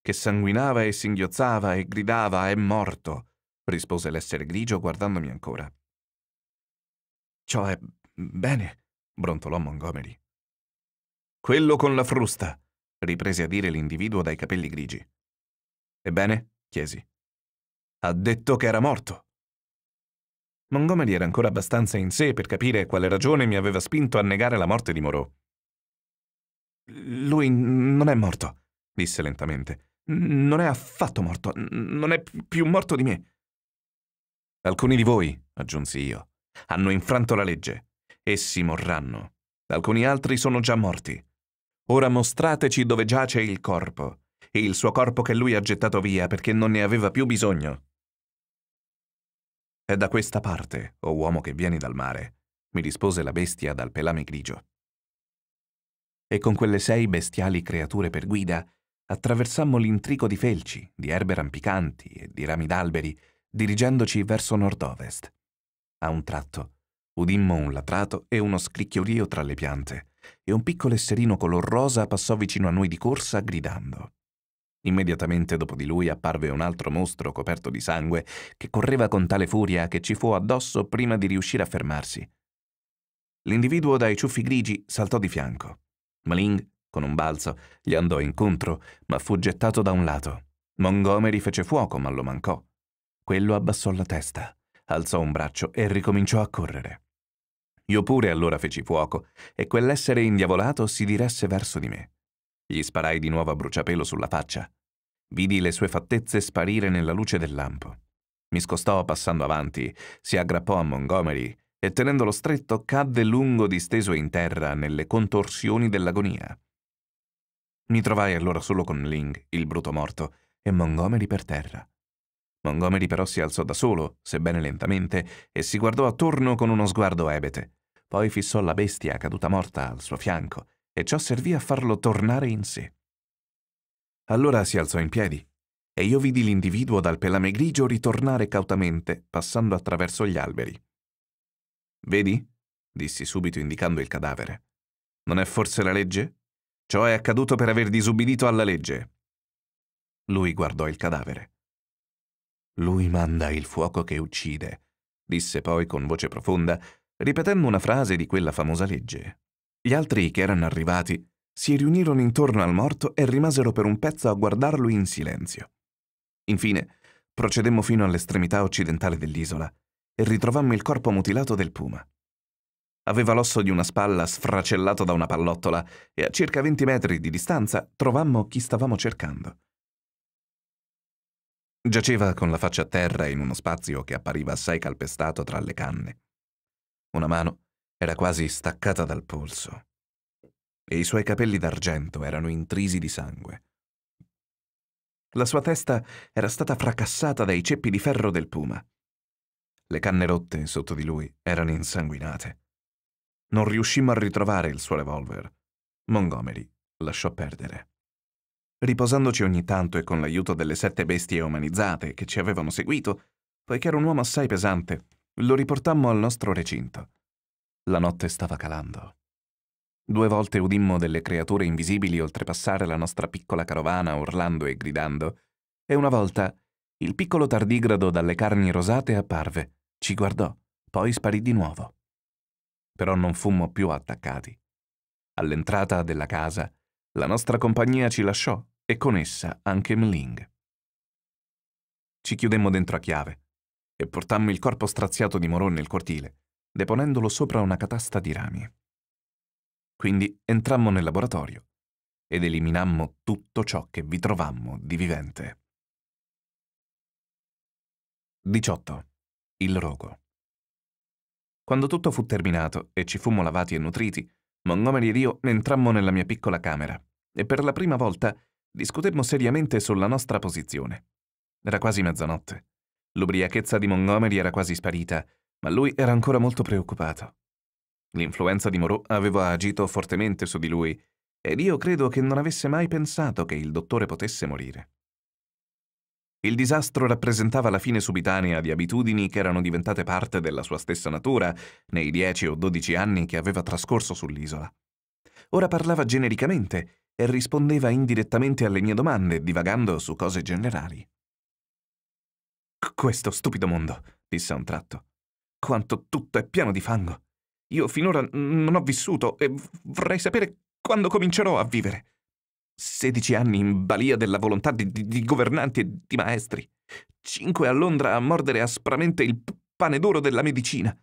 che sanguinava e singhiozzava e gridava, è morto, rispose l'essere grigio guardandomi ancora. Ciò è bene, brontolò Montgomery. Quello con la frusta, riprese a dire l'individuo dai capelli grigi. Ebbene? chiesi. Ha detto che era morto. Montgomery era ancora abbastanza in sé per capire quale ragione mi aveva spinto a negare la morte di Moreau. Lui non è morto, disse lentamente. Non è affatto morto, non è più morto di me. Alcuni di voi, aggiunsi io, hanno infranto la legge. Essi morranno. Alcuni altri sono già morti. Ora mostrateci dove giace il corpo, e il suo corpo che lui ha gettato via perché non ne aveva più bisogno. È da questa parte, o oh uomo che vieni dal mare, mi rispose la bestia dal pelame grigio. E con quelle sei bestiali creature per guida attraversammo l'intrico di felci, di erbe rampicanti e di rami d'alberi, dirigendoci verso nord-ovest. A un tratto udimmo un latrato e uno scricchiolio tra le piante, e un piccolo esserino color rosa passò vicino a noi di corsa gridando. Immediatamente dopo di lui apparve un altro mostro coperto di sangue che correva con tale furia che ci fu addosso prima di riuscire a fermarsi. L'individuo dai ciuffi grigi saltò di fianco. Maling, con un balzo, gli andò incontro, ma fu gettato da un lato. Montgomery fece fuoco, ma lo mancò. Quello abbassò la testa, alzò un braccio e ricominciò a correre. Io pure allora feci fuoco e quell'essere indiavolato si diresse verso di me. Gli sparai di nuovo a bruciapelo sulla faccia. Vidi le sue fattezze sparire nella luce del lampo. Mi scostò passando avanti, si aggrappò a Montgomery e tenendolo stretto cadde lungo disteso in terra nelle contorsioni dell'agonia. Mi trovai allora solo con Ling, il bruto morto, e Montgomery per terra. Montgomery però si alzò da solo, sebbene lentamente, e si guardò attorno con uno sguardo ebete. Poi fissò la bestia caduta morta al suo fianco e ciò servì a farlo tornare in sé. Allora si alzò in piedi e io vidi l'individuo dal pelame grigio ritornare cautamente, passando attraverso gli alberi. Vedi? dissi subito indicando il cadavere. Non è forse la legge? Ciò è accaduto per aver disubbidito alla legge. Lui guardò il cadavere. Lui manda il fuoco che uccide, disse poi con voce profonda, ripetendo una frase di quella famosa legge. Gli altri che erano arrivati si riunirono intorno al morto e rimasero per un pezzo a guardarlo in silenzio. Infine, procedemmo fino all'estremità occidentale dell'isola e ritrovammo il corpo mutilato del puma. Aveva l'osso di una spalla sfracellato da una pallottola e a circa 20 metri di distanza trovammo chi stavamo cercando. Giaceva con la faccia a terra in uno spazio che appariva assai calpestato tra le canne. Una mano era quasi staccata dal polso e i suoi capelli d'argento erano intrisi di sangue. La sua testa era stata fracassata dai ceppi di ferro del puma. Le canne rotte sotto di lui erano insanguinate. Non riuscimmo a ritrovare il suo revolver. Montgomery lasciò perdere. Riposandoci ogni tanto e con l'aiuto delle sette bestie umanizzate che ci avevano seguito, poiché era un uomo assai pesante, lo riportammo al nostro recinto. La notte stava calando. Due volte udimmo delle creature invisibili oltrepassare la nostra piccola carovana urlando e gridando, e una volta il piccolo tardigrado dalle carni rosate apparve, ci guardò, poi sparì di nuovo. Però non fummo più attaccati. All'entrata della casa, la nostra compagnia ci lasciò e con essa anche Mling. Ci chiudemmo dentro a chiave e portammo il corpo straziato di Morò nel cortile, deponendolo sopra una catasta di rami. Quindi entrammo nel laboratorio ed eliminammo tutto ciò che vi trovammo di vivente. 18. Il rogo. Quando tutto fu terminato e ci fummo lavati e nutriti, Montgomery ed io entrammo nella mia piccola camera e per la prima volta discutemmo seriamente sulla nostra posizione. Era quasi mezzanotte. L'ubriachezza di Montgomery era quasi sparita ma lui era ancora molto preoccupato. L'influenza di Moreau aveva agito fortemente su di lui ed io credo che non avesse mai pensato che il dottore potesse morire. Il disastro rappresentava la fine subitanea di abitudini che erano diventate parte della sua stessa natura nei dieci o dodici anni che aveva trascorso sull'isola. Ora parlava genericamente e rispondeva indirettamente alle mie domande, divagando su cose generali. Questo stupido mondo, disse a un tratto. Quanto tutto è pieno di fango. Io finora non ho vissuto e vorrei sapere quando comincerò a vivere. Sedici anni in balia della volontà di, di, di governanti e di maestri. Cinque a Londra a mordere aspramente il pane d'oro della medicina.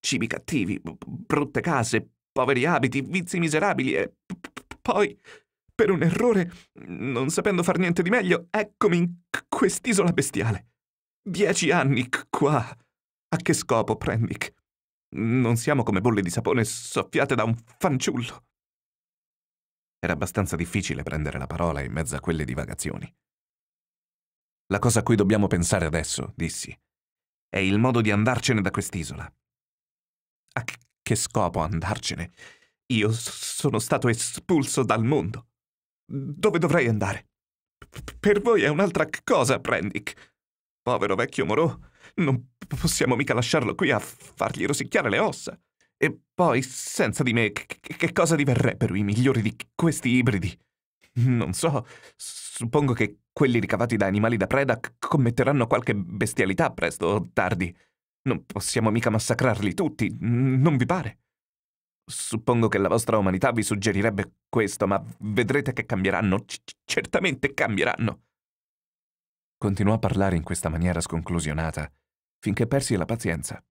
Cibi cattivi, brutte case, poveri abiti, vizi miserabili e poi, per un errore, non sapendo far niente di meglio, eccomi in quest'isola bestiale. Dieci anni qua, a che scopo, Prendick? Non siamo come bolle di sapone soffiate da un fanciullo. Era abbastanza difficile prendere la parola in mezzo a quelle divagazioni. La cosa a cui dobbiamo pensare adesso, dissi, è il modo di andarcene da quest'isola. A che scopo andarcene? Io sono stato espulso dal mondo. Dove dovrei andare? P per voi è un'altra cosa, Prendick. Povero vecchio Moreau non possiamo mica lasciarlo qui a fargli rosicchiare le ossa. E poi, senza di me, che cosa diverrebbero i migliori di questi ibridi? Non so, suppongo che quelli ricavati da animali da preda commetteranno qualche bestialità presto o tardi. Non possiamo mica massacrarli tutti, non vi pare? Suppongo che la vostra umanità vi suggerirebbe questo, ma vedrete che cambieranno, C certamente cambieranno. Continuò a parlare in questa maniera sconclusionata finché persi la pazienza.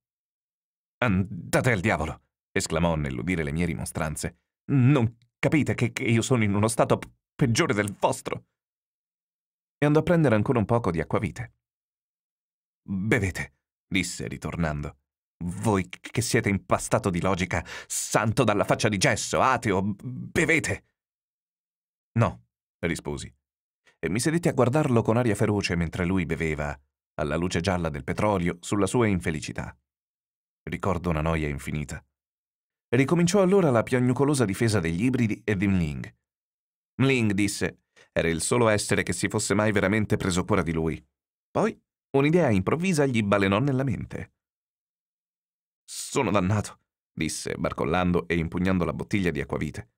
Andate al diavolo! esclamò nell'udire le mie rimostranze. Non capite che, che io sono in uno stato peggiore del vostro! E andò a prendere ancora un poco di acquavite. Bevete, disse ritornando. Voi che siete impastato di logica, santo dalla faccia di gesso, ateo, bevete! No, risposi, e mi sedetti a guardarlo con aria feroce mentre lui beveva, alla luce gialla del petrolio, sulla sua infelicità. Ricordo una noia infinita. Ricominciò allora la piagnucolosa difesa degli ibridi e di Mling. Mling disse, era il solo essere che si fosse mai veramente preso cura di lui. Poi un'idea improvvisa gli balenò nella mente. Sono dannato, disse, barcollando e impugnando la bottiglia di acquavite.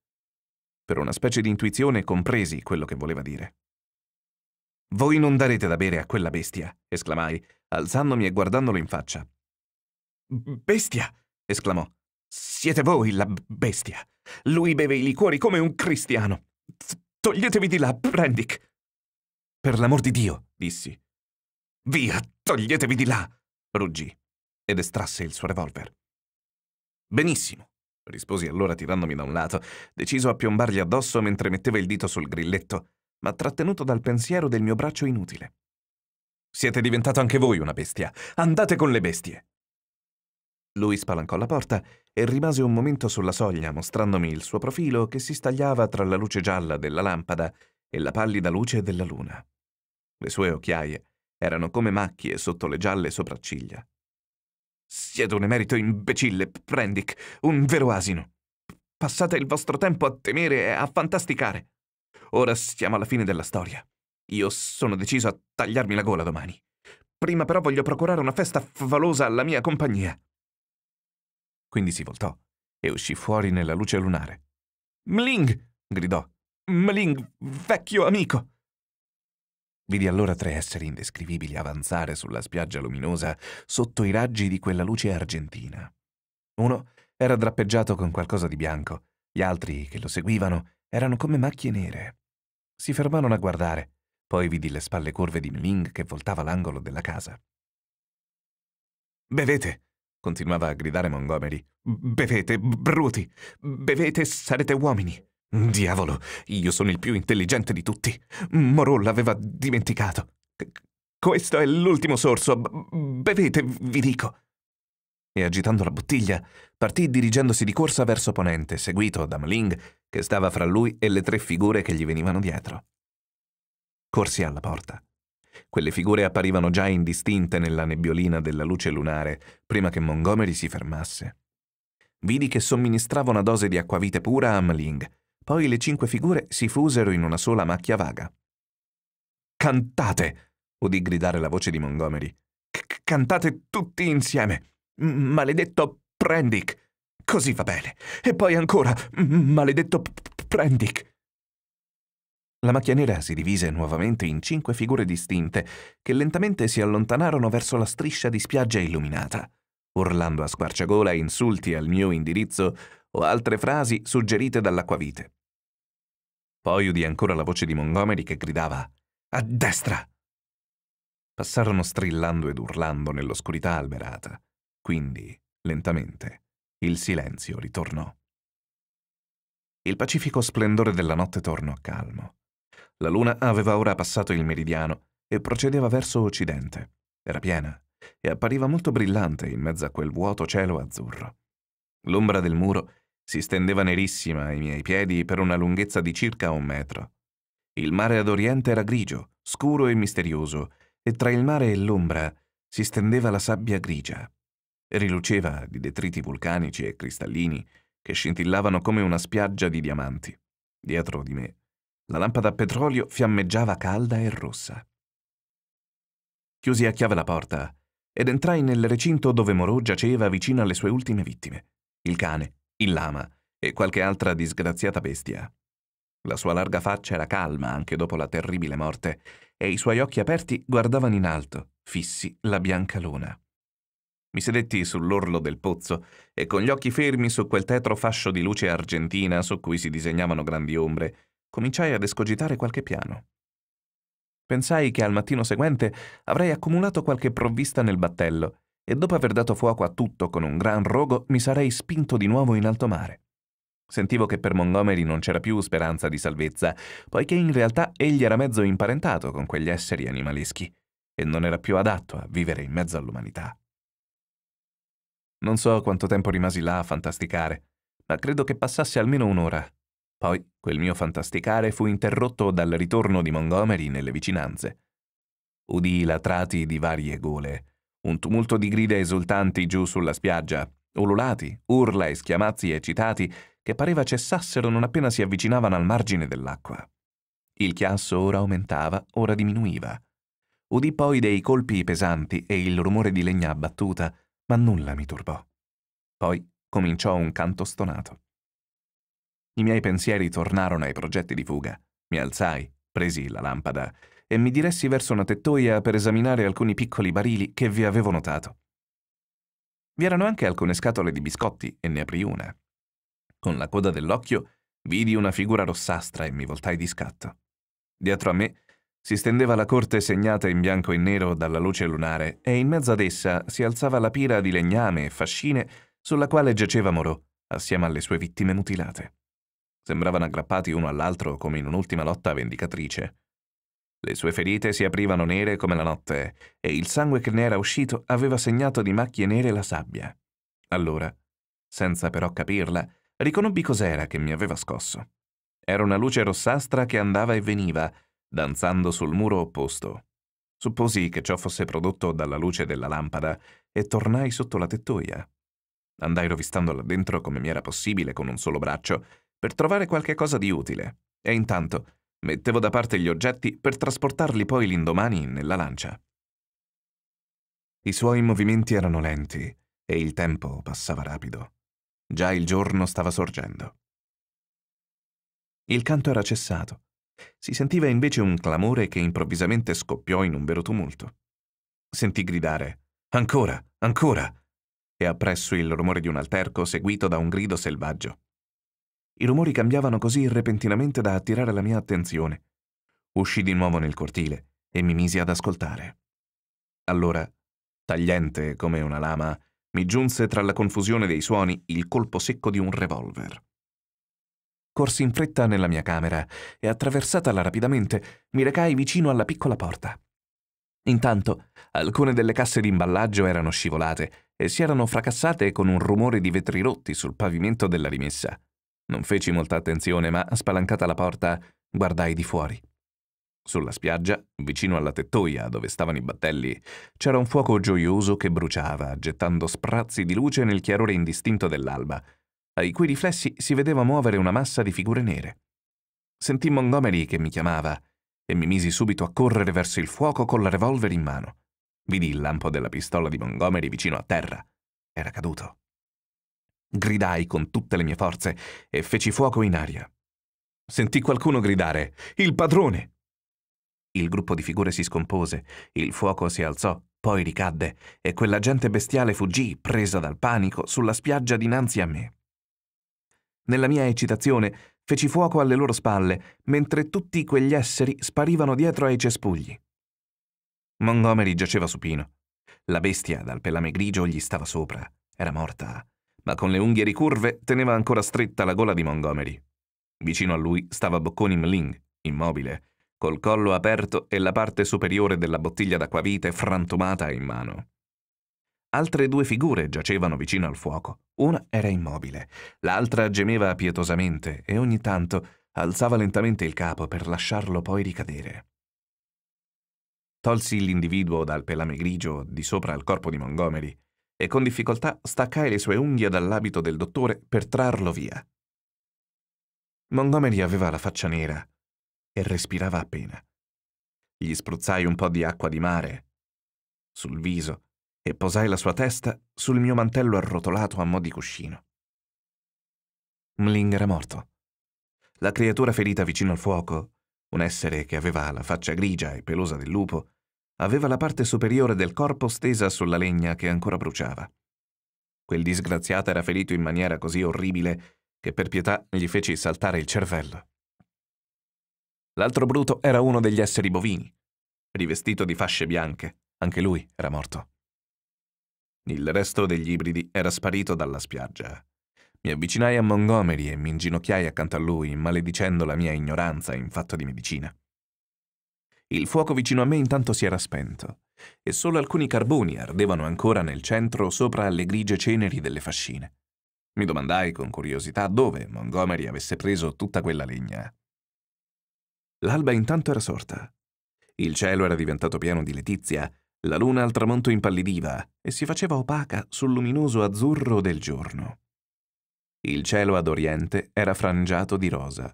Per una specie di intuizione compresi quello che voleva dire. Voi non darete da bere a quella bestia, esclamai, alzandomi e guardandolo in faccia. Bestia! esclamò. Siete voi la bestia. Lui beve i liquori come un cristiano. Toglietevi di là, Brandick! Per l'amor di Dio, dissi. Via, toglietevi di là! ruggì ed estrasse il suo revolver. Benissimo, risposi allora tirandomi da un lato, deciso a piombargli addosso mentre metteva il dito sul grilletto ma trattenuto dal pensiero del mio braccio inutile. Siete diventato anche voi una bestia. Andate con le bestie. Lui spalancò la porta e rimase un momento sulla soglia mostrandomi il suo profilo che si stagliava tra la luce gialla della lampada e la pallida luce della luna. Le sue occhiaie erano come macchie sotto le gialle sopracciglia. Siete un emerito imbecille, Prendick, un vero asino. Passate il vostro tempo a temere e a fantasticare. Ora siamo alla fine della storia. Io sono deciso a tagliarmi la gola domani. Prima però voglio procurare una festa favolosa alla mia compagnia. Quindi si voltò e uscì fuori nella luce lunare. Mling! gridò. Mling, vecchio amico! Vidi allora tre esseri indescrivibili avanzare sulla spiaggia luminosa sotto i raggi di quella luce argentina. Uno era drappeggiato con qualcosa di bianco, gli altri che lo seguivano erano come macchie nere. Si fermarono a guardare, poi vidi le spalle curve di Mling che voltava l'angolo della casa. Bevete! continuava a gridare Montgomery. Bevete, bruti! Bevete, sarete uomini! Diavolo, io sono il più intelligente di tutti. Moreau l'aveva dimenticato. C questo è l'ultimo sorso. Bevete, vi dico e agitando la bottiglia, partì dirigendosi di corsa verso Ponente, seguito da Maling, che stava fra lui e le tre figure che gli venivano dietro. Corsi alla porta. Quelle figure apparivano già indistinte nella nebbiolina della luce lunare, prima che Montgomery si fermasse. Vidi che somministrava una dose di acquavite pura a Maling, poi le cinque figure si fusero in una sola macchia vaga. Cantate! udì gridare la voce di Montgomery. Cantate tutti insieme! Maledetto Prendick. Così va bene. E poi ancora, maledetto Prendick. La macchia nera si divise nuovamente in cinque figure distinte che lentamente si allontanarono verso la striscia di spiaggia illuminata, urlando a squarciagola insulti al mio indirizzo o altre frasi suggerite dall'acquavite. Poi udì ancora la voce di Montgomery che gridava «A destra!». Passarono strillando ed urlando nell'oscurità alberata. Quindi, lentamente, il silenzio ritornò. Il pacifico splendore della notte tornò calmo. La luna aveva ora passato il meridiano e procedeva verso occidente. Era piena e appariva molto brillante in mezzo a quel vuoto cielo azzurro. L'ombra del muro si stendeva nerissima ai miei piedi per una lunghezza di circa un metro. Il mare ad oriente era grigio, scuro e misterioso, e tra il mare e l'ombra si stendeva la sabbia grigia riluceva di detriti vulcanici e cristallini che scintillavano come una spiaggia di diamanti. Dietro di me, la lampada a petrolio fiammeggiava calda e rossa. Chiusi a chiave la porta ed entrai nel recinto dove Morò giaceva vicino alle sue ultime vittime, il cane, il lama e qualche altra disgraziata bestia. La sua larga faccia era calma anche dopo la terribile morte e i suoi occhi aperti guardavano in alto, fissi la bianca luna. Mi sedetti sull'orlo del pozzo e con gli occhi fermi su quel tetro fascio di luce argentina su cui si disegnavano grandi ombre, cominciai ad escogitare qualche piano. Pensai che al mattino seguente avrei accumulato qualche provvista nel battello e dopo aver dato fuoco a tutto con un gran rogo mi sarei spinto di nuovo in alto mare. Sentivo che per Montgomery non c'era più speranza di salvezza, poiché in realtà egli era mezzo imparentato con quegli esseri animaleschi e non era più adatto a vivere in mezzo all'umanità. Non so quanto tempo rimasi là a fantasticare, ma credo che passasse almeno un'ora. Poi quel mio fantasticare fu interrotto dal ritorno di Montgomery nelle vicinanze. Udii latrati di varie gole, un tumulto di grida esultanti giù sulla spiaggia, ululati, urla e schiamazzi eccitati che pareva cessassero non appena si avvicinavano al margine dell'acqua. Il chiasso ora aumentava, ora diminuiva. Udì poi dei colpi pesanti e il rumore di legna abbattuta, ma nulla mi turbò. Poi cominciò un canto stonato. I miei pensieri tornarono ai progetti di fuga. Mi alzai, presi la lampada e mi diressi verso una tettoia per esaminare alcuni piccoli barili che vi avevo notato. Vi erano anche alcune scatole di biscotti e ne aprì una. Con la coda dell'occhio vidi una figura rossastra e mi voltai di scatto. Dietro a me si stendeva la corte segnata in bianco e nero dalla luce lunare e in mezzo ad essa si alzava la pira di legname e fascine sulla quale giaceva Morò, assieme alle sue vittime mutilate. Sembravano aggrappati uno all'altro come in un'ultima lotta vendicatrice. Le sue ferite si aprivano nere come la notte e il sangue che ne era uscito aveva segnato di macchie nere la sabbia. Allora, senza però capirla, riconobbi cos'era che mi aveva scosso. Era una luce rossastra che andava e veniva, danzando sul muro opposto. Supposi che ciò fosse prodotto dalla luce della lampada e tornai sotto la tettoia. Andai rovistando là dentro come mi era possibile con un solo braccio per trovare qualche cosa di utile e intanto mettevo da parte gli oggetti per trasportarli poi l'indomani nella lancia. I suoi movimenti erano lenti e il tempo passava rapido. Già il giorno stava sorgendo. Il canto era cessato si sentiva invece un clamore che improvvisamente scoppiò in un vero tumulto. Sentì gridare Ancora, ancora! e appresso il rumore di un alterco seguito da un grido selvaggio. I rumori cambiavano così repentinamente da attirare la mia attenzione. Uscì di nuovo nel cortile e mi misi ad ascoltare. Allora, tagliente come una lama, mi giunse tra la confusione dei suoni il colpo secco di un revolver. Corsi in fretta nella mia camera e, attraversatala rapidamente, mi recai vicino alla piccola porta. Intanto, alcune delle casse d'imballaggio erano scivolate e si erano fracassate con un rumore di vetri rotti sul pavimento della rimessa. Non feci molta attenzione, ma, spalancata la porta, guardai di fuori. Sulla spiaggia, vicino alla tettoia dove stavano i battelli, c'era un fuoco gioioso che bruciava, gettando sprazzi di luce nel chiarore indistinto dell'alba, ai cui riflessi si vedeva muovere una massa di figure nere. Sentì Montgomery che mi chiamava e mi misi subito a correre verso il fuoco con la revolver in mano. Vidi il lampo della pistola di Montgomery vicino a terra. Era caduto. Gridai con tutte le mie forze e feci fuoco in aria. Sentì qualcuno gridare Il padrone! Il gruppo di figure si scompose, il fuoco si alzò, poi ricadde, e quella gente bestiale fuggì, presa dal panico, sulla spiaggia dinanzi a me. Nella mia eccitazione feci fuoco alle loro spalle, mentre tutti quegli esseri sparivano dietro ai cespugli. Montgomery giaceva supino. La bestia dal pelame grigio gli stava sopra. Era morta, ma con le unghie ricurve teneva ancora stretta la gola di Montgomery. Vicino a lui stava Bocconi Mling, immobile, col collo aperto e la parte superiore della bottiglia d'acquavite frantumata in mano. Altre due figure giacevano vicino al fuoco. Una era immobile, l'altra gemeva pietosamente e ogni tanto alzava lentamente il capo per lasciarlo poi ricadere. Tolsi l'individuo dal pelame grigio di sopra al corpo di Montgomery e con difficoltà staccai le sue unghie dall'abito del dottore per trarlo via. Montgomery aveva la faccia nera e respirava appena. Gli spruzzai un po' di acqua di mare sul viso e posai la sua testa sul mio mantello arrotolato a mo' di cuscino. Mling era morto. La creatura ferita vicino al fuoco, un essere che aveva la faccia grigia e pelosa del lupo, aveva la parte superiore del corpo stesa sulla legna che ancora bruciava. Quel disgraziato era ferito in maniera così orribile che per pietà gli feci saltare il cervello. L'altro bruto era uno degli esseri bovini, rivestito di fasce bianche, anche lui era morto. Il resto degli ibridi era sparito dalla spiaggia. Mi avvicinai a Montgomery e mi inginocchiai accanto a lui, maledicendo la mia ignoranza in fatto di medicina. Il fuoco vicino a me intanto si era spento, e solo alcuni carboni ardevano ancora nel centro sopra le grigie ceneri delle fascine. Mi domandai con curiosità dove Montgomery avesse preso tutta quella legna. L'alba intanto era sorta. Il cielo era diventato pieno di letizia la luna al tramonto impallidiva e si faceva opaca sul luminoso azzurro del giorno. Il cielo ad oriente era frangiato di rosa.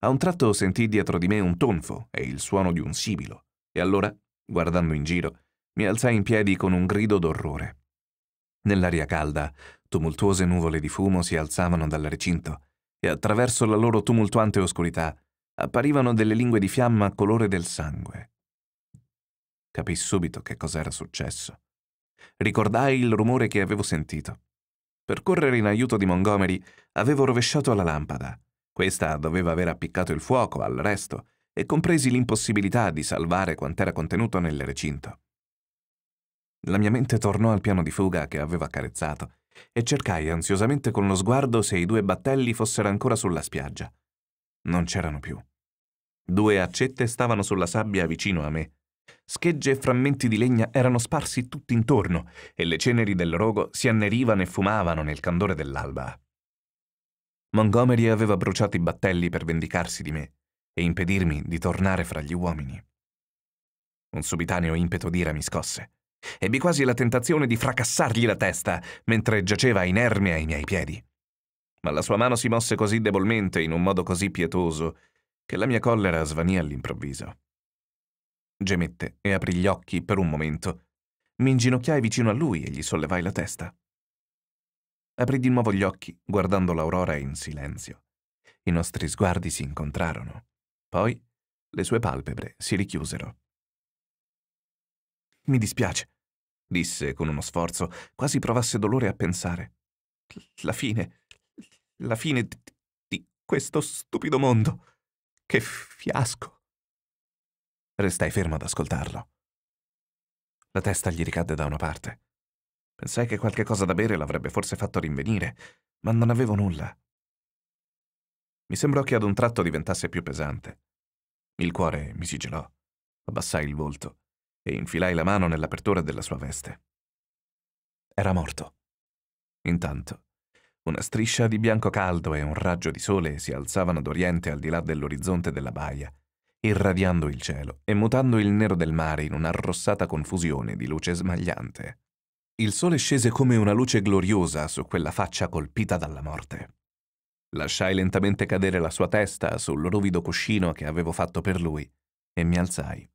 A un tratto sentii dietro di me un tonfo e il suono di un sibilo, e allora, guardando in giro, mi alzai in piedi con un grido d'orrore. Nell'aria calda, tumultuose nuvole di fumo si alzavano dal recinto e attraverso la loro tumultuante oscurità apparivano delle lingue di fiamma colore del sangue. Capii subito che cosa era successo. Ricordai il rumore che avevo sentito. Per correre in aiuto di Montgomery avevo rovesciato la lampada. Questa doveva aver appiccato il fuoco al resto e compresi l'impossibilità di salvare quant'era contenuto nel recinto. La mia mente tornò al piano di fuga che aveva accarezzato e cercai ansiosamente con lo sguardo se i due battelli fossero ancora sulla spiaggia. Non c'erano più. Due accette stavano sulla sabbia vicino a me Schegge e frammenti di legna erano sparsi tutt'intorno e le ceneri del rogo si annerivano e fumavano nel candore dell'alba. Montgomery aveva bruciato i battelli per vendicarsi di me e impedirmi di tornare fra gli uomini. Un subitaneo impeto d'ira mi scosse. Ebbi quasi la tentazione di fracassargli la testa mentre giaceva inerme ai miei piedi. Ma la sua mano si mosse così debolmente, in un modo così pietoso, che la mia collera svanì all'improvviso gemette e aprì gli occhi per un momento. Mi inginocchiai vicino a lui e gli sollevai la testa. Aprì di nuovo gli occhi, guardando l'aurora in silenzio. I nostri sguardi si incontrarono. Poi le sue palpebre si richiusero. Mi dispiace, disse con uno sforzo, quasi provasse dolore a pensare. La fine, la fine di, di questo stupido mondo. Che fiasco. Restai fermo ad ascoltarlo. La testa gli ricadde da una parte. Pensai che qualche cosa da bere l'avrebbe forse fatto rinvenire, ma non avevo nulla. Mi sembrò che ad un tratto diventasse più pesante. Il cuore mi si gelò. Abbassai il volto e infilai la mano nell'apertura della sua veste. Era morto. Intanto, una striscia di bianco caldo e un raggio di sole si alzavano d'oriente al di là dell'orizzonte della baia irradiando il cielo e mutando il nero del mare in un'arrossata confusione di luce smagliante. Il sole scese come una luce gloriosa su quella faccia colpita dalla morte. Lasciai lentamente cadere la sua testa sul ruvido cuscino che avevo fatto per lui e mi alzai.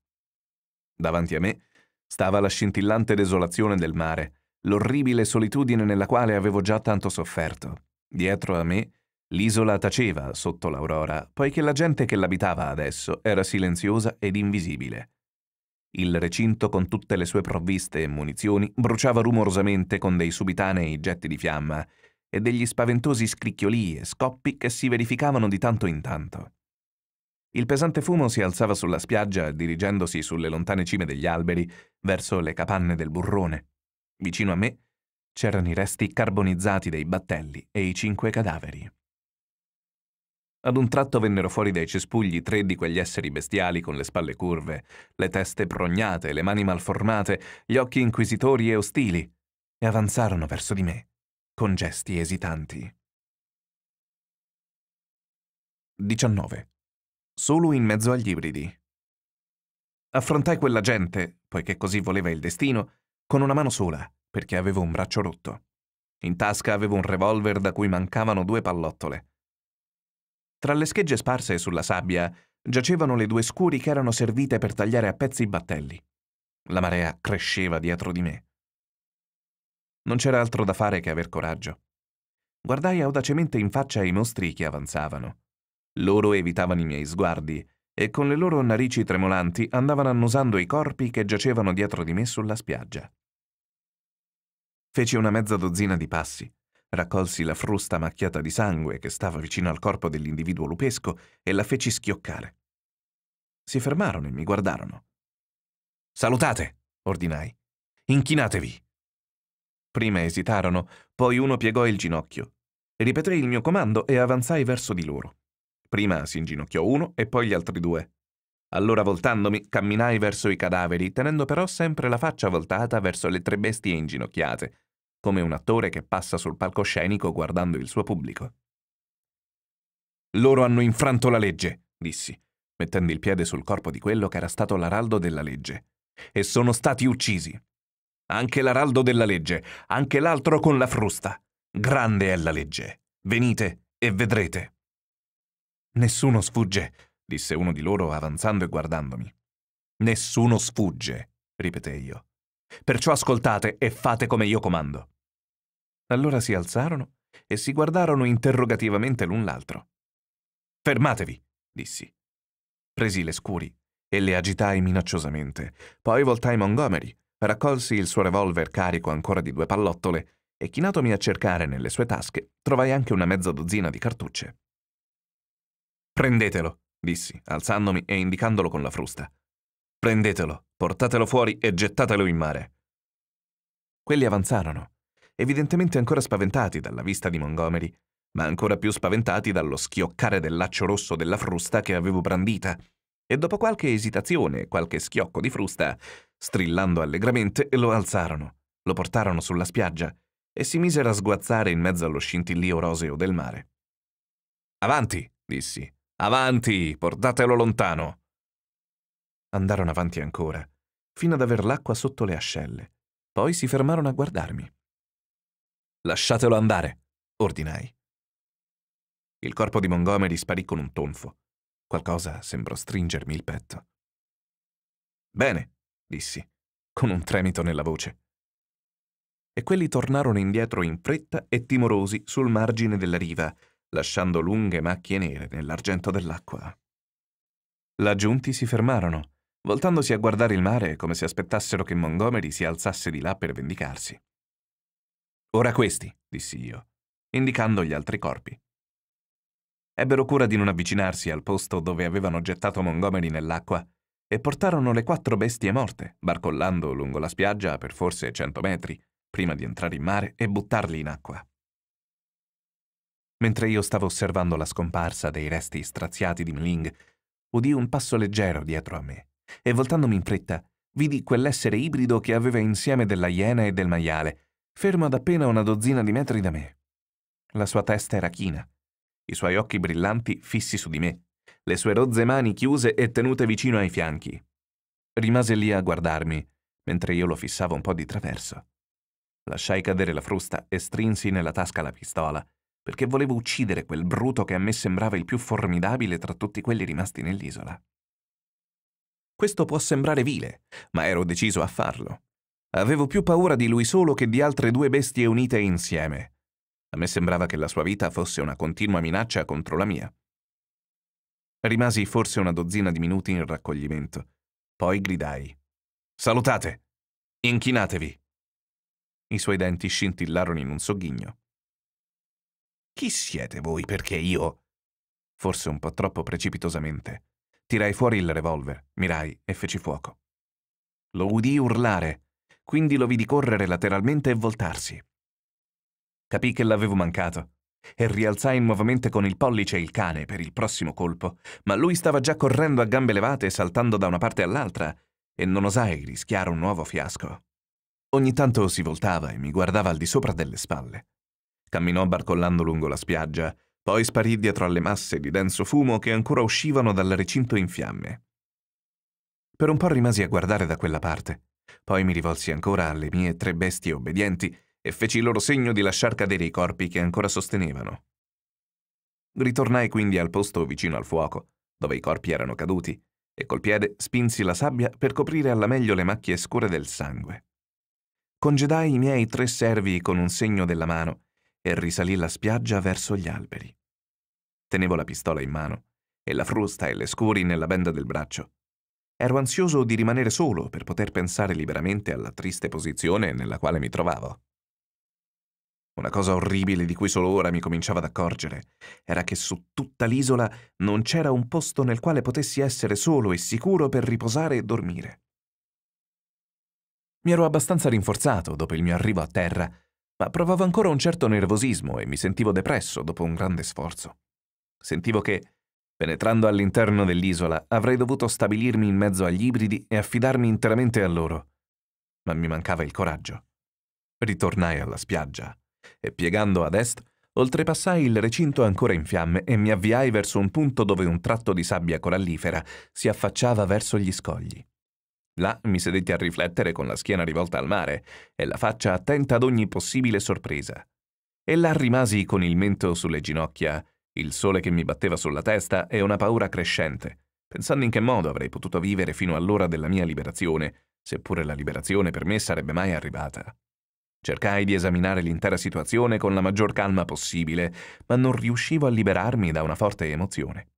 Davanti a me stava la scintillante desolazione del mare, l'orribile solitudine nella quale avevo già tanto sofferto. Dietro a me L'isola taceva sotto l'aurora, poiché la gente che l'abitava adesso era silenziosa ed invisibile. Il recinto con tutte le sue provviste e munizioni bruciava rumorosamente con dei subitanei getti di fiamma e degli spaventosi scricchioli e scoppi che si verificavano di tanto in tanto. Il pesante fumo si alzava sulla spiaggia dirigendosi sulle lontane cime degli alberi verso le capanne del burrone. Vicino a me c'erano i resti carbonizzati dei battelli e i cinque cadaveri. Ad un tratto vennero fuori dai cespugli tre di quegli esseri bestiali con le spalle curve, le teste prognate, le mani malformate, gli occhi inquisitori e ostili, e avanzarono verso di me, con gesti esitanti. 19. Solo in mezzo agli ibridi. Affrontai quella gente, poiché così voleva il destino, con una mano sola, perché avevo un braccio rotto. In tasca avevo un revolver da cui mancavano due pallottole. Tra le schegge sparse sulla sabbia giacevano le due scuri che erano servite per tagliare a pezzi i battelli. La marea cresceva dietro di me. Non c'era altro da fare che aver coraggio. Guardai audacemente in faccia i mostri che avanzavano. Loro evitavano i miei sguardi e con le loro narici tremolanti andavano annusando i corpi che giacevano dietro di me sulla spiaggia. Feci una mezza dozzina di passi raccolsi la frusta macchiata di sangue che stava vicino al corpo dell'individuo lupesco e la feci schioccare. Si fermarono e mi guardarono. Salutate, ordinai. Inchinatevi. Prima esitarono, poi uno piegò il ginocchio. Ripetei il mio comando e avanzai verso di loro. Prima si inginocchiò uno e poi gli altri due. Allora voltandomi, camminai verso i cadaveri, tenendo però sempre la faccia voltata verso le tre bestie inginocchiate, come un attore che passa sul palcoscenico guardando il suo pubblico. Loro hanno infranto la legge, dissi, mettendo il piede sul corpo di quello che era stato l'araldo della legge, e sono stati uccisi. Anche l'araldo della legge, anche l'altro con la frusta. Grande è la legge. Venite e vedrete. Nessuno sfugge, disse uno di loro avanzando e guardandomi. Nessuno sfugge, ripetei io. Perciò ascoltate e fate come io comando. Allora si alzarono e si guardarono interrogativamente l'un l'altro. Fermatevi, dissi. Presi le scuri e le agitai minacciosamente. Poi voltai Montgomery, raccolsi il suo revolver carico ancora di due pallottole e chinatomi a cercare nelle sue tasche, trovai anche una mezza dozzina di cartucce. Prendetelo, dissi, alzandomi e indicandolo con la frusta. Prendetelo, portatelo fuori e gettatelo in mare. Quelli avanzarono, evidentemente ancora spaventati dalla vista di Montgomery, ma ancora più spaventati dallo schioccare del laccio rosso della frusta che avevo brandita, e dopo qualche esitazione e qualche schiocco di frusta, strillando allegramente, lo alzarono, lo portarono sulla spiaggia e si misero a sguazzare in mezzo allo scintillio roseo del mare. Avanti, dissi. Avanti, portatelo lontano. Andarono avanti ancora, fino ad aver l'acqua sotto le ascelle. Poi si fermarono a guardarmi. Lasciatelo andare, ordinai. Il corpo di Montgomery sparì con un tonfo. Qualcosa sembrò stringermi il petto. Bene, dissi, con un tremito nella voce. E quelli tornarono indietro in fretta e timorosi sul margine della riva, lasciando lunghe macchie nere nell'argento dell'acqua. Laggiunti si fermarono voltandosi a guardare il mare come se aspettassero che Montgomery si alzasse di là per vendicarsi. Ora questi, dissi io, indicando gli altri corpi. Ebbero cura di non avvicinarsi al posto dove avevano gettato Montgomery nell'acqua e portarono le quattro bestie morte, barcollando lungo la spiaggia per forse cento metri, prima di entrare in mare e buttarli in acqua. Mentre io stavo osservando la scomparsa dei resti straziati di Mling, udì un passo leggero dietro a me e voltandomi in fretta, vidi quell'essere ibrido che aveva insieme della iena e del maiale, fermo ad appena una dozzina di metri da me. La sua testa era china, i suoi occhi brillanti fissi su di me, le sue rozze mani chiuse e tenute vicino ai fianchi. Rimase lì a guardarmi, mentre io lo fissavo un po' di traverso. Lasciai cadere la frusta e strinsi nella tasca la pistola, perché volevo uccidere quel bruto che a me sembrava il più formidabile tra tutti quelli rimasti nell'isola. Questo può sembrare vile, ma ero deciso a farlo. Avevo più paura di lui solo che di altre due bestie unite insieme. A me sembrava che la sua vita fosse una continua minaccia contro la mia. Rimasi forse una dozzina di minuti in raccoglimento. Poi gridai. Salutate! Inchinatevi! I suoi denti scintillarono in un sogghigno. Chi siete voi perché io? Forse un po' troppo precipitosamente. Tirai fuori il revolver, mirai e feci fuoco. Lo udii urlare, quindi lo vidi correre lateralmente e voltarsi. Capì che l'avevo mancato e rialzai nuovamente con il pollice il cane per il prossimo colpo, ma lui stava già correndo a gambe levate e saltando da una parte all'altra, e non osai rischiare un nuovo fiasco. Ogni tanto si voltava e mi guardava al di sopra delle spalle. Camminò barcollando lungo la spiaggia poi sparì dietro alle masse di denso fumo che ancora uscivano dal recinto in fiamme. Per un po' rimasi a guardare da quella parte, poi mi rivolsi ancora alle mie tre bestie obbedienti e feci loro segno di lasciar cadere i corpi che ancora sostenevano. Ritornai quindi al posto vicino al fuoco, dove i corpi erano caduti, e col piede spinsi la sabbia per coprire alla meglio le macchie scure del sangue. Congedai i miei tre servi con un segno della mano e risalì la spiaggia verso gli alberi. Tenevo la pistola in mano e la frusta e le scuri nella benda del braccio. Ero ansioso di rimanere solo per poter pensare liberamente alla triste posizione nella quale mi trovavo. Una cosa orribile di cui solo ora mi cominciavo ad accorgere era che su tutta l'isola non c'era un posto nel quale potessi essere solo e sicuro per riposare e dormire. Mi ero abbastanza rinforzato dopo il mio arrivo a terra, ma provavo ancora un certo nervosismo e mi sentivo depresso dopo un grande sforzo. Sentivo che, penetrando all'interno dell'isola, avrei dovuto stabilirmi in mezzo agli ibridi e affidarmi interamente a loro. Ma mi mancava il coraggio. Ritornai alla spiaggia e, piegando ad est, oltrepassai il recinto ancora in fiamme e mi avviai verso un punto dove un tratto di sabbia corallifera si affacciava verso gli scogli. Là mi sedetti a riflettere con la schiena rivolta al mare e la faccia attenta ad ogni possibile sorpresa. E là rimasi con il mento sulle ginocchia il sole che mi batteva sulla testa e una paura crescente, pensando in che modo avrei potuto vivere fino all'ora della mia liberazione, seppure la liberazione per me sarebbe mai arrivata. Cercai di esaminare l'intera situazione con la maggior calma possibile, ma non riuscivo a liberarmi da una forte emozione.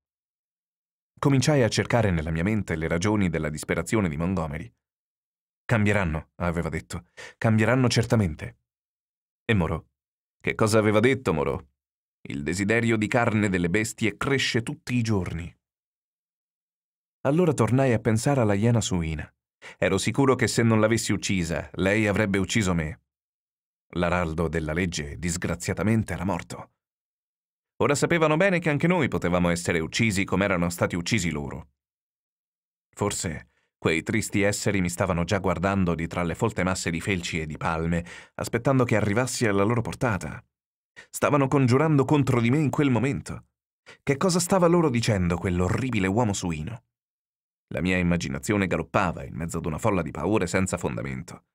Cominciai a cercare nella mia mente le ragioni della disperazione di Montgomery. Cambieranno, aveva detto, cambieranno certamente. E Morò? Che cosa aveva detto Morò? Il desiderio di carne delle bestie cresce tutti i giorni. Allora tornai a pensare alla iena suina. Ero sicuro che se non l'avessi uccisa, lei avrebbe ucciso me. L'araldo della legge, disgraziatamente, era morto. Ora sapevano bene che anche noi potevamo essere uccisi come erano stati uccisi loro. Forse quei tristi esseri mi stavano già guardando di tra le folte masse di felci e di palme, aspettando che arrivassi alla loro portata. Stavano congiurando contro di me in quel momento. Che cosa stava loro dicendo quell'orribile uomo suino? La mia immaginazione galoppava in mezzo ad una folla di paure senza fondamento.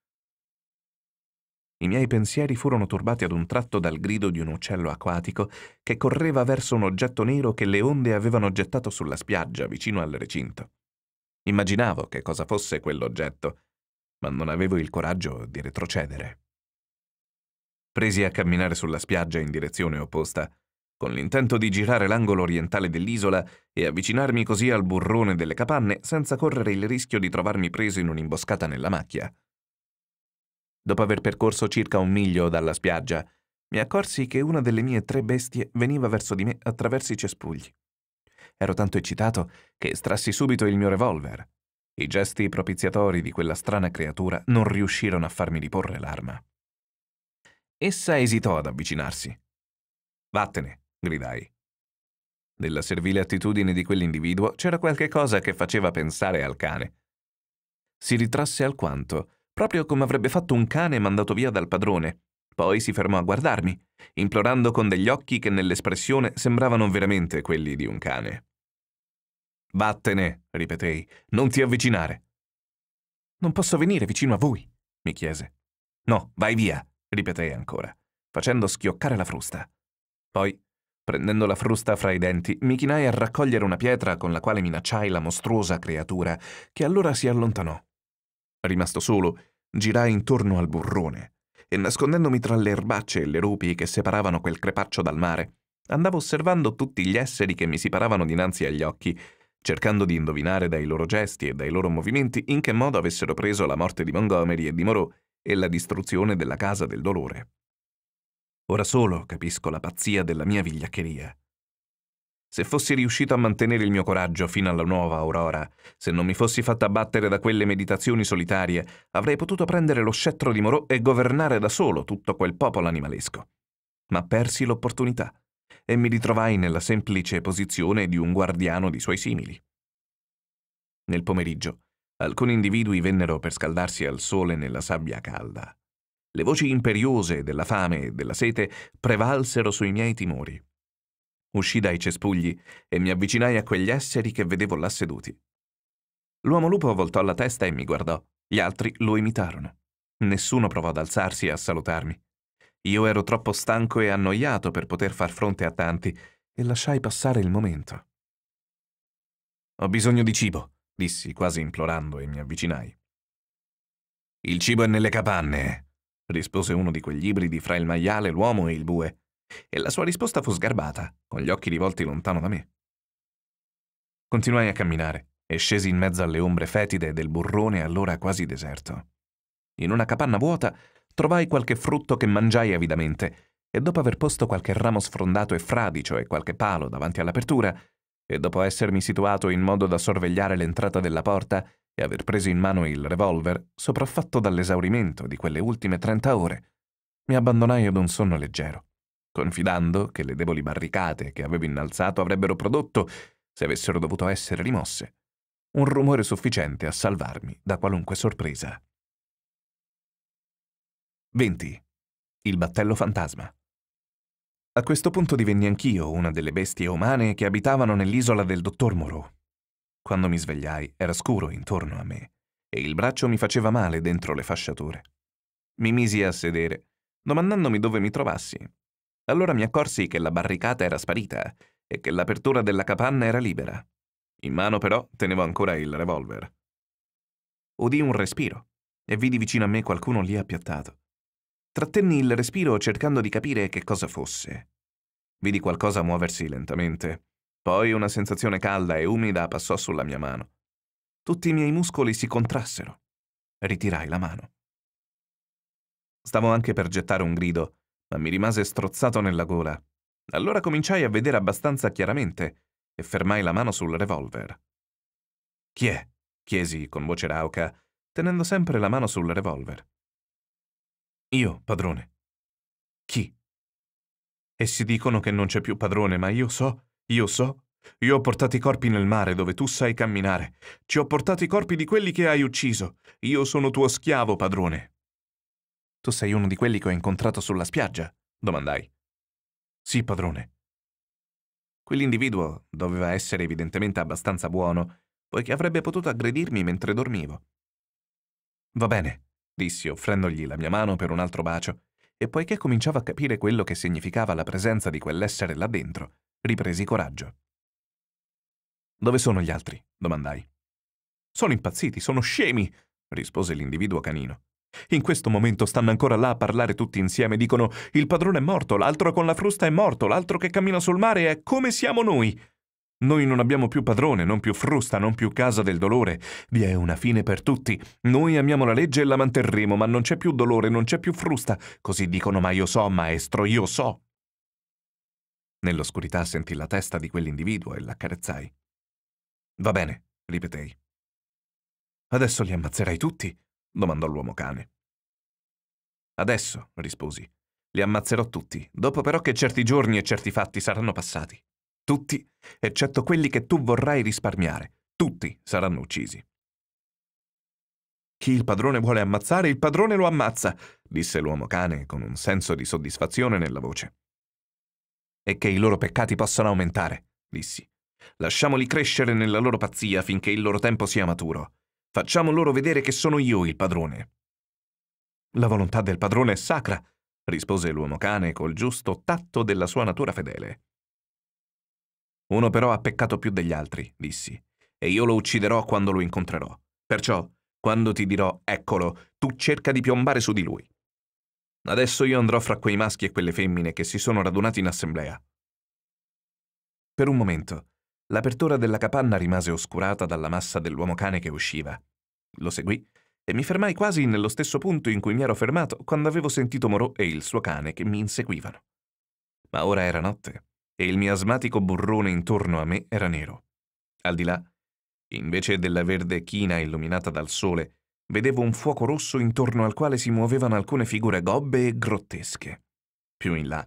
I miei pensieri furono turbati ad un tratto dal grido di un uccello acquatico che correva verso un oggetto nero che le onde avevano gettato sulla spiaggia vicino al recinto. Immaginavo che cosa fosse quell'oggetto, ma non avevo il coraggio di retrocedere presi a camminare sulla spiaggia in direzione opposta, con l'intento di girare l'angolo orientale dell'isola e avvicinarmi così al burrone delle capanne senza correre il rischio di trovarmi preso in un'imboscata nella macchia. Dopo aver percorso circa un miglio dalla spiaggia, mi accorsi che una delle mie tre bestie veniva verso di me attraverso i cespugli. Ero tanto eccitato che estrassi subito il mio revolver. I gesti propiziatori di quella strana creatura non riuscirono a farmi riporre l'arma. Essa esitò ad avvicinarsi. Vattene, gridai. Nella servile attitudine di quell'individuo c'era qualche cosa che faceva pensare al cane. Si ritrasse alquanto, proprio come avrebbe fatto un cane mandato via dal padrone. Poi si fermò a guardarmi, implorando con degli occhi che nell'espressione sembravano veramente quelli di un cane. Vattene, ripetei, non ti avvicinare. Non posso venire vicino a voi, mi chiese. No, vai via, ripeté ancora, facendo schioccare la frusta. Poi, prendendo la frusta fra i denti, mi chinai a raccogliere una pietra con la quale minacciai la mostruosa creatura, che allora si allontanò. Rimasto solo, girai intorno al burrone e, nascondendomi tra le erbacce e le rupi che separavano quel crepaccio dal mare, andavo osservando tutti gli esseri che mi si paravano dinanzi agli occhi, cercando di indovinare dai loro gesti e dai loro movimenti in che modo avessero preso la morte di Montgomery e di Moreau e la distruzione della casa del dolore. Ora solo capisco la pazzia della mia vigliaccheria. Se fossi riuscito a mantenere il mio coraggio fino alla nuova aurora, se non mi fossi fatto abbattere da quelle meditazioni solitarie, avrei potuto prendere lo scettro di Morò e governare da solo tutto quel popolo animalesco. Ma persi l'opportunità e mi ritrovai nella semplice posizione di un guardiano di suoi simili. Nel pomeriggio Alcuni individui vennero per scaldarsi al sole nella sabbia calda. Le voci imperiose della fame e della sete prevalsero sui miei timori. Uscì dai cespugli e mi avvicinai a quegli esseri che vedevo là seduti. L'uomo lupo voltò la testa e mi guardò. Gli altri lo imitarono. Nessuno provò ad alzarsi e a salutarmi. Io ero troppo stanco e annoiato per poter far fronte a tanti e lasciai passare il momento. Ho bisogno di cibo, dissi quasi implorando e mi avvicinai. Il cibo è nelle capanne, rispose uno di quegli ibridi fra il maiale, l'uomo e il bue, e la sua risposta fu sgarbata, con gli occhi rivolti lontano da me. Continuai a camminare e scesi in mezzo alle ombre fetide del burrone allora quasi deserto. In una capanna vuota trovai qualche frutto che mangiai avidamente e dopo aver posto qualche ramo sfrondato e fradicio e qualche palo davanti all'apertura, e dopo essermi situato in modo da sorvegliare l'entrata della porta e aver preso in mano il revolver, sopraffatto dall'esaurimento di quelle ultime trenta ore, mi abbandonai ad un sonno leggero, confidando che le deboli barricate che avevo innalzato avrebbero prodotto, se avessero dovuto essere rimosse, un rumore sufficiente a salvarmi da qualunque sorpresa. 20. Il battello fantasma. A questo punto divenni anch'io una delle bestie umane che abitavano nell'isola del dottor Moreau. Quando mi svegliai era scuro intorno a me e il braccio mi faceva male dentro le fasciature. Mi misi a sedere, domandandomi dove mi trovassi. Allora mi accorsi che la barricata era sparita e che l'apertura della capanna era libera. In mano però tenevo ancora il revolver. Udì un respiro e vidi vicino a me qualcuno lì appiattato. Trattenni il respiro cercando di capire che cosa fosse. Vidi qualcosa muoversi lentamente. Poi una sensazione calda e umida passò sulla mia mano. Tutti i miei muscoli si contrassero. Ritirai la mano. Stavo anche per gettare un grido, ma mi rimase strozzato nella gola. Allora cominciai a vedere abbastanza chiaramente e fermai la mano sul revolver. Chi è? chiesi con voce rauca, tenendo sempre la mano sul revolver. Io, padrone. Chi? Essi dicono che non c'è più padrone, ma io so, io so. Io ho portato i corpi nel mare dove tu sai camminare. Ci ho portato i corpi di quelli che hai ucciso. Io sono tuo schiavo, padrone. Tu sei uno di quelli che ho incontrato sulla spiaggia? domandai. Sì, padrone. Quell'individuo doveva essere evidentemente abbastanza buono, poiché avrebbe potuto aggredirmi mentre dormivo. Va bene, dissi offrendogli la mia mano per un altro bacio, e poiché cominciavo a capire quello che significava la presenza di quell'essere là dentro, ripresi coraggio. Dove sono gli altri? domandai. Sono impazziti, sono scemi, rispose l'individuo canino. In questo momento stanno ancora là a parlare tutti insieme, dicono il padrone è morto, l'altro con la frusta è morto, l'altro che cammina sul mare è come siamo noi. Noi non abbiamo più padrone, non più frusta, non più casa del dolore. Vi è una fine per tutti. Noi amiamo la legge e la manterremo, ma non c'è più dolore, non c'è più frusta. Così dicono, ma io so, maestro, io so. Nell'oscurità sentì la testa di quell'individuo e l'accarezzai. Va bene, ripetei. Adesso li ammazzerai tutti? domandò l'uomo cane. Adesso, risposi. Li ammazzerò tutti, dopo però che certi giorni e certi fatti saranno passati. Tutti, eccetto quelli che tu vorrai risparmiare, tutti saranno uccisi. Chi il padrone vuole ammazzare, il padrone lo ammazza, disse l'uomo cane con un senso di soddisfazione nella voce. E che i loro peccati possano aumentare, dissi. Lasciamoli crescere nella loro pazzia finché il loro tempo sia maturo. Facciamo loro vedere che sono io il padrone. La volontà del padrone è sacra, rispose l'uomo cane col giusto tatto della sua natura fedele. Uno però ha peccato più degli altri, dissi, e io lo ucciderò quando lo incontrerò. Perciò, quando ti dirò eccolo, tu cerca di piombare su di lui. Adesso io andrò fra quei maschi e quelle femmine che si sono radunati in assemblea. Per un momento, l'apertura della capanna rimase oscurata dalla massa dell'uomo cane che usciva. Lo seguì e mi fermai quasi nello stesso punto in cui mi ero fermato quando avevo sentito Moreau e il suo cane che mi inseguivano. Ma ora era notte e il miasmatico burrone intorno a me era nero. Al di là, invece della verde china illuminata dal sole, vedevo un fuoco rosso intorno al quale si muovevano alcune figure gobbe e grottesche. Più in là,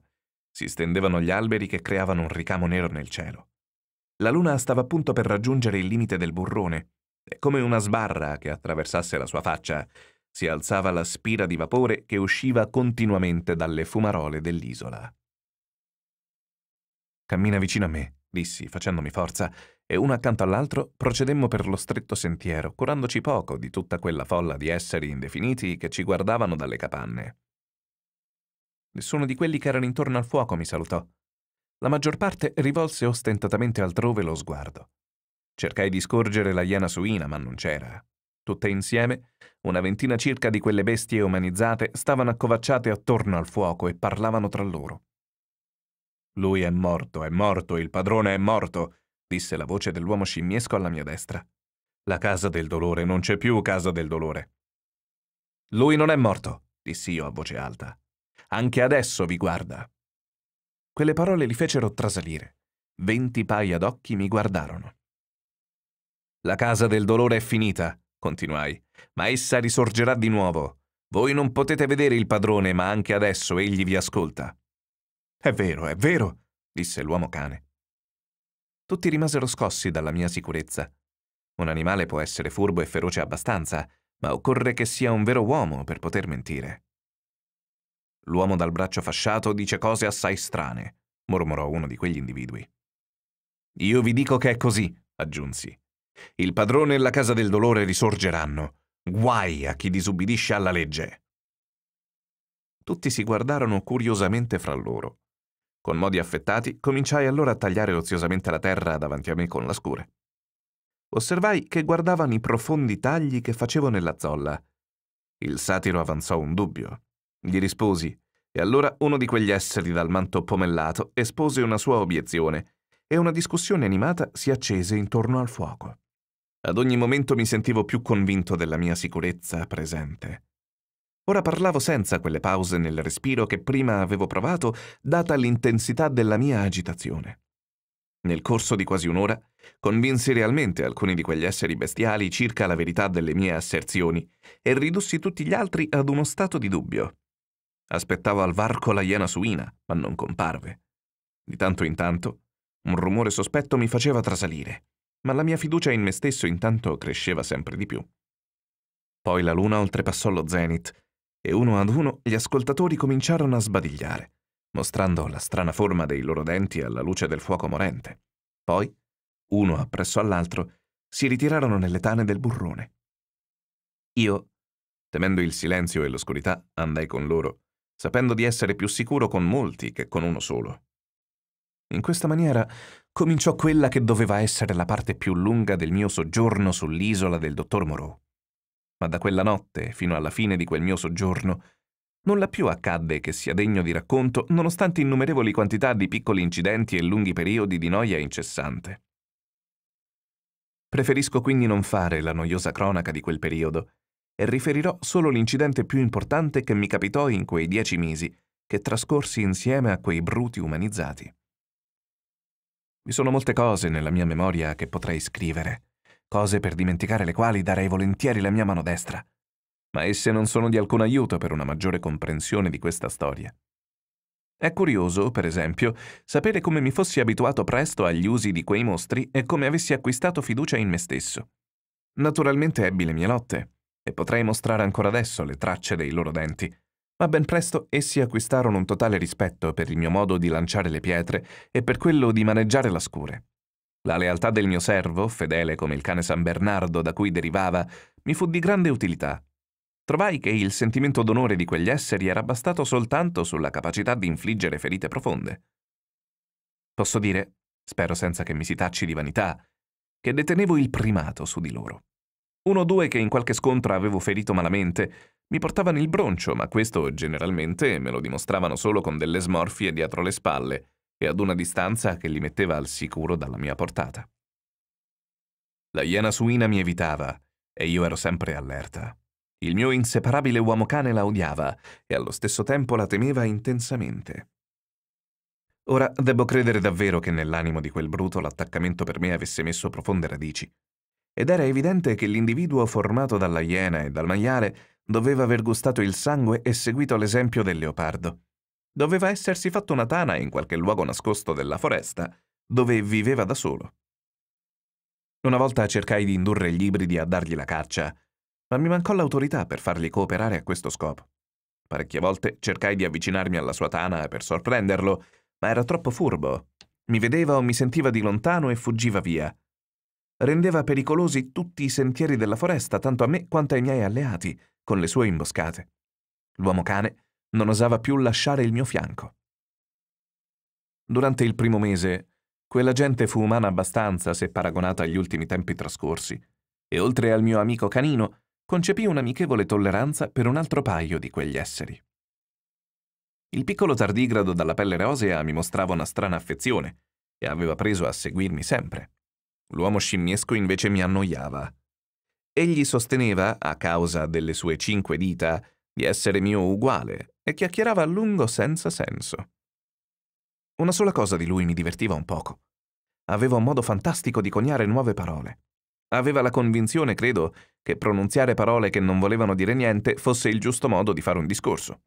si stendevano gli alberi che creavano un ricamo nero nel cielo. La luna stava appunto per raggiungere il limite del burrone, e come una sbarra che attraversasse la sua faccia, si alzava la spira di vapore che usciva continuamente dalle fumarole dell'isola. Cammina vicino a me, dissi, facendomi forza, e uno accanto all'altro procedemmo per lo stretto sentiero, curandoci poco di tutta quella folla di esseri indefiniti che ci guardavano dalle capanne. Nessuno di quelli che erano intorno al fuoco mi salutò. La maggior parte rivolse ostentatamente altrove lo sguardo. Cercai di scorgere la iena suina, ma non c'era. Tutte insieme, una ventina circa di quelle bestie umanizzate stavano accovacciate attorno al fuoco e parlavano tra loro. Lui è morto, è morto, il padrone è morto, disse la voce dell'uomo scimmiesco alla mia destra. La casa del dolore, non c'è più casa del dolore. Lui non è morto, dissi io a voce alta. Anche adesso vi guarda. Quelle parole li fecero trasalire. Venti paia d'occhi mi guardarono. La casa del dolore è finita, continuai, ma essa risorgerà di nuovo. Voi non potete vedere il padrone, ma anche adesso egli vi ascolta. È vero, è vero, disse l'uomo cane. Tutti rimasero scossi dalla mia sicurezza. Un animale può essere furbo e feroce abbastanza, ma occorre che sia un vero uomo per poter mentire. L'uomo dal braccio fasciato dice cose assai strane, mormorò uno di quegli individui. Io vi dico che è così, aggiunsi. Il padrone e la casa del dolore risorgeranno. Guai a chi disubbidisce alla legge. Tutti si guardarono curiosamente fra loro. Con modi affettati, cominciai allora a tagliare oziosamente la terra davanti a me con la scure. Osservai che guardavano i profondi tagli che facevo nella zolla. Il satiro avanzò un dubbio. Gli risposi, e allora uno di quegli esseri dal manto pomellato espose una sua obiezione, e una discussione animata si accese intorno al fuoco. Ad ogni momento mi sentivo più convinto della mia sicurezza presente. Ora parlavo senza quelle pause nel respiro che prima avevo provato, data l'intensità della mia agitazione. Nel corso di quasi un'ora, convinsi realmente alcuni di quegli esseri bestiali circa la verità delle mie asserzioni e ridussi tutti gli altri ad uno stato di dubbio. Aspettavo al varco la iena suina, ma non comparve. Di tanto in tanto, un rumore sospetto mi faceva trasalire, ma la mia fiducia in me stesso intanto cresceva sempre di più. Poi la luna oltrepassò lo zenit e uno ad uno gli ascoltatori cominciarono a sbadigliare, mostrando la strana forma dei loro denti alla luce del fuoco morente. Poi, uno appresso all'altro, si ritirarono nelle tane del burrone. Io, temendo il silenzio e l'oscurità, andai con loro, sapendo di essere più sicuro con molti che con uno solo. In questa maniera cominciò quella che doveva essere la parte più lunga del mio soggiorno sull'isola del dottor Moreau ma da quella notte fino alla fine di quel mio soggiorno, nulla più accadde che sia degno di racconto nonostante innumerevoli quantità di piccoli incidenti e lunghi periodi di noia incessante. Preferisco quindi non fare la noiosa cronaca di quel periodo e riferirò solo l'incidente più importante che mi capitò in quei dieci mesi che trascorsi insieme a quei bruti umanizzati. Vi sono molte cose nella mia memoria che potrei scrivere cose per dimenticare le quali darei volentieri la mia mano destra, ma esse non sono di alcun aiuto per una maggiore comprensione di questa storia. È curioso, per esempio, sapere come mi fossi abituato presto agli usi di quei mostri e come avessi acquistato fiducia in me stesso. Naturalmente ebbi le mie lotte, e potrei mostrare ancora adesso le tracce dei loro denti, ma ben presto essi acquistarono un totale rispetto per il mio modo di lanciare le pietre e per quello di maneggiare la scure. La lealtà del mio servo, fedele come il cane San Bernardo da cui derivava, mi fu di grande utilità. Trovai che il sentimento d'onore di quegli esseri era bastato soltanto sulla capacità di infliggere ferite profonde. Posso dire, spero senza che mi si tacci di vanità, che detenevo il primato su di loro. Uno o due che in qualche scontro avevo ferito malamente mi portavano il broncio, ma questo generalmente me lo dimostravano solo con delle smorfie dietro le spalle, e ad una distanza che li metteva al sicuro dalla mia portata. La iena suina mi evitava e io ero sempre allerta. Il mio inseparabile uomo cane la odiava e allo stesso tempo la temeva intensamente. Ora debbo credere davvero che nell'animo di quel bruto l'attaccamento per me avesse messo profonde radici, ed era evidente che l'individuo formato dalla iena e dal maiale doveva aver gustato il sangue e seguito l'esempio del leopardo. Doveva essersi fatto una tana in qualche luogo nascosto della foresta, dove viveva da solo. Una volta cercai di indurre gli ibridi a dargli la caccia, ma mi mancò l'autorità per fargli cooperare a questo scopo. Parecchie volte cercai di avvicinarmi alla sua tana per sorprenderlo, ma era troppo furbo. Mi vedeva o mi sentiva di lontano e fuggiva via. Rendeva pericolosi tutti i sentieri della foresta, tanto a me quanto ai miei alleati, con le sue imboscate. L'uomo cane non osava più lasciare il mio fianco. Durante il primo mese, quella gente fu umana abbastanza se paragonata agli ultimi tempi trascorsi, e oltre al mio amico canino, concepì un'amichevole tolleranza per un altro paio di quegli esseri. Il piccolo tardigrado dalla pelle rosea mi mostrava una strana affezione e aveva preso a seguirmi sempre. L'uomo scimmiesco invece mi annoiava. Egli sosteneva, a causa delle sue cinque dita di essere mio uguale e chiacchierava a lungo senza senso. Una sola cosa di lui mi divertiva un poco. Aveva un modo fantastico di coniare nuove parole. Aveva la convinzione, credo, che pronunziare parole che non volevano dire niente fosse il giusto modo di fare un discorso.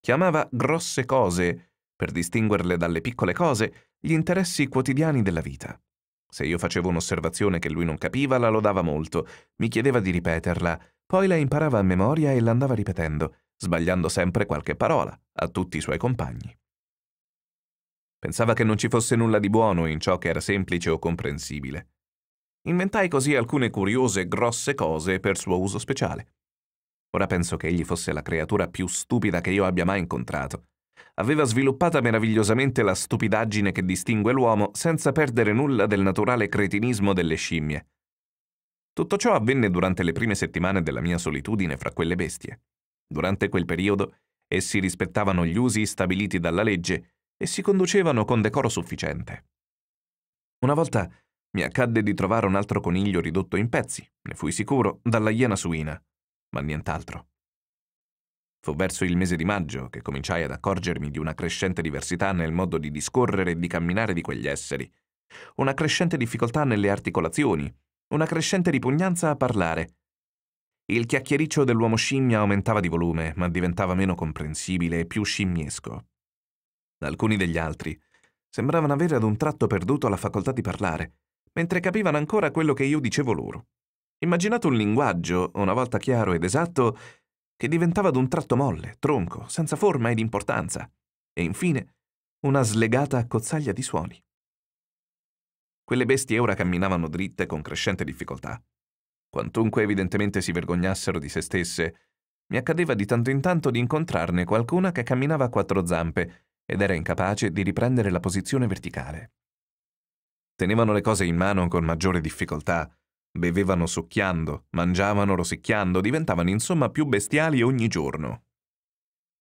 Chiamava grosse cose, per distinguerle dalle piccole cose, gli interessi quotidiani della vita. Se io facevo un'osservazione che lui non capiva, la lodava molto, mi chiedeva di ripeterla poi la imparava a memoria e l'andava ripetendo, sbagliando sempre qualche parola, a tutti i suoi compagni. Pensava che non ci fosse nulla di buono in ciò che era semplice o comprensibile. Inventai così alcune curiose grosse cose per suo uso speciale. Ora penso che egli fosse la creatura più stupida che io abbia mai incontrato. Aveva sviluppata meravigliosamente la stupidaggine che distingue l'uomo senza perdere nulla del naturale cretinismo delle scimmie. Tutto ciò avvenne durante le prime settimane della mia solitudine fra quelle bestie. Durante quel periodo essi rispettavano gli usi stabiliti dalla legge e si conducevano con decoro sufficiente. Una volta mi accadde di trovare un altro coniglio ridotto in pezzi, ne fui sicuro, dalla iena suina, ma nient'altro. Fu verso il mese di maggio che cominciai ad accorgermi di una crescente diversità nel modo di discorrere e di camminare di quegli esseri, una crescente difficoltà nelle articolazioni, una crescente ripugnanza a parlare. Il chiacchiericcio dell'uomo scimmia aumentava di volume, ma diventava meno comprensibile e più scimmiesco. Alcuni degli altri sembravano avere ad un tratto perduto la facoltà di parlare, mentre capivano ancora quello che io dicevo loro. Immaginate un linguaggio, una volta chiaro ed esatto, che diventava ad un tratto molle, tronco, senza forma ed importanza, e infine una slegata accozzaglia di suoni. Quelle bestie ora camminavano dritte con crescente difficoltà. Quantunque evidentemente si vergognassero di se stesse, mi accadeva di tanto in tanto di incontrarne qualcuna che camminava a quattro zampe ed era incapace di riprendere la posizione verticale. Tenevano le cose in mano con maggiore difficoltà, bevevano succhiando, mangiavano rosicchiando, diventavano insomma più bestiali ogni giorno.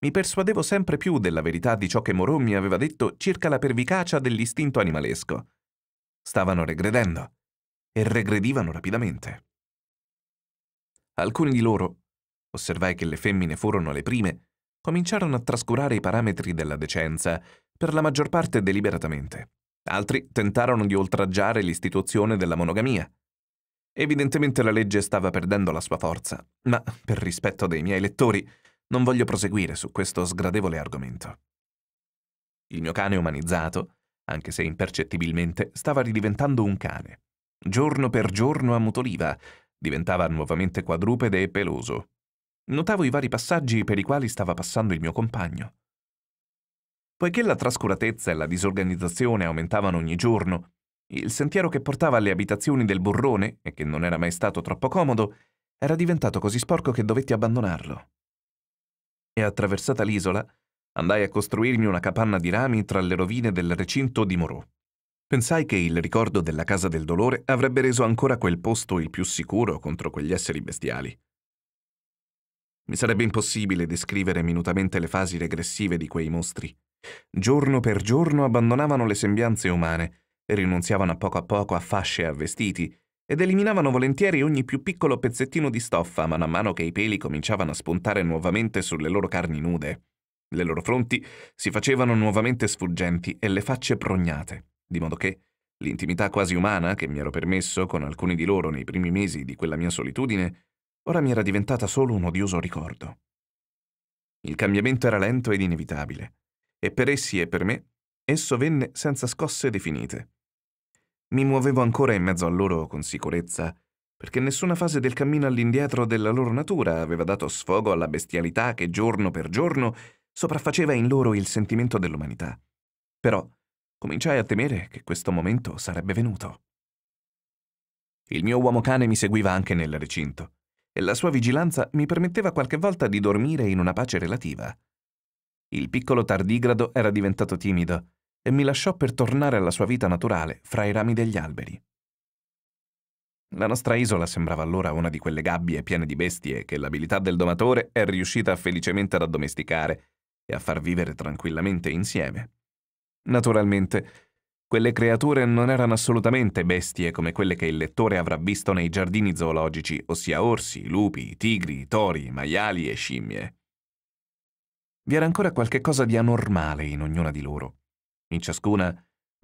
Mi persuadevo sempre più della verità di ciò che Moreau mi aveva detto circa la pervicacia dell'istinto animalesco stavano regredendo e regredivano rapidamente. Alcuni di loro, osservai che le femmine furono le prime, cominciarono a trascurare i parametri della decenza, per la maggior parte deliberatamente. Altri tentarono di oltraggiare l'istituzione della monogamia. Evidentemente la legge stava perdendo la sua forza, ma per rispetto dei miei lettori non voglio proseguire su questo sgradevole argomento. Il mio cane umanizzato anche se impercettibilmente stava ridiventando un cane. Giorno per giorno ammutoliva, diventava nuovamente quadrupede e peloso. Notavo i vari passaggi per i quali stava passando il mio compagno. Poiché la trascuratezza e la disorganizzazione aumentavano ogni giorno, il sentiero che portava alle abitazioni del burrone, e che non era mai stato troppo comodo, era diventato così sporco che dovetti abbandonarlo. E attraversata l'isola, Andai a costruirmi una capanna di rami tra le rovine del recinto di Morò. Pensai che il ricordo della casa del dolore avrebbe reso ancora quel posto il più sicuro contro quegli esseri bestiali. Mi sarebbe impossibile descrivere minutamente le fasi regressive di quei mostri. Giorno per giorno abbandonavano le sembianze umane, rinunziavano a poco a poco a fasce e a vestiti, ed eliminavano volentieri ogni più piccolo pezzettino di stoffa man mano che i peli cominciavano a spuntare nuovamente sulle loro carni nude. Le loro fronti si facevano nuovamente sfuggenti e le facce prognate, di modo che l'intimità quasi umana che mi ero permesso con alcuni di loro nei primi mesi di quella mia solitudine, ora mi era diventata solo un odioso ricordo. Il cambiamento era lento ed inevitabile, e per essi e per me esso venne senza scosse definite. Mi muovevo ancora in mezzo a loro con sicurezza, perché nessuna fase del cammino all'indietro della loro natura aveva dato sfogo alla bestialità che giorno per giorno sopraffaceva in loro il sentimento dell'umanità. Però cominciai a temere che questo momento sarebbe venuto. Il mio uomo cane mi seguiva anche nel recinto, e la sua vigilanza mi permetteva qualche volta di dormire in una pace relativa. Il piccolo tardigrado era diventato timido e mi lasciò per tornare alla sua vita naturale fra i rami degli alberi. La nostra isola sembrava allora una di quelle gabbie piene di bestie che l'abilità del domatore è riuscita felicemente ad addomesticare e a far vivere tranquillamente insieme. Naturalmente, quelle creature non erano assolutamente bestie come quelle che il lettore avrà visto nei giardini zoologici, ossia orsi, lupi, tigri, tori, maiali e scimmie. Vi era ancora qualche cosa di anormale in ognuna di loro. In ciascuna,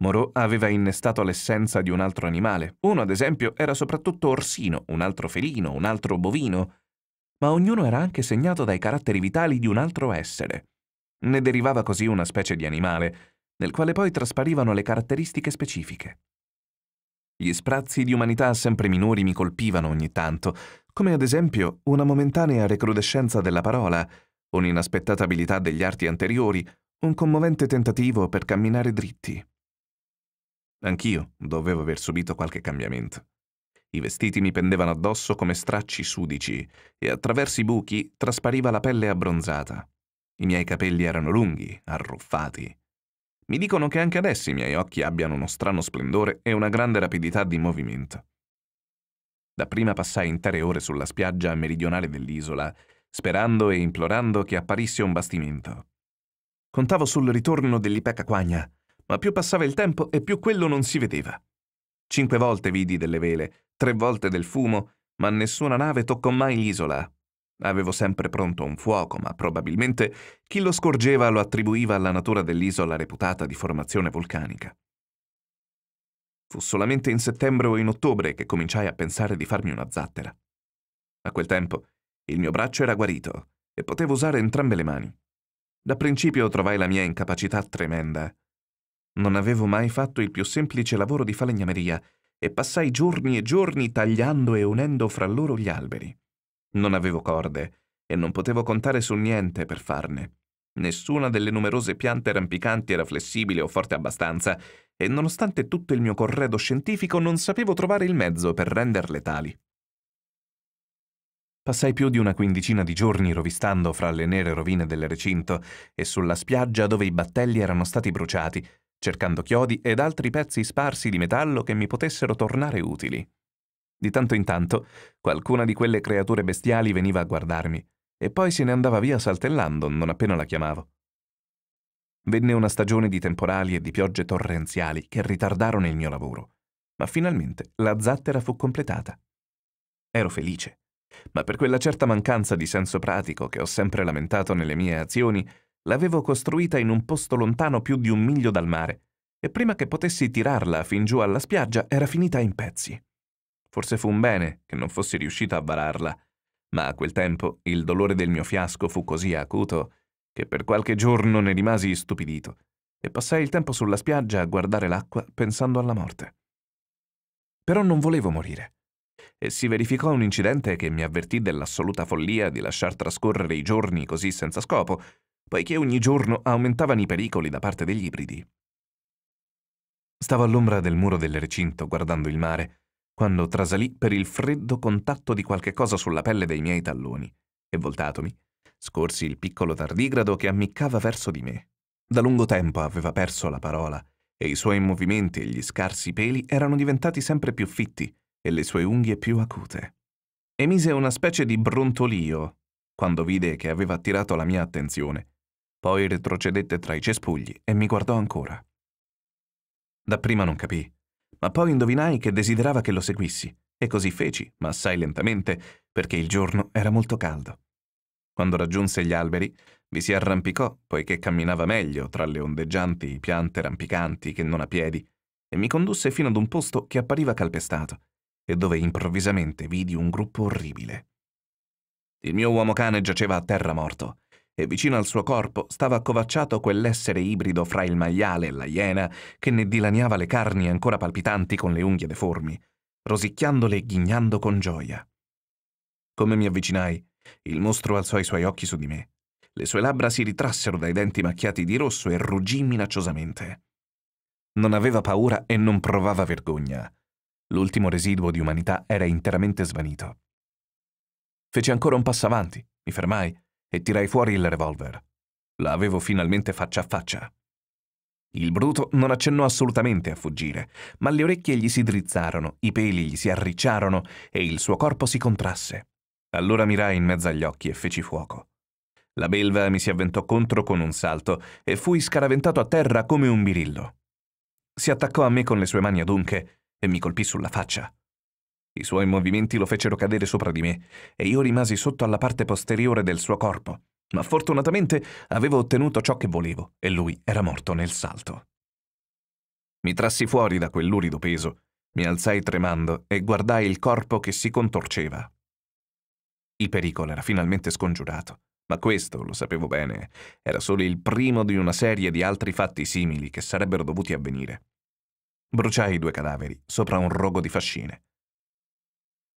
Moreau aveva innestato l'essenza di un altro animale. Uno, ad esempio, era soprattutto orsino, un altro felino, un altro bovino, ma ognuno era anche segnato dai caratteri vitali di un altro essere. Ne derivava così una specie di animale, nel quale poi trasparivano le caratteristiche specifiche. Gli sprazzi di umanità sempre minori mi colpivano ogni tanto, come ad esempio una momentanea recrudescenza della parola, un'inaspettata abilità degli arti anteriori, un commovente tentativo per camminare dritti. Anch'io dovevo aver subito qualche cambiamento. I vestiti mi pendevano addosso come stracci sudici e attraverso i buchi traspariva la pelle abbronzata. I miei capelli erano lunghi, arruffati. Mi dicono che anche adesso i miei occhi abbiano uno strano splendore e una grande rapidità di movimento. Dapprima passai intere ore sulla spiaggia meridionale dell'isola, sperando e implorando che apparisse un bastimento. Contavo sul ritorno dell'ipecacuagna, ma più passava il tempo e più quello non si vedeva. Cinque volte vidi delle vele, tre volte del fumo, ma nessuna nave toccò mai l'isola, Avevo sempre pronto un fuoco, ma probabilmente chi lo scorgeva lo attribuiva alla natura dell'isola reputata di formazione vulcanica. Fu solamente in settembre o in ottobre che cominciai a pensare di farmi una zattera. A quel tempo il mio braccio era guarito e potevo usare entrambe le mani. Da principio trovai la mia incapacità tremenda. Non avevo mai fatto il più semplice lavoro di falegnameria e passai giorni e giorni tagliando e unendo fra loro gli alberi. Non avevo corde e non potevo contare su niente per farne. Nessuna delle numerose piante rampicanti era flessibile o forte abbastanza, e nonostante tutto il mio corredo scientifico non sapevo trovare il mezzo per renderle tali. Passai più di una quindicina di giorni rovistando fra le nere rovine del recinto e sulla spiaggia dove i battelli erano stati bruciati, cercando chiodi ed altri pezzi sparsi di metallo che mi potessero tornare utili. Di tanto in tanto qualcuna di quelle creature bestiali veniva a guardarmi e poi se ne andava via saltellando non appena la chiamavo. Venne una stagione di temporali e di piogge torrenziali che ritardarono il mio lavoro, ma finalmente la zattera fu completata. Ero felice, ma per quella certa mancanza di senso pratico che ho sempre lamentato nelle mie azioni, l'avevo costruita in un posto lontano più di un miglio dal mare, e prima che potessi tirarla fin giù alla spiaggia era finita in pezzi. Forse fu un bene che non fossi riuscito a vararla, ma a quel tempo il dolore del mio fiasco fu così acuto che per qualche giorno ne rimasi stupidito e passai il tempo sulla spiaggia a guardare l'acqua pensando alla morte. Però non volevo morire. E si verificò un incidente che mi avvertì dell'assoluta follia di lasciar trascorrere i giorni così senza scopo, poiché ogni giorno aumentavano i pericoli da parte degli ibridi. Stavo all'ombra del muro del recinto guardando il mare quando trasalì per il freddo contatto di qualche cosa sulla pelle dei miei talloni e, voltatomi, scorsi il piccolo tardigrado che ammiccava verso di me. Da lungo tempo aveva perso la parola e i suoi movimenti e gli scarsi peli erano diventati sempre più fitti e le sue unghie più acute. Emise una specie di brontolio quando vide che aveva attirato la mia attenzione. Poi retrocedette tra i cespugli e mi guardò ancora. Dapprima non capì ma poi indovinai che desiderava che lo seguissi, e così feci, ma assai lentamente, perché il giorno era molto caldo. Quando raggiunse gli alberi, vi si arrampicò, poiché camminava meglio tra le ondeggianti piante rampicanti che non a piedi, e mi condusse fino ad un posto che appariva calpestato, e dove improvvisamente vidi un gruppo orribile. Il mio uomo cane giaceva a terra morto, e vicino al suo corpo stava accovacciato quell'essere ibrido fra il maiale e la iena che ne dilaniava le carni ancora palpitanti con le unghie deformi, rosicchiandole e ghignando con gioia. Come mi avvicinai, il mostro alzò i suoi occhi su di me. Le sue labbra si ritrassero dai denti macchiati di rosso e ruggì minacciosamente. Non aveva paura e non provava vergogna. L'ultimo residuo di umanità era interamente svanito. Feci ancora un passo avanti, mi fermai e tirai fuori il revolver. La avevo finalmente faccia a faccia. Il bruto non accennò assolutamente a fuggire, ma le orecchie gli si drizzarono, i peli gli si arricciarono e il suo corpo si contrasse. Allora mirai in mezzo agli occhi e feci fuoco. La belva mi si avventò contro con un salto e fui scaraventato a terra come un birillo. Si attaccò a me con le sue mani adunche e mi colpì sulla faccia. I suoi movimenti lo fecero cadere sopra di me e io rimasi sotto alla parte posteriore del suo corpo, ma fortunatamente avevo ottenuto ciò che volevo e lui era morto nel salto. Mi trassi fuori da quel lurido peso, mi alzai tremando e guardai il corpo che si contorceva. Il pericolo era finalmente scongiurato, ma questo, lo sapevo bene, era solo il primo di una serie di altri fatti simili che sarebbero dovuti avvenire. Bruciai i due cadaveri sopra un rogo di fascine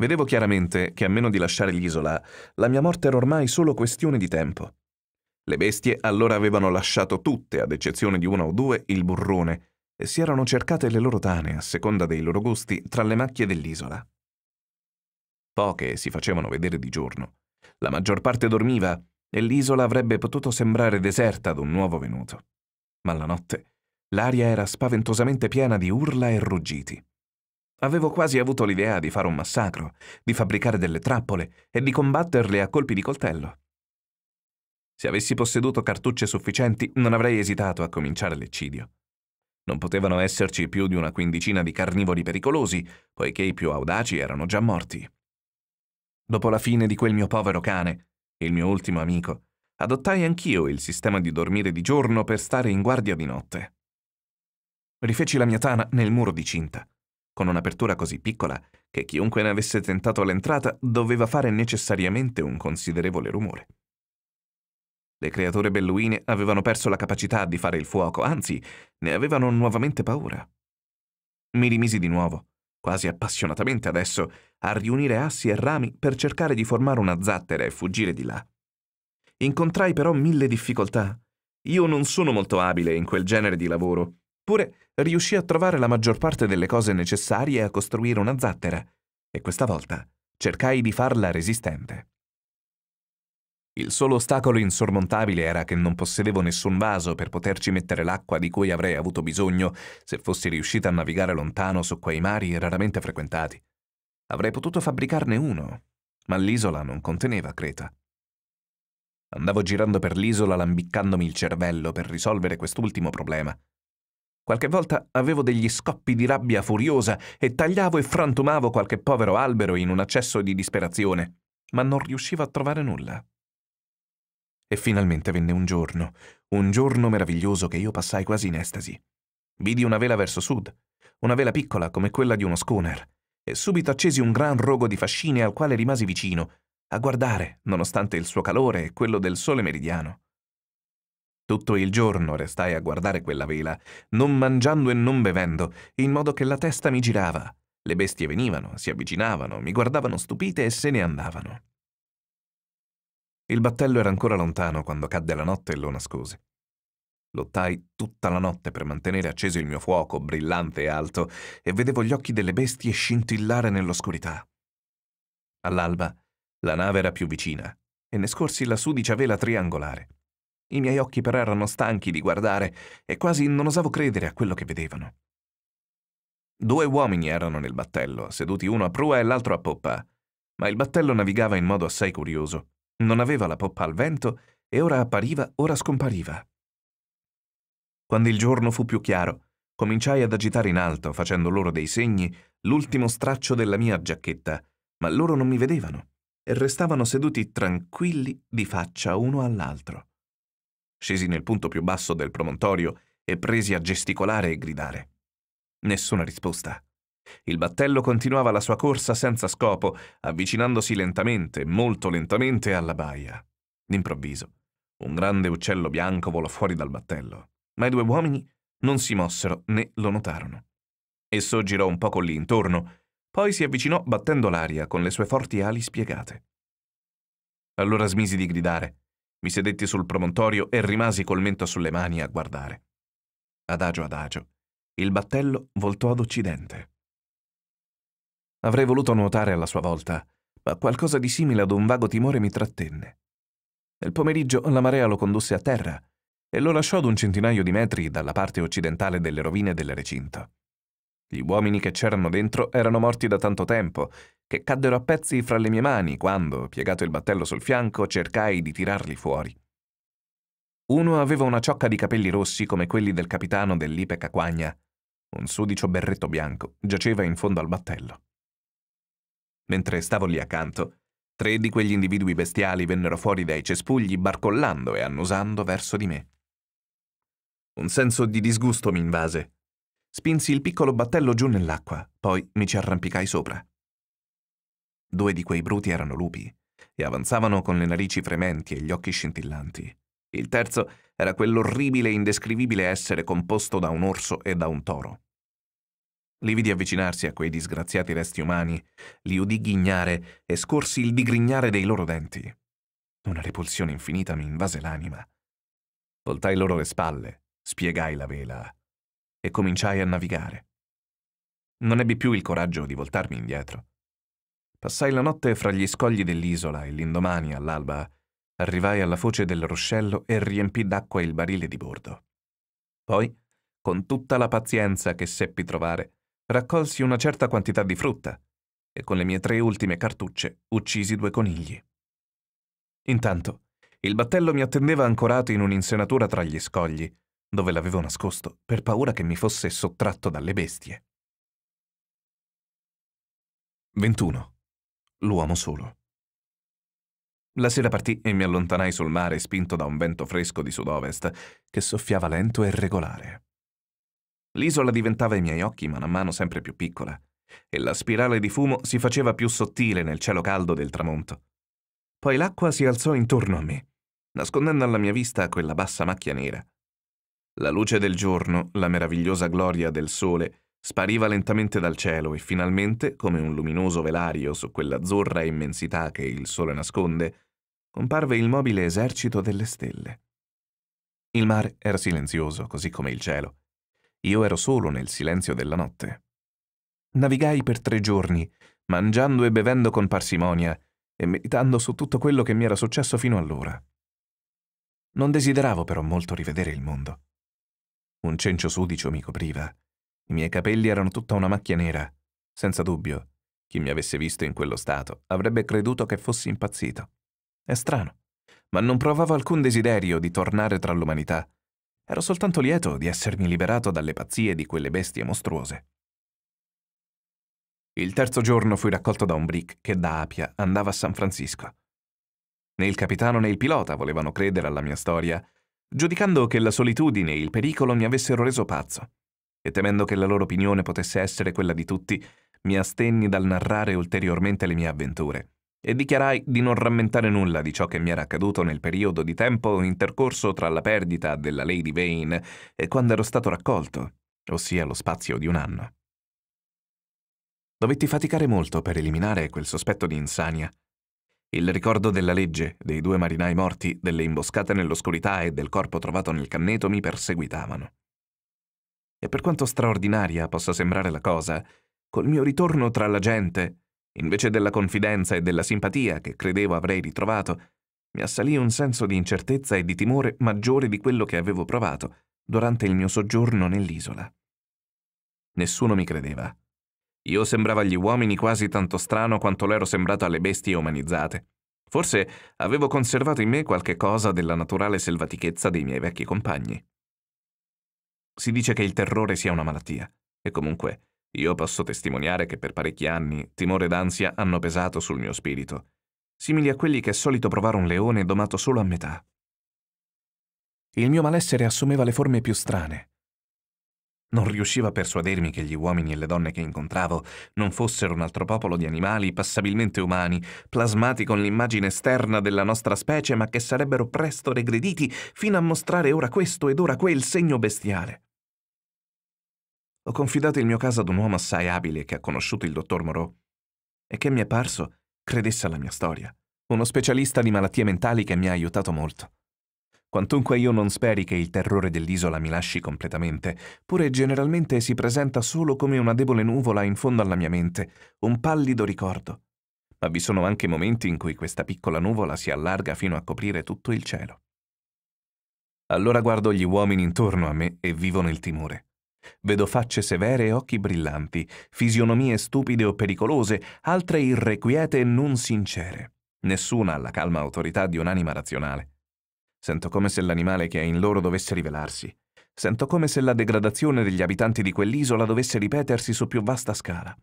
Vedevo chiaramente che a meno di lasciare l'isola, la mia morte era ormai solo questione di tempo. Le bestie allora avevano lasciato tutte, ad eccezione di una o due, il burrone e si erano cercate le loro tane, a seconda dei loro gusti, tra le macchie dell'isola. Poche si facevano vedere di giorno. La maggior parte dormiva e l'isola avrebbe potuto sembrare deserta ad un nuovo venuto. Ma la notte l'aria era spaventosamente piena di urla e ruggiti. Avevo quasi avuto l'idea di fare un massacro, di fabbricare delle trappole e di combatterle a colpi di coltello. Se avessi posseduto cartucce sufficienti, non avrei esitato a cominciare l'eccidio. Non potevano esserci più di una quindicina di carnivori pericolosi, poiché i più audaci erano già morti. Dopo la fine di quel mio povero cane, il mio ultimo amico, adottai anch'io il sistema di dormire di giorno per stare in guardia di notte. Rifeci la mia tana nel muro di cinta con un'apertura così piccola che chiunque ne avesse tentato l'entrata doveva fare necessariamente un considerevole rumore. Le creature belluine avevano perso la capacità di fare il fuoco, anzi, ne avevano nuovamente paura. Mi rimisi di nuovo, quasi appassionatamente adesso, a riunire assi e rami per cercare di formare una zattera e fuggire di là. Incontrai però mille difficoltà. Io non sono molto abile in quel genere di lavoro Eppure riuscì a trovare la maggior parte delle cose necessarie a costruire una zattera, e questa volta cercai di farla resistente. Il solo ostacolo insormontabile era che non possedevo nessun vaso per poterci mettere l'acqua di cui avrei avuto bisogno se fossi riuscita a navigare lontano su quei mari raramente frequentati. Avrei potuto fabbricarne uno, ma l'isola non conteneva creta. Andavo girando per l'isola lambiccandomi il cervello per risolvere quest'ultimo problema. Qualche volta avevo degli scoppi di rabbia furiosa e tagliavo e frantumavo qualche povero albero in un accesso di disperazione, ma non riuscivo a trovare nulla. E finalmente venne un giorno, un giorno meraviglioso che io passai quasi in estasi. Vidi una vela verso sud, una vela piccola come quella di uno schooner, e subito accesi un gran rogo di fascine al quale rimasi vicino, a guardare, nonostante il suo calore e quello del sole meridiano. Tutto il giorno restai a guardare quella vela, non mangiando e non bevendo, in modo che la testa mi girava. Le bestie venivano, si avvicinavano, mi guardavano stupite e se ne andavano. Il battello era ancora lontano quando cadde la notte e lo nascose. Lottai tutta la notte per mantenere acceso il mio fuoco, brillante e alto, e vedevo gli occhi delle bestie scintillare nell'oscurità. All'alba la nave era più vicina e ne scorsi la sudicia vela triangolare. I miei occhi però erano stanchi di guardare e quasi non osavo credere a quello che vedevano. Due uomini erano nel battello, seduti uno a prua e l'altro a poppa, ma il battello navigava in modo assai curioso. Non aveva la poppa al vento e ora appariva, ora scompariva. Quando il giorno fu più chiaro, cominciai ad agitare in alto, facendo loro dei segni, l'ultimo straccio della mia giacchetta, ma loro non mi vedevano e restavano seduti tranquilli di faccia uno all'altro scesi nel punto più basso del promontorio e presi a gesticolare e gridare. Nessuna risposta. Il battello continuava la sua corsa senza scopo, avvicinandosi lentamente, molto lentamente alla baia. D'improvviso, un grande uccello bianco volò fuori dal battello, ma i due uomini non si mossero né lo notarono. Esso girò un poco lì intorno, poi si avvicinò battendo l'aria con le sue forti ali spiegate. Allora smisi di gridare mi sedetti sul promontorio e rimasi col mento sulle mani a guardare. Adagio adagio, il battello voltò ad occidente. Avrei voluto nuotare alla sua volta, ma qualcosa di simile ad un vago timore mi trattenne. Nel pomeriggio la marea lo condusse a terra e lo lasciò ad un centinaio di metri dalla parte occidentale delle rovine del recinto. Gli uomini che c'erano dentro erano morti da tanto tempo, che caddero a pezzi fra le mie mani quando, piegato il battello sul fianco, cercai di tirarli fuori. Uno aveva una ciocca di capelli rossi come quelli del capitano dell'Ipe Caquagna. Un sudicio berretto bianco giaceva in fondo al battello. Mentre stavo lì accanto, tre di quegli individui bestiali vennero fuori dai cespugli barcollando e annusando verso di me. Un senso di disgusto mi invase Spinsi il piccolo battello giù nell'acqua, poi mi ci arrampicai sopra. Due di quei bruti erano lupi e avanzavano con le narici frementi e gli occhi scintillanti. Il terzo era quell'orribile e indescrivibile essere composto da un orso e da un toro. Li vidi avvicinarsi a quei disgraziati resti umani, li udì ghignare e scorsi il digrignare dei loro denti. Una repulsione infinita mi invase l'anima. Voltai loro le spalle, spiegai la vela e cominciai a navigare. Non ebbi più il coraggio di voltarmi indietro. Passai la notte fra gli scogli dell'isola e l'indomani, all'alba, arrivai alla foce del ruscello e riempì d'acqua il barile di bordo. Poi, con tutta la pazienza che seppi trovare, raccolsi una certa quantità di frutta e con le mie tre ultime cartucce uccisi due conigli. Intanto, il battello mi attendeva ancorato in un'insenatura tra gli scogli dove l'avevo nascosto per paura che mi fosse sottratto dalle bestie. 21. L'uomo solo. La sera partì e mi allontanai sul mare spinto da un vento fresco di sud-ovest che soffiava lento e regolare. L'isola diventava ai miei occhi mano a mano sempre più piccola e la spirale di fumo si faceva più sottile nel cielo caldo del tramonto. Poi l'acqua si alzò intorno a me, nascondendo alla mia vista quella bassa macchia nera, la luce del giorno, la meravigliosa gloria del sole, spariva lentamente dal cielo e finalmente, come un luminoso velario su quell'azzurra immensità che il sole nasconde, comparve il mobile esercito delle stelle. Il mare era silenzioso, così come il cielo. Io ero solo nel silenzio della notte. Navigai per tre giorni, mangiando e bevendo con parsimonia e meditando su tutto quello che mi era successo fino allora. Non desideravo però molto rivedere il mondo. Un cencio sudicio mi copriva. I miei capelli erano tutta una macchia nera. Senza dubbio, chi mi avesse visto in quello stato avrebbe creduto che fossi impazzito. È strano, ma non provavo alcun desiderio di tornare tra l'umanità. Ero soltanto lieto di essermi liberato dalle pazzie di quelle bestie mostruose. Il terzo giorno fui raccolto da un brick che da Apia andava a San Francisco. Né il capitano né il pilota volevano credere alla mia storia giudicando che la solitudine e il pericolo mi avessero reso pazzo, e temendo che la loro opinione potesse essere quella di tutti, mi astenni dal narrare ulteriormente le mie avventure e dichiarai di non rammentare nulla di ciò che mi era accaduto nel periodo di tempo intercorso tra la perdita della Lady Vane e quando ero stato raccolto, ossia lo spazio di un anno. Dovetti faticare molto per eliminare quel sospetto di insania il ricordo della legge, dei due marinai morti, delle imboscate nell'oscurità e del corpo trovato nel canneto mi perseguitavano. E per quanto straordinaria possa sembrare la cosa, col mio ritorno tra la gente, invece della confidenza e della simpatia che credevo avrei ritrovato, mi assalì un senso di incertezza e di timore maggiore di quello che avevo provato durante il mio soggiorno nell'isola. Nessuno mi credeva. Io sembrava agli uomini quasi tanto strano quanto l'ero sembrato alle bestie umanizzate. Forse avevo conservato in me qualche cosa della naturale selvatichezza dei miei vecchi compagni. Si dice che il terrore sia una malattia, e comunque io posso testimoniare che per parecchi anni timore ed ansia hanno pesato sul mio spirito, simili a quelli che è solito provare un leone domato solo a metà. Il mio malessere assumeva le forme più strane. Non riusciva a persuadermi che gli uomini e le donne che incontravo non fossero un altro popolo di animali passabilmente umani, plasmati con l'immagine esterna della nostra specie, ma che sarebbero presto regrediti fino a mostrare ora questo ed ora quel segno bestiale. Ho confidato il mio caso ad un uomo assai abile che ha conosciuto il dottor Moreau e che mi è parso credesse alla mia storia. Uno specialista di malattie mentali che mi ha aiutato molto. Quantunque io non speri che il terrore dell'isola mi lasci completamente, pure generalmente si presenta solo come una debole nuvola in fondo alla mia mente, un pallido ricordo. Ma vi sono anche momenti in cui questa piccola nuvola si allarga fino a coprire tutto il cielo. Allora guardo gli uomini intorno a me e vivo nel timore. Vedo facce severe e occhi brillanti, fisionomie stupide o pericolose, altre irrequiete e non sincere. Nessuna ha la calma autorità di un'anima razionale. Sento come se l'animale che è in loro dovesse rivelarsi. Sento come se la degradazione degli abitanti di quell'isola dovesse ripetersi su più vasta scala.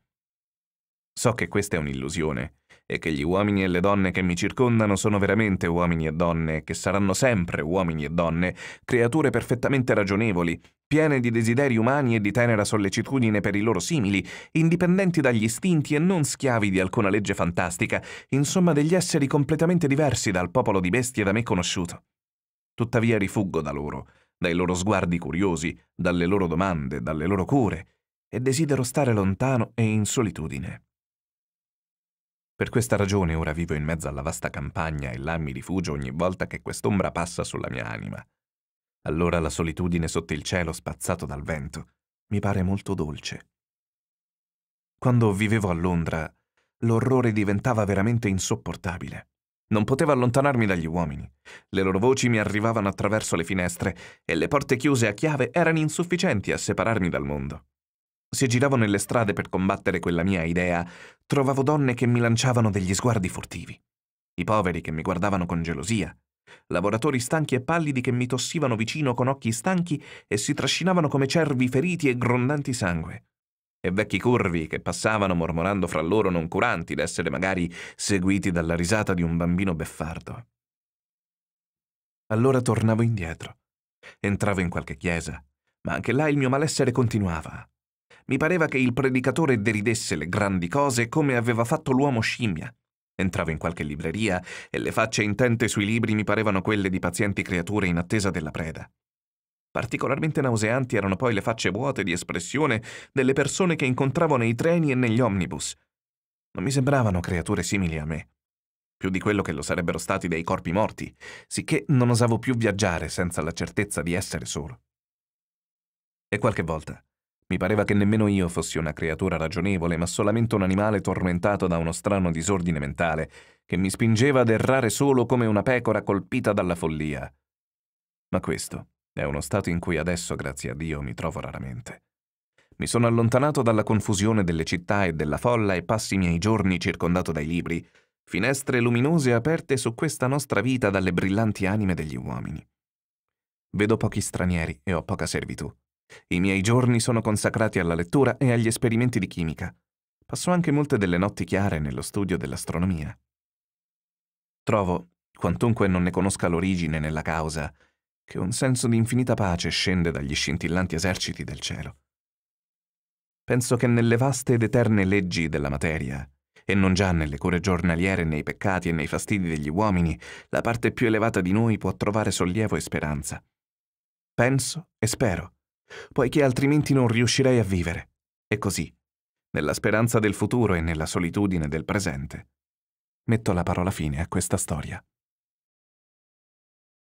So che questa è un'illusione e che gli uomini e le donne che mi circondano sono veramente uomini e donne, che saranno sempre uomini e donne, creature perfettamente ragionevoli, piene di desideri umani e di tenera sollecitudine per i loro simili, indipendenti dagli istinti e non schiavi di alcuna legge fantastica, insomma degli esseri completamente diversi dal popolo di bestie da me conosciuto. Tuttavia rifuggo da loro, dai loro sguardi curiosi, dalle loro domande, dalle loro cure, e desidero stare lontano e in solitudine. Per questa ragione ora vivo in mezzo alla vasta campagna e là mi rifugio ogni volta che quest'ombra passa sulla mia anima. Allora la solitudine sotto il cielo spazzato dal vento mi pare molto dolce. Quando vivevo a Londra, l'orrore diventava veramente insopportabile. Non potevo allontanarmi dagli uomini. Le loro voci mi arrivavano attraverso le finestre e le porte chiuse a chiave erano insufficienti a separarmi dal mondo. Se giravo nelle strade per combattere quella mia idea, trovavo donne che mi lanciavano degli sguardi furtivi. I poveri che mi guardavano con gelosia. Lavoratori stanchi e pallidi che mi tossivano vicino con occhi stanchi e si trascinavano come cervi feriti e grondanti sangue e vecchi curvi che passavano mormorando fra loro non curanti d'essere magari seguiti dalla risata di un bambino beffardo. Allora tornavo indietro. Entravo in qualche chiesa, ma anche là il mio malessere continuava. Mi pareva che il predicatore deridesse le grandi cose come aveva fatto l'uomo scimmia. Entravo in qualche libreria e le facce intente sui libri mi parevano quelle di pazienti creature in attesa della preda. Particolarmente nauseanti erano poi le facce vuote di espressione delle persone che incontravo nei treni e negli omnibus. Non mi sembravano creature simili a me, più di quello che lo sarebbero stati dei corpi morti, sicché non osavo più viaggiare senza la certezza di essere solo. E qualche volta mi pareva che nemmeno io fossi una creatura ragionevole, ma solamente un animale tormentato da uno strano disordine mentale che mi spingeva ad errare solo come una pecora colpita dalla follia. Ma questo è uno stato in cui adesso, grazie a Dio, mi trovo raramente. Mi sono allontanato dalla confusione delle città e della folla e passi i miei giorni circondato dai libri, finestre luminose aperte su questa nostra vita dalle brillanti anime degli uomini. Vedo pochi stranieri e ho poca servitù. I miei giorni sono consacrati alla lettura e agli esperimenti di chimica. Passo anche molte delle notti chiare nello studio dell'astronomia. Trovo, quantunque non ne conosca l'origine né la causa, che un senso di infinita pace scende dagli scintillanti eserciti del cielo. Penso che nelle vaste ed eterne leggi della materia, e non già nelle cure giornaliere, nei peccati e nei fastidi degli uomini, la parte più elevata di noi può trovare sollievo e speranza. Penso e spero, poiché altrimenti non riuscirei a vivere. E così, nella speranza del futuro e nella solitudine del presente, metto la parola fine a questa storia.